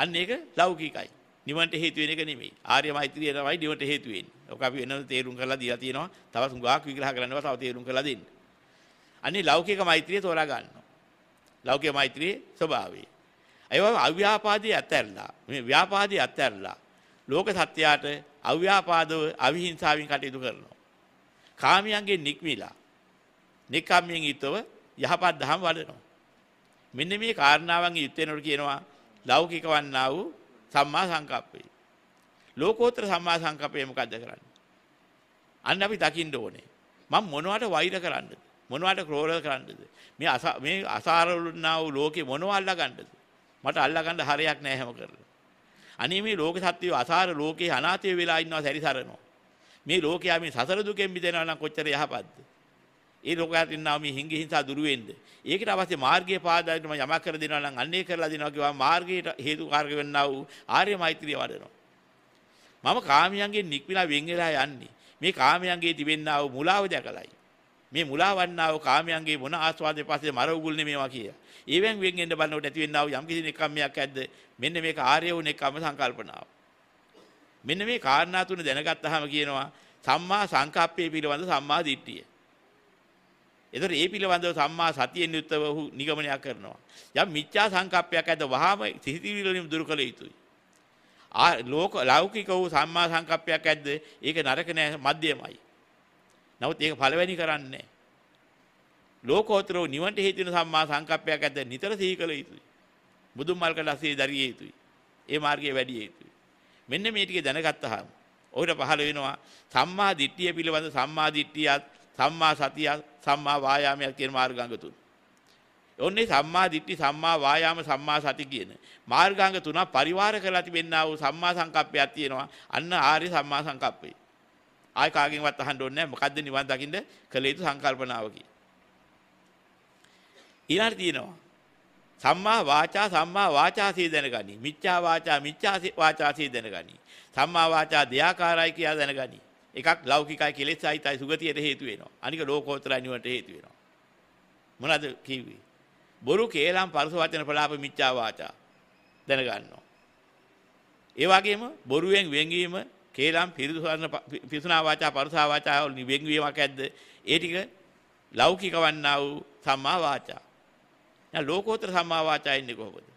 අන්න ඒක ලෞකිකයි. නිවන්ට හේතු වෙන එක නෙමෙයි. ආර්ය මෛත්‍රිය තමයි නිවන්ට හේතු වෙන්නේ. ඔක අපි වෙනම තේරුම් කරලා දීලා තියෙනවා. තවත් හුඟක් විග්‍රහ කරන්නවා තව තේරුම් කරලා දෙන්න. අනේ ලෞකික මෛත්‍රිය තෝරා ගන්නවා. ලෞකික මෛත්‍රියේ ස්වභාවය. ඒ වගේම අව්‍යාපාදී අත්හැරලා මේ ව්‍යාපාදී අත්හැරලා ලෝක සත්‍යයට අව්‍යාපාදව අවිහිංසාවෙන් කටයුතු කරනවා. කාමයන්ගෙන් නික්මිලා නිකම්මියෙන් යුතව යහපත් දහම් වඩනවා. මෙන්න මේ කාරණාවන් යුත් වෙනකොට කියනවා ලෞකික වන්නා වූ සම්මා සංකප්පය. ලෝකෝත්තර සම්මා සංකප්පය මොකද්ද කරන්නේ? අන්න අපි දකින්න ඕනේ. මම මොනවට වෛර කරන්නද? මොනවට ක්‍රෝර කරන්නද? මේ මේ අසාරවලුන්නා වූ ලෝකේ මොනව අල්ලා ගන්නද? මට අල්ලා ගන්න හරයක් නැහැ හැම කරලා. අනේ මේ ලෝක සත්‍යය අසාර ලෝකේ අනාථය වෙලා ඉන්නවා සැරිසරනවා. මේ ලෝකයා මේ සසර දුකෙන් මිදෙනවා නම් කොච්චර යහපත්ද? ඒ ලෝකයට ඉන්නා මේ හිංගි හිංසා දුරු වෙන්න. ඒකට අවශ්‍ය මාර්ගයේ පාදායකම යමක් කර දෙනවා නම් අන්නේ කරලා දෙනවා කියවා මාර්ගයට හේතුකාරක වෙන්නා වූ ආර්ය මෛත්‍රිය වඩනවා. මම කාමයන්ගෙන් නික්මිලා වෙන් වෙලා යන්නේ. මේ කාමයන්ගේ තිබෙන්නා වූ මුලාව දැකලයි. මේ මුලාවන්නාව කාමයන්ගේ මොන ආස්වාදය පස්සේ මර උගුල්නේ මේවා කිය. ඒවෙන් වෙන් එන්න බලනකොට ඇති වෙන්නව යම් කිසි නිකම්මයක් ඇද්ද? මෙන්න මේක ආර්ය වුණ එකම සංකල්පනාව. මෙන්න මේ කාරණා තුන දැනගත්තාම කියනවා සම්මා සංකප්පයේ පිළිවඳ සම්මා දිට්ඨිය. එතකොට ඒ පිළිබඳව සම්මා සතියෙන් යුක්තව ඔහු නිගමනය කරනවා. යම් මිත්‍යා සංකප්පයක් ඇද්ද වහාම සිහිතිවිලෙන් දුරු කළ යුතුයි. ආ ලෝක ලෞකික වූ සම්මා සංකප්පයක් ඇද්ද ඒක නරක නෑ මධ්‍යමයි. නමුත් ඒක පළවෙනි කරන්නේ ලෝකෝත්තර නිවන්ට හේතු වෙන සම්මා සංකප්පයක් ඇද්ද නිතර සිහි කළ යුතුයි. බුදුන් මල්කට ASCII දරිය යුතුයි. ඒ මාර්ගයේ වැඩි යුතුයි. මෙන්න මේ ටික දැනගත්තාම ඔහුට පහළ වෙනවා සම්මා දිට්ඨිය පිළිබඳ සම්මා දිට්ඨියත් සම්මා සතියත් සම්මා වායාමයත් කියන මාර්ගාංග තුන. ඔන්නේ සම්මා දිට්ඨි සම්මා වායාම සම්මා සති කියන මාර්ගාංග තුනක් පරිවාර කරලා තිබෙනා වූ සම්මා සංකප්පයක් තියෙනවා. අන්න ආර්ය සම්මා සංකප්පේ. ආය කාගෙන්වත් අහන්න ඕනේ නැහැ. මොකද්ද නිවන් දකින්න කළ යුතු සංකල්පනාව කි. ඊළඟට තියෙනවා සම්මා වාචා සම්මා වාචාසී දැනගනි. මිච්ඡා වාචා මිච්ඡා වාචාසී දැනගනි. සම්මා වාචා දෙයාකාරයි කියලා දැනගනි. එකක් ලෞකිකයි කෙලෙසයිතයි සුගතියට හේතු වෙනවා. අනික ලෝකෝත්තරයි නිවනට හේතු වෙනවා. මොනවද කිව්වේ? බොරු කේලම් පරස වචන ප්‍රලාප මිච්ඡා වාචා දැනගන්නවා. ඒ වගේම බොරුවෙන් වෙන්වීම කේලම් පිරිසුන පිසුනා වාචා පරුසා වාචා වලින් වෙන්වීමක් ඇද්ද? ඒ ටික ලෞකික වන්නා වූ සම්මා වාචා. දැන් ලෝකෝත්තර සම්මා වාචා ඉන්නේ කොහොමද?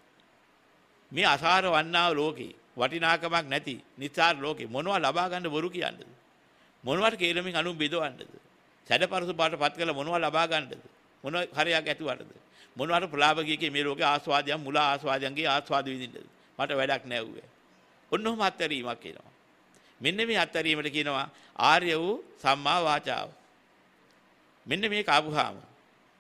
මේ අසාර වන්නා වූ ලෝකේ වටිනාකමක් නැති නිසාර ලෝකේ මොනවා ලබා ගන්න බොරු කියන්නේද? මොනවට කේලමින් අනුන් බෙදවන්නේද? සැඩපරසු බාට පත් කළ මොනවා ලබා ගන්නද? මොන හරයක් ඇතුවටද? මොනවට ප්‍රලාභකයේ මේ ලෝකේ ආස්වාදයන් මුලා ආස්වාදයන්ගේ ආස්වාද විඳින්නද? මට වැඩක් නැහැ ඔන්න ඔහොම අත්හැරීමක් එනවා. මෙන්න මේ අත්හැරීමට කියනවා ආර්ය වූ සම්මා වාචාව. මෙන්න මේ කාපුහාම.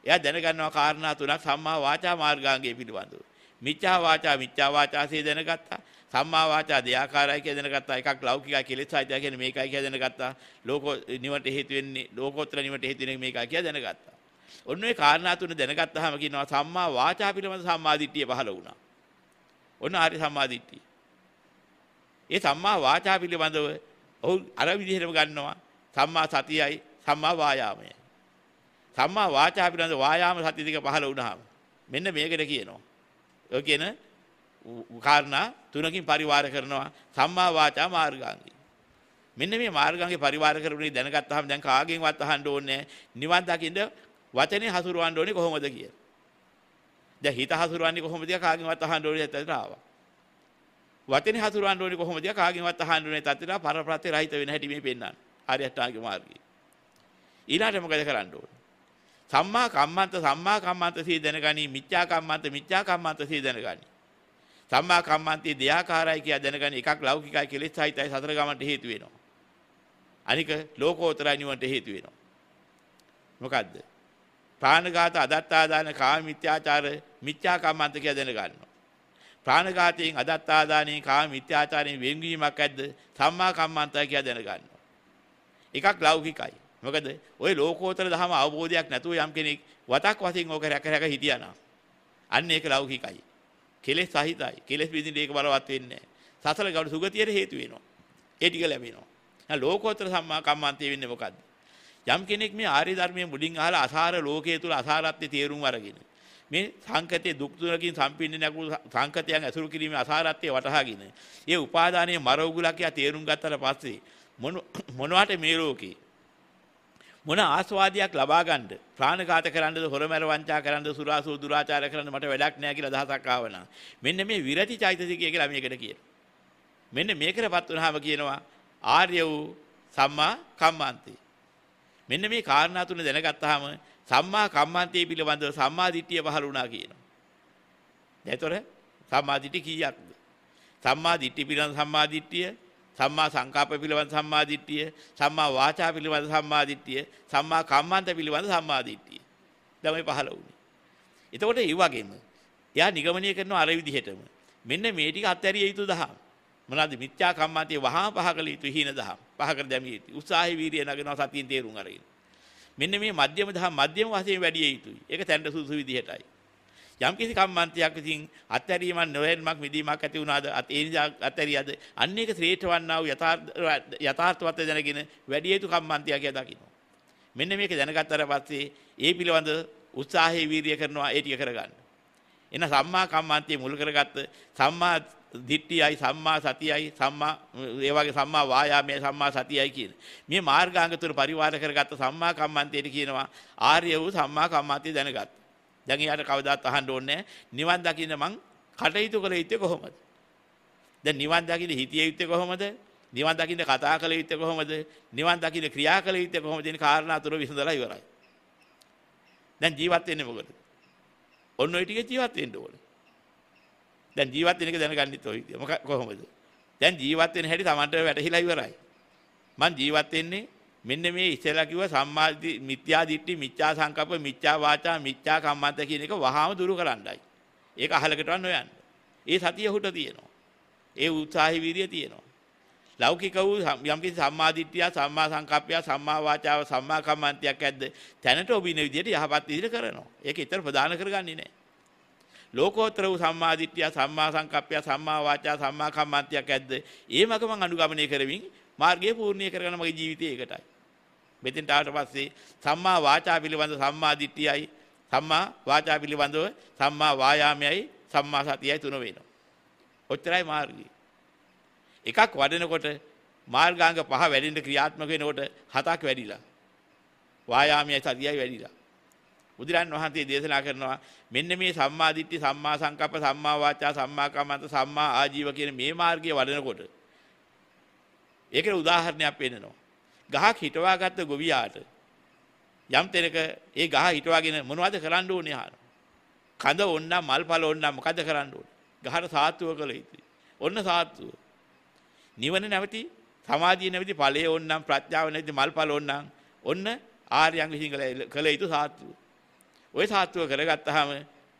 එයා දැනගන්නවා කාරණා තුනක් සම්මා වාචා මාර්ගාංගයේ පිළිබඳව. මිච්ඡා වාචා මිච්ඡා වාචාසේ දැනගත්තා. සම්මා වාචා දෙආකාරයි කියලා දැනගත්තා. එකක් ලෞකිකයි කෙලෙසයි කියන්නේ මේකයි කියලා දැනගත්තා. ලෝක නිවට හේතු වෙන්නේ ලෝකෝත්තර නිවට හේතු වෙන්නේ මේකයි කියලා දැනගත්තා. ඔන්න ඔය කාරණා තුන දැනගත්තාම කියනවා සම්මා වාචා පිළිබඳ සම්මා දිට්ඨිය පහළ වුණා. ඔන්න ආර්ය සම්මා දිට්ඨිය. ඒ සම්මා වාචා පිළිබඳව ඔහු අර විදිහටම ගන්නවා සම්මා සතියයි සම්මා වායාමයයි. සම්මා වාචා පිළිබඳ වායාම සති දෙක පහළ වුණාම මෙන්න මේකට කියනවා. ඔය කියන කාරණා තුනකින් පරිවාර කරනවා සම්මා වාචා මාර්ගාංගී. මෙන්න මේ මාර්ගාංගේ පරිවාර කරපුනේ දැනගත්තාම දැන් කාගෙන්වත් අහන්න ඕනේ නිවන් දකින්න වචනේ හසුරවන්න ඕනේ කොහොමද කියලා. දැන් හිත හසුරවන්නේ කොහොමද කියලා කාගෙන්වත් අහන්න ඕනේ ඇත්තට ආවා. වචනේ හසුරවන්න ඕනේ කොහොමද කියලා කාගෙන්වත් අහන්න ඕනේ තත්ත්වලා පරප්‍රත්‍ය රහිත වෙන හැටි මේ පෙන්වන්න. ආර්ය අෂ්ටාංගික මාර්ගය. ඊළාට මොකද කරන්න ඕනේ? සම්මා කම්මන්ත සම්මා කම්මන්ත සිය දැනගනි මිච්ඡා කම්මන්ත මිච්ඡා කම්මන්ත සිය දැනගනි. සම්මා කම්මන්තේ දෙයාකාරයි කියලා දැනගනි එකක් ලෞකිකයි කෙලෙස් සහිතයි සතර ගමන්ට හේතු වෙනවා. අනික ලෝකෝත්තරයි නිවන්ට හේතු වෙනවා. මොකද්ද? ප්‍රාණඝාත අදත්තාදාන කාම මිත්‍යාචාර මිච්ඡා කම්මන්ත කියලා දැනගන්නවා. ප්‍රාණඝාතයෙන් අදත්තාදානයෙන් කාම මිත්‍යාචාරයෙන් වෙන්වීමක් ඇද්ද? සම්මා කම්මන්තය කියලා දැනගන්නවා. එකක් ලෞකිකයි. මොකද ওই ලෝකෝත්තර ධම අවබෝධයක් නැතුව යම් කෙනෙක් වතක් වශයෙන් ඕක රැක රැක හිටියානම් අන්න ඒක ලෞකිකයි. කෙලෙස් සහිතයි. කෙලෙස් විඳින්න ඒක බලවත් වෙන්නේ නැහැ. සසල ගෞරව සුගතියට හේතු වෙනවා. ඒ ටික ලැබෙනවා. එහෙනම් ලෝකෝත්තර සම්මා කම්මන්තය වෙන්නේ මොකද්ද? යම් කෙනෙක් මේ ආර්ය ධර්මයේ මුලින් අහලා අසාර ලෝකයේ තුල අසාරත්වයේ තේරුම් අරගෙන මේ සංකතයේ දුක් තුනකින් සම්පින්දෙන අකුරු සංකතයන් ඇසුරු කිරීමේ අසාරත්වය වටහාගෙන ඒ උපාදානයේ මර උගුලක් යා තේරුම් ගත්තට පස්සේ මොන මොනවට මේ ලෝකේ මොන ආස්වාදයක් ලබා ගන්නද ප්‍රාණඝාත කරන්නද හොරමැර වංචා කරන්නද සුරාසෝ දුරාචාර කරන්න මට වැඩක් නැහැ කියලා අදහසක් ආවනම් මෙන්න මේ විරති චෛතසිකය කියලා මේකට කියනවා මෙන්න මේකටපත් වුණාම කියනවා ආර්ය වූ සම්මා කම්මන්තේ මෙන්න මේ කාරණා තුන දැනගත්තාම සම්මා කම්මන්තේ පිළිබඳව සම්මා දිට්ඨිය පහළ වුණා කියනවා. දැතොර සම්මා දිට්ඨි කීයක්ද? සම්මා දිට්ඨි පිළිබඳ සම්මා දිට්ඨිය, සම්මා සංකල්ප පිළිබඳ සම්මා දිට්ඨිය, සම්මා වාචා පිළිබඳ සම්මා දිට්ඨිය, සම්මා කම්මන්ත පිළිබඳ සම්මා දිට්ඨිය. දැන් මේ පහළ වුණේ. එතකොට ඒ වගේම එයා නිගමනය කරනවා අර විදිහටම. මෙන්න මේ ටික අත්හැරිය යුතු දහම්. මොනවාද මිත්‍යා කම්මන්තේ වහා පහ කළ යුතු හීන දහම්. පහ කර දැමිය යුතු. උත්සාහය වීරිය නගනවා සතියෙන් තේරුම් අරගෙන. මෙන්න මේ මධ්‍යම දහම් මධ්‍යම වශයෙන් වැඩි යුතුයි. ඒක තැන්න සුසු විදිහටයි. යම් කිසි කම්මන්තයක් විසින් අත්හැරීමක් නොවැළමක් මිදීමක් ඇති වුණාද ඒ නිසා අත්හැරියද අන්න ඒක ශ්‍රේෂ්ඨ වන්නා වූ යථාර්ථ යථාර්ථවත් දැනගෙන වැඩි යුතු කම්මන්තය කියලා දකින්න. මෙන්න මේක දැනගත්තට පස්සේ ඒ පිළිබඳ උත්සාහය වීරිය කරනවා ඒ ටික කරගන්න. එන සම්මා කම්මන්තයේ මුල් කරගත්ත සම්මා දිට්ඨියයි සම්මා සතියයි සම්මා ඒ වගේ සම්මා වායාමයේ සම්මා සතියයි කියන. මේ මාර්ගාංග තුන පරිවාර කරගත්ත සම්මා කම්මන්තයට කියනවා ආර්ය වූ සම්මා කම්මන්තය දැනගත්. දැන් එයාට කවදාත් අහන්න ඕනේ නිවන් දකින්න මං කටයුතු කළ යුත්තේ කොහොමද? දැන් නිවන් දකින්න හිතිය යුත්තේ කොහොමද? නිවන් දකින්න කතා කළ යුත්තේ කොහොමද? නිවන් දකින්න ක්‍රියා කළ යුත්තේ කොහොමද කියන කාරණා තුන විසඳලා ඉවරයි. දැන් ජීවත් වෙන්නේ මොකද? ඔන්න ඔය ටික ජීවත් වෙන්න ඕනේ. දැන් ජීවත් වෙන එක දැනගන්නෙත් ඔය විදිය. මොක කොහොමද? දැන් ජීවත් වෙන හැටි Tamanට වැටහිලා ඉවරයි. මං ජීවත් වෙන්නේ මෙන්න මේ ඉස්සෙල්ලා කිව්ව සම්මා මිත්‍යා දිට්ඨි මිත්‍යා සංකප්ප මිත්‍යා වාචා මිත්‍යා කම්මන්ත කියන එක වහාම දුරු කරන්නයි. ඒක අහලකටවත් නොයන්න. ඒ සතිය හුට තියෙනවා. ඒ උත්සාහි වීරිය තියෙනවා. ලෞකික වූ යම්කිසි සම්මා දිට්ඨිය සම්මා සංකප්පය සම්මා වාචාව සම්මා කම්මන්තයක් ඇද්ද? තැනට ඔබින විදියට යහපත් විදියට කරනවා. ඒක ඊතර ප්‍රදාන කරගන්නේ නැහැ. ලෝකෝත්තර වූ සම්මා දිට්ඨිය, සම්මා සංකප්පය, සම්මා වාචා, සම්මා කම්මන්තයක් ඇද්ද? ඒ මග මම අනුගමනය කරමින් මාර්ගය පූර්ණීය කරගන්න මගේ ජීවිතය ඒකටයි. මෙතෙන්ට ආවට පස්සේ සම්මා වාචා පිළිබඳ සම්මා දිට්ඨියයි, සම්මා වාචා පිළිබඳව සම්මා වායාමයයි, සම්මා සතියයි තුන වෙනවා. ඔච්චරයි මාර්ගය. එකක් වඩනකොට මාර්ගාංග පහ වැඩිෙන්ට ක්‍රියාත්මක වෙනකොට හතක් වැඩිලා. වායාමයයි සතියයි වැඩිලා. බුදුරන් වහන්සේ දේශනා කරනවා මෙන්න මේ සම්මා දිට්ඨි සම්මා සංකප්ප සම්මා වාචා සම්මා කම්මන්ත සම්මා ආජීව කියන මේ මාර්ගයේ වඩනකොට ඒකට උදාහරණයක් වෙන්නනවා ගහක් හිටවාගත්ත ගොවියාට යම් තැනක ඒ ගහ හිටවාගෙන මොනවද කරන්න ඕනේ අහන කඳ ඕන්න මල් පල ඕන්න මොකද කරන්න ඕනේ ගහට සාත්තුව කළ යුතුයි ඔන්න සාත්තුව නිවන නැවති සමාධිය නැවති ඵලයේ ඕන්නම් ප්‍රඥාව නැති මල් ඵල ඕන්නම් ඔන්න ආර්යයන් විසින් කළ යුතු සාත්තුව ඔය සාත්තුව කරගත්තාම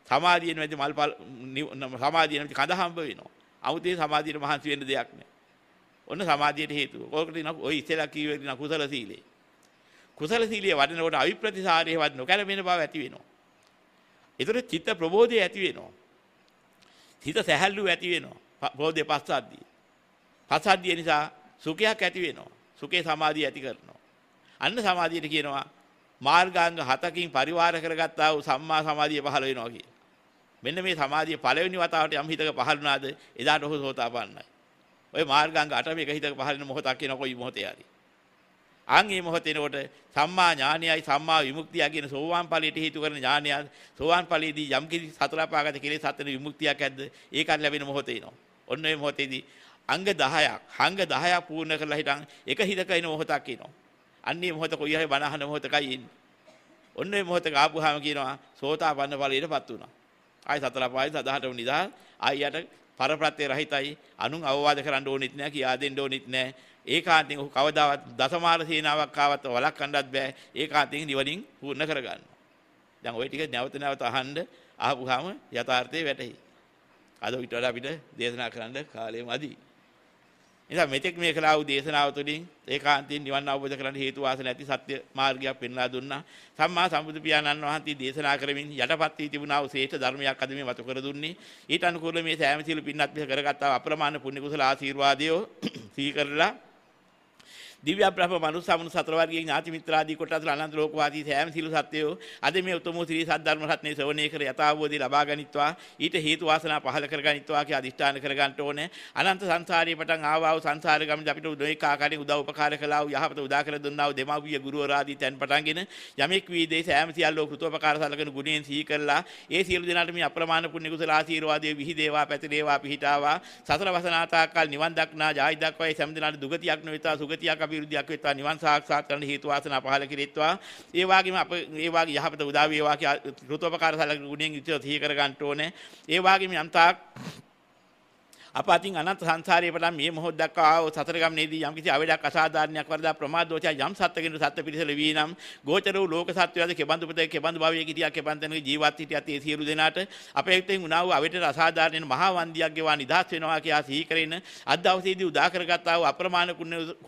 සමාධියෙන් වැඩි මල් සමාධියෙන් වැඩි කඳ හම්බ වෙනවා. 아무තේ සමාධියට මහන්සි වෙන්න දෙයක් නැහැ. ඔන්න සමාධියට හේතුව. ඕකට ඔය ඉතලා කීවේ දින කුසල සීලය. කුසල සීලය වඩනකොට අවිප්‍රතිසාරයේ වඩ නොකැලෙන බව ඇති වෙනවා. ඒතර චිත්ත ප්‍රබෝධය ඇති වෙනවා. හිත සැහැල්ලු ඇති වෙනවා. ප්‍රබෝධය පස්සද්ධිය. පස්සද්ධිය නිසා සුඛයක් ඇති වෙනවා. සුඛේ සමාධිය ඇති කරනවා. අන්න සමාධියට කියනවා මාර්ගාංග හතකින් පරිවාර කරගත්තා වූ සම්මා සමාධිය පහළ වෙනවා කිය. මෙන්න මේ සමාධිය පළවෙනි වතාවට යම් හිතක පහළුණාද එදාට ඔහු සෝතාපන්නයි. ඔය මාර්ගාංග අට මේක හිතක පහළෙන මොහොතක් කියන කොයි මොහොතේ හරි. අන් මේ මොහොතේනකොට සම්මා ඥානයයි සම්මා විමුක්තිය කියන සෝවාන් ඵලයට හේතු කරන ඥානයත් සෝවාන් ඵලයේදී යම් කිසි සතරපාගත කෙලෙස් හතර විමුක්තියක් ඇද්ද ඒකත් ලැබෙන මොහොතේ එනවා. ඔන්න ඔය මොහොතේදී අංග 10ක්, අංග 10ක් පූර්ණ කරලා හිටන් එක හිතක එන මොහොතක් එනවා. අන්නේ මොහොත කොයි හරි බණ අහන මොහොතකයි ඉන්නේ. ඔන්න ඒ මොහොතක ආපුවාම කියනවා සෝතාපන්න ඵලයටපත් වුණා. ආයි සතර පායි සදාහටම නිදහස්. ආයි යට පරප්‍රත්‍ය රහිතයි. අනුන් අවවාද කරන්න ඕනෙත් නෑ, කියා දෙන්න ඕනෙත් නෑ. ඒකාන්තයෙන් ඔහු කවදාවත් දසමාර සේනාවක් ආවත් වළක්වන්නත් බෑ. ඒකාන්තයෙන් නිවලින් පූර්ණ කරගන්නවා. දැන් ওই ටික නැවත නැවත අහන්න ආපුවාම යථාර්ථය වැටහි. අද ඊට වඩා අපිට දේශනා කරන්න කාලය මදි. නිසා මෙතෙක් මේ කළා වූ දේශනාව තුළින් ඒකාන්තයෙන් නිවන් අවබෝධ කරගන්න හේතු වාසන ඇති සත්‍ය මාර්ගයක් පෙන්වා දුන්නා. සම්මා සම්බුදු පියාණන් වහන්සේ දේශනා කරමින් යටපත් වී තිබුණා වූ ශ්‍රේෂ්ඨ ධර්මයක් අද මේ මතු කර දුන්නේ. ඊට අනුකූලව මේ සෑම සීල පින්වත් මෙහි කරගත්තා අප්‍රමාණ පුණ්‍ය කුසල ආශිර්වාදය සීකරලා දිව්‍ය බ්‍රහ්ම මනුස්ස සමුණු සතර වර්ගයේ ඥාති මිත්‍රාදී කොටස් අනන්ත ලෝකවාදී සෑම සිළු සත්වයෝ අද මේ උතුම් ශ්‍රී සද්ධර්ම රත්නයේ ශ්‍රවණය කර යථාභෝධි ලබා ගනිත්වා ඊට හේතු වාසනා පහල කර ගනිත්වා කිය අදිෂ්ඨාන කර ගන්නට ඕනේ අනන්ත සංසාරයේ පටන් ආවා වූ සංසාර ගමන අපිට උදේක ආකාරයෙන් උදව් උපකාර කළා වූ යහපත උදා කර දුන්නා වූ දෙමාපිය ගුරුවරාදී තැන් පටන්ගෙන යමෙක් වී දේ සෑම සියල්ලෝ කෘතෝපකාර සලකන ගුණයෙන් සිහි කරලා ඒ සියලු දෙනාට මේ අප්‍රමාණ පුණ්‍ය කුසල ආශීර්වාදයේ විහිදේවා පැතිරේවා පිහිටාවා සතර වසනාතාකල් නිවන් දක්නා ජායි දක්වා ඒ සෑම දෙනාට දුගතියක් නොවිතා සුගතියක් අභිවෘද්ධියක් වෙත්වා නිවන් සාක්ෂාත් කරන්න හේතු වාසනා පහළ කෙරෙත්වා ඒ වගේම අප ඒ වගේ යහපත උදා වේවා කියලා ඍතුපකාර සලකුණු ගුණයෙන් යුතුව සිහි කර ගන්න ඕනේ ඒ වගේම යම්තාක් අප අතින් අනන්ත සංසාරයේ පටන් මේ මොහොත දක්වා ආව සතර ගමනේදී යම් කිසි අවඩක් අසාධාරණයක් වරදා ප්‍රමාදෝෂය යම් සත්ත්වකින් සත්ත්ව පිරිසල වී නම් ගෝචර වූ ලෝක සත්ත්වයාද කෙබඳු පුතේ කෙබඳු භාවයේ කිටියක් කෙබන්තනක ජීවත් සිටියත් ඒ සියලු දෙනාට අපේ හිතෙන් උනා වූ අවඩට අසාධාරණෙන් මහා වන්දියක් ගෙවා නිදහස් වෙනවා කියා සිහි කරගෙන අද දවසේදී උදා කරගත් ආ වූ අප්‍රමාණ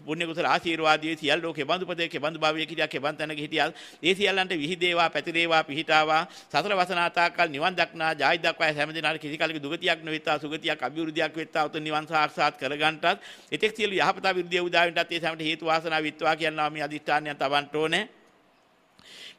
පුණ්‍ය කුසල ආශිර්වාදයේ සියල්ලෝ කෙබඳු පුතේ කෙබඳු භාවයේ කිටියක් කෙබන්තනක හිටියත් ඒ සියල්ලන්ට විහිදේවා පැතිරේවා පිහිටාවා සතර වසනාතාකල් නිවන් දක්නා ජායි දක්වා හැම දිනාට කිසි කලක දුගතියක් නොවිතා සුගතියක් අභිවෘද්ධියක් දෙයක් වෙත්තා උතුම් නිවන් සාක්ෂාත් කරගන්නටත් එතෙක් සියලු යහපත විරුද්ධ උදාවෙන්ටත් ඒ සෑමට හේතු වාසනා විත්වා කියනවා මේ අදිෂ්ඨානය තවන්ට ඕනේ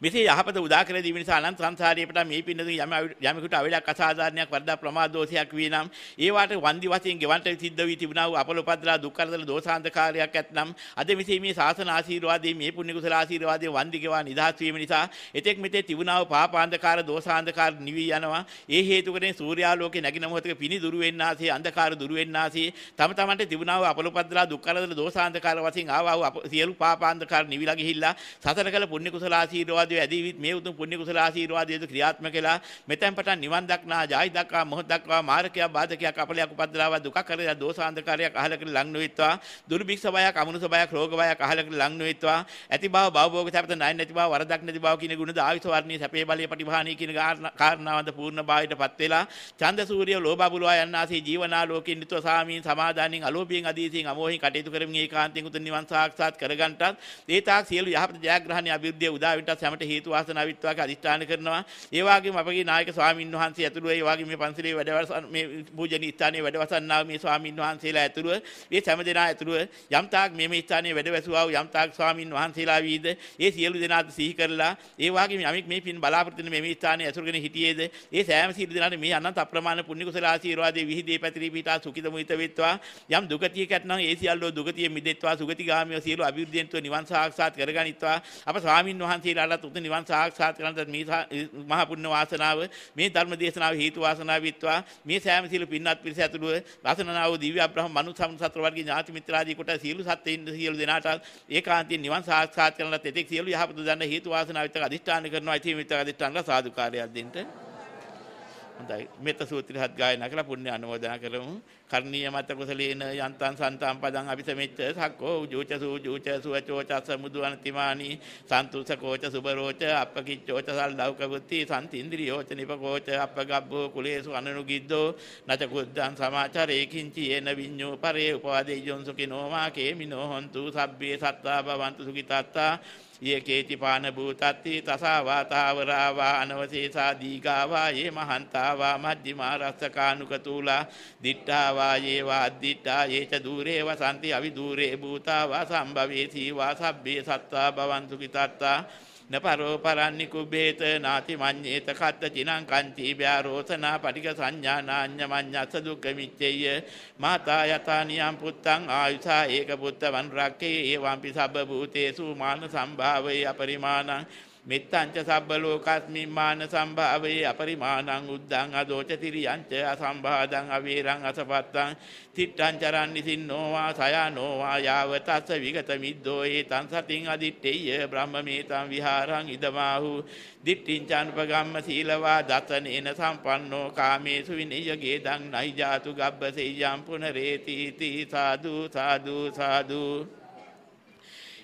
මෙසේ යහපත උදා කර දීම නිසා අනන්ත සංසාරයේ පිට මේ පින්නතුන් යම යමෙකුට අවලක් අසාධාරණයක් වරදා ප්‍රමාද දෝෂයක් වී නම් ඒ වාට වන්දි වශයෙන් ගෙවන්ට සිද්ධ වී තිබුණා වූ අපලෝපද්දලා දුක් කරදල දෝෂාන්තකාරයක් ඇතනම් අද මෙසේ මේ ශාසන ආශිර්වාදයේ මේ පුණ්‍ය කුසල ආශිර්වාදයේ වන්දි ගෙවා නිදහස් වීම නිසා එතෙක් මෙතේ තිබුණා වූ පාපාන්ධකාර දෝෂාන්තකාර නිවි යනවා ඒ හේතුකරෙන් සූර්යාලෝකේ නැගින මොහොතක පිණි දුරු වෙන්නාසේ අන්ධකාර දුරු වෙන්නාසේ තම තමන්ට තිබුණා වූ අපලෝපද්දලා දුක් කරදල දෝෂාන්තකාර වශයෙන් ආවා වූ සියලු පාපාන්ධකාර නිවිලා ගිහිල්ලා සතර කළ පුණ්‍ය කුසල ආශිර්වාද ආශිර්වාදය ඇදී මේ උතුම් පුණ්‍ය කුසල ආශිර්වාදයද ක්‍රියාත්මක වෙලා මෙතෙන් පටන් නිවන් දක්නා ජායි දක්වා මොහොත දක්වා මාර්ගය බාධකයක් අපලයක් උපද්දලාවා දුක කරලා දෝසාන්ධකාරයක් අහලකට ලඟ නොවිත්වා දුර්භික්ෂ බයක් අමනුෂ බයක් රෝග බයක් අහලකට ලඟ නොවිත්වා ඇති බව භවෝග සැපත ණය නැති බව වරදක් නැති බව කියන ගුණද ආයුෂ වර්ණී සැපේ බලය පටිභාණී කියන කාරණාවන්ද පූර්ණ භාවයටපත් වෙලා ඡන්ද සූර්ය ලෝභ බුලවා යන්නාසේ ජීවනාලෝකයෙන් නිතර සාමීන් සමාදානින් අලෝභයෙන් අදීසින් අමෝහින් කටයුතු කරමින් ඒකාන්තයෙන් උතුම් නිවන් සාක්ෂාත් කරගන්නටත් ඒ තාක් සියලු යහපත ජයග්‍රහණය අභිවෘද්ධිය උදා වෙනටත් හැමට ඒවට හේතු වාසනා විත්වාක අදිෂ්ඨාන කරනවා. ඒ වගේම අපගේ නායක ස්වාමින් වහන්සේ ඇතුළු ඒ වගේ මේ පන්සලේ වැඩවසන මේ පූජනීය ස්ථානයේ වැඩවසන්නා මේ ස්වාමින් වහන්සේලා ඇතුළු මේ සෑම දෙනා ඇතුළු යම් තාක් මේ මේ ස්ථානයේ වැඩවැසුවා වූ යම් තාක් ස්වාමින් වහන්සේලා වීද ඒ සියලු දෙනාත් සිහි කරලා ඒ වගේම යමෙක් මේ පින් බලාපොරොත්තු වෙන මේ මේ ස්ථානයේ ඇසුරගෙන හිටියේද ඒ සෑම සියලු දෙනාට මේ අනන්ත අප්‍රමාණ පුණ්‍ය කුසල ආශිර්වාදයේ විහිදී පැතිරී පිටා සුඛිත මුිත වෙත්වා යම් දුගතියකට නම් ඒ සියල්ලෝ දුගතිය මිදෙත්වා සුගතිගාමීව සියලු අභිවෘද්ධියෙන්තු නිවන් සාක්ෂාත් කරගනිත්වා අප ස්වාමින් වහන්සේලාට කරන්නත් උතුම් නිවන් සාක්ෂාත් කරන්නත් මේ මහ පුණ්‍ය වාසනාව මේ ධර්ම දේශනාව හේතු වාසනාව විත්වා මේ සෑම සීල පින්වත් පිරිස ඇතුළුව රසනාව දිව්‍ය අබ්‍රහ්ම මනුස්ස සම්සත්‍ර වර්ගයේ ඥාති මිත්‍රාදී කොට සියලු සත්ත්වයින් සියලු දෙනාට ඒකාන්තයෙන් නිවන් සාක්ෂාත් කරන්නත් එතෙක් සියලු යහපත දන්න හේතු වාසනාව විත්වා අදිෂ්ඨාන කරනවා ඉතින් විත්වා අදිෂ්ඨාන කරලා සාදුකාරයක් දෙන්න හොඳයි මෙත්ත සූත්‍රය හත් ගායනා කරලා පුණ්‍ය අනුමෝදනා කරමු කරණීය මත කුසලේන යන්තං සන්තං පදං අபிසමෙච්ච සක්කෝ උජූච සූජූච සුවචෝචස මුදුවන් තිමානී සන්තුස කෝච සුබරෝච අපකිච්චෝච සල්ලෞක බුද්ධි සන්තින්ද්‍රියෝච නිපකෝච අපගබ්බෝ කුලේසු අනනුගිද්දෝ නච කුද්දං සමාචරේ කිංචි එන විඤ්ඤෝ පරේ උපවාදේයොන් සුඛිනෝ මා කේමිනෝ හොන්තු සබ්බේ සත්තා භවන්තු සුඛිතාත්තා යේ කේති පාන භූතත්ති තසාවා තාවරාවා අනවසේසා දීගාවා යේ මහන්තාවා මජ්ජිමා රස්සකානුක තුලා දිට්ඨාවා වා ඒවා අද්දිට්ඨා ඒච දුරේව සම්ති අවි දුරේ භූතා වා සම්භවේති වා සබ්බේ සත්තා භවන්තු කිතත්තා නපරෝ පරන්නි කුබ්බේත නාති මඤ්ඤේත කත්ත චිනං කන්ති බ්‍යාරෝසනා පටික සංඥානාඤ්ඤ මඤ්ඤස්ස දුක්ඛ මිච්ඡේය මාතා යතා නියම් පුත්තං ආයුසා ඒක පුත්ත වන් රක්කේ එවම්පි සබ්බ භූතේසු මාන සම්භාවේ අපරිමාණං මෙත්තංච සබ්බ ලෝකස්මින් මාන සම්භාවේ අපරිමාණං උද්දං අදෝචතිරි යංච අසම්භාදං අවේරං අසපත්තං තිට්ඨං චරන්නිසින්නෝ වා සයනෝ වා යාව තස්ස විගත මිද්දෝ ඒතං සතින් අදිත්තේය බ්‍රහ්මමේතං විහාරං ඉදමාහු දිට්ඨින් චානුපගම්ම සීලවා දසනේන සම්පන්නෝ කාමේසු විනයගේ දං නයි ජාතු ගබ්බසෙය්‍යම් පුනරේති තී සාදු සාදු සාදු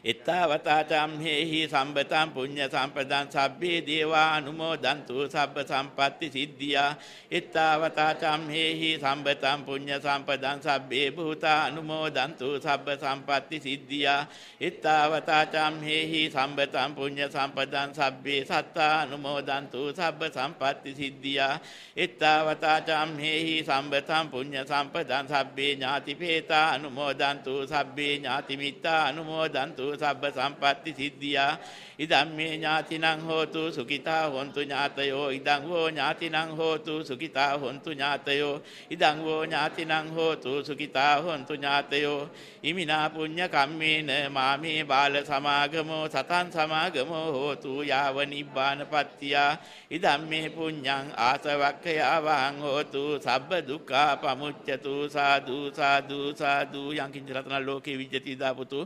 එත්තාවතාචම්හෙහි සම්බතම් පුඤ්ඤ සම්පදං සබ්බේ දේවා අනුමෝදන්තු සබ්බ සම්පatti සිද්ධියා එත්තාවතාචම්හෙහි සම්බතම් පුඤ්ඤ සම්පදං සබ්බේ භූතා අනුමෝදන්තු සබ්බ සම්පatti සිද්ධියා එත්තාවතාචම්හෙහි සම්බතම් පුඤ්ඤ සම්පදං සබ්බේ සත්තා අනුමෝදන්තු සබ්බ සම්පatti සිද්ධියා එත්තාවතාචම්හෙහි සම්බතම් පුඤ්ඤ සම්පදං සබ්බේ ඥාතිපේතා අනුමෝදන්තු සබ්බේ ඥාතිමිත්තා අනුමෝදන්තු හෝතු සබ්බ සම්පatti සිද්ධියා ඉදම් මේ ඥාතිනං හෝතු සුඛිතා හොන්තු ඥාතයෝ ඉදං වෝ ඥාතිනං හෝතු සුඛිතා හොන්තු ඥාතයෝ ඉදං වෝ ඥාතිනං හෝතු සුඛිතා හොන්තු ඥාතයෝ ඉමිනා පුඤ්ඤ කම්මේන මාමේ බාල සමාගමෝ සතං සමාගමෝ හෝතු යාව නිබ්බානපත්තියා ඉදම් මේ පුඤ්ඤං ආසවක්ඛයාවං හෝතු සබ්බ දුක්ඛා පමුච්ඡතු සාදු සාදු සාදු යං කිංච රතන ලෝකේ විජ්ජති දාපතු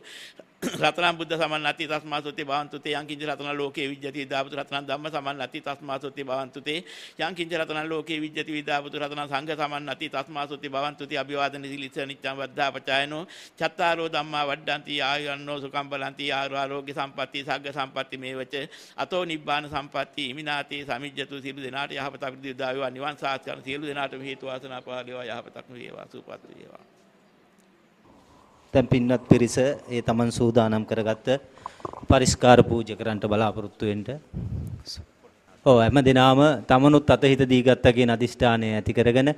රතනම් බුද්ධ සමන්නති තස්මාසොතේ භවන්තුතේ යං කිංච රතන ලෝකේ විජ්ජති විදාපතු රතන ධම්ම සමන්නති තස්මාසොතේ භවන්තුතේ යං කිංච රතන ලෝකේ විජ්ජති විදාපතු රතන සංඝ සමන්නති තස්මාසොතේ භවන්තුතේ අභිවාදන සීලිස නිච්ඡම් වද්ධා පචායනෝ චත්තාරෝ ධම්මා වඩ්ඩಂತಿ ආයුරන්නෝ සුඛම් බලಂತಿ ආරෝග්‍ය සම්පatti සග්ග සම්පatti මේවච අතෝ නිබ්බාන සම්පatti ඉමිනාතේ සමිජ්ජතු සියලු දෙනාට යහපත අපිරිදු දාවේවා නිවන් සාක්ෂාත් කරන සියලු දෙනාටම හේතු වාසනා පහළ වේවා යහපතක් වේවා සූපත් වේවා දැන් පින්වත් පිරිස ඒ Taman සූදානම් කරගත්ත පරිස්කාර පූජා කරන්නට බලාපොරොත්තු වෙන්න. ඔව් හැම දිනාම තමනුත් අතහිත දීගත්ත කියන අදිෂ්ඨානය ඇති කරගෙන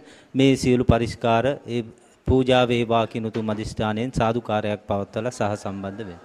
මේ සියලු පරිස්කාර ඒ පූජා වේවා කිනුතුම් අදිෂ්ඨානයෙන් සාදුකාරයක් පවත්වලා සහ සම්බන්ධ වෙන්න.